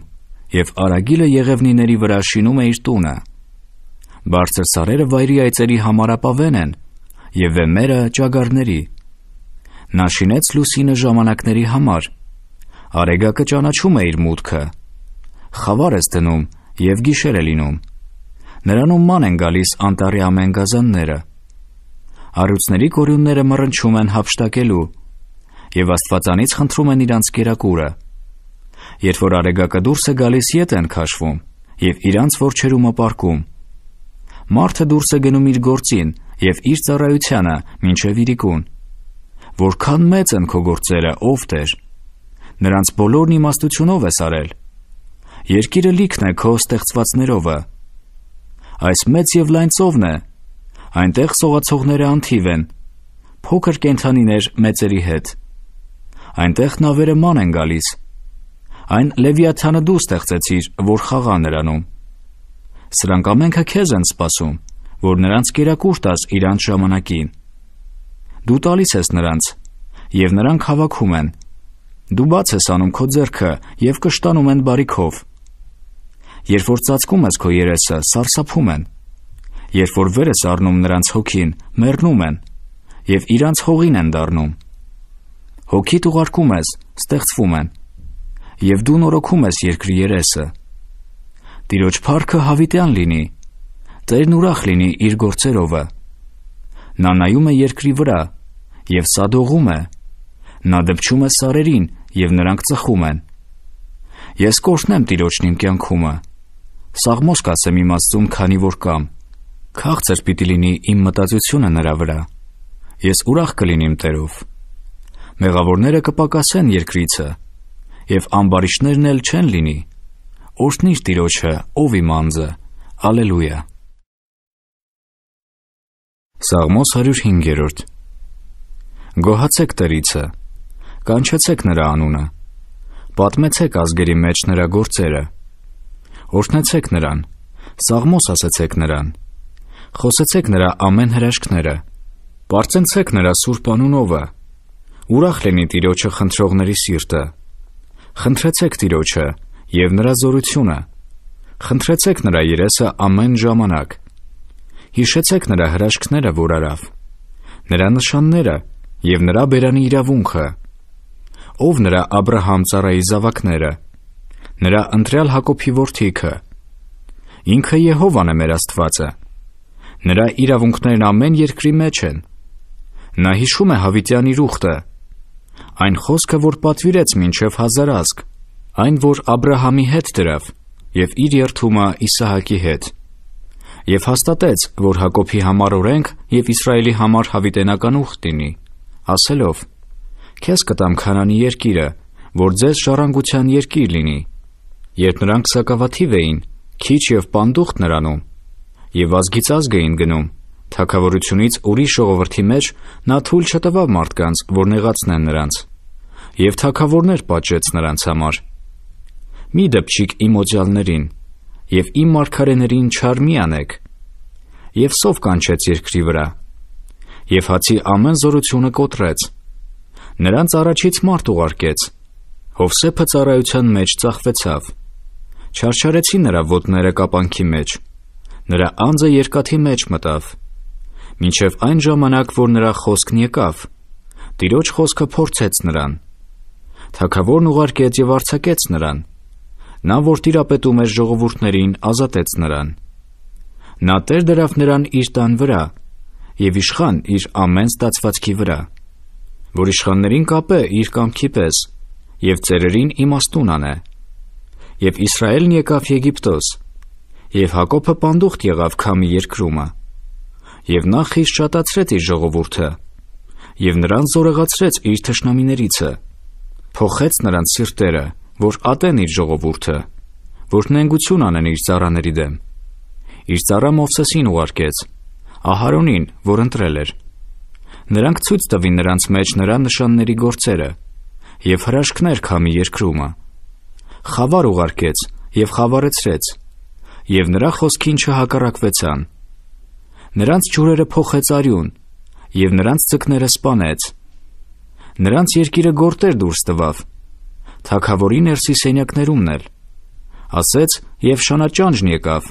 եւ արագիլը եղևնիների վրա շինում է իր տունը։ Բարձր սարերը վայրի այծերի համարապավեն են, եւ վեմերը ճագարների։ Նա շինեց լուսինը ժամանակների համար։ Արեգակը ճանաչում է իր մուտքը։ Խավար ես դնում եւ գիշեր է լինում։ Նրանում ման են գալիս անտարի ամեն գազանները։ Արուցների կորյունները մռնչում են հապշտակելու եւ Աստվածանից խնդրում են իրանց կերակուրը։ Երբ որ Արեգակը դուրս է գալիս, ետ են քաշվում եւ իրանց որջերումը պարկում։ Մարտը դուրս է գնում իր գործին եւ իր ծառայությանը մինչև իրիկուն։ Որքան մեծ են քո գործերը, ով Տեր։ Նրանց բոլորն իմաստությունով ես արել։ Երկիրը լիքն է քո ստեղծվածներովը։ Այս մեծ եւ լայն ծովն է։ Այնտեղ սողացողները անթիվ են։ Փոքր կենթանիներ մեծերի հետ։ Այնտեղ նավերը ման են գալիս։ Այն Լևիաթանը դու ստեղծեցիր, որ խաղա նրանում։ Սրանք ամենքը քեզ են սпасում որ նրանց կերակուր տաս իրանց ժամանակին։ Դու տալիս ես նրանց, եւ նրանք հավաքում են։ Դու բաց ես անում քո ձեռքը եւ կշտանում են բարիքով։ Երբ որ ծածկում ես քո երեսը, սարսափում են։ Երբ որ վեր ես առնում նրանց հոգին, մեռնում են եւ իրանց հողին են դառնում։ Հոգիդ ուղարկում ես, ստեղծվում են։ Եվ դու նորոգում ես երկրի երեսը։ Տիրոջ փառքը հավիտյան լինի Տերն ուրախ լինի իր գործերովը։ Նա նայում է երկրի վրա եւ սա դողում է։ Նա դպչում է սարերին եւ նրանք ծխում են։ Ես կորշնեմ տիրոջն իմ կյանքումը։ Սաղմոս կասեմ իմ աստծուն, քանի որ կամ։ Քաղցր պիտի լինի իմ մտածությունը նրա վրա։ Ես ուրախ կլինեմ Տերով։ Մեղավորները կպակասեն երկրիցը եւ ամբարիշներն էլ չեն լինի։ Օրհնիր Տիրոջը, ով իմ անձը։ Ալելույա։ Սաղմոս 105-րդ Գոհացեք Տերիցը, կանչեցեք նրա անունը, պատմեցեք ազգերի մեջ նրա գործերը, օրհնեցեք նրան, Սաղմոս ասացեք նրան, խոսեցեք նրա ամեն հրաշքները, պարծենցեք նրա սուրբ անունովը, ուրախ լինի Տիրոջը խնդրողների սիրտը, խնդրեցեք Տիրոջը եւ նրա զորությունը, խնդրեցեք նրա երեսը ամեն ժամանակ, Հիշեցեք նրա հրաշքները, որ արավ, նրա նշանները եւ նրա բերանի իրավունքը, ով նրա Աբ รา համ ծառայի զավակները, նրա ընտրյալ Հակոբի որդիքը։ Ինքը Եհովան է մեր Աստվածը։ Նրա իրավունքներն ամեն երկրի մեջ են։ Նա հիշում է Հավիտյան իր ուխտը, այն խոսքը, որ պատվիրեց մինչև հազարազգ, այն, որ Աբ รา համի հետ դրավ եւ իր երթումը Իսահակի հետ եւ հաստատեց, որ Հակոբի համար օրենք եւ Իսրայելի համար հավիտենական ուխտ լինի, ասելով. Քեզ կտամ Քանանի երկիրը, որ ձեզ շարանգության երկիր լինի։ Երբ նրանք սակավաթիվ էին, քիչ եւ պանդուխտ նրանում, եւ ազգից ազգ էին գնում, թակավորությունից ուրիշ ժողովրդի մեջ նա թույլ չտվավ մարդկանց, որ նեղացնեն նրանց, եւ թակավորներ պատժեց նրանց համար։ Մի դպչիկ իմոջալներին, եւ իմ մարգարեներին չար մի անեք։ Եվ սով կանչեց երկրի վրա։ Եվ հացի ամեն զորությունը կոտրեց։ Նրանց առաջից մարդ ուղարկեց։ Հովսեփը ծառայության մեջ ծախվեցավ։ Չարչարեցի նրա ոտները կապանքի մեջ։ Նրա անձը երկաթի մեջ մտավ։ Մինչև այն ժամանակ, որ նրա խոսքն եկավ, Տիրոջ խոսքը փորձեց նրան։ Թագավորն ուղարկեց եւ արցակեց նրան։ Նա որ տիրապետում էր ժողովուրդներին, ազատեց նրան։ Նա տեր դրավ նրան իր տան վրա եւ իշխան իր ամեն ստացվածքի վրա, որ իշխաններին կապե իր կամքի պես եւ ծերերին իմաստուն անե։ Եվ Իսրայելն եկավ Եգիպտոս, եւ Հակոբը պանդուխտ եղավ Քամի երկրումը։ Եվ նա խիստ շատացրեց իր ժողովուրդը, եւ նրան զորեղացրեց իր թշնամիներիցը։ Փոխեց նրանց սիրտերը որ ատեն իր ժողովուրդը, որ նենգություն անեն իր ծառաների դեմ։ Իր ծառա Մովսեսին ուղարկեց, Ահարոնին, որ ընտրել էր։ Նրանք ցույց տվին նրանց մեջ նրա նշանների գործերը եւ հրաշքներ քամի երկրումը։ Խավար ուղարկեց եւ խավարեցրեց եւ նրա խոսքին չհակառակվեցան։ Նրանց ջուրերը փոխեց արյուն եւ նրանց ցկները սپانեց։ Նրանց երկիրը գործեր դուրս տվավ թակավորի ներսի սենյակներումն էլ։ Ասեց եւ շանաճանջն եկավ։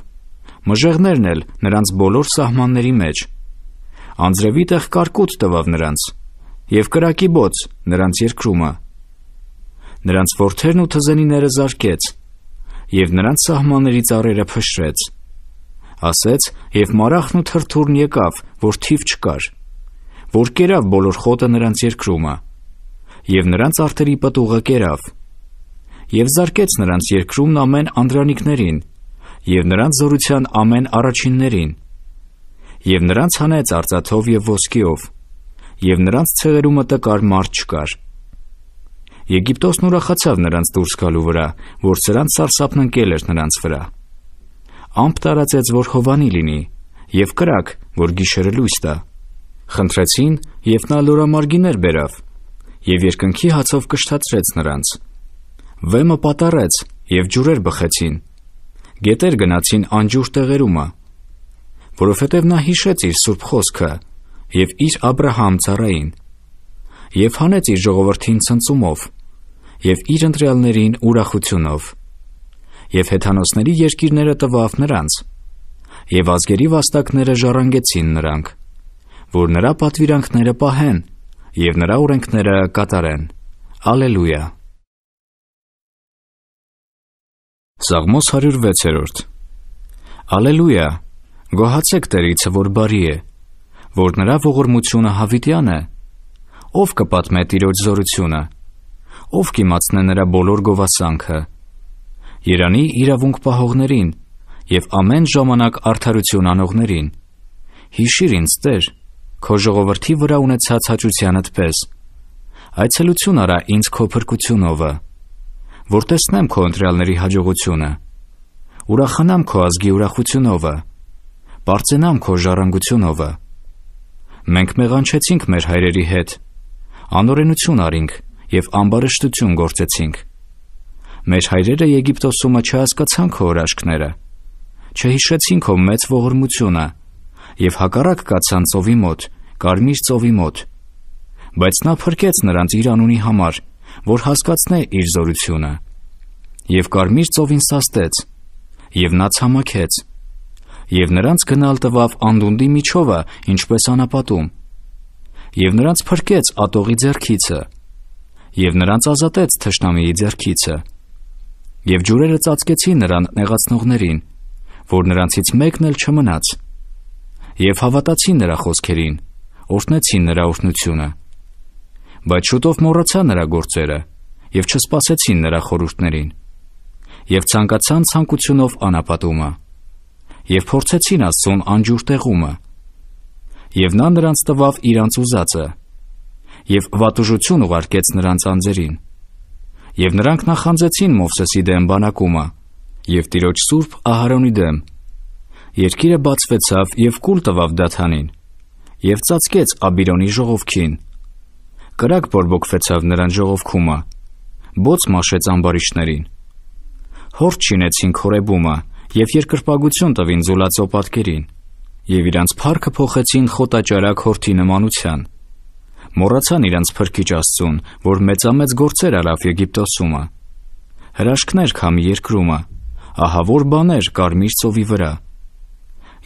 Մժեղներն էլ նրանց բոլոր սահմանների մեջ։ Անձրևի տեղ կարկուտ տվավ նրանց եւ կրակի բոց նրանց երկրումը։ Նրանց ворթերն ու թզենիները զարկեց եւ նրանց սահմանների ծառերը փշրեց։ Ասեց եւ մարախն ու թրթուրն եկավ, որ թիվ չկար, որ կերավ բոլոր խոտը նրանց երկրումը, եւ նրանց արտերի պտուղը կերավ եւ զարկեց նրանց երկրումն ամեն անդրանիկներին եւ նրանց զորության ամեն առաջիններին եւ նրանց հանեց արծաթով եւ ոսկիով եւ նրանց ցեղերումը տկար մարդ չկար Եգիպտոսն ուրախացավ նրանց դուրս գալու վրա, որ սրանց սարսափն ընկել էր նրանց վրա։ Ամպ տարածեց, որ Հովանի լինի, եւ կրակ, որ գիշերը լույս տա։ Խնդրեցին, եւ նա լորամարգիներ բերավ, եւ երկնքի հացով կշտացրեց նրանց։ Վեմը պատարեց եւ ջուրեր բխեցին։ Գետեր գնացին անջուր տեղերումը, որովհետև նա հիշեց իր Սուրբ խոսքը եւ իր Աբ รา համ ծառային եւ հանեց իր ժողովրդին ցնծումով եւ իր ընտրյալներին ուրախությունով եւ հեթանոսների երկիրները տվավ նրանց եւ ազգերի վաստակները ժառանգեցին նրանք որ նրա պատվիրանքները պահեն եւ նրա օրենքները կատարեն Ալելույա Սաղմոս 106-րդ Ալելույա գոհացեք Տերից, որ բարի է, որ նրա ողորմությունը հավիտյան է։ Ով կպատմե Տիրոջ զորությունը, ով կիմացնե նրա բոլոր գովասանքը։ Երանի իրավունք պահողներին եւ ամեն ժամանակ արդարություն անողներին։ Հիշիր ինձ, Տեր, քո ժողովրդի վրա ունեցած հաճությանդ պես։ Այցելություն արա ինձ քո փրկությունովը որ տեսնեմ քո ընտրյալների հաջողությունը։ Ուրախանամ քո ազգի ուրախությունովը։ Պարծենամ քո ժառանգությունովը։ Մենք մեղանչեցինք մեր հայրերի հետ։ Անօրենություն արինք եւ ամբարշտություն գործեցինք։ Մեր հայրերը Եգիպտոսումը չհասկացան քո օրաշկները։ Չհիշեցին քո մեծ ողորմությունը եւ հակառակ կացան ծովի մոտ, կարմիր ծովի մոտ։ Բայց նա փրկեց նրանց իր անունի համար որ հասկացնե իր զորությունը։ Եվ կարմիր ծովին սաստեց, եւ նա ցամաքեց, եւ նրանց գնալ տվավ անդունդի միջովը, ինչպես անապատում։ Եվ նրանց փրկեց ատողի ձեռքիցը, եւ նրանց ազատեց թշնամիի ձեռքիցը։ Եվ ջուրերը ծածկեցին նրան նեղացնողներին, որ նրանցից մեկն էլ չմնաց։ Եվ հավատացին նրա խոսքերին, օրհնեցին նրա օրհնությունը բայց շուտով մոռացան նրա գործերը եւ չսպասեցին նրա խորհուրդներին եւ ցանկացան ցանկությունով անապատումը եւ փորձեցին աստծուն անջուր տեղումը եւ նա նրանց տվավ իրանց ուզածը եւ վատուժություն ուղարկեց նրանց անձերին եւ նրանք նախանձեցին Մովսեսի դեմ բանակումը եւ Տիրոջ Սուրբ Ահարոնի դեմ երկիրը բացվեցավ եւ կուլ տվավ դաթանին եւ ծածկեց Աբիրոնի ժողովքին Կրակ բորբոքվեցավ նրան ժողովքումը, բոց մաշեց ամբարիշներին։ Հորդ չինեցին քորեբումը եւ երկրպագություն տվին զուլացո պատկերին եւ իրանց փառքը փոխեցին խոտաճարակ հորթի նմանության։ Մոռացան իրանց փրկիչ Աստծուն, որ մեծամեծ գործեր արավ Եգիպտոսումը։ Հրաշքներ քամի երկրումը, ահավոր բաներ կարմիր ծովի վրա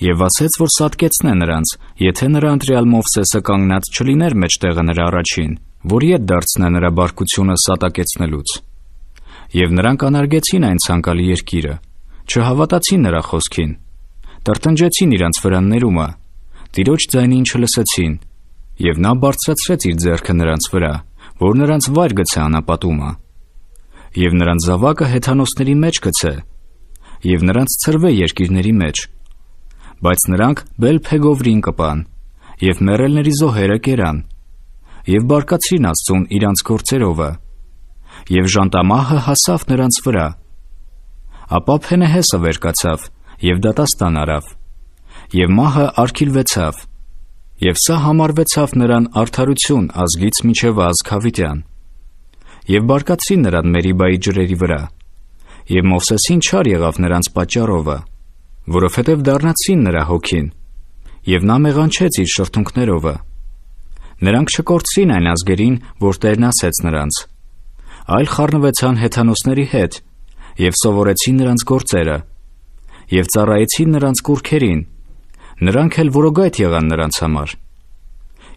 եւ ասեց, որ սատկեցնե նրանց, եթե նրա ընտրյալ Մովսեսը կանգնած չլիներ մեջտեղը նրա առաջին, որ իդ դարձնե նրա բարկությունը սատակեցնելուց։ Եվ նրանք անարգեցին այն ցանկալի երկիրը, չհավատացին նրա խոսքին, տրտնջեցին իրանց վրաններումը, տիրոջ ձայնին չլսեցին, եւ նա բարձրացրեց իր ձեռքը նրանց վրա, որ նրանց վայր գցե անապատումը, եւ նրանց զավակը հեթանոսների մեջ գցե, եւ նրանց ծրվե երկիրների մեջ, բայց նրանք Բելփեգովրին կպան եւ մերելների զոհերը կերան եւ բարկացրին Աստծուն իրանց գործերովը եւ ժանտամահը հասավ նրանց վրա ապա Փենեհեսը վերկացավ եւ դատաստան արավ եւ մահը արկիլվեցավ եւ սա համարվեցավ նրան արդարություն ազգից միջև ազգավիտյան եւ բարկացին նրան Մերիբայի ջրերի վրա եւ Մովսեսին չար եղավ նրանց պատճառովը որովհետև դառնացին նրա հոգին, եւ նա մեղանչեց իր շրթունքներովը։ Նրանք չկործին այն ազգերին, որ Տերն ասեց նրանց, այլ խառնվեցան հեթանոսների հետ եւ սովորեցին նրանց գործերը եւ ծառայեցին նրանց կուրքերին։ Նրանք էլ որոգայթ եղան նրանց համար։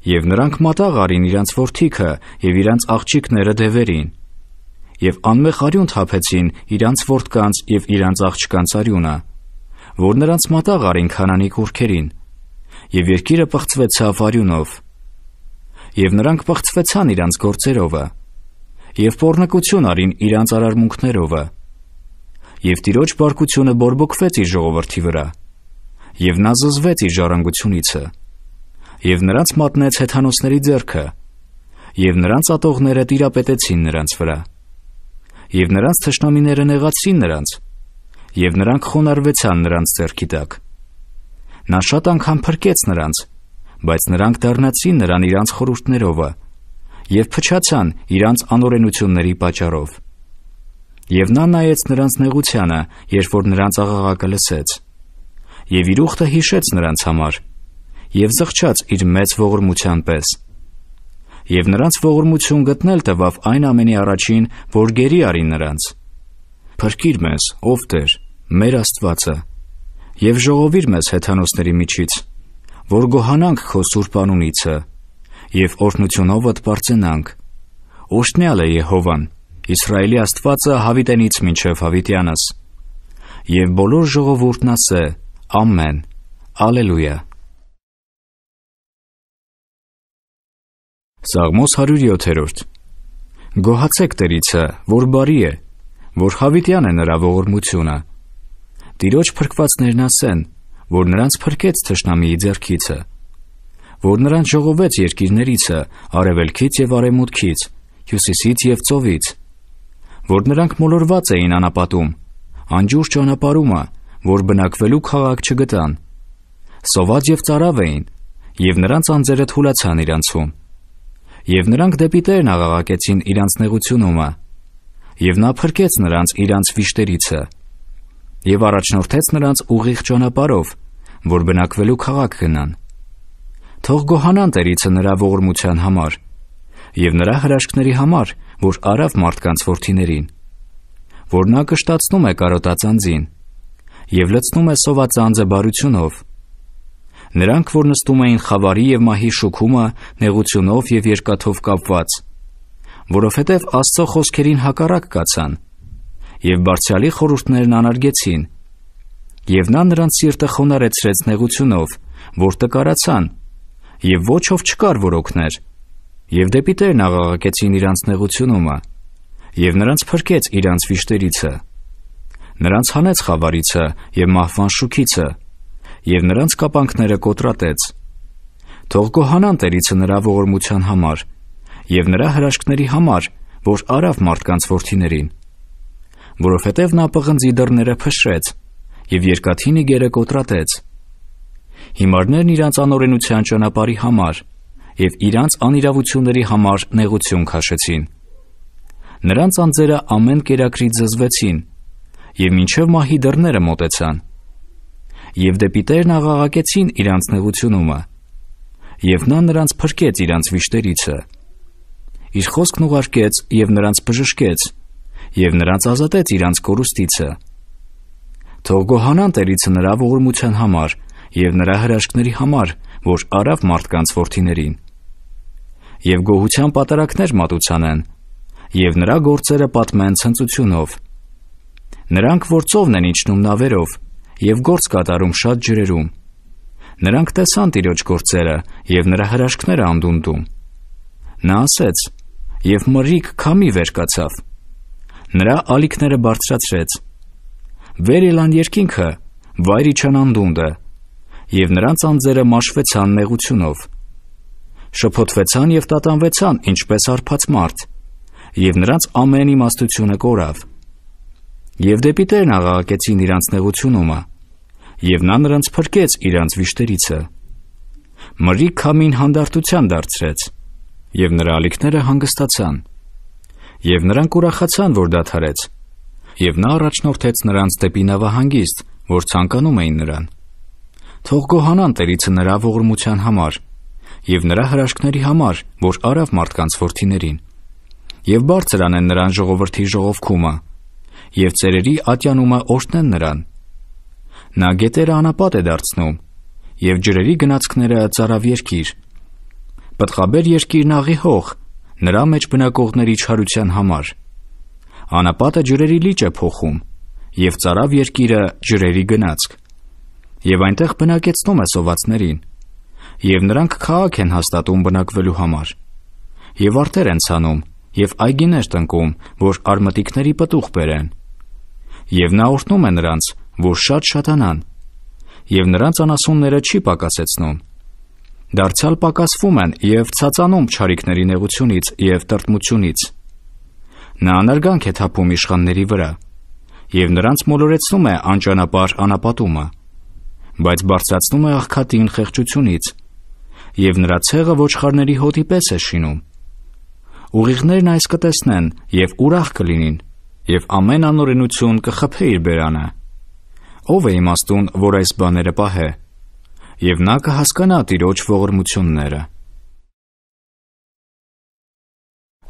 Եվ նրանք մատաղ արին իրանց ворթիքը եւ իրանց աղջիկները դևերին։ Եվ անմեղ արյուն թափեցին իրանց ворթկանց եւ իրանց աղջկանց արյունը որ նրանց մատաղ արին քանանի կուրքերին, եւ երկիրը պղծվեցավ արյունով։ Եվ նրանք պղծվեցան իրանց գործերովը, եւ փորնակություն արին իրանց արարմունքներովը։ Եվ Տիրոջ բարկությունը բորբոքվեց իր ժողովրդի վրա, եւ նա զզվեց իր ժառանգությունիցը, եւ նրանց մատնեց հեթանոսների ձեռքը, եւ նրանց ատողները տիրապետեցին նրանց վրա, եւ նրանց թշնամիները նեղացին նրանց, եւ նրանք խոնարհվեցան նրանց ձեռքի տակ։ Նա շատ անգամ փրկեց նրանց, բայց նրանք դառնացին նրան իրանց խորհուրդներովը եւ փչացան իրանց անօրենությունների պատճառով։ Եվ նա նայեց նրանց նեղությանը, երբ որ նրանց աղաղակը լսեց։ Եվ իր ուխտը հիշեց նրանց համար եւ զղջաց իր մեծ ողորմության պես։ Եվ նրանց ողորմություն գտնել տվավ այն ամենի առաջին, որ գերի արին նրանց։ Փրկիր մեզ, ով Տեր, մեր Աստվածը, եւ ժողովիր մեզ հեթանոսների միջից, որ գոհանանք քո սուրբ անունիցը եւ օրհնությունովդ բարձենանք։ Օշնյալ է Եհովան, Իսրայելի Աստվածը հավիտենից մինչև հավիտյանս։ Եվ բոլոր ժողովուրդն ասե. Ամեն։ Ալելույա։ Սաղմոս 107-րդ Գոհացեք Տերիցը, որ բարի է, որ հավիտյան է նրա ողորմությունը։ Տիրոջ փրկվածներն ասեն, որ նրանց փրկեց թշնամիի ձեռքիցը, որ նրանց ժողովեց երկիրներիցը, արևելքից եւ արևմուտքից, հյուսիսից եւ ծովից, որ նրանք մոլորված էին անապատում, անջուր ճանապարհումը, որ բնակվելու քաղաք չգտան։ Սոված եւ ծարավ էին, եւ նրանց անձերը թուլացան իրանցում։ Եվ նրանք դեպի Տերն աղաղակեցին իրանց նեղությունումը։ Եվ նա փրկեց նրանց իրանց վիշտերիցը եւ առաջնորդեց նրանց ուղիղ ճանապարով, որ բնակվելու քաղաք գնան։ Թող գոհանան տերիցը նրա ողորմության համար եւ նրա հրաշքների համար, որ արավ մարդկանց ворթիներին, որ նա կշտացնում է կարոտած անձին եւ լցնում է սոված անձը բարությունով։ Նրանք, որ նստում էին խավարի եւ մահի շոկումը նեղությունով եւ երկաթով կապված, որովհետեւ Աստծո խոսքերին հակառակ կացան եւ բարձյալի խորհուրդներն անարգեցին։ Եվ նա նրանց սիրտը խոնարեցրեց նեղությունով, որ տկարացան, եւ ոչ ով չկար, որ օգներ։ Եվ դեպի Տերն աղաղակեցին իրանց նեղությունումը, եւ նրանց փրկեց իրանց վիշտերիցը։ Նրանց հանեց խավարիցը եւ մահվան շուքիցը, եւ նրանց կապանքները կոտրատեց։ Թող գոհանան Տերիցը նրա ողորմության համար եւ նրա հրաշքների համար, որ արավ մարդկանց ворթիներին որովհետև նա պղնձի դռները փշրեց եւ երկաթինի գերը կոտրատեց։ Հիմարներն իրանց անօրենության ճանապարհի համար եւ իրանց անիրավությունների համար նեղություն քաշեցին։ Նրանց անձերը ամեն կերակրի զզվեցին եւ ինչև մահի դռները մոտեցան։ Եվ դեպի Տերն աղաղակեցին իրանց նեղությունումը։ Եվ նա նրանց փրկեց իրանց վիշտերիցը։ Իր խոսքն ուղարկեց եւ նրանց բժշկեց եւ նրանց ազատեց իրանց կորուստիցը։ Թող գոհանան տերիցը նրա ողորմության համար եւ նրա հրաշքների համար, որ արավ մարդկանց ворթիներին։ Եվ գոհության պատարակներ մատուցանեն, եւ նրա գործերը պատմեն ցնծությունով։ Նրանք ворցովն են իջնում նավերով եւ գործ կատարում շատ ջրերում։ Նրանք տեսան Տիրոջ գործերը եւ նրա հրաշքները անդունդում։ Նա ասեց. «Եվ մռիկ քամի վեր կացավ»։ Նրա ալիքները բարձրացրեց։ Վեր ելան երկինքը, վայրի չանանդունդը, եւ նրանց անձերը մաշվեցան նեղությունով։ Շփոթվեցան եւ տատանվեցան, ինչպես արփած մարդ, եւ նրանց ամեն իմաստությունը կորավ։ Եվ դեպի տերն աղաղակեցին իրանց նեղությունումը, եւ նա նրանց փրկեց իրանց վիշտերիցը։ Մրի քամին հանդարտության դարձրեց, եւ նրա ալիքները հանգստացան եւ նրանք ուրախացան, որ դադարեց։ Եվ նա առաջնորդեց նրանց դեպի նավահանգիստ, որ ցանկանում էին նրան։ Թող գոհանան Տերիցը նրա ողորմության համար եւ նրա հրաշքների համար, որ արավ մարդկանց ворթիներին։ Եվ բարձր անեն նրան ժողովրդի ժողովքումը, եւ ծերերի ատյանումը օշնեն նրան։ Նա գետերը անապատ է դարձնում, եւ ջրերի գնացքները ծարավ երկիր։ Պտղաբեր երկիրն աղի հող, նրա մեջ բնակողների չարության համար։ Անապատը ջրերի լիճ է փոխում եւ ծարավ երկիրը ջրերի գնացք։ Եվ այնտեղ բնակեցնում է սովածներին։ Եվ նրանք քաղաք են հաստատում բնակվելու համար։ Եվ արտեր են ցանում եւ այգիներ տնկում, որ արմատիկների պտուղ բերեն։ Եվ նա օրհնում է նրանց, որ շատ շատանան։ Եվ նրանց անասունները չի պակասեցնում դարձյալ պակասվում են եւ ցածանում ճարիքների նեղությունից եւ տրտմությունից։ Նա անարգանք է թափում իշխանների վրա եւ նրանց մոլորեցնում է անճանապարհ անապատումը, բայց բարձրացնում է աղքատին խեղճությունից եւ նրա ցեղը ոչխարների հոտի պես է շինում։ Ուղիղներն այս կտեսնեն եւ ուրախ կլինին եւ ամեն անօրենություն կխփի իր բերանը։ Ո՞վ է իմաստուն, որ այս բաները պահե եւ նա կհասկանա Տիրոջ ողորմությունները։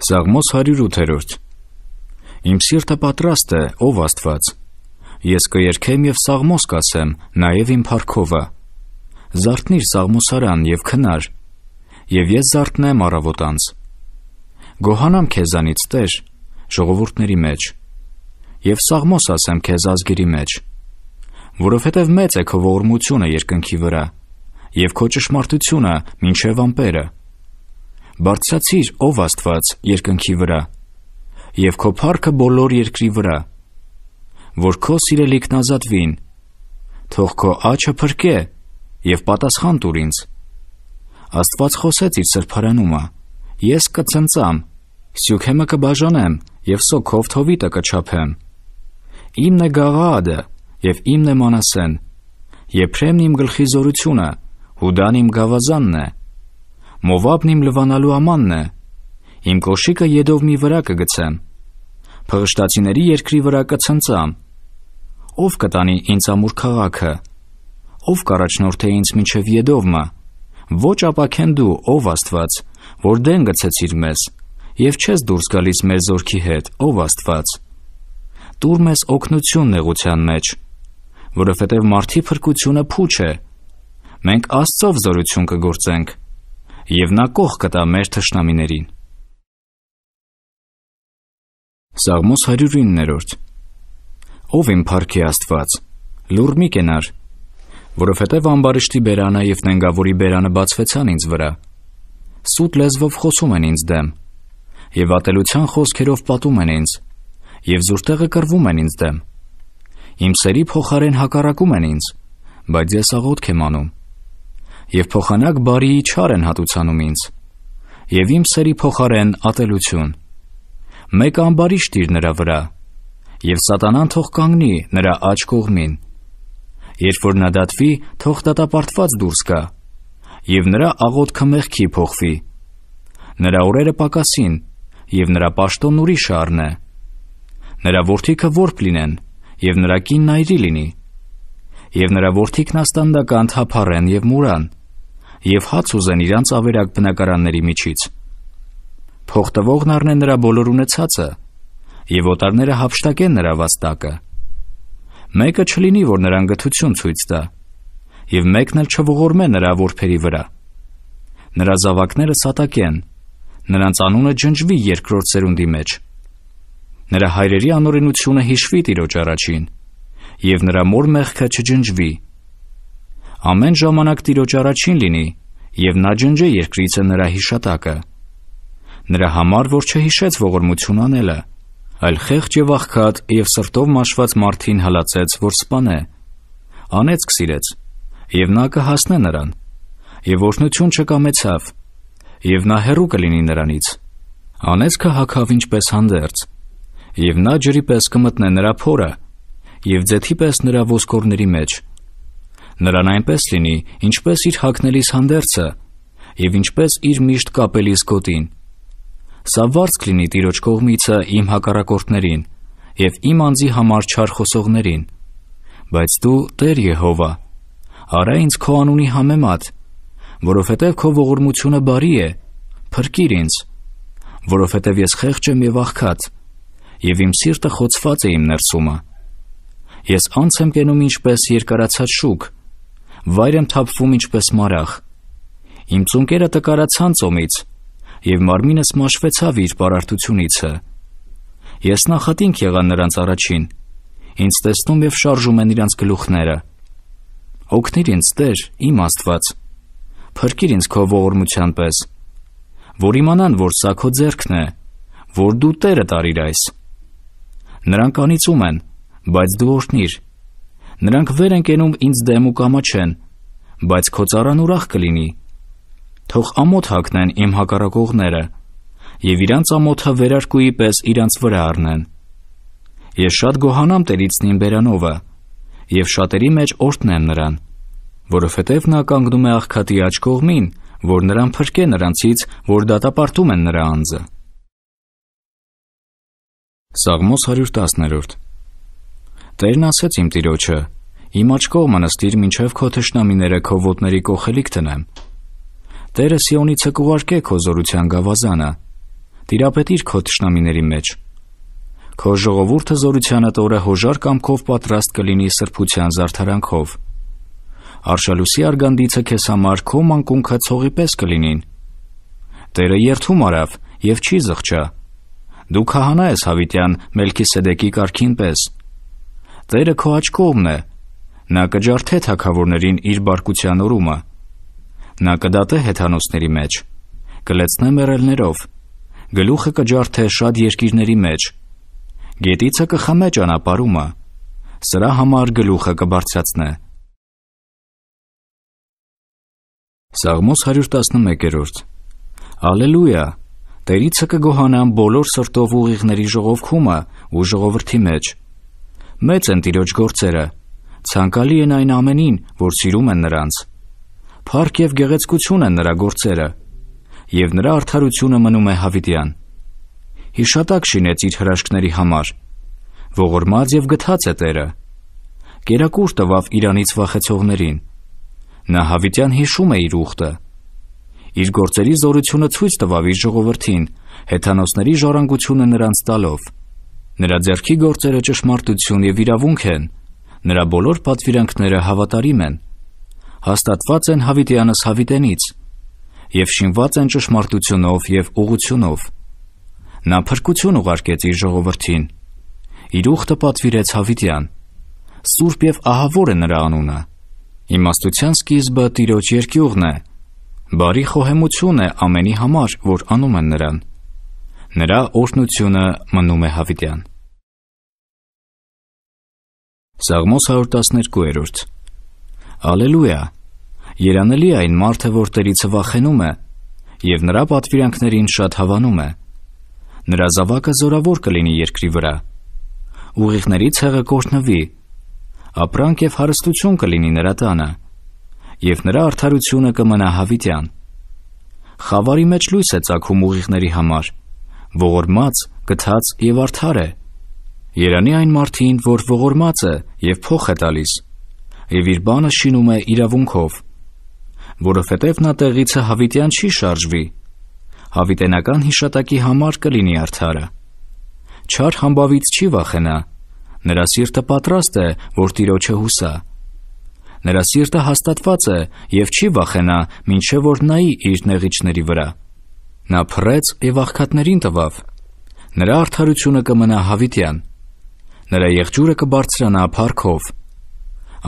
Սաղմոս 108-րդ Իմ սիրտը պատրաստ է, ով Աստված։ Ես կերքեմ եւ սաղմոս կասեմ, նաեւ իմ փառքովը։ Զարթնիր սաղմոսարան եւ քնար, եւ ես զարթնեմ առավոտանց։ Գոհանամ քեզանից Տեր ժողովուրդների մեջ։ Եվ սաղմոս ասեմ քեզ ազգերի մեջ։ մեջ որովհետև մեծ է քո ողորմությունը երկնքի վրա եւ քո ճշմարտությունը մինչև ամպերը։ Բարձրացիր, ով Աստված, երկնքի վրա եւ քո փառքը բոլոր երկրի վրա, որ քո սիրելիքն ազատվին։ Թող քո աչը փրկե եւ պատասխան տուր ինձ։ Աստված խոսեց իր սրբարանումը. Ես կծնծամ, սյուքեմը կբաժանեմ եւ սոքով թովիտը կչափեմ։ Իմն է գաղադը, եւ իմն է Մանասեն։ Եփրեմն իմ գլխի զորությունը, Հուդան իմ գավազանն է։ Մովաբն իմ լվանալու ամանն է։ Իմ կոշիկը Եդովմի վրա կգցեմ։ Փղշտացիների երկրի վրա կցնծամ։ Ով կտանի ինձ ամուր քաղաքը։ Ով կառաջնորդե ինձ մինչև Եդովմը։ Ոչ ապակեն դու, ով Աստված, որ դեն գցեցիր մեզ, եւ չես դուրս գալիս մեր զորքի հետ, ով Աստված։ Տուր մեզ օգնություն նեղության մեջ։ մեջ որովհետև մարդի փրկությունը փուչ է։ Մենք Աստծով զորություն կգործենք, եւ նա կող կտա մեր թշնամիներին։ Սաղմոս 109-րդ Ով իմ փառքի Աստված, լուր մի կենար, որովհետև ամբարիշտի բերանը եւ նենգավորի բերանը բացվեցան ինձ վրա։ Սուտ լեզվով խոսում են ինձ դեմ, եւ ատելության խոսքերով պատում են ինձ, եւ զուրտեղը կռվում են ինձ դեմ։ Իմ սերի փոխարեն հակառակում են ինձ, բայց ես աղոթք եմ անում։ Եվ փոխանակ բարիի չար են հատուցանում ինձ։ Եվ իմ սերի փոխարեն ատելություն։ Մեկ ամբարի շտիր նրա վրա, եւ սատանան թող կանգնի նրա աջ կողմին։ Երբ որ նա դատվի, թող դատապարտված դուրս գա, եւ նրա աղոթքը մեղքի փոխվի։ Նրա օրերը պակասին, եւ նրա աշտոնն ուրիշ առնե։ Նրա ворթիքը որբ լինեն, եւ նրա կինն այրի լինի, եւ նրա որդիքն աստանդական թափառեն եւ մուրան, եւ հաց ուզեն իրանց ավերակ բնակարանների միջից։ Փողտվողն առնե նրա բոլոր ունեցածը, եւ օտարները հապշտակեն նրա վաստակը։ Մեկը չլինի, որ նրան գթություն ցույց տա, եւ մեկն էլ չողորմե նրա ворփերի վրա։ Նրա զավակները սատակեն, նրանց անունը ջնջվի երկրորդ սերունդի մեջ նրա հայրերի անօրենությունը հիշվի Տիրոջ առաջին, եւ նրա մոր մեղքը չջնջվի։ Ամեն ժամանակ Տիրոջ առաջին լինի եւ նա ջնջե երկրիցը նրա հիշատակը։ Նրա համար որ չհիշեց ողորմություն անելը, այլ խեղճ եւ աղքատ եւ սրտով մաշված մարդին հալածեց, որ սپانե։ Անեց կսիրեց եւ նա կհասնե նրան եւ ոչնություն չկամեցավ եւ նա հերու կլինի նրանից։ Անեցքը հակավ ինչպես հանդերձ եւ նա ջրի պես կմտնե նրա փորը եւ ձեթի պես նրա ոսկորների մեջ։ Նրան այնպես լինի, ինչպես իր հակնելիս հանդերձը եւ ինչպես իր միշտ կապելիս գոտին։ Սա վարձք լինի Տիրոջ կողմիցը իմ հակառակորդներին եւ իմ անձի համար չար խոսողներին։ Բայց դու Տեր Եհովա, արա ինձ քո անունի համեմատ, որովհետև քո ողորմությունը բարի է, փրկիր ինձ, որովհետև ես խեղճ եմ եւ աղքատ եւ իմ սիրտը խոցված է իմ ներսումը։ Ես անց եմ գնում ինչպես երկարացած շուկ, վայր եմ թափվում ինչպես մարախ։ Իմ ծունկերը տկարացան ծոմից եւ մարմինս մաշվեցավ իր բարարտությունիցը։ Ես նախատինք եղա նրանց առաջին։ Ինձ տեսնում եւ շարժում են իրանց գլուխները։ Օգնիր ինձ, Տեր, իմ Աստված։ Փրկիր ինձ քո ողորմության պես, որ իմանան, որ սա քո ձեռքն է, որ դու Տերը տարիր այս։ Նրանք անիծում են, բայց դու օրհնիր։ Նրանք վեր են կենում ինձ դեմ ու կամաչեն, բայց քո цаրան ուրախ կլինի։ Թող ամոթ հագնեն իմ հակառակողները եւ իրանց ամոթը վերարկուի պես իրանց վրա առնեն։ Ես շատ գոհանամ Տերիցնին Բերանովը եւ շատերի մեջ օրհնեմ նրան, որովհետեւ նա կանգնում է աղքատի աչ կողմին, որ նրան փրկե նրանցից, որ դատապարտում են նրա անձը։ Սաղմոս 110-րդ Տերն ասեց իմ տիրոջը. «Իմ աչ կողմը նստիր, մինչև քո թշնամիները քո ոտների կողելիք տնեմ»։ Տերը Սիոնիցը կուղարկե քո զորության գավազանը։ Տիրապետիր քո թշնամիների մեջ։ Քո ժողովուրդը զորությանը տորը հոժար կամքով պատրաստ կլինի սրբության զարդարանքով։ Արշալուսի արգանդիցը քեզ համար քո մանկունքը ցողի պես կլինին։ Տերը երթում արավ եւ չի զղջա դու քահանա ես Հավիտյան Մելքիսեդեկի կարգին պես։ Տերը քո աչ կողմն է։ Նա կջարդե թակավորներին իր բարկության օրումը։ Նա կդատե հեթանոսների մեջ, կլեցնե մերելներով, գլուխը կջարդե շատ երկիրների մեջ։ Գետիցը կխմե ճանապարհումը։ Սրա համար գլուխը կբարձրացնե։ Սաղմոս 111-րդ Ալելույա Տերիցը կգոհանան բոլոր սրտով ուղիղների ժողովքումը ու ժողովրդի մեջ։ Մեծ են Տիրոջ գործերը, ցանկալի են այն ամենին, որ սիրում են նրանց։ Փառք եւ գեղեցկություն են նրա գործերը, եւ նրա արդարությունը մնում է հավիտյան։ Հիշատակ շինեց իր հրաշքների համար։ Ողորմած եւ գթած է Տերը։ Կերակուր տվավ Իրանից վախեցողներին։ Նա հավիտյան հիշում է իր ուխտը Իր գործերի զորությունը ցույց տվավ իր ժողովրդին, հեթանոսների ժառանգությունը նրանց տալով։ Նրա ձեռքի գործերը ճշմարտություն եւ իրավունք են։ Նրա բոլոր պատվիրանքները հավատարիմ են։ Հաստատված են հավիտյանս հավիտենից եւ շինված են ճշմարտությունով եւ ուղությունով։ Նա փրկություն ուղարկեց իր ժողովրդին։ Իր ուխտը պատվիրեց հավիտյան։ Սուրբ եւ ահավոր է նրա անունը։ Իմաստության սկիզբը Տիրոջ երկյուղն է։ Բարի խոհեմություն է ամենի համար, որ անում են նրան։ Նրա օրհնությունը մնում է հավիտյան։ Սաղմոս 112-րդ Ալելույա։ Երանելի այն մարդը, որ Տերիցը վախենում է եւ նրա պատվիրանքներին շատ հավանում է։ Նրա զավակը զորավոր կլինի երկրի վրա։ Ուղիղներից հեղը կորտնվի։ Ապրանք եւ հարստություն կլինի նրա տանը եւ նրա արդարությունը կմնա հավիտյան։ Խավարի մեջ լույս է ցակում ուղիղների համար, ողորմած, գթած եւ արդար է։ Երանի այն մարդին, որ ողորմած է եւ փոխ է տալիս, եւ իր բանը շինում է իրավունքով, որովհետեւ նա տեղից է հավիտյան չի շարժվի։ Հավիտենական հիշատակի համար կլինի արդարը։ Չար համբավից չի վախենա։ Նրա սիրտը պատրաստ է, որ Տիրոջը հուսա։ Նրա սիրտը հաստատված է եւ չի վախենա, ինչեւ որ նայի իր նեղիչների վրա։ Նա փռեց եւ աղքատներին տվավ։ Նրա արդարությունը կմնա հավիտյան։ Նրա եղջյուրը կբարձրանա փառքով։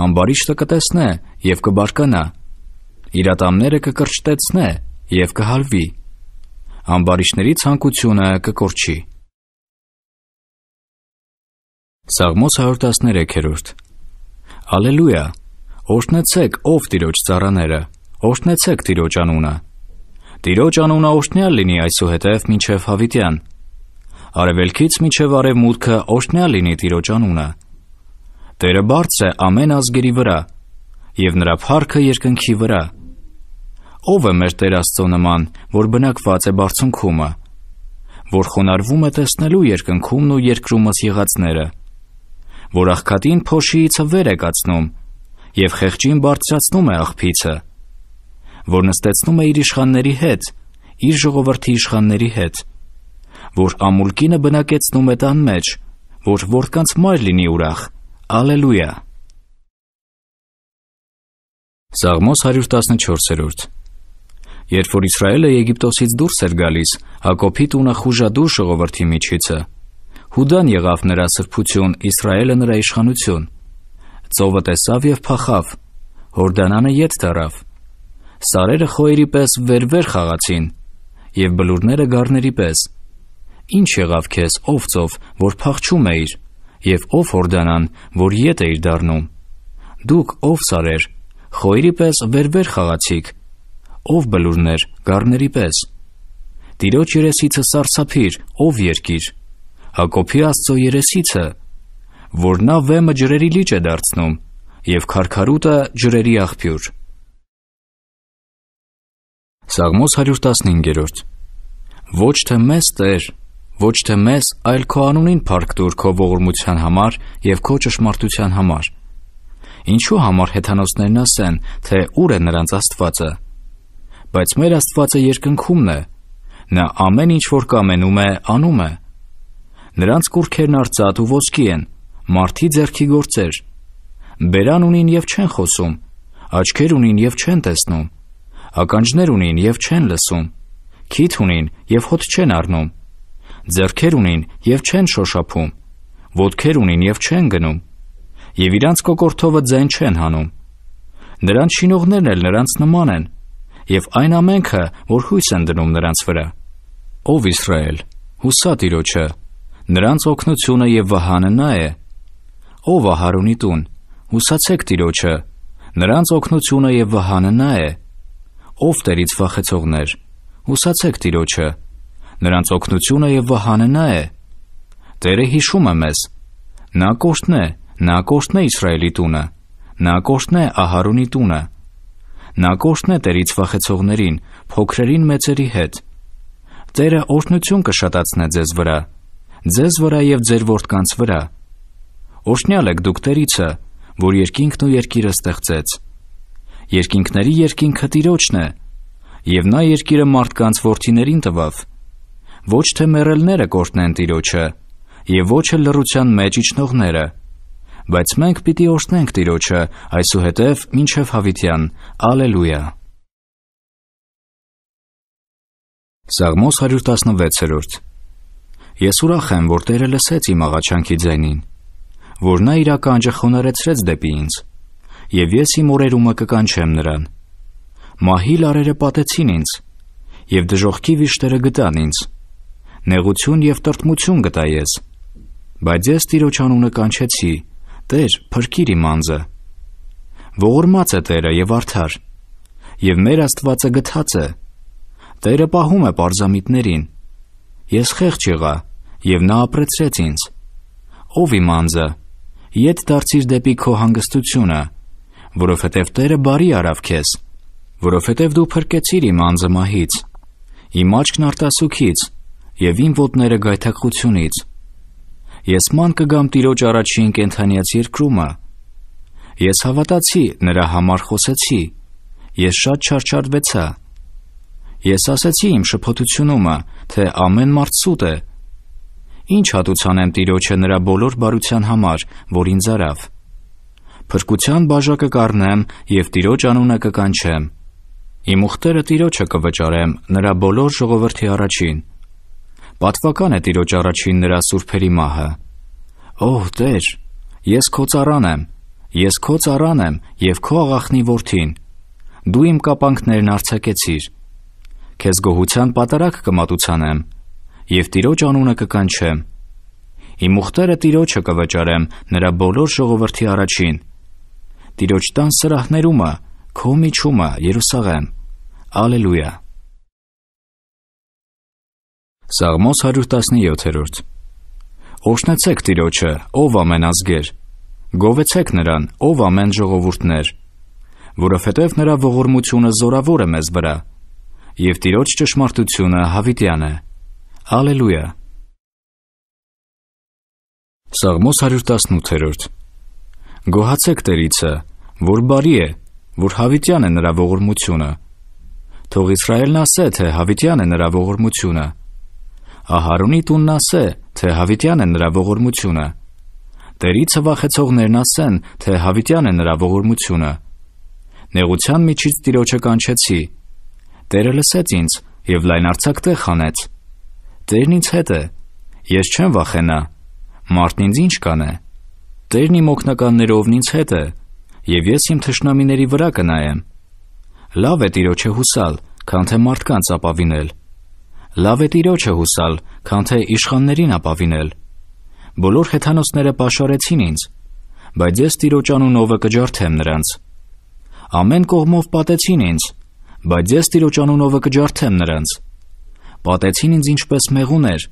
Ամբարիշտը կտեսնե եւ կբարկանա։ Իր ատամները կկրճտեցնե եւ կհալվի։ Ամբարիշների ցանկությունը կկորչի։ Սաղմոս 113-րդ Ալելույա Օրհնեցեք ով Տիրոջ ծառաները, օրհնեցեք Տիրոջ անունը։ Տիրոջ անունը օրհնյալ լինի այսուհետև մինչև հավիտյան։ Արևելքից մինչև արևմուտքը օրհնյալ լինի Տիրոջ անունը։ Տերը բարձր է ամեն ազգերի վրա, եւ նրա փառքը երկնքի վրա։ Ո՞վ է մեր Տեր Աստծո նման, որ բնակված է բարձունքումը, որ խոնարվում է տեսնելու երկնքումն ու երկրումս եղածները, որ աղքատին փոշիից վեր է կացնում եւ խեղճին բարձրացնում է աղբիցը, որ նստեցնում է իր իշխանների հետ, իր ժողովրդի իշխանների հետ, որ ամուլկինը բնակեցնում է տան մեջ, որ որքանց մայր լինի ուրախ, ալելույա։ Սաղմոս 114-րդ Երբ որ Իսրայելը Եգիպտոսից դուրս էր գալիս, Հակոբի տունը խուժադուր ժողովրդի միջիցը, Հուդան եղավ նրա սրբություն, Իսրայելը նրա իշխանություն, Ծովը տեսավ եւ փախավ։ Հորդանանը յետ դարավ։ Սարերը խոյերի պես վերվեր խաղացին եւ բլուրները գառների պես։ Ինչ եղավ քեզ, ով ծով, որ փախչում էիր, եւ ով Հորդանան, որ յետ էիր դառնում։ Դուք ով սարեր, խոյերի պես վերվեր խաղացիք, ով բլուրներ գառների պես։ Տիրոջ երեսիցը սարսափիր, ով երկիր։ Հակոբի Աստծո երեսիցը որ նա վեմը ջրերի լիճ է դարձնում եւ քարքարուտը ջրերի աղբյուր։ Սաղմոս 115-րդ Ոչ թե մեզ Տեր, ոչ թե մեզ, այլ քո անունին փառք տուր քո ողորմության համար եւ քո ճշմարտության համար։ Ինչու համար հեթանոսներն ասեն, թե ուր է նրանց Աստվածը։ Բայց մեր Աստվածը երկնքումն է։ Նա ամեն ինչ որ կամենում է, անում է։ Նրանց կուրքերն արծաթ ու ոսկի են, Մարտի ձերքի գործեր։ Բերան ունին եւ չեն խոսում, աչքեր ունին եւ չեն տեսնում, ականջներ ունին եւ չեն լսում, քիթ ունին եւ հոտ չեն առնում, ձեռքեր ունին եւ չեն շոշափում, ոտքեր ունին եւ չեն գնում, եւ իրանց կոկորթովը ձայն չեն հանում։ Նրանց շինողներն էլ նրանց նման են, եւ այն ամենքը, որ հույս են դնում նրանց վրա։ Ով Իսրայել, հուսա Տիրոջը, նրանց օգնությունը եւ վահանը նա է, ով է Հարունի տուն։ Հուսացեք Տիրոջը։ Նրանց օգնությունը եւ վահանը նա է։ Ով Տերից վախեցողներ։ Հուսացեք Տիրոջը։ Նրանց օգնությունը եւ վահանը նա է։ Տերը հիշում է մեզ։ Նա կոշտն է, նա կոշտն է Իսրայելի տունը։ Նա կոշտն է Ահարոնի տունը։ Նա կոշտն է Տերից վախեցողներին, փոքրերին մեծերի հետ։ Տերը օրհնություն կշատացնե ձեզ վրա, ձեզ վրա եւ ձեր որդկանց վրա։ Օշնյալ եք դուք Տերիցը, որ երկինքն ու երկիրը ստեղծեց։ Երկինքների երկինքը Տիրոջն է, եւ նա երկիրը մարդկանց ворթիներին տվավ։ Ոչ թե մերելները կորտնեն Տիրոջը, եւ ոչ էլ լրության մեջ իջնողները, բայց մենք պիտի օշնենք Տիրոջը այսուհետև ինչև հավիտյան։ Ալելույա։ Սաղմոս 116-րդ Ես ուրախ եմ, որ Տերը լսեց իմ աղաչանքի ձայնին որ նա իր ականջը խոնարեցրեց դեպի ինձ, եւ ես իմ օրերումը կկանչեմ նրան։ Մահի լարերը պատեցին ինձ, եւ դժողքի վիշտերը գտան ինձ։ Նեղություն եւ տրտմություն գտա ես։ Բայց ես Տիրոջ անունը կանչեցի. Տեր, փրկիր իմ անձը։ Ողորմած է Տերը եւ արդար, եւ մեր Աստվածը գթած է։ Տերը պահում է պարզամիտներին։ Ես խեղճ եղա, եւ նա ապրեցրեց ինձ։ Ով իմ անձը, Ետ դարձիր դեպի քո հանգստությունը, որովհետև Տերը բարի արավ քեզ, որովհետև դու փրկեցիր իմ անձը մահից, իմ աչքն արտասուքից եւ իմ ոտները գայթակղությունից։ Ես ման կգամ Տիրոջ առաջին կենթանիաց երկրումը։ Ես հավատացի, նրա համար խոսեցի։ Ես շատ չարչարվեցա։ Ես ասացի իմ շփոթությունումը, թե ամեն մարդ սուտ է, Ինչ հատուցանեմ Տիրոջը նրա բոլոր բարության համար, որ ինձ արավ։ Փրկության բաժակը կառնեմ եւ Տիրոջ անունը կկանչեմ։ Իմ ուխտերը Տիրոջը կվճարեմ նրա բոլոր ժողովրդի առաջին։ Պատվական է Տիրոջ առաջին նրա սուրբերի մահը։ Օհ Տեր, ես քո ծառան եմ, ես քո ծառան եմ եւ քո աղախնի որդին։ Դու իմ կապանքներն արցակեցիր։ Քեզ գոհության պատարակ կմատուցանեմ եւ Տիրոջ անունը կկանչեմ։ Իմ ուխտերը Տիրոջը կվճարեմ նրա բոլոր ժողովրդի առաջին։ Տիրոջ տան սրահներումը, քո միջումը, Երուսաղեմ։ Ալելույա։ Սաղմոս 117-րդ Օշնեցեք Տիրոջը, ով ամենազգեր։ Գովեցեք նրան, ով ամեն ժողովուրդներ, որովհետև նրա ողորմությունը զորավոր է մեզ վրա, եւ Տիրոջ ճշմարտությունը հավիտյան է։ Հալելույա։ Սաղմոս 118-րդ։ Գոհացեք Տերիցը, որ բարի է, որ հավիտյան է նրա ողորմությունը։ Թող Իսրայելն ասե, թե հավիտյան է նրա ողորմությունը։ Ահարոնի տունն ասե, թե հավիտյան է նրա ողորմությունը։ Տերիցը վախեցողներն ասեն, թե հավիտյան է նրա ողորմությունը։ Նեղության միջից տիրոջը կանչեցի։ Տերը լսեց ինձ եւ լայնարցակ տեղ հանեց։ Տերն ինձ հետ է։ Ես չեմ վախենա։ Մարդն ինձ ինչ կանե։ Տերն իմ օգնականներով ինձ հետ է, եւ ես իմ թշնամիների վրա կնայեմ։ Լավ է Տիրոջը հուսալ, քան թե մարդկանց ապավինել։ Լավ է Տիրոջը հուսալ, քան թե իշխաններին ապավինել։ Բոլոր հեթանոսները պաշարեցին ինձ, բայց ես Տիրոջ անունովը կջարդեմ նրանց։ Ամեն կողմով պատեցին ինձ, բայց ես Տիրոջ անունովը կջարդեմ նրանց պատեցին ինձ ինչպես մեղուներ,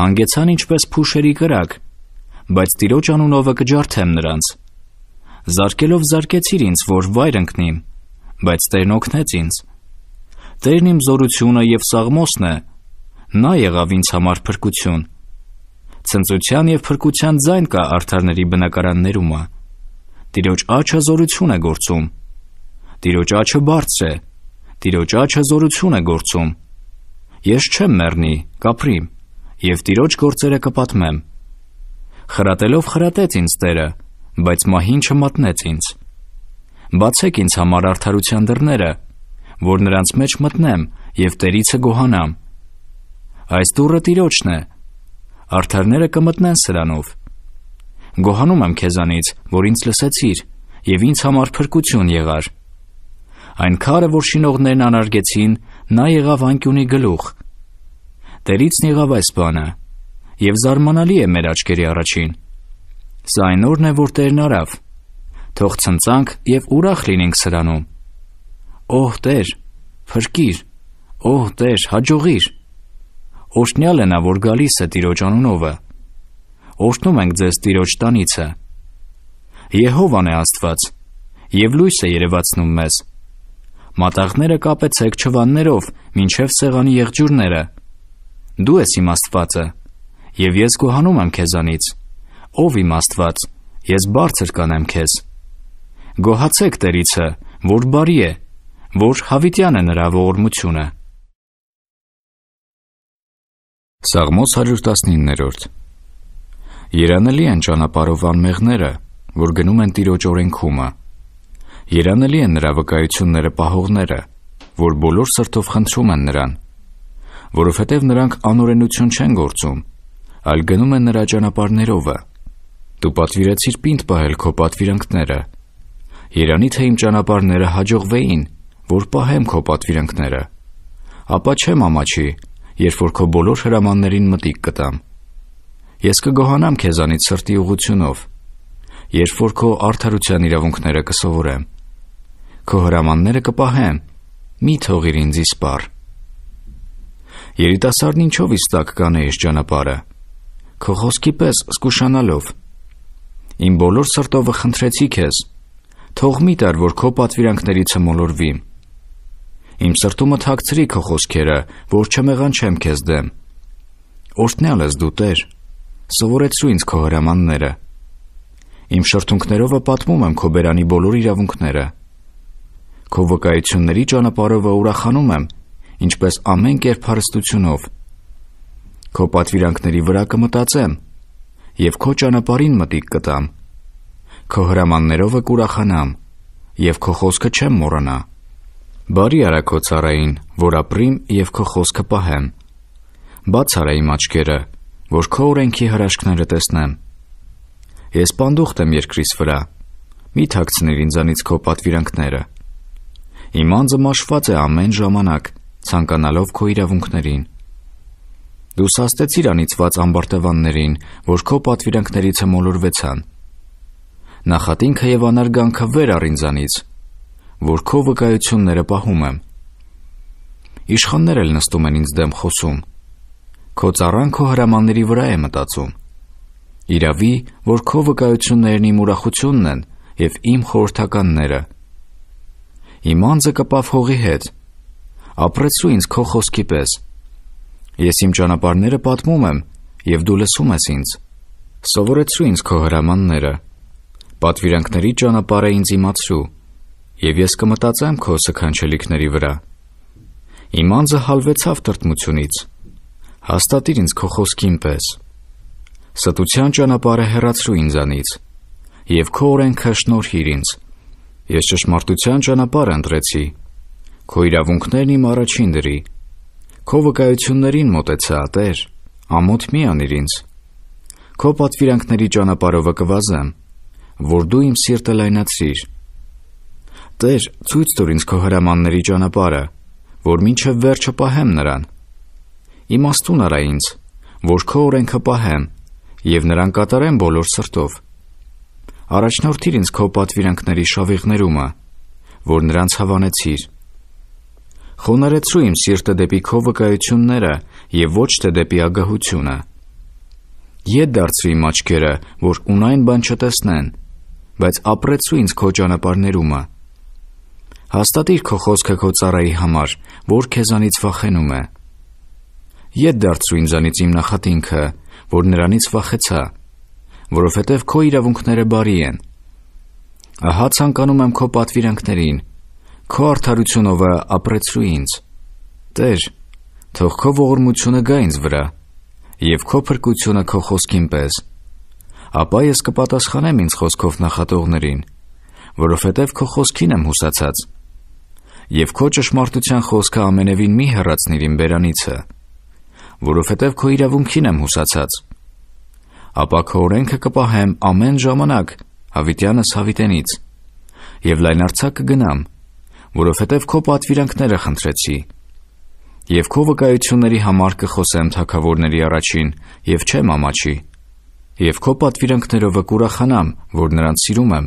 հանգեցան ինչպես փուշերի կրակ, բայց տիրոջ անունովը կջարդեմ նրանց։ Զարկելով զարկեցիր ինձ, որ վայր ընկնիմ, բայց Տերն օգնեց ինձ։ Տերն իմ զորությունը եւ սաղմոսն է, նա եղավ ինձ համար փրկություն։ Ցնծության եւ փրկության ձայն կա արթարների բնակարաններումը։ Տիրոջ աչը զորություն է գործում։ Տիրոջ աչը բարձր է։ Տիրոջ աչը զորություն է գործում։ Ես չեմ մեռնի, կապրիմ եւ տիրոջ գործերը կպատմեմ։ Խրատելով խրատեց ինձ Տերը, բայց մահին չմատնեց ինձ։ Բացեք ինձ համար արդարության դռները, որ նրանց մեջ մտնեմ եւ Տերիցը գոհանամ։ Այս դուռը տիրոջն է։ Արդարները կմտնեն սրանով։ Գոհանում եմ քեզանից, որ ինձ լսեցիր եւ ինձ համար փրկություն եղար։ Այն քարը, որ շինողներն անարգեցին, Նա եղավ անկյունի գլուխ։ Տերիցն եղավ այս բանը, եւ զարմանալի է մեր աչքերի առաջին։ Սա այն օրն է, որ Տերն արավ։ Թող ցնցանք եւ ուրախ լինենք սրանում։ Օհ Տեր, փրկիր։ Օհ Տեր, հաջողիր։ Օշնյալ է նա, որ գալիս է Տիրոջ անունովը։ Օշնում ենք ձեզ Տիրոջ տանիցը։ Եհովան է Աստված, եւ լույս է երևացնում մեզ։ Մատաղները կապեցեք չվաններով, մինչև սեղանի եղջյուրները։ Դու ես իմ Աստվածը, եւ ես գոհանում եմ քեզանից։ Ով իմ Աստված, ես բարձր կանեմ քեզ։ Գոհացեք Տերիցը, որ բարի է, որ հավիտյան է նրա ողորմությունը։ Սաղմոս 119-րդ Երանելի են ճանապարհով անմեղները, որ գնում են Տիրոջ օրենքումը։ Երանելի են նրա վկայությունները պահողները, որ բոլոր սրտով խնդրում են նրան, որովհետև նրանք անօրենություն չեն գործում, այլ գնում են նրա ճանապարհներովը։ Դու պատվիրեցիր պինդ պահել քո պատվիրանքները։ Երանի թե իմ ճանապարհները հաջողվեին, որ պահեմ քո պատվիրանքները, ապա չեմ ամաչի, երբ որ քո բոլոր հրամաններին մտիկ կտամ։ Ես կգոհանամ քեզանից սրտի ուղությունով, երբ որ քո արդարության իրավունքները կսովորեմ քո հրամանները կպահեմ։ Մի թողիր ինձի սպառ։ Երիտասարդն ինչով իստակ կանեիս ճանապարհը։ Քո խոսքի պես զգուշանալով։ Իմ բոլոր սրտովը խնդրեցի քեզ։ Թող մի տար, որ քո պատվիրանքների ցմոլորվի։ Իմ սրտումը թաքցրի քո խոսքերը, որ չմեղանչեմ քեզ դեմ։ Օրհնյալ ես դու Տեր։ Սովորեցրու ինձ քո հրամանները։ Իմ շրթունքներովը պատմում եմ քո բերանի բոլոր իրավունքները։ Քո վկայությունների ճանապարհով ուրախանում եմ, ինչպես ամեն կերպ հարստությունով։ Քո պատվիրանքների վրա կմտածեմ եւ քո ճանապարհին մտիկ կտամ։ Քո հրամաններով կուրախանամ եւ քո խոսքը չեմ մոռանա։ Բարի արա քո ցարային, որ ապրիմ եւ քո խոսքը պահեմ։ Բաց արա իմ աչքերը, որ քո օրենքի հրաշքները տեսնեմ։ Ես պանդուխտ եմ երկրից վրա։ Մի թաքցնիր ինձանից քո պատվիրանքները։ Իմ անձը մաշված է ամեն ժամանակ, ցանկանալով քո իրավունքներին։ Դու սաստեցիր անիծված ամբարտևաններին, որ քո պատվիրանքներից մոլորվեցան։ Նախատինքը եւ անարգանքը վեր առ ինձանից, որ քո վկայությունները պահում եմ։ Իշխաններ էլ նստում են ինձ դեմ խոսում։ Քո ծառան քո հրամանների վրա է մտածում։ Իրավի, որ քո վկայություններն իմ ուրախությունն են եւ իմ խորհրդականները։ Իմ անձը կպավ հողի հետ։ Ապրեցու ինձ քո խոսքի պես։ Ես իմ ճանապարհները պատմում եմ, եւ դու լսում ես ինձ։ Սովորեցու ինձ քո հրամանները։ Պատվիրանքների ճանապարհը ինձ իմացու, եւ ես կմտածեմ քո սքանչելիքների վրա։ Իմ անձը հալվեցավ տրտմությունից։ Հաստատիր ինձ քո խոսքին պես։ Ստության ճանապարհը հեռացրու ինձանից, եւ քո օրենքը շնորհիր ինձ։ Ես ճշմարտության ճանապարհ ընտրեցի։ Քո իրավունքներն իմ առաջին դրի։ Քո վկայություններին մտեցա, Տեր, ամոթ մի անիր ինձ։ Քո պատվիրանքների ճանապարհովը կվազեմ, որ դու իմ սիրտը լայնացրիր։ Տեր, ցույց տուր ինձ քո հրամանների ճանապարհը, որ ինչև վերջը պահեմ նրան։ Իմաստուն արա ինձ, որ քո օրենքը պահեմ եւ նրան կատարեմ բոլոր սրտով։ Առաջնորդիր ինձ քո պատվիրանքների շավիղներումը, որ նրանց հավանեցիր։ Խոնարեցու իմ սիրտը դեպի քո վկայությունները եւ ոչ թե դեպի ագահությունը։ Ետ դարձրի իմ աչքերը, որ ունայն բան չտեսնեն, բայց ապրեցու ինձ քո ճանապարհներումը։ Հաստատիր քո խոսքը քո ծառայի համար, որ քեզանից վախենում է։ Ետ դարձու ինձանից իմ նախատինքը, որ նրանից վախեցա որովհետև քո իրավունքները բարի են։ Ահա ցանկանում եմ քո պատվիրանքներին, քո արդարությունովը ապրեցրու ինձ։ Տեր, թող քո ողորմությունը գա ինձ վրա, եւ քո փրկությունը քո խոսքին պես։ Ապա ես կպատասխանեմ ինձ խոսքով նախատողներին, որովհետև քո խոսքին եմ հուսացած։ Եվ քո ճշմարտության խոսքը ամենևին մի հեռացնիր իմ բերանիցը, որովհետև քո իրավունքին եմ հուսացած ապա քո օրենքը կպահեմ ամեն ժամանակ հավիտյանս հավիտենից եւ լայնարցակ կգնամ, որովհետեւ քո պատվիրանքները խնդրեցի։ Եվ քո վկայությունների համար կխոսեմ թակավորների առաջին եւ չեմ ամաչի։ Եվ քո պատվիրանքներով կուրախանամ, որ նրանց սիրում եմ։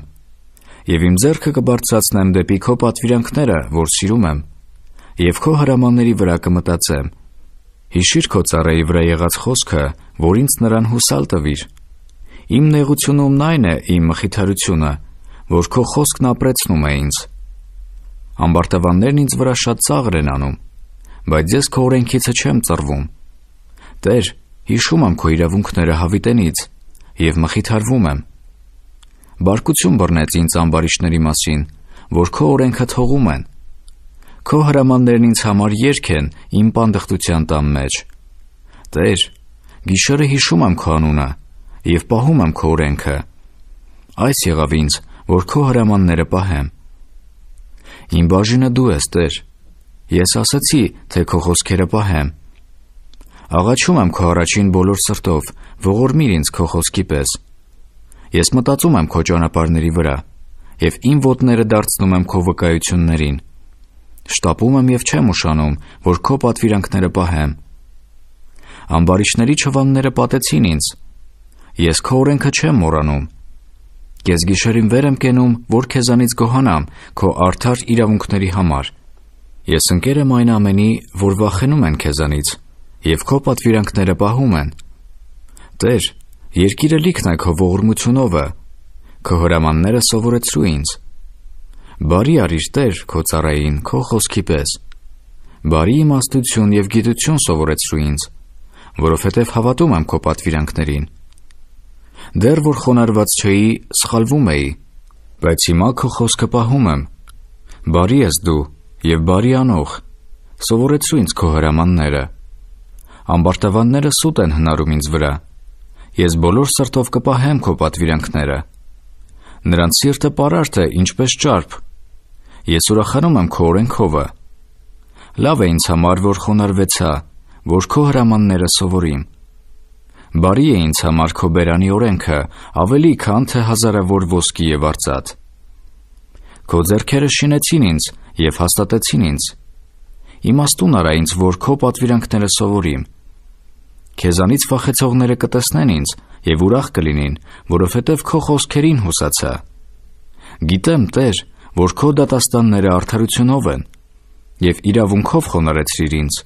Եվ իմ ձեռքը կբարձրացնեմ դեպի քո պատվիրանքները, որ սիրում եմ։ Եվ քո հրամանների վրա կմտածեմ։ Հիշիր քո ծառայի վրա եղած խոսքը, որ ինձ նրան հուսալ տվիր։ Իմ նեղությունումն այն է իմ մխիթարությունը, որ քո խոսքն ապրեցնում է ինձ։ Ամբարտավաններն ինձ վրա շատ ծաղր են անում, բայց ես քո օրենքիցը չեմ ծռվում։ Տեր, հիշում եմ քո իրավունքները հավիտենից եւ մխիթարվում եմ։ Բարկություն բռնեց ինձ ամբարիշների մասին, որ քո օրենքը թողում են։ Քո հրամաններն ինձ համար երկ են իմ պանդխտության տան մեջ։ Տեր, Գիշերը հիշում եմ քո անունը եւ պահում եմ քո օրենքը։ Այս եղավ ինձ, որ քո հրամանները պահեմ։ Իմ բաժինը դու ես, Տեր։ Ես ասացի, թե քո խոսքերը պահեմ։ Աղաչում եմ քո առաջին բոլոր սրտով, ողորմիր ինձ քո խոսքի պես։ Ես մտածում եմ քո ճանապարհների վրա եւ իմ ոտները դարձնում եմ քո վկայություններին։ Շտապում եմ եւ չեմ ուշանում, որ քո պատվիրանքները պահեմ։ Ամբարիշների ճվանները պատեցին ինձ։ Ես քո օրենքը չեմ մոռանում։ Կես գիշերին վեր եմ կենում, որ քեզանից գոհանամ քո արդար իրավունքների համար։ Ես ընկեր եմ այն ամենի, որ վախենում են քեզանից, եւ քո պատվիրանքները պահում են։ Տեր, երկիրը լիքն է քո ողորմությունովը, քո հրամանները սովորեցրու ինձ։ Բարի արիր Տեր քո ծառային, քո խոսքի պես։ Բարի իմաստություն եւ գիտություն սովորեցրու ինձ որովհետև հավատում եմ քո պատվիրանքներին։ Դեռ որ խոնարհված չէի, սխալվում էի, բայց հիմա քո խոսքը պահում եմ։ Բարի ես դու եւ բարի անող։ Սովորեցու ինձ քո հրամանները։ Ամբարտավանները սուտ են հնարում ինձ վրա։ Ես բոլոր սրտով կպահեմ քո պատվիրանքները։ Նրանց սիրտը պարարտ է, ինչպես ճարպ։ Ես ուրախանում եմ քո օրենքովը։ Լավ է ինձ համար, որ խոնարհվեցա, որ քո հրամանները սովորիմ։ Բարի է ինձ համար քո բերանի օրենքը, ավելի քան թե հազարավոր ոսկի եւ արծաթ։ Քո ձեռքերը շինեցին ինձ եւ հաստատեցին ինձ։ Իմաստուն արա ինձ, որ քո պատվիրանքները սովորիմ։ Քեզանից վախեցողները կտեսնեն ինձ եւ ուրախ կլինին, որովհետեւ քո խոսքերին հուսացա։ Գիտեմ, Տեր, որ քո դատաստանները արդարությունով են եւ իրավունքով խոնարեցրիր ինձ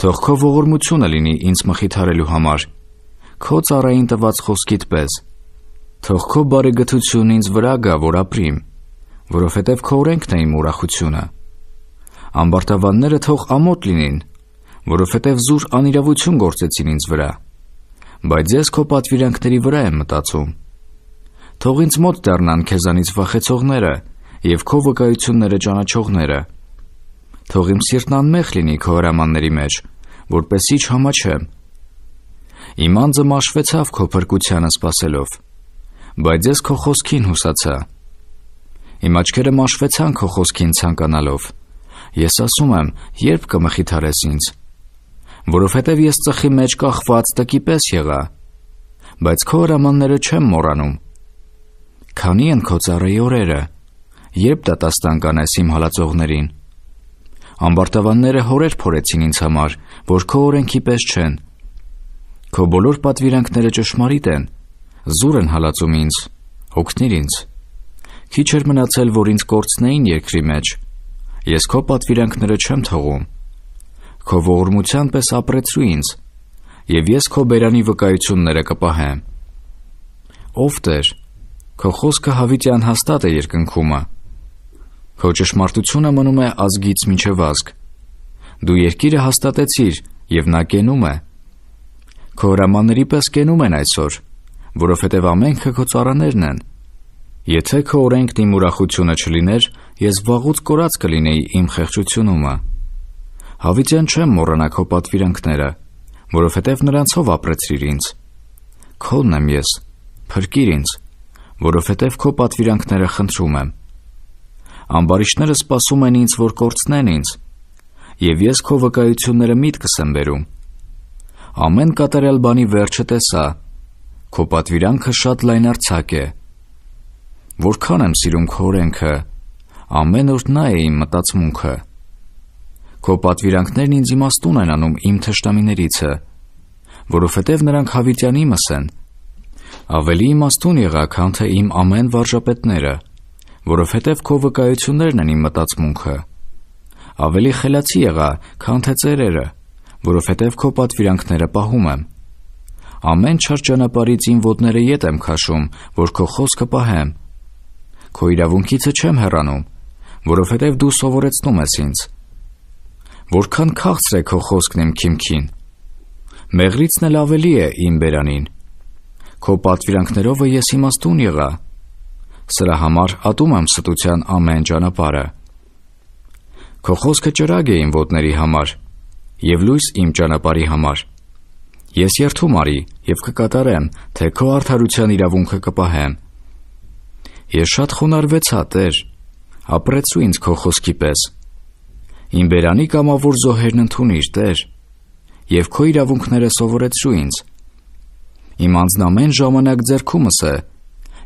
թող քո ողորմությունը լինի ինձ մխիթարելու համար, քո ծառային տված խոսքիդ պես։ Թող քո բարեգթությունն ինձ վրա գա, որ ապրիմ, որովհետև քո օրենքն է իմ ուրախությունը։ Ամբարտավանները թող ամոթ լինին, որովհետև զուր անիրավություն գործեցին ինձ վրա։ Բայց ես քո պատվիրանքների վրա եմ մտածում։ Թող ինձ մոտ դառնան քեզանից վախեցողները եւ քո վկայությունները ճանաչողները։ ճանաչողները Թող իմ սիրտն անմեղ լինի քո հրամանների մեջ, որպեսի չհամաչեմ։ Իմ անձը մաշվեցավ քո փրկությանը սпасելով, բայց ես քո խոսքին հուսացա։ Իմ աչքերը մաշվեցան քո խոսքին ցանկանալով։ Ես ասում եմ, երբ կմխիթարես ինձ, որովհետև ես ծխի մեջ կախված տկի պես եղա, բայց քո հրամանները չեմ մոռանում։ Քանի են քո ծառայի օրերը, երբ դատաստան կանես իմ հալածողներին։ Ամբարտավանները հորեր փորեցին ինձ համար, որ քո օրենքի պես չեն։ Քո բոլոր պատվիրանքները ճշմարիտ են։ Զուր են հալածում ինձ, հոգնիր ինձ։ Քիչ էր մնացել, որ ինձ կորցնեին երկրի մեջ։ Ես քո պատվիրանքները չեմ թողում։ Քո ողորմության պես ապրեցրու ինձ, եւ ես քո բերանի վկայությունները կպահեմ։ Ով Տեր, քո խոսքը հավիտյան հաստատ է երկնքումը։ Քո ճշմարտությունը մնում է ազգից մինչև ազգ։ Դու երկիրը հաստատեցիր եւ նա կենում է։ Քո հրամանների պես կենում են այսօր, որովհետեւ ամենքը քո ծառաներն են։ Եթե քո օրենքն իմ ուրախությունը չլիներ, ես վաղուց կորած կլինեի իմ խեղճությունումը։ Հավիտյան չեմ մոռանա քո պատվիրանքները, որովհետև նրանցով ապրեցրիր ինձ։ Քոնն եմ ես, փրկիր ինձ, որովհետև քո պատվիրանքները խնդրում եմ։ Ամբարիշները սպասում են ինձ, որ կորցնեն ինձ, եւ ես քո վկայությունները միտքս եմ վերում։ Ամեն կատարյալ բանի վերջը տեսա։ Քո պատվիրանքը շատ լայնարցակ է։ Որքան եմ սիրում քո օրենքը, ամեն օր նա է իմ մտածմունքը։ Քո պատվիրանքներն ինձ իմաստուն են անում իմ թշնամիներիցը, որովհետև նրանք հավիտյան իմս են։ Ավելի իմաստուն եղա, քան թե իմ ամեն վարժապետները։ իմ որովհետև քո վկայություններն են իմ մտածմունքը։ Ավելի խելացի եղա, քան թե ծերերը, որովհետև քո պատվիրանքները պահում եմ։ Ամեն չար ճանապարից իմ ոտները ետ եմ քաշում, որ քո խոսքը պահեմ։ Քո իրավունքիցը չեմ հեռանում, որովհետև դու սովորեցնում ես ինձ։ Որքան քաղցր է քո խոսքն իմ քիմքին։ Մեղրիցն էլ ավելի է իմ բերանին։ Քո պատվիրանքներով ես իմաստուն եղա, Սրա համար ատում եմ ստության ամեն ճանապարհը։ Քո խոսքը ճրագ է իմ ոտների համար եւ լույս իմ ճանապարհի համար։ Ես երթում արի եւ կկատարեմ, թե քո արդարության իրավունքը կպահեմ։ Ես շատ խոնարհվեցա, Տեր, ապրեցու ինձ քո խոսքի պես։ Իմ բերանի կամավոր զոհերն ընդունիր, Տեր, եւ քո իրավունքները սովորեցու ինձ։ Իմ անձն ամեն ժամանակ ձեռքումս է,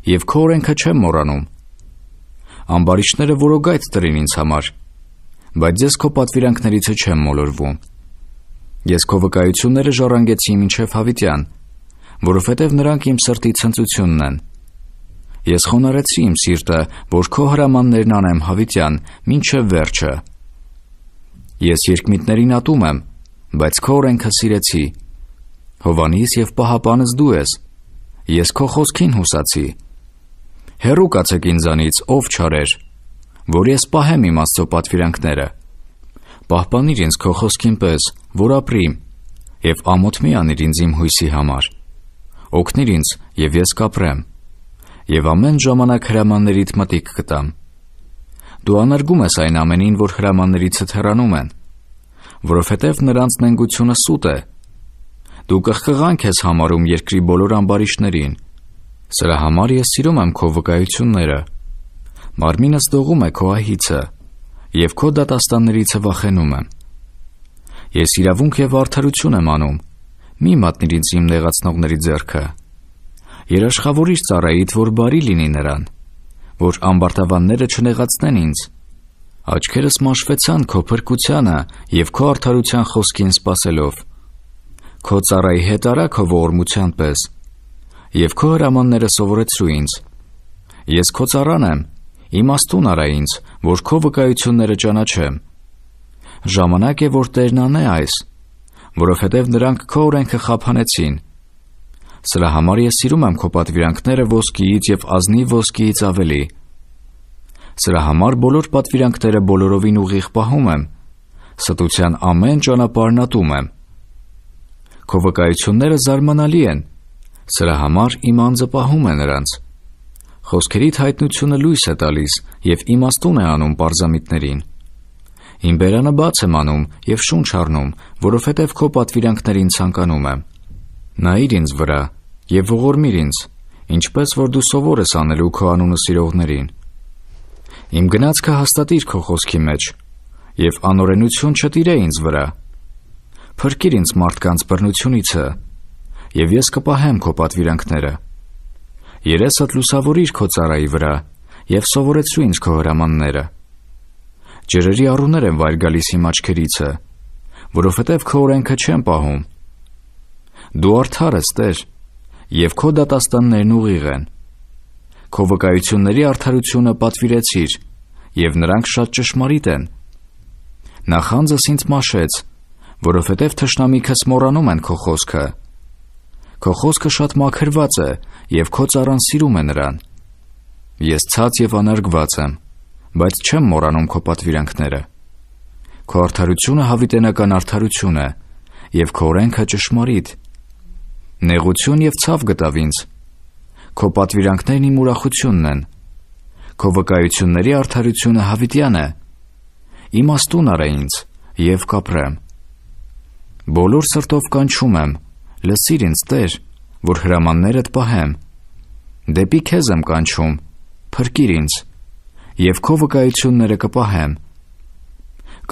եւ քո օրենքը չեմ մոռանում։ Ամբարիշները որոգայց դրին ինձ համար, բայց ես քո պատվիրանքներիցը չեմ մոլորվում։ Ես քո վկայությունները ժառանգեցի մինչև հավիտյան, որովհետև նրանք իմ սրտի ցնծությունն են։ Ես խոնարեցի իմ սիրտը, որ քո հրամաններն անեմ հավիտյան, մինչև վերջը։ Ես երկմիտներին ատում եմ, բայց քո օրենքը սիրեցի։ Հովանիս եւ պահապանս դու ես։ Ես քո խոսքին հուսացի հերու կացեք ինձանից, ով չարեր, որ ես պահեմ իմ աստծո պատվիրանքները։ Պահպանիր ինձ քո խոսքին պես, որ ապրի, եւ ամոթ մի անիր ինձ իմ հույսի համար։ Օգնիր ինձ, եւ ես կապրեմ։ Եվ ամեն ժամանակ հրամաններիդ մտիկ կտամ։ Դու անարգում ես այն ամենին, որ հրամաններիցդ հեռանում են, որովհետև նրանց նենգությունը սուտ է։ Դու կղկղանք ես համարում երկրի բոլոր ամբարիշներին, Սրա համար ես սիրում եմ քո վկայությունները։ Մարմինս դողում է քո ահիցը եւ քո դատաստաններիցը վախենում եմ։ Ես իրավունք եւ արդարություն եմ անում։ Մի մատնիր ինձ իմ նեղացնողների ձեռքը։ Երաշխավորիչ ծառայիդ, որ բարի լինի նրան, որ ամբարտավանները չնեղացնեն ինձ։ Աչքերս մաշվեցան քո փրկությանը եւ քո արդարության խոսքին սпасելով։ Քո ծառայի հետ արա քո ողորմության պես։ Եվ քո հրամանները սովորեցրու ինձ։ Ես քո ծառան եմ, իմաստուն արա ինձ, որ քո վկայությունները ճանաչեմ։ Ժամանակ է, որ Տերն անե այս, որովհետև նրանք քո օրենքը խափանեցին։ Սրա համար ես սիրում եմ քո պատվիրանքները ոսկիից եւ ազնի ոսկիից ավելի։ Սրա համար բոլոր պատվիրանքները բոլորովին ուղիղ պահում եմ։ Ստության ամեն ճանապարհն ատում եմ։ Քո վկայությունները զարմանալի են, Սրա համար իմ անձը պահում է նրանց։ Խոսքերիդ հայտնությունը լույս է տալիս եւ իմաստուն է անում parzamitներին։ Իմ բերանը բաց եմ անում եւ շունչ առնում, որովհետեւ քո պատվիրանքներին ցանկանում եմ։ Նայիր ինձ վրա եւ ողորմիր ինձ, ինչպես որ դու սովոր ես անելու քո անունը սիրողներին։ Իմ գնացքը հաստատիր քո խոսքի մեջ եւ անօրենություն չտիրե ինձ վրա։ Փրկիր ինձ մարդկանց բռնությունիցը եւ ես կպահեմ քո պատվիրանքները։ Երեսդ լուսավորիր քո цаրայի վրա եւ սովորեցրու ինձ քո հրամանները։ Ջրերի առուներ են վայր գալիս իմ աչքերիցը, որովհետեւ քո օրենքը չեմ պահում։ Դու արդար ես, Տեր, եւ քո դատաստաններն ուղիղ են։ Քո վկայությունների արդարությունը պատվիրեցիր, եւ նրանք շատ ճշմարիտ են։ Նախանձս ինձ մաշեց, որովհետև թշնամիքս մոռանում են քո խոսքը։ Քո խոսքը շատ մաքրված է եւ քո цаրան սիրում է նրան։ Ես ցած եւ անարգված եմ, բայց չեմ մոռանում քո պատվիրանքները։ Քո արդարությունը հավիտենական արդարություն է եւ քո օրենքը ճշմարիտ։ Նեղություն եւ ցավ գտավ ինձ։ Քո պատվիրանքներն իմ ուրախությունն են։ Քո վկայությունների արդարությունը հավիտյան է։ Իմ աստուն արա ինձ եւ կապրեմ։ Բոլոր սրտով կանչում եմ Լսիր ինձ, Տեր, որ հրամաններդ պահեմ։ Դեպի քեզ եմ կանչում, փրկիր ինձ, եւ քո վկայությունները կպահեմ։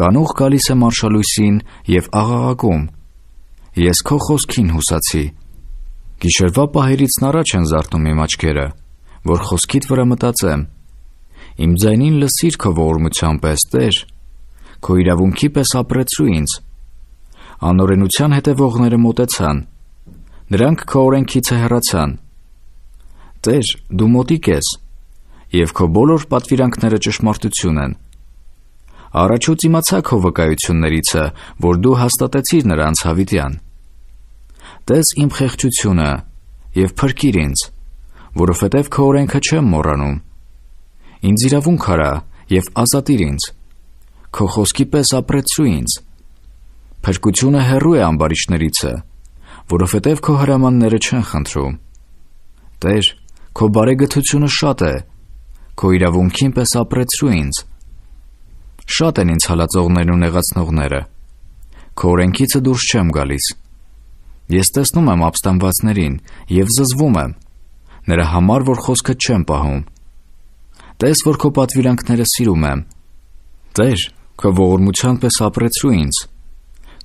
Կանուխ գալիս եմ արշալույսին եւ աղաղակում։ Ես քո խոսքին հուսացի։ Գիշերվա պահերիցն առաջ են զարթում իմ աչքերը, որ խոսքիդ վրա մտածեմ։ Իմ ձայնին լսիր քո ողորմության պես, Տեր, քո իրավունքի պես ապրեցու ինձ։ Անօրենության հետևողները մտեցան Նրանք քո օրենքիցը հեռացան։ Տեր, դու մոտիկ ես, եւ քո բոլոր պատվիրանքները ճշմարտություն են։ Առաջուց իմացա քո վկայություններիցը, որ դու հաստատեցիր նրանց հավիտյան։ Տես իմ խեղճությունը եւ փրկիր ինձ, որովհետեւ քո օրենքը չեմ մոռանում։ Ինձ իրավունք արա եւ ազատիր ինձ։ Քո խոսքի պես ապրեցու ինձ։ Փրկությունը հեռու է ամբարիշներիցը որովհետև քո հրամանները չեն խնդրում։ Տեր, քո բարեգթությունը շատ է։ Քո իրավունքին պես ապրեցրու ինձ։ Շատ են ինձ հալածողներն ու նեղացնողները։ Քո օրենքիցը դուրս չեմ գալիս։ Ես տեսնում եմ ապստամվածներին եւ զզվում եմ նրա համար, որ խոսքը չեմ պահում։ Տես, որ քո պատվիրանքները սիրում եմ։ Տեր, քո ողորմության պես ապրեցրու ինձ։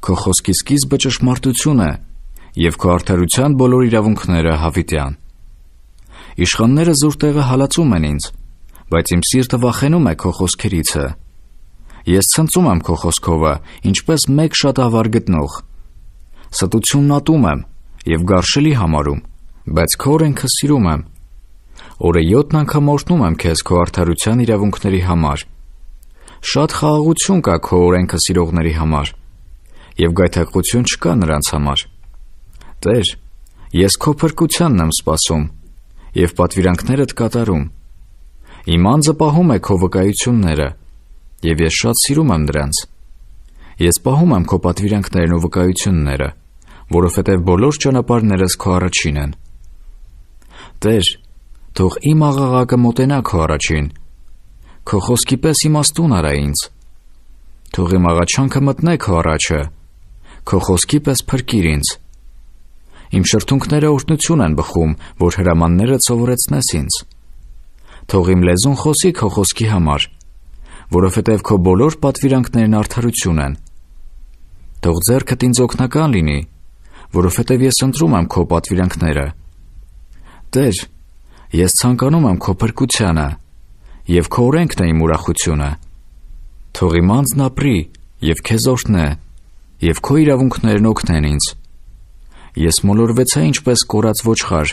Քո խոսքի սկիզբը ճշմարտություն է եւ քո արդարության բոլոր իրավունքները հավիտյան։ Իշխանները զուր տեղը հալածում են ինձ, բայց իմ սիրտը վախենում է քո խոսքերիցը։ Ես ցնծում եմ քո խոսքովը, ինչպես մեկ շատ ավար գտնող։ Ստությունն ատում եմ եւ գարշելի համարում, բայց քո օրենքը սիրում եմ։ Օրը 7 անգամ օրհնում եմ քեզ քո արդարության իրավունքների համար։ Շատ խաղաղություն կա քո օրենքը սիրողների համար, եւ գայթակղություն չկա նրանց համար։ Տեր, ես քո փրկությանն եմ սպասում եւ պատվիրանքներդ կատարում։ Իմ անձը պահում է քո վկայությունները եւ ես շատ սիրում եմ դրանց։ Ես պահում եմ քո պատվիրանքներն ու վկայությունները, որովհետեւ բոլոր ճանապարհներս քո առաջին են։ Տեր, թող իմ աղաղակը մոտենա քո առաջին։ Քո խոսքի պես իմաստուն արա ինձ։ Թող իմ աղաչանքը մտնե քո առաջը։ Քո խոսքի պես փրկիր ինձ։ Իմ շրթունքները օրհնություն են բխում, որ հրամանները ցովորեցնես ինձ։ Թող իմ լեզուն խոսի քո խոսքի համար, որովհետև քո բոլոր պատվիրանքներն արդարություն են։ Թող ձեռքդ ինձ օգնական լինի, որովհետև ես ընտրում եմ քո պատվիրանքները։ Տեր, ես ցանկանում եմ քո փրկությանը, եւ քո օրենքն է իմ ուրախությունը։ Թող իմ անձն ապրի եւ քեզ օրհնե, եւ քո իրավունքներն օգնեն ինձ։ Ես մոլորվեցա ինչպես կորած ոչխար։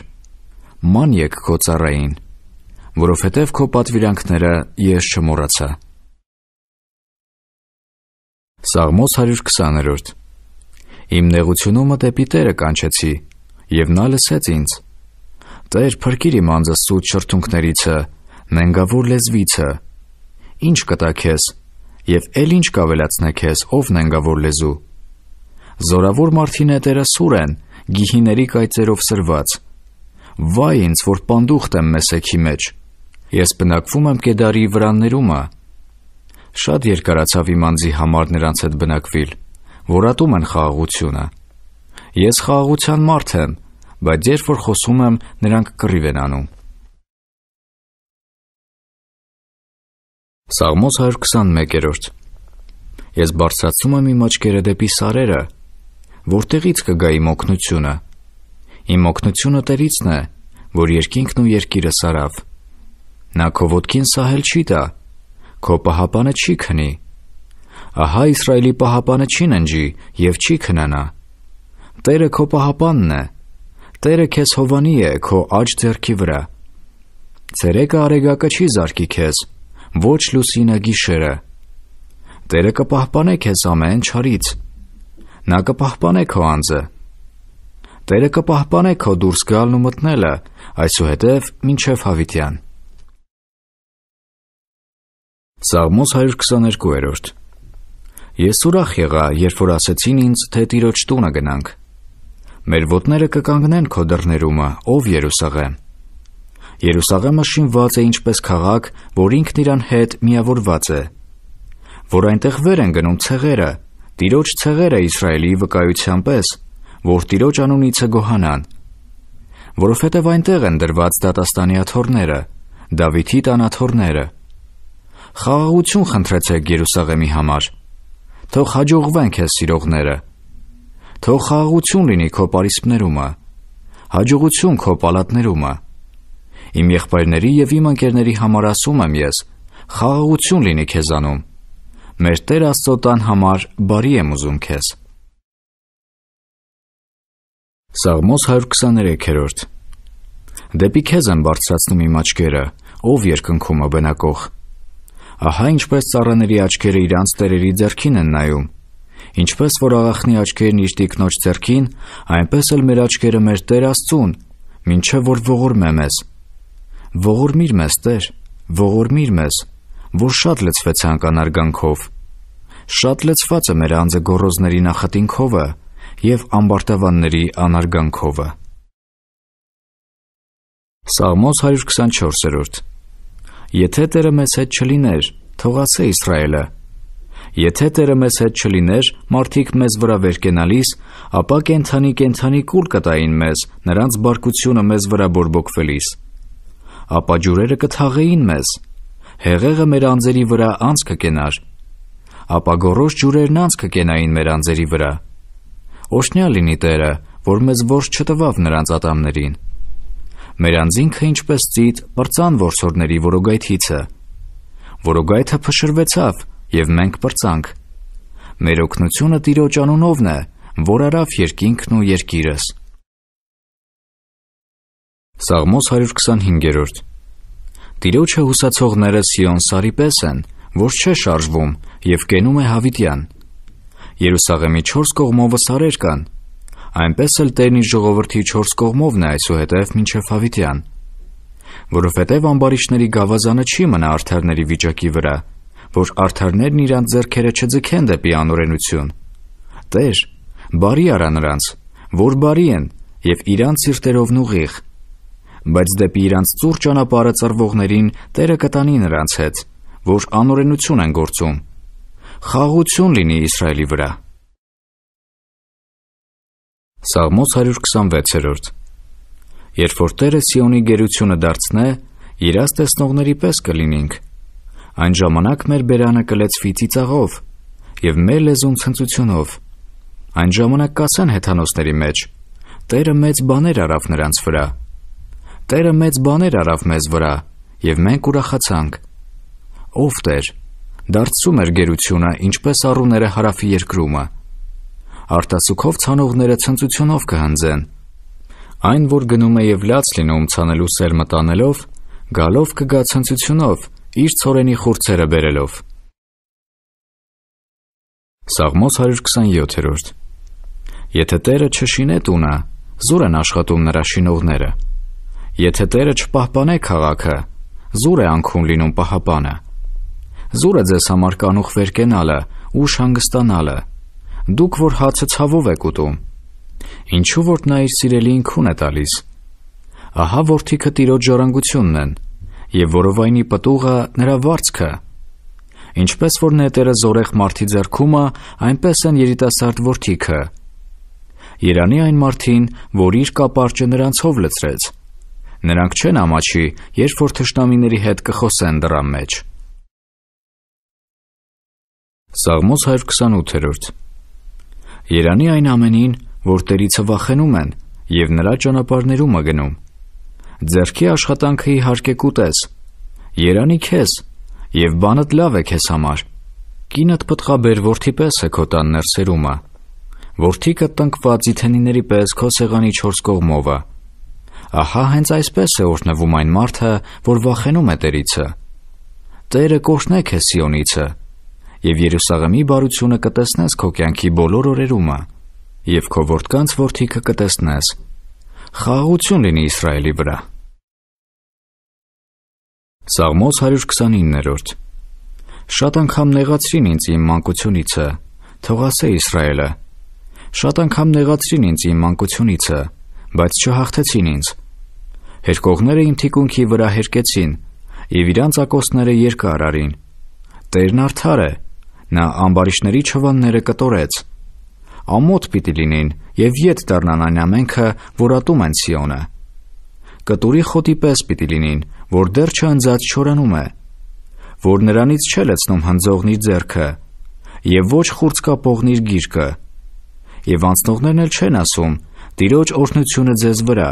Ման եկ քո ծառային, որովհետև քո պատվիրանքները ես չմոռացա։ Սաղմոս 120-րդ Իմ նեղությունումը դեպի Տերը կանչեցի, եւ նա լսեց ինձ։ Տեր, փրկիր իմ անձը սուտ շրթունքներիցը, նենգավոր լեզվիցը։ Ինչ կտա քեզ, եւ ել ինչ կավելացնե քեզ, ով նենգավոր լեզու։ Զորավոր մարդին է Տերը սուրեն, գիհիների կայծերով սրված։ Վայ ինձ, որ պանդուխտ եմ մեզ եկի մեջ։ Ես բնակվում եմ կեդարի վրաններումը։ Շատ երկարացավ իմ անձի համար նրանց հետ բնակվել, որատում են խաղաղությունը։ Ես խաղաղության մարդ եմ, բայց երբ որ խոսում եմ, նրանք կռիվ են անում։ Սաղմոս 121-րդ Ես բարձրացում եմ իմ աչքերը դեպի սարերը, որտեղից կգա իմ օգնությունը։ Իմ օգնությունը Տերիցն է, որ երկինքն ու երկիրը սարավ։ Նա քո ոտքին սահել չի տա, քո պահապանը չի քնի։ Ահա Իսրայելի պահապանը չի ննջի եւ չի քնանա։ Տերը քո պահապանն է։ Տերը քեզ հովանի է քո աջ ձեռքի վրա։ Ցերեկը արեգակը չի զարկի քեզ, ոչ լուսինը գիշերը։ Տերը կպահպանե քեզ ամեն չարից։ Նա կպահպանե քո անձը։ Տերը կպահպանե քո դուրս գալն ու մտնելը, այսուհետև մինչև հավիտյան։ Սաղմոս 122-րդ Ես ուրախ եղա, երբ որ ասեցին ինձ, թե Տիրոջ տունը գնանք։ Մեր ոտները կկանգնեն քո դռներումը, ով Երուսաղեմ։ Երուսաղեմը շինված է ինչպես քաղաք, որ ինքն իրան հետ միավորված է, որ այնտեղ վեր են գնում ցեղերը, Տիրոջ ցեղերը Իսրայելի վկայության պես, որ Տիրոջ անունիցը գոհանան, որովհետև այնտեղ են դրված դատաստանի աթոռները, Դավիթի տան աթոռները։ Խաղաղություն խնդրեցեք Երուսաղեմի համար։ Թող հաջողվեն քեզ սիրողները։ Թող խաղաղություն լինի քո պարիսպներումը, հաջողություն քո պալատներումը։ Իմ եղբայրների եւ իմ ընկերների համար ասում եմ ես, խաղաղություն լինի քեզանում մեր Տեր Աստծո տան համար բարի եմ ուզում քեզ։ Սաղմոս 123-րդ Դեպի քեզ եմ բարձրացնում իմ աչքերը, ով երկնքումը բնակող։ Ահա ինչպես ծառաների աչքերը իրանց տերերի ձեռքին են նայում, Ինչպես որ աղախնի աչքերն իր տիկնոջ ձեռքին, այնպես էլ մեր աչքերը մեր Տեր Աստծուն, ինչը որ ողորմեմ ես։ Ողորմիր մեզ, Տեր, ողորմիր մեզ որ շատ լծվեց հանկանարգանքով։ Շատ լծված է մեր անձը գորոզների նախատինքովը եւ ամբարտավանների անարգանքովը։ Սաղմոս 124-րդ Եթե Տերը մեզ հետ չլիներ, թողացե Իսրայելը։ Եթե Տերը մեզ հետ չլիներ, մարդիկ մեզ վրա վեր կենալիս, ապա կենթանի կենթանի կուլ կտային մեզ, նրանց բարկությունը մեզ վրա բորբոքվելիս։ Ապա ջուրերը կթաղեին մեզ, հեղեղը մեր անձերի վրա անց կկենար, ապա գորոշ ջուրերն անց կկենային մեր անձերի վրա։ Օշնյա լինի Տերը, որ մեզ ворս չտվավ նրանց ատամներին։ Մեր անձինքը ինչպես ծիտ բրցան ворսորների որոգայթիցը։ Որոգայթը փշրվեցավ, եւ մենք բրցանք։ Մեր օկնությունը Տիրոջ անունովն է, որ արավ երկինքն ու երկիրս։ Սաղմոս 125-րդ Տիրոջը հուսացողները Սիոն սարի պես են, որ չէ շարժվում եւ կենում է հավիտյան։ Երուսաղեմի 4 կողմովը սարեր կան։ Այնպես էլ Տերնի ժողովրդի 4 կողմովն է այսուհետև մինչև հավիտյան։ Որովհետև ամբարիշների գավազանը չի մնա արթարների վիճակի վրա, որ արթարներն իրանց зерքերը չձգեն դեպի անօրենություն։ Տեր, բարի արա նրանց, որ բարի են եւ իրանց սիրտերով նուղիղ բայց դեպի իրանց ծուր ճանապարհը ծրվողներին Տերը կտանի նրանց հետ, որ անօրենություն են գործում։ Խաղություն լինի Իսրայելի վրա։ Սաղմոս 126-րդ Երբ որ Տերը Սիոնի գերությունը դարձնե, իրաց տեսնողների պես կլինենք։ Այն ժամանակ մեր բերանը կլեցվի ծիծաղով եւ մեր լեզուն ցնծությունով։ Այն ժամանակ կասեն հեթանոսների մեջ. Տերը մեծ բաներ արավ նրանց վրա։ Տերը մեծ բաներ արավ մեզ վրա, եւ մենք ուրախացանք։ Ով Տեր դարձում էր գերությունը, ինչպես առուները հարավի երկրումը։ Արտասուքով ցանողները ցնծությունով կհանձեն։ Այն, որ գնում է եւ լաց լինում ցանելու սեր մտանելով, գալով կգա ցնծությունով, իր ծորենի խուրցերը բերելով։ Սաղմոս 127-րդ Եթե Տերը չշինե տունը, զուր են աշխատում նրա շինողները։ Եթե Տերը չպահպանե քաղաքը, զուր է անքուն լինում պահապանը։ Զուր է ձեզ համար կանուխ վեր կենալը, ուշ հանգստանալը։ Դուք որ հացը ցավով եք ուտում։ Ինչու որ նա իր սիրելիին քուն է տալիս։ Ահա ворթիկը տիրոջ ժառանգությունն են, եւ որովայնի պտուղը նրա վարձքը։ Ինչպես որ նետերը զորեղ մարտի ձեռքումա, այնպես են երիտասարդ ворթիկը։ Երանի այն մարտին, որ իր կապարճը նրանցով լծրեց։ Նրանք չեն ամաչի, երբ որ թշնամիների հետ կխոսեն դրա մեջ։ Սաղմոս 128-րդ Երանի այն ամենին, որտերիցը վախենում են եւ նրա ճանապարհներում է գնում։ Ձերքի աշխատանքը իհարկե կուտես։ Երանի քեզ եւ բանդ լավ է քեզ համար։ Կինդ պտղաբեր worth-ի պես է քո տան ներսերումը։ Worth-իկը տնկված իթենիների պես քո սեղանի 4 կողմովա։ Ահա հենց այսպես է օրհնվում այն մարդը, որ վախենում է Տերիցը։ Տերը կօշնե քեզ Սիոնիցը, եւ Երուսաղեմի բարությունը կտեսնես քո կյանքի բոլոր օրերումը, եւ քո որդկանց որդիքը կտեսնես։ Խաղաղություն լինի Իսրայելի վրա։ Սաղմոս 129-րդ Շատ անգամ նեղացրին ինձ իմ մանկությունիցը, թող ասե Իսրայելը։ Շատ անգամ նեղացրին ինձ իմ մանկությունիցը, բայց չհաղթեցին ինձ։ Հերկողները իմ թիկունքի վրա հերկեցին եւ իրանց ակոսները երկար արին։ Տերն արդար է, նա ամբարիշների ճվանները կտորեց։ Ամոթ պիտի լինին եւ յետ դառնան այն ամենքը, որ ատում են Սիոնը։ Կտուրի խոտի պես պիտի լինին, որ դեռ չանձած չորանում է, որ նրանից չէ լցնում հնձողնի ձեռքը եւ ոչ խուրց կապողն իր գիրկը։ Եվ անցնողներն էլ չեն ասում, Տիրոջ օրհնությունը ձեզ վրա։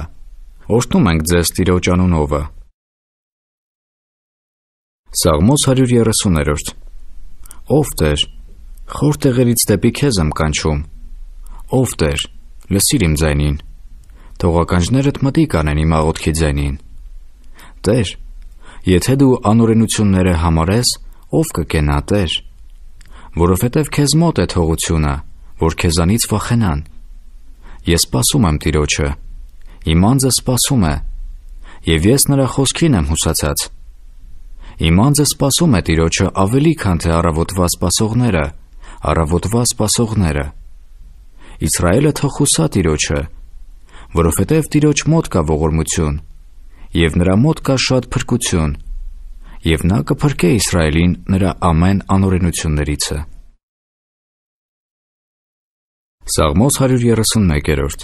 Օրհնում ենք ձեզ Տիրոջ անունովը։ Սաղմոս 130-րդ։ Ով Տեր, խոր տեղերից դեպի քեզ եմ կանչում։ Ով Տեր, լսիր իմ ձայնին։ Թող ականջներդ մտիկ անեն իմ աղոթքի ձայնին։ Տեր, եթե դու անօրենությունները համարես, ով կկենա Տեր, որովհետև քեզ մոտ է թողությունը, որ քեզանից վախենան Ես սպասում եմ Տիրոջը։ Իմ անձը սպասում է, եւ ես նրա խոսքին եմ հուսացած։ Իմ անձը սպասում է Տիրոջը ավելի քան թե առավոտվա սպասողները, առավոտվա սպասողները։ Իսրայելը թխուսա Տիրոջը, որովհետև Տիրոջ մոտ կա ողորմություն, եւ նրա մոտ կա շատ փրկություն, եւ նա կփրկե Իսրայելին նրա ամեն անօրենություններիցը։ Սաղմոս 131-րդ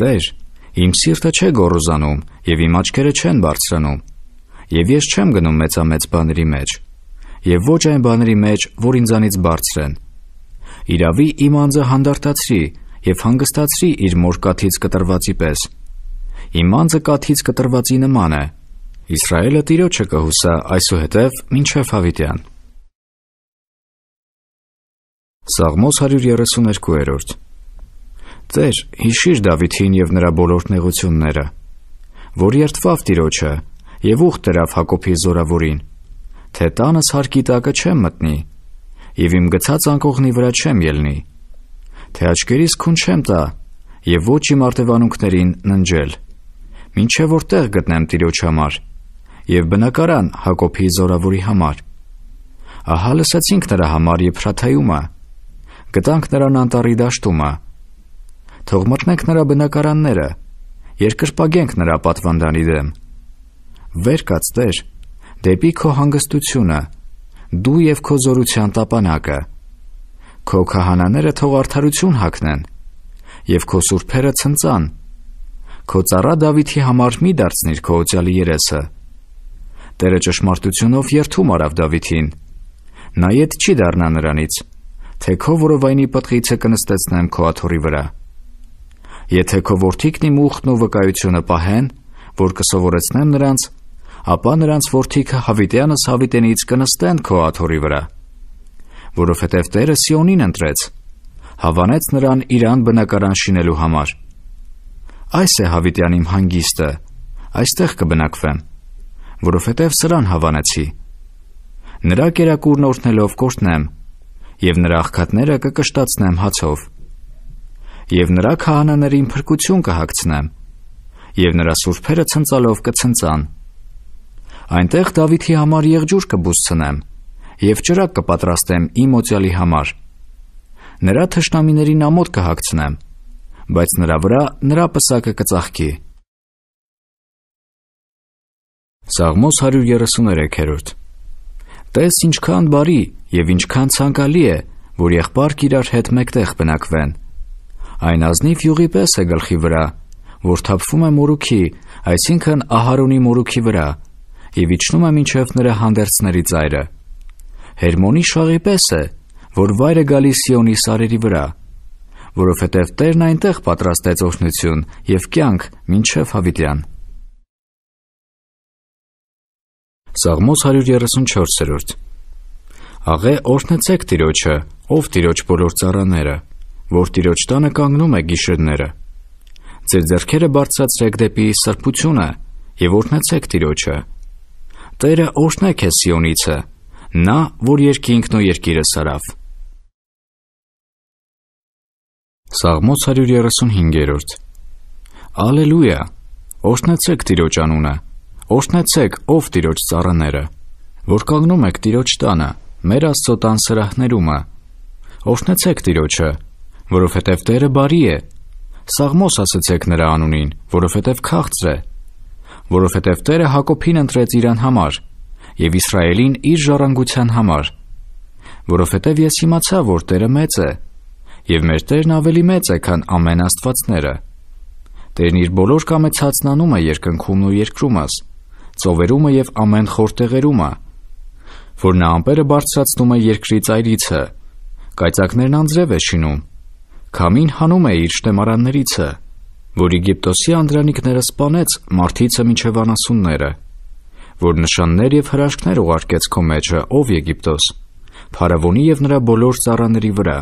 Տեր, իմ սիրտը չէ գոռոզանում եւ իմ աչքերը չեն բարձրանում։ Եվ ես չեմ գնում մեծամեծ բաների մեջ եւ ոչ այն բաների մեջ, որ ինձանից բարձր են։ Իրավի իմ անձը հանդարտացրի եւ հանգստացրի իր մորկաթից կտրվածի պես։ Իմ անձը կաթից կտրվածի նման է։ Իսրայելը Տիրոջը կհուսա այսուհետև ոչ հավիտյան։ Սաղմոս 132-րդ Տեր, հիշիր Դավիթին եւ նրա բոլոր նեղությունները, որ երթվավ Տիրոջը եւ ուղ դրավ Հակոբի զորավորին, թե տանս հարկի տակը չեմ մտնի եւ իմ գցած անկողնի վրա չեմ ելնի, թե աչքերիս քուն չեմ տա եւ ոչ իմ արտևանունքներին ննջել, ինչեւ որտեղ գտնեմ Տիրոջ համար եւ բնակարան Հակոբի զորավորի համար։ Ահա լսեցինք նրա համար եփրաթայումը Կտանք նրան անտարի դաշտումը։ Թող մտնենք նրա բնակարանները, երկրպագենք նրա պատվանդանի դեմ։ Վեր կացտեր, դեպի քո հանգստությունը, դու եւ քո զորության տապանակը։ Քո քահանաները թող արդարություն հագնեն եւ քո սուրբերը ցնցան։ Քո цаրա Դավիթի համար մի դարձնիր քո օծալի երեսը։ Տերը ճշմարտությունով երթում արավ Դավիթին։ Նա իդ չի դառնա նրանից, թե քո որովայնի պատղիցը կնստեցնեմ քո աթոռի վրա։ Եթե քո որդիքն իմ ուխտն ու վկայությունը պահեն, որ կսովորեցնեմ նրանց, ապա նրանց որդիքը հավիտյանս հավիտենից կնստեն քո աթոռի վրա, որովհետև Տերը Սիոնին ընտրեց, հավանեց նրան Իրան բնակարան շինելու համար։ Այս է հավիտյան իմ հանգիստը, այստեղ կբնակվեմ, որովհետև սրան հավանեցի։ Նրա կերակուրն օրհնելով կորտնեմ, եւ նրա աղքատները կկշտացնեմ հացով։ Եվ նրա քահանաներին փրկություն կհագցնեմ, եւ նրա սուրբերը ցնծալով կցնծան։ Այնտեղ Դավիթի համար եղջյուր կբուսցնեմ եւ ճրակ կպատրաստեմ իմ օծյալի համար։ Նրա թշնամիներին ամոթ կհագցնեմ, բայց նրա վրա նրա պսակը կծաղկի։ Սաղմոս 133-րդ Տես ինչքան բարի եւ ինչքան ցանկալի է, որ եղբարք իրար հետ մեկտեղ բնակվեն։ Այն ազնիվ յուղի պես է գլխի վրա, որ թափվում է մորուքի, այսինքն Ահարոնի մորուքի վրա, եւ իջնում է մինչև նրա հանդերձների ծայրը։ Հերմոնի շաղի պես է, որ վայր է գալիս Սիոնի սարերի վրա, որովհետև Տերն այնտեղ պատրաստեց օշնություն եւ կյանք մինչև հավիտյան։ Սաղմոս 134-րդ Աղե օրհնեցեք Տիրոջը, ով Տիրոջ բոլոր ծառաները, որ Տիրոջ տանը կանգնում է գիշերները։ Ձեր ձեռքերը բարձրացրեք դեպի սրբությունը եւ օրհնեցեք Տիրոջը։ Տերը օրհնե քեզ Սիոնիցը, նա, որ երկինքն ու երկիրը սարավ։ Սաղմոս 135-րդ Ալելույա։ Օրհնեցեք Տիրոջ անունը, Օրհնեցեք ով Տիրոջ ծառաները, որ կանգնում եք Տիրոջ տանը, մեր Աստծո տան սրահներումը։ Օրհնեցեք Տիրոջը, որովհետև Տերը բարի է։ Սաղմոս ասացեք նրա անունին, որովհետև քաղցր է, որովհետև Տերը Հակոբին ընտրեց իրան համար եւ Իսրայելին իր ժառանգության համար, որովհետև ես իմացա, որ Տերը մեծ է եւ մեր Տերն ավելի մեծ է, քան ամեն աստվածները։ Տերն իր բոլոր կամեցածն անում է երկնքումն ու երկրումս։ երկրում ծովերումը եւ ամեն խորտեղերումը, որ նա ամպերը բարձրացնում է երկրի ծայրիցը։ Կայծակներն անձրև է շինում։ Քամին հանում է իր շտեմարաններիցը, որ Եգիպտոսի անդրանիկները սپانեց մարտիցը մինչև անասունները, որ նշաններ եւ հրաշքներ ուղարկեց քո մեջը, ով Եգիպտոս, Փարավոնի եւ նրա բոլոր ծառաների վրա,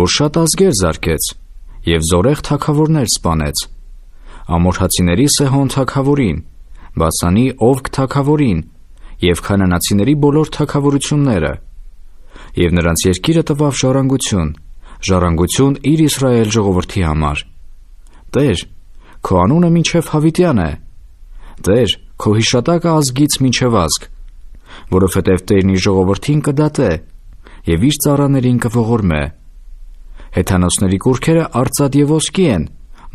որ շատ ազգեր զարկեց եւ զորեղ թակավորներ սپانեց։ Ամորհացիների Սեհոն թակավորին, բացանի ով կթակավորին եւ քանանացիների բոլոր թակավորությունները եւ նրանց երկիրը տվավ ժառանգություն ժառանգություն իր Իսրայել ժողովրդի համար Տեր քո անունը մինչև հավիտյան է Տեր քո հիշատակը ազգից մինչև ազգ որովհետև Տերն իր ժողովրդին կդատե եւ իր ծառաներին կողորմե Հեթանոսների կուրքերը արծաթ եւ ոսկի են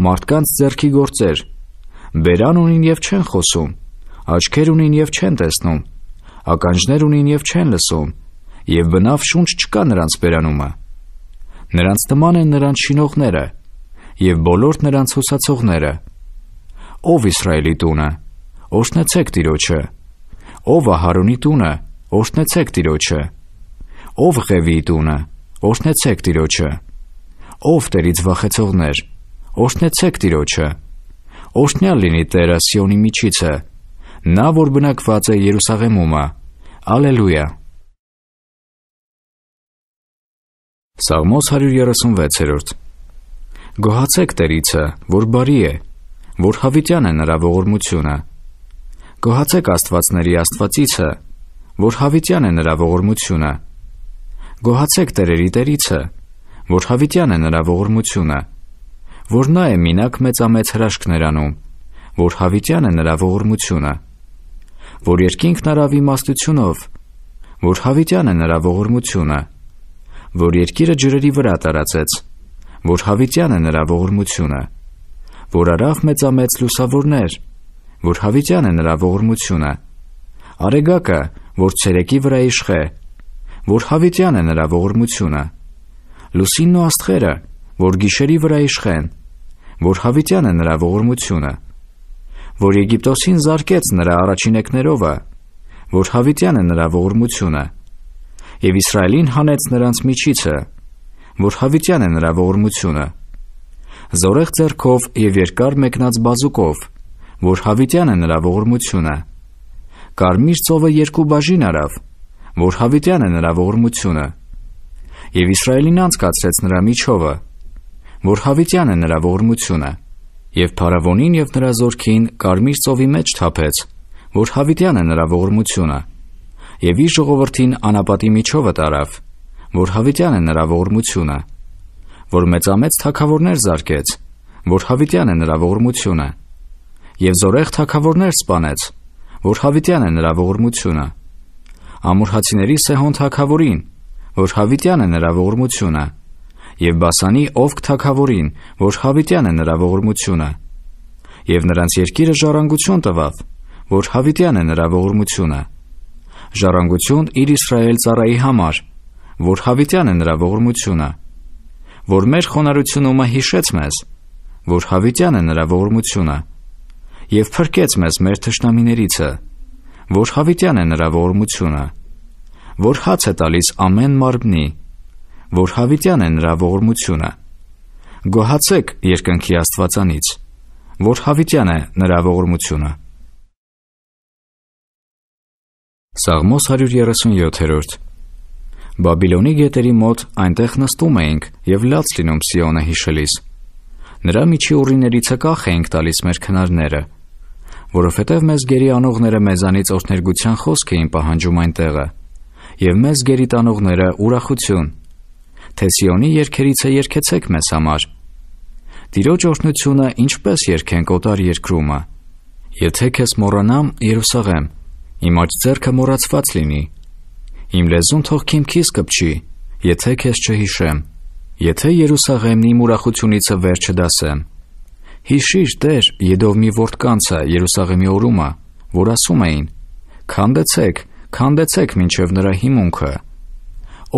մարդկանց ձեռքի գործեր Բերան ունին եւ չեն խոսում, աչքեր ունին եւ չեն տեսնում, ականջներ ունին եւ չեն լսում, եւ բնավ շունչ չկա նրանց բերանումը։ Նրանց նման են նրանց շինողները եւ բոլոր նրանց հուսացողները։ Ով Իսրայելի տունը, օրհնեցեք Տիրոջը։ Ով Ահարոնի տունը, օրհնեցեք Տիրոջը։ Ով Ղևի տունը, օրհնեցեք Տիրոջը։ Ով Տերից վախեցողներ, օրհնեցեք Տիրոջը։ Օշնյալ լինի Տերը Սիոնի միջիցը, նա որ բնակված է Երուսաղեմումը։ Ալելույա։ Սաղմոս 136-րդ։ Գոհացեք Տերիցը, որ բարի է, որ հավիտյան է նրա ողորմությունը։ Գոհացեք Աստվածների Աստվածիցը, որ հավիտյան է նրա ողորմությունը։ Գոհացեք Տերերի Տերիցը, որ հավիտյան է նրա ողորմությունը որ նա է մինակ մեծամեծ հրաշք նրանում, որ հավիտյան է նրա ողորմությունը, որ երկինքն արավ իմաստությունով, որ հավիտյան է նրա ողորմությունը, որ երկիրը ջրերի վրա տարածեց, որ հավիտյան է նրա ողորմությունը, որ արավ մեծամեծ լուսավորներ, որ հավիտյան է նրա ողորմությունը, արեգակը, որ ցերեկի վրա իշխե, որ հավիտյան է նրա ողորմությունը, լուսինն ու աստղերը, որ գիշերի վրա իշխեն, որ հավիտյան է նրա ողորմությունը, որ Եգիպտոսին զարկեց նրա առաջինեկներովը, որ հավիտյան է նրա ողորմությունը, եւ Իսրայելին հանեց նրանց միջիցը, որ հավիտյան է նրա ողորմությունը, զորեղ ձեռքով եւ երկար մեկնած բազուկով, որ հավիտյան է նրա ողորմությունը, կարմիր ծովը երկու բաժին արավ, որ հավիտյան է նրա ողորմությունը, եւ Իսրայելին անցկացրեց նրա միջովը, որ հավիտյան է նրա ողորմությունը, եւ փարավոնին եւ նրա զորքին կարմիր ծովի մեջ թափեց, որ հավիտյան է նրա ողորմությունը, եւ իր ժողովրդին անապատի միջովը տարավ, որ հավիտյան է նրա ողորմությունը, որ մեծամեծ թակավորներ զարկեց, որ հավիտյան է նրա ողորմությունը, եւ զորեղ թակավորներ սپانեց, որ հավիտյան է նրա ողորմությունը, ամուրհացիների Սեհոն թակավորին, որ հավիտյան է նրա ողորմությունը, եւ Բասանի, ով կթակավորին, որ Հավիտյան է նրա ողորմությունը։ Եվ նրանց երկիրը ժառանգություն տվավ, որ Հավիտյան է նրա ողորմությունը։ Ժառանգություն իր Իսրայել ծառայի համար, որ Հավիտյան է նրա ողորմությունը։ Որ մեր խոնարհությունումը հիշեց մեզ, որ Հավիտյան է նրա ողորմությունը։ Եվ փրկեց մեզ մեր թշնամիներիցը, որ Հավիտյան է նրա ողորմությունը։ Որ հաց է տալիս ամեն մարմնի, որ հավիտյան է նրա ողորմությունը։ Գոհացեք երկնքի Աստվածանից, որ հավիտյան է նրա ողորմությունը։ Սաղմոս 137-րդ Բաբիլոնի գետերի մոտ այնտեղ նստում էինք եւ լաց լինում Սիոնը հիշելիս։ Նրա միջի ուռիներից ակախ էինք տալիս մեր քնարները, որովհետև մեզ գերի անողները մեզանից օրհներգության խոսք էին պահանջում այնտեղը, եւ մեզ գերի տանողները ուրախություն, թե Սիոնի երկերից է երկեցեք մեզ համար։ Տիրոջ օրհնությունը ինչպես երկենք օտար երկրումը։ Եթե քեզ մոռանամ, Երուսաղեմ, իմ աջ ձեռքը մոռացված լինի։ Իմ լեզուն թող քիմքիս կպչի, եթե քեզ չհիշեմ։ Եթե Երուսաղեմն իմ ուրախությունիցը վեր չդասեմ։ Հիշիր, Տեր, Եդովմի որդկանցը Երուսաղեմի օրումը, որ ասում էին. Քանդեցեք, քանդեցեք մինչև նրա հիմունքը։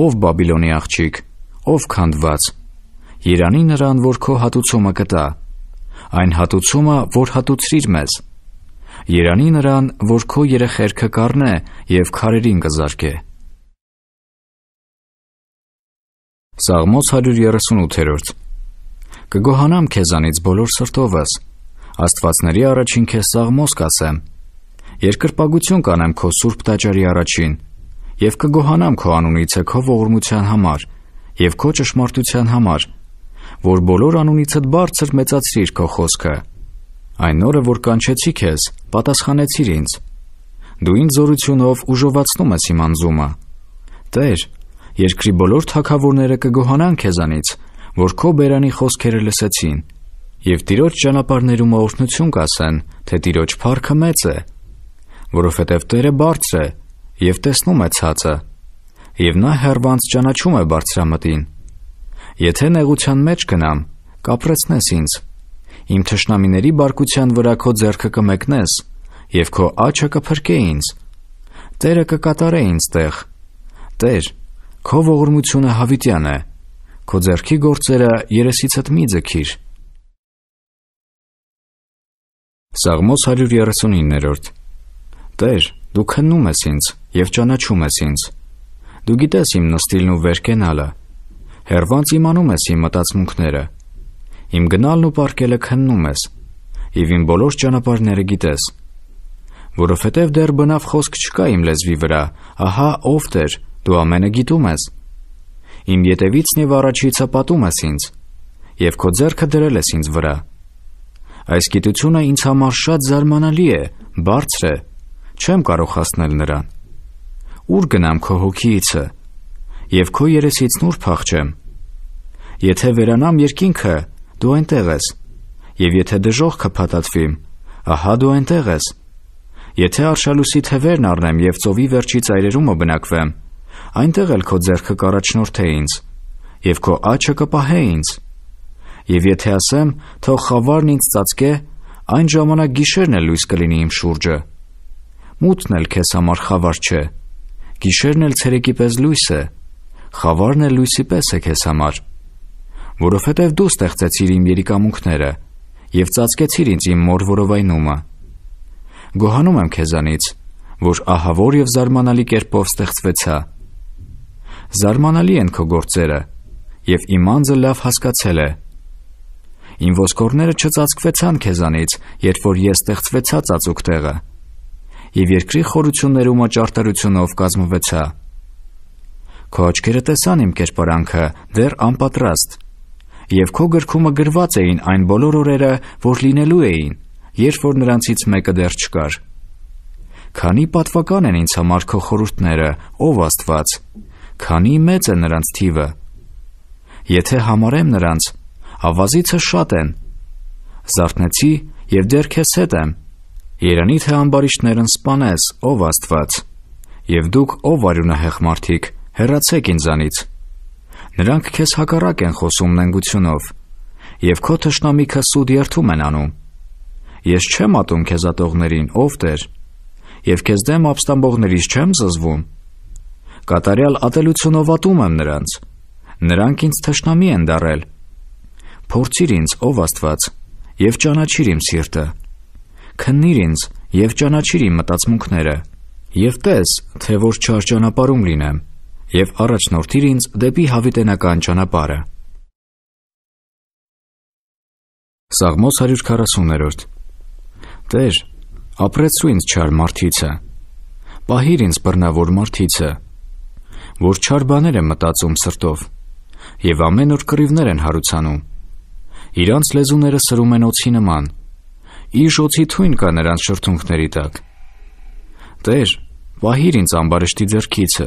Ով Բաբիլոնի աղջիկ, ով քանդված։ Երանի նրան, որ քո հատուցումը կտա, այն հատուցումը, որ հատուցրիր մեզ։ Երանի նրան, որ քո երեխերքը կառնե եւ քարերին կզարկե։ Սաղմոս 138-րդ Կգոհանամ քեզանից բոլոր սրտովս։ Աստվածների առաջին քեզ սաղմոս կասեմ։ Երկրպագություն կանեմ քո սուրբ տաճարի առաջին, եւ կգոհանամ քո անունից է քո ողորմության համար, եւ քո ճշմարտության համար, որ բոլոր անունիցդ բարձր մեծացրիր քո խոսքը։ Այն օրը, որ կանչեցի քեզ, պատասխանեցիր ինձ։ Դու ինձ զորությունով ուժովացնում ես իմ անձումը։ Տեր, երկրի բոլոր թակավորները կգոհանան քեզանից, որ քո բերանի խոսքերը լսեցին, եւ Տիրոջ ճանապարներում օրհնություն կասեն, թե Տիրոջ փառքը մեծ է, որովհետեւ Տերը բարձր է եւ տեսնում է ցածը եւ նա հերվանց ճանաչում է բարձրամտին։ Եթե նեղության մեջ գնամ, կապրեցնես ինձ։ Իմ թշնամիների բարկության վրա քո ձեռքը կմեկնես եւ քո աչքը կփրկե ինձ։ Տերը կկատարե ինձ տեղ։ Տեր, քո ողորմությունը հավիտյան է։ Քո ձեռքի գործերը երեսիցդ մի ձգիր։ Սաղմոս 139-րդ Տեր, դու քննում ես ինձ եւ ճանաչում ես ինձ։ Դու գիտես իմ նստիլն ու վեր կենալը։ Հերվանց իմանում ես իմ մտածմունքները։ Իմ գնալն ու պարկելը քննում ես։ Եվ իմ բոլոր ճանապարհները գիտես որովհետև դեռ բնավ խոսք չկա իմ լեզվի վրա, ահա ով դեր, դու ամենը գիտում ես։ Իմ յետևիցն եւ առաջիցը պատում ես ինձ, եւ քո ձեռքը դրել ես ինձ վրա։ Այս գիտությունը ինձ համար շատ զարմանալի է, բարձր է։ Չեմ կարող հասնել նրան։ Ուր գնամ քո հոգիիցը եւ քո երեսից նուր փախչեմ։ Եթե վերանամ երկինքը, դու այնտեղ ես։ Եվ եթե դժողքը փաթաթվի, ահա դու այնտեղ ես։ Եթե արշալուսի թևերն առնեմ եւ ծովի վերջի ծայրերումը բնակվեմ, այնտեղ էլ քո ձեռքը կարաչնորթե ինձ եւ քո աչքը կպահե ինձ։ Եվ եթե ասեմ, թող խավարն ինձ ծածկե, այն ժամանակ գիշերն է լույս կլինի իմ շուրջը։ Մութն էլ քեզ համար խավար չէ, Գիշերն էլ ցերեկի պես լույս է, խավարն էլ լույսի պես է քեզ համար, որովհետև դու ստեղծեցիր իմ երիկամունքները եւ ծածկեցիր ինձ իմ մոր որովայնումը։ Գոհանում եմ քեզանից, որ ահավոր եւ զարմանալի կերպով ստեղծվեցա։ Զարմանալի են քո գործերը եւ իմ անձը լավ հասկացել է։ Իմ ոսկորները չծածկվեցան քեզանից, երբ որ ես ստեղծվեցա ծածուկ տեղը եւ երկրի խորություններում աճարտարությունով կազմվեցա։ Քո աչքերը տեսան իմ կերպարանքը, դեռ անպատրաստ։ Եվ քո գրքումը գրված էին այն բոլոր օրերը, որ լինելու էին, երբ որ նրանցից մեկը դեռ չկար։ Քանի պատվական են ինձ համար քո խորհուրդները, ով Աստված։ Քանի մեծ է նրանց թիվը։ Եթե համարեմ նրանց, ավազիցը շատ են։ Զարթնեցի եւ դեռ քեզ հետ եմ։ Երանի թե ամբարիշտներն սպանես, ով Աստված, եւ դուք ով արյունահեղ մարդիկ, հեռացեք ինձանից։ Նրանք քեզ հակառակ են խոսում նենգությունով, եւ քո թշնամիքը սուд երթում են անում։ Ես չեմ ատում քեզ ատողներին, ով Տեր, եւ քեզ դեմ ապստամբողներից չեմ զզվում։ Կատարյալ ատելությունով ատում եմ նրանց։ Նրանք ինձ թշնամի են դարել։ Փորձիր ինձ, ով Աստված, եւ ճանաչիր իմ սիրտը։ Քննիր ինձ եւ ճանաչիր իմ մտածմունքները եւ տես, թե որ չարճանապարում լինեմ եւ առաջնորդիր ինձ դեպի հավիտենական ճանապարհը։ Սաղմոս 140-րդ Տեր, ապրեցու ինձ չար մարդիցը։ Պահիր ինձ բռնավոր մարդիցը, որ չար բաներ եմ մտածում սրտով եւ ամեն օր կռիվներ են հարուցանում։ Իրանց լեզուները սրում են օձի նման, Իշոցի թույն կա նրանց շրթունքների տակ։ Տեր, պահիր ինձ ամբարշտի ձեռքիցը։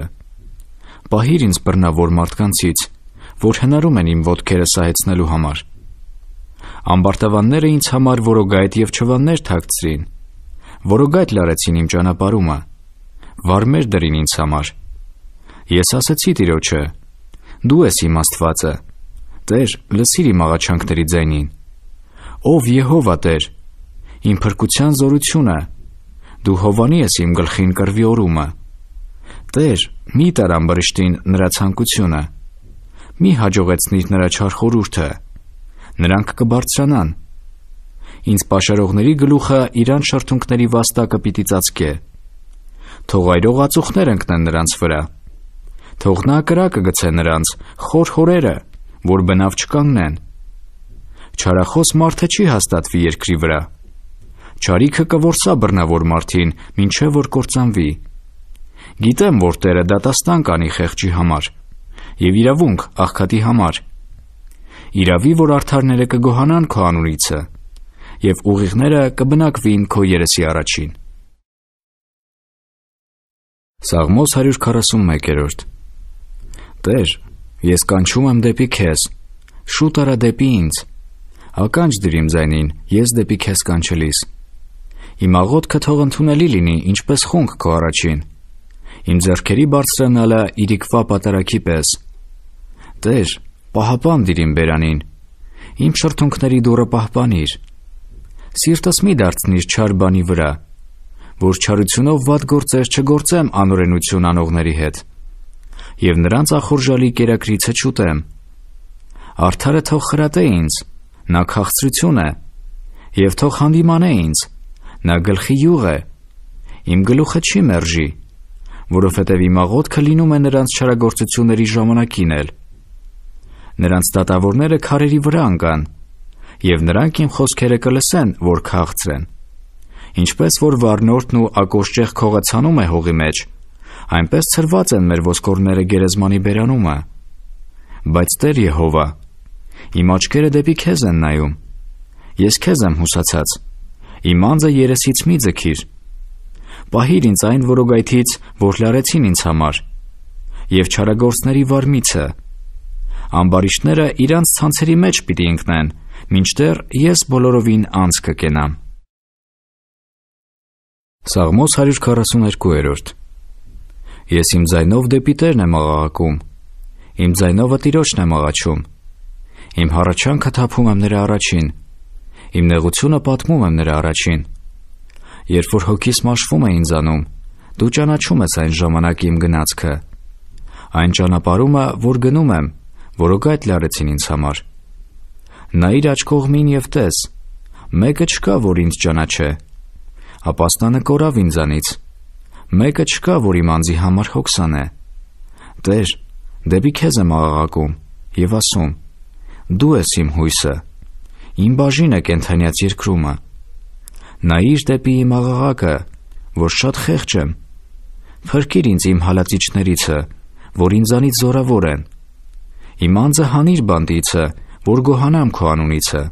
Պահիր ինձ բռնավոր մարդկանցից, որ հնարում են իմ ոտքերը սահեցնելու համար։ Ամբարտավանները ինձ համար որոգայտ եւ չվաններ թաքցրին։ Որոգայտ լարեցին իմ ճանապարհումը։ Վարմեր դրին ինձ համար։ Ես ասացի Տիրոջը. Դու ես իմ Աստվածը։ Տեր, լսիր իմ աղաչանքների ձայնին։ Ով Եհովա Տեր, իմ փրկության զորությունը, դու հովանի ես իմ գլխին կրվի օրումը։ Տեր, մի տար ամբրիշտին նրա ցանկությունը։ Մի հաջողեցնիր նրա չար խորուրդը։ Նրանք կբարձրանան։ Ինձ pašարողների գլուխը իրան շարթունքների վաստակը պիտի ծածկե։ Թող այրող ածուխներ ընկնեն նրանց վրա։ Թող նա կրակը գցե նրանց խոր խորերը, որ բնավ չկանգնեն։ Չարախոս մարդը չի հաստատվի երկրի վրա։ Չարիքը կորսա բռնավոր մարդին, ինչե որ կործանվի։ Գիտեմ, որ Տերը դատաստան կանի խեղճի համար եւ իրավունք աղքատի համար։ Իրավի, որ արդարները կգոհանան քո անունիցը եւ ուղիղները կբնակվին քո երեսի առաջին։ Սաղմոս 141-րդ Տեր, ես կանչում եմ դեպի քեզ։ Շուտ արա դեպի ինձ։ Ականջ դրիմ ձայնին, ես դեպի քեզ կանչելիս։ Իմ աղոթքը թող ընդունելի լինի, ինչպես խոնք քո առաջին։ Իմ ձեռքերի բարձրանալը իրիկվա պատարակի պես։ Տեր, պահապան դիր իմ բերանին։ Իմ շրթունքների դուռը պահպանիր։ Սիրտս մի դարձնիր չար բանի վրա, որ չարությունով վատ գործեր չգործեմ անօրենություն անողների հետ։ Եվ նրանց ախորժալի կերակրիցը չուտեմ։ Արդարը թող խրատե ինձ, նա քաղցրություն է, եւ թող հանդիմանե ինձ Նա գլխի յուղ է։ Իմ գլուխը չի մերժի, որովհետև իմ աղոթքը լինում է նրանց չարագործությունների ժամանակին էլ։ Նրանց դատավորները քարերի վրա անկան, եւ նրանք իմ խոսքերը կլսեն, որ քաղցրեն։ Ինչպես որ վառնորդն ու ակոշճեղ քողացանում է հողի մեջ, այնպես ծրված են մեր ոսկորները գերեզմանի բերանումը։ Բայց Տեր Եհովա, իմ աչքերը դեպի քեզ են նայում։ Ես քեզ եմ հուսացած իմ անձը երեսից մի ձգիր։ Պահիր ինձ այն որոգայթից, որ լարեցին ինձ համար, եւ չարագործների վարմիցը։ Ամբարիշները իրանց ցանցերի մեջ պիտի ընկնեն, մինչդեռ ես բոլորովին անց կկենամ։ Սաղմոս 142-րդ Ես իմ ձայնով դեպի Տերն եմ աղաղակում։ Իմ ձայնովը Տիրոջն եմ աղաչում։ Իմ հառաչանքը թափում եմ նրա առաջին։ Իմ նեղությունը պատմում եմ նրա առաջին։ Երբ որ հոգիս մաշվում է ինձանում, դու ճանաչում ես այն ժամանակ իմ գնացքը։ Այն ճանապարհումը, որ գնում եմ, որոգայդ լարեցին ինձ համար։ Նա իր աչ կողմին եւ տես։ Մեկը չկա, որ ինձ ճանաչե։ Ապաստանը կորավ ինձանից։ Մեկը չկա, որ իմ անձի համար հոգսան է։ Տեր, դեպի քեզ եմ աղաղակում եւ ասում. Դու ես իմ հույսը։ Իմ բաժինը կենթանյաց երկրումը։ Նայիր դեպի իմ աղաղակը, որ շատ խեղճ եմ։ Փրկիր ինձ իմ հալածիչներիցը, որ ինձանից զորավոր են։ Իմ անձը հանիր բանդիցը, որ գոհանամ քո անունիցը։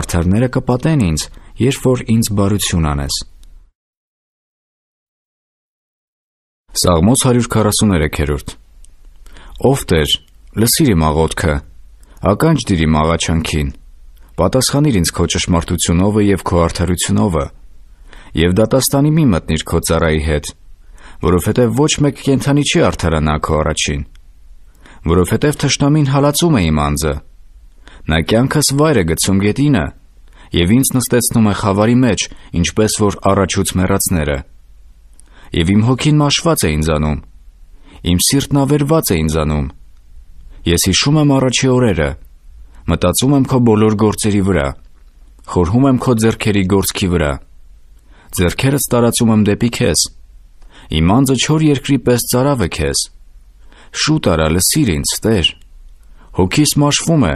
Արդարները կպատեն ինձ, երբ որ ինձ բարություն անես։ Սաղմոս 143-րդ Ով Տեր, լսիր իմ աղոթքը, ականջ դիր իմ աղաչանքին։ Պատասխանիր ինձ քո ճշմարտությունովը եւ քո արդարությունովը։ Եվ դատաստանի մի մտնիր քո ծառայի հետ, որովհետեւ ոչ մեկ կենթանի չի արդարանա քո առաջին։ Որովհետեւ թշնամին հալածում է իմ անձը։ Նա կյանքս վայր է գցում գետինը եւ ինձ նստեցնում է խավարի մեջ, ինչպես որ առաջուց մեռածները։ Եվ իմ հոգին մաշված է ինձանում։ Իմ սիրտն ավերված է ինձանում։ Ես հիշում եմ առաջի օրերը, Մտածում եմ քո բոլոր գործերի վրա։ Խորհում եմ քո зерքերի գործքի վրա։ Ձերքերս տարածում եմ դեպի քեզ։ Իմ անձը չոր երկրի պես ծարավ է քեզ։ Շուտ արա լսիր ինձ, Տեր։ Հոգիս մաշվում է։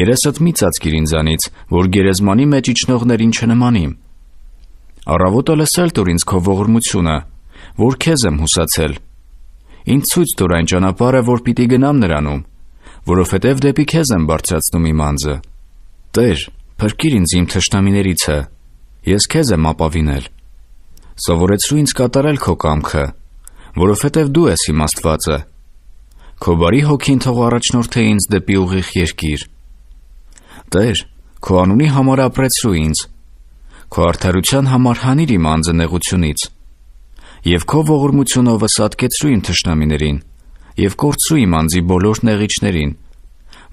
Երեսդ մի ծածկիր ինձանից, որ գերեզմանի մեջ իջնողներին չնմանիմ։ Առավոտը լսել դուր ինձ քո ողորմությունը, որ քեզ եմ հուսացել։ Ինչ ցույց տուր այն ճանապարհը, որ պիտի գնամ նրանում որովհետև դեպի քեզ եմ բարձրացնում իմ անձը։ Տեր, փրկիր ինձ իմ թշնամիներիցը։ Ես քեզ եմ ապավինել։ Սովորեցրու ինձ կատարել քո կամքը, որովհետև դու ես իմ Աստվածը։ Քո բարի հոգին թող առաջնորդե ինձ դեպի ուղիղ երկիր։ Տեր, քո անունի համար ապրեցրու ինձ։ Քո արդարության համար հանիր իմ անձը նեղությունից։ Եվ քո ողորմությունով սատկեցրու իմ թշնամիներին եւ կորցու իմ անձի բոլոր նեղիչներին,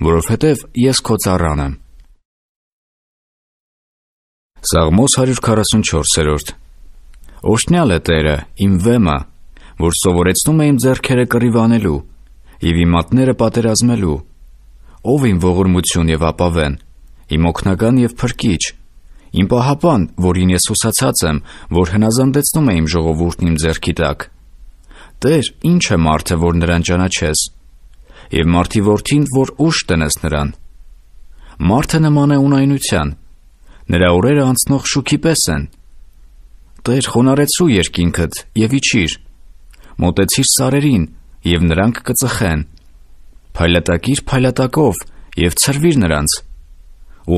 որովհետեւ ես քո ծառան եմ։ Սաղմոս 144-րդ Օշնյալ է Տերը, իմ վեմը, որ սովորեցնում է իմ ձեռքերը կռիվանելու եւ իմ մատները պատերազմելու։ Ով իմ ողորմություն եւ ապավեն, իմ օքնական եւ փրկիչ, Իմ պահապան, որին ես հուսացած եմ, որ հնազանդեցնում է իմ ժողովուրդն իմ ձեռքի տակ։ Տեր, ինչ է մարդը, որ նրան ճանաչես, եւ մարդի որդին, որ ուշ տնես նրան։ Մարդը նման է ունայնության։ Նրա օրերը անցնող շուքի պես են։ Տեր, խոնարեցու երկինքդ եւ իջիր։ Մոտեցիր սարերին եւ նրանք կծխեն։ Փայլատակիր փայլատակով եւ ծրվիր նրանց։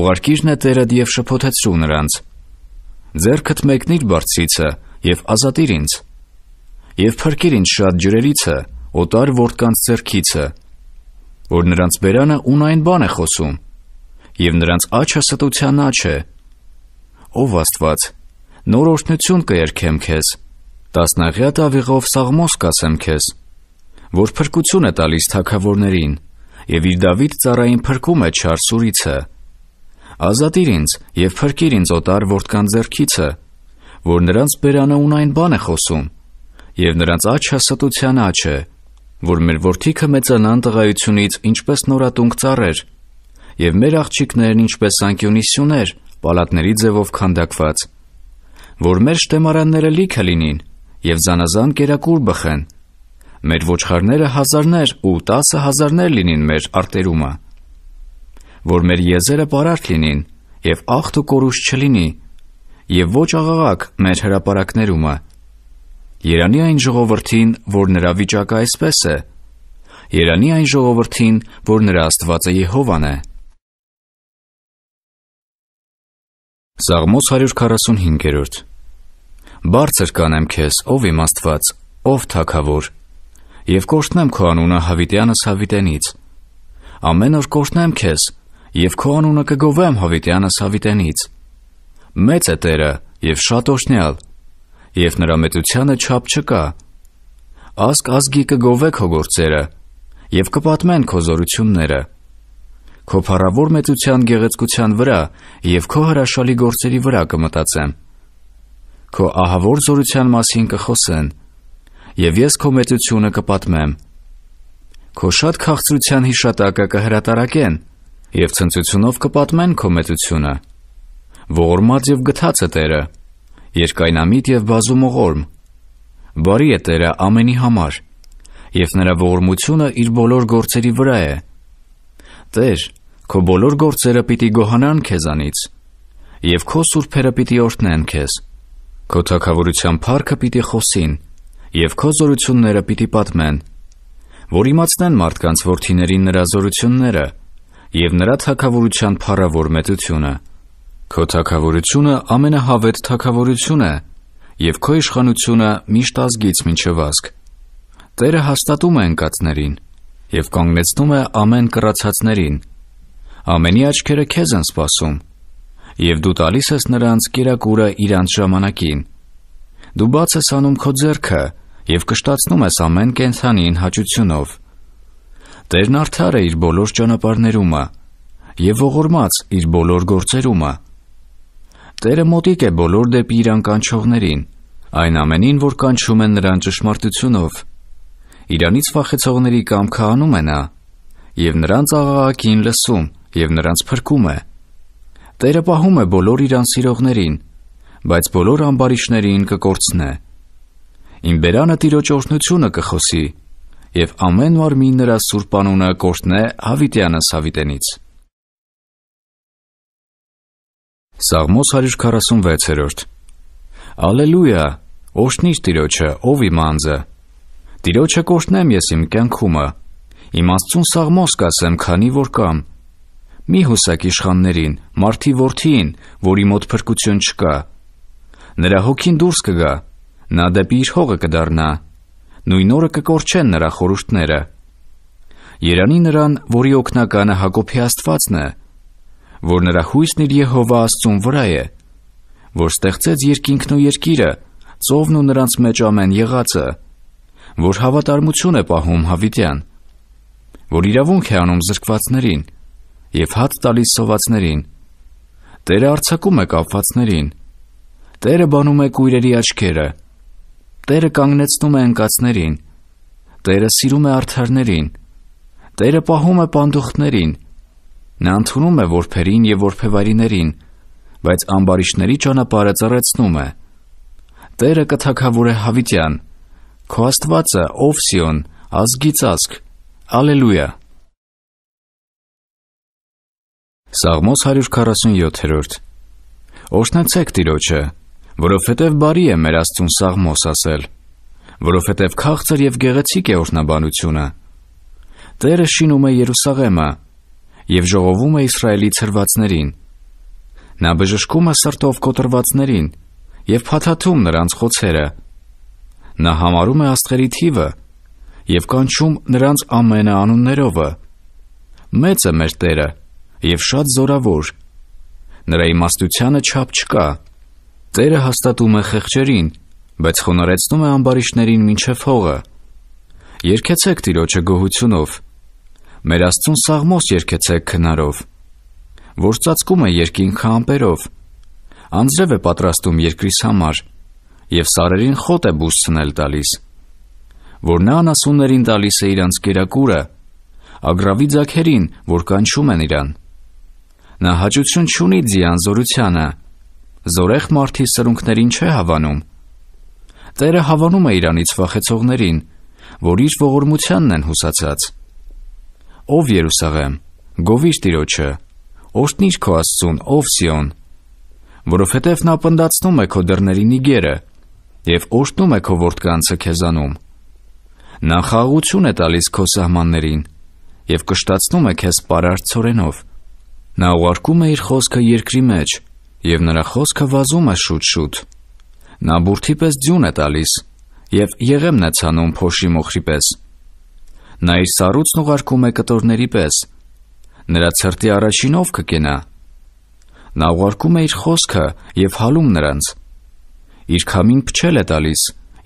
Ուղարկիր նետերդ եւ շփոթեցու նրանց։ Ձերքդ մեկնիր բարձիցը եւ ազատիր ինձ եւ փրկիր ինձ շատ ջրերիցը, օտար որդկանց зерքիցը, որ նրանց բերանը ուն այն բան է խոսում, եւ նրանց աչը ստության աչ է։ Ով Աստված, նոր օրհնություն կերքեմ քեզ։ Տասնաղյատ ավիղով սաղմոս կասեմ քեզ, որ փրկություն է տալիս թակավորներին եւ իր Դավիթ ծառային փրկում է չար սուրիցը։ Ազատիր ինձ եւ փրկիր ինձ օտար որդքան зерքիցը, որ նրանց բերանը ուն այն բան է խոսում, եւ նրանց աչ հասատության աչը, որ մեր ворթիկը մեծանան տղայությունից ինչպես նորատունք ծառեր եւ մեր աղջիկներն ինչպես անկյունի սյուներ, պալատների ձևով քանդակված, որ մեր շտեմարանները լիքը լինին եւ զանազան կերակուր բխեն։ Մեր ոչխարները հազարներ ու 10 հազարներ լինին մեր արտերումը, որ մեր եզերը բարարտ լինին եւ ախտ ու կորուշ չլինի եւ ոչ աղաղակ մեր հրաապարակներումը Երանի այն ժողովրդին, որ նրա վիճակը այսպես է։ Երանի այն ժողովրդին, որ նրա Աստվածը Եհովան է։ Սաղմոս 145-րդ Բարձր կանեմ քեզ, ով իմ Աստված, ով Թագավոր, եւ կորտնեմ քո անունը հավիտյանս հավիտենից։ Ամեն օր կորտնեմ քեզ, եւ քո անունը կգովեմ հավիտյանս հավիտենից։ Մեծ է Տերը եւ շատ օշնյալ, եւ նրա մեծությունը չափ չկա։ Ասկ ազգի կգովե քո գործերը եւ կպատմեն քո զորությունները։ Քո փառավոր մեծության գեղեցկության վրա եւ քո հրաշալի գործերի վրա կմտածեմ։ Քո ահավոր զորության մասին կխոսեն եւ ես քո մեծությունը կպատմեմ։ Քո շատ քաղցրության հիշատակը կհրատարակեն եւ ցնծությունով կպատմեն քո մեծությունը։ Ողորմած եւ գթած է Տերը երկայնամիտ եւ բազում ողորմ։ Բարի է Տերը ամենի համար, եւ նրա ողորմությունը իր բոլոր գործերի վրա է։ Տեր, քո բոլոր գործերը պիտի գոհանան քեզանից, եւ քո սուրբերը պիտի օրհնեն քեզ։ Քո թակավորության փառքը պիտի խոսին, եւ քո զորությունները պիտի պատմեն, որ իմացնեն մարդկանց որդիներին նրա զորությունները եւ նրա թակավորության փառավոր մեծությունը։ Քո թակավորությունը ամենահավետ թակավորությունն է, եւ քո իշխանությունը միշտ ազգից մինչև ազգ։ Տերը հաստատում է ընկածներին եւ կանգնեցնում է ամեն կրացածներին։ Ամենի աչքերը քեզ են սպասում, եւ դու տալիս ես նրանց կերակուրը իրանց ժամանակին։ Դու բաց ես անում քո ձեռքը եւ կշտացնում ես ամեն կենցանին հաճությունով։ Տերն արդար է իր բոլոր ճանապարհներումը եւ ողորմած իր բոլոր գործերումը։ Տերը մոտիկ է բոլոր դեպի իրան կանչողներին, այն ամենին, որ կանչում են նրան ճշմարտությունով։ Իրանից վախեցողների կամքը անում է նա, եւ նրանց աղաղակին լսում եւ նրանց փրկում է։ Տերը պահում է բոլոր իրան սիրողներին, բայց բոլոր ամբարիշներին կկորցնե։ Իմ բերանը տիրոջ օրհնությունը կխոսի, եւ ամեն մարմին նրա սուրբ անունը կորտնե հավիտյանս հավիտենից։ Սաղմոս 146-րդ Ալելույա, օշնիր Տիրոջը, ով իմ անձը։ Տիրոջը կօշնեմ ես իմ կյանքումը։ Իմ Աստծուն Սաղմոս կասեմ, քանի որ կամ։ Մի հուսակ իշխաններին, մարդի որդին, որի մոտ փրկություն չկա։ Նրա հոգին դուրս կգա, նա դեպի իր հողը կդառնա։ Նույն օրը կկորչեն նրա խորուշտները։ Երանի նրան, որի օկնականը Հակոբի Աստվածն է, որ նրա հույսն իր Եհովա Աստծուն վրա է, որ ստեղծեց երկինքն ու երկիրը, ծովն ու նրանց մեջ ամեն եղածը, որ հավատարմություն է պահում հավիտյան, որ իրավունք է անում զրկվածներին եւ հաց տալիս սովածներին, Տերը արցակում է կապվածներին, Տերը բանում է կույրերի աչքերը, Տերը կանգնեցնում է ընկածներին, Տերը սիրում է արդարներին, Տերը պահում է պանդուխտներին, Նա ընդունում է որբերին եւ որբևարիներին, բայց ամբարիշների ճանապարհը ծառեցնում է։ Տերը կթակավոր է Հավիտյան։ Քո Աստվածը, ով Սիոն, ազգից ազգ։ Ալելույա։ Սաղմոս 147-րդ։ Օշնացեք Տիրոջը, որովհետև բարի է մեր Աստուն Սաղմոս ասել, որովհետև քաղցր եւ գեղեցիկ է օրհնաբանությունը։ Տերը շինում է Երուսաղեմը, եւ ժողովում է Իսրայելի ծրվածներին։ Նա բժշկում է սրտով կոտրվածներին եւ փաթաթում նրանց խոցերը։ Նա համարում է աստղերի թիվը եւ կանչում նրանց ամենաանուններովը։ Մեծ է մեր Տերը եւ շատ զորավոր։ Նրա իմաստությունը չափ չկա։ Տերը հաստատում է խեղճերին, բայց խոնարեցնում է ամբարիշներին ոչ հողը։ Երկեցեք Տիրոջը գոհությունով Մեր Աստծուն սաղմոս երկեցեք քնարով, որ ծածկում է երկինքը ամպերով։ Անձրև է պատրաստում երկրիս համար եւ սարերին խոտ է բուսցնել տալիս։ Որ նա անասուններին տալիս է իրանց կերակուրը, ագրավի ձակերին, որ կանչում են իրան։ Նա հաճություն չունի ձիան զորությանը, զորեղ մարդի սրունքներին չէ հավանում։ Տերը հավանում է իրանից վախեցողներին, որ իր ողորմությանն են հուսացած ով Երուսաղեմ, գովիր Տիրոջը, օրհնիր քո Աստծուն, ով Սիոն, որովհետև նա պնդացնում է քո դռների նիգերը եւ օրհնում է քո որդկանցը քեզանում։ Նա խաղաղություն է տալիս քո սահմաններին եւ կշտացնում է քեզ պարարտ ծորենով։ Նա ուղարկում է իր խոսքը երկրի մեջ եւ նրա խոսքը վազում է շուտ-շուտ։ Նա բուրդի պես ձյուն է տալիս եւ եղեմն է ցանում փոշի մոխրի պես։ Նա իր սառուցն ուղարկում է կտորների պես։ Նրա ցրտի առաջին ով կկենա։ Նա ուղարկում է իր խոսքը եւ հալում նրանց։ Իր քամին փչել է տալիս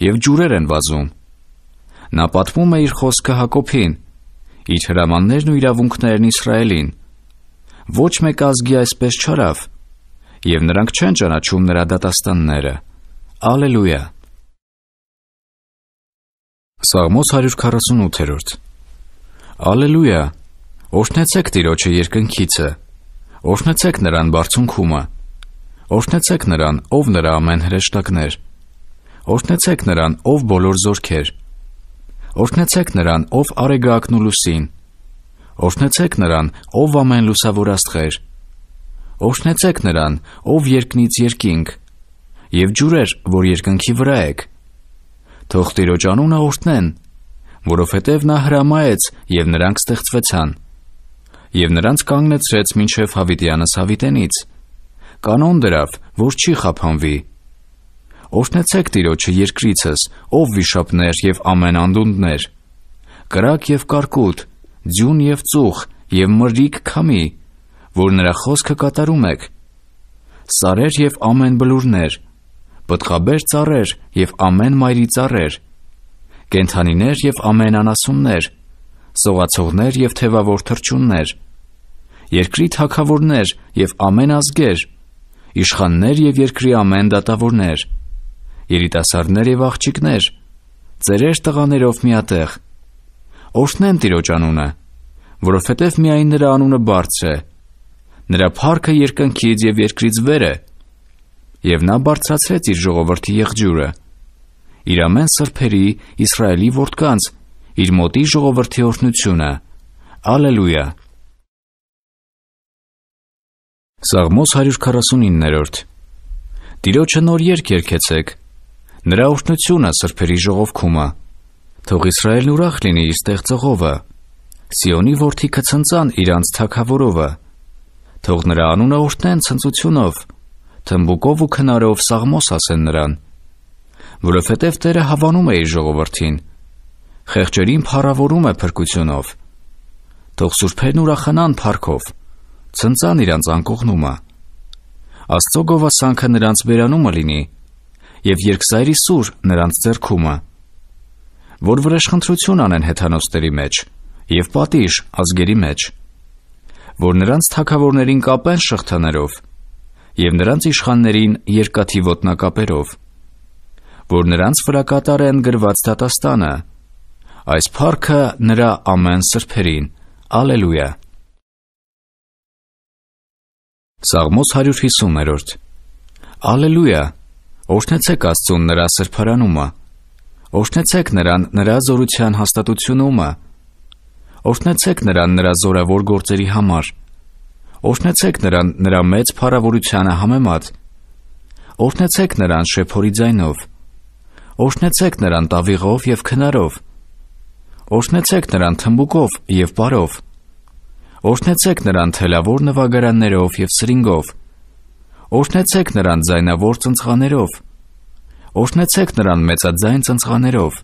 եւ ջուրեր են վազում։ Նա պատվում է իր խոսքը Հակոբին, իր հրամաններն ու իրավունքներն Իսրայելին։ Ոչ մեկ ազգի այսպես չարավ, եւ նրանք չեն ճանաչում նրա դատաստանները։ Ալելույա։ Սաղմոս 148-րդ Ալելույա Օրհնեցեք Տիրոջը երկնքիցը Օրհնեցեք նրան բարձունքումը Օրհնեցեք նրան ով նրա ամեն հրեշտակներ Օրհնեցեք նրան ով բոլոր զորքեր Օրհնեցեք նրան ով արեգակն ու լուսին Օրհնեցեք նրան ով ամեն լուսավորաստղեր Օրհնեցեք նրան ով երկնից երկինք եւ ջուրեր որ երկնքի վրա եք թող Տիրոջ անունը օրհնեն, որովհետև նա հրամայեց եւ նրանք ստեղծվեցան։ Եվ նրանց կանգնեցրեց մինչև Հավիտյանս Հավիտենից։ Կանոն դրավ, որ չի խափանվի։ Օրհնեցեք Տիրոջը երկրիցս, ով վիշապներ եւ ամեն անդունդներ։ Կրակ եւ կարկուտ, ձյուն եւ ծուխ եւ մրրիկ քամի, որ նրա խոսքը կատարում եք։ Սարեր եւ ամեն բլուրներ, պտղաբեր ծառեր եւ ամեն մայրի ծառեր, կենթանիներ եւ ամեն անասուններ, սողացողներ եւ թևավոր թրջուններ, երկրի թակավորներ եւ ամեն ազգեր, իշխաններ եւ երկրի ամեն դատավորներ, երիտասարդներ եւ աղջիկներ, ծերեր տղաներով միատեղ։ Օրհնեն Տիրոջ անունը, որովհետև միայն նրա անունը բարձր է։ Նրա փառքը երկնքից եւ երկրից վեր է եւ նա բարձրացրեց իր ժողովրդի եղջյուրը։ Իր ամեն սրբերի Իսրայելի որդկանց իր մոտի ժողովրդի օրհնությունը։ Ալելույա։ Սաղմոս 149-րդ։ Տիրոջը նոր երկ երկեցեք։ Նրա օրհնությունը սրբերի ժողովքումը։ Թող Իսրայելն ուրախ լինի իր ստեղծողովը։ Սիոնի որդի կցնցան իրանց թակավորովը։ Թող նրա անունը օրհնեն ցնծությունով թմբուկով ու քնարով սաղմոս ասեն նրան, որովհետև Տերը հավանում է իր ժողովրդին։ Խեղճերին փառավորում է փրկությունով։ Թող սուրբերն ուրախանան փառքով, ցնցան իրանց անկողնումը։ Աստծո գովասանքը նրանց վերանումը լինի, եւ երկսայրի սուր նրանց ձեռքումը, որ վրեժխնդրություն անեն հեթանոսների մեջ եւ պատիժ ազգերի մեջ, որ նրանց թակավորներին կապեն շղթաներով եւ նրանց իշխաններին երկաթի ոտնակապերով, որ նրանց վրա կատար է ընդգրված դատաստանը։ Այս փառքը նրա ամեն սրբերին։ Ալելույա։ Սաղմոս 150-րդ։ Ալելույա։ Օրհնեցեք Աստծուն նրա սրբարանումը։ Օրհնեցեք նրան նրա զորության հաստատությունումը։ Օրհնեցեք նրան նրա զորավոր գործերի համար։ Օրհնեցեք նրան նրա մեծ փառավորությանը համեմատ։ Օրհնեցեք նրան շեփորի ձայնով։ Օրհնեցեք նրան տավիղով եւ քնարով։ Օրհնեցեք նրան թմբուկով եւ բարով։ Օրհնեցեք նրան թելավոր նվագարաններով եւ սրինգով։ Օրհնեցեք նրան ձայնավոր ծնցղաներով։ Օրհնեցեք նրան մեծաձայն ծնցղաներով։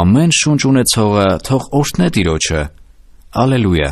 Ամեն շունչ ունեցողը թող օրհնե Տիրոջը։ Ալելույա։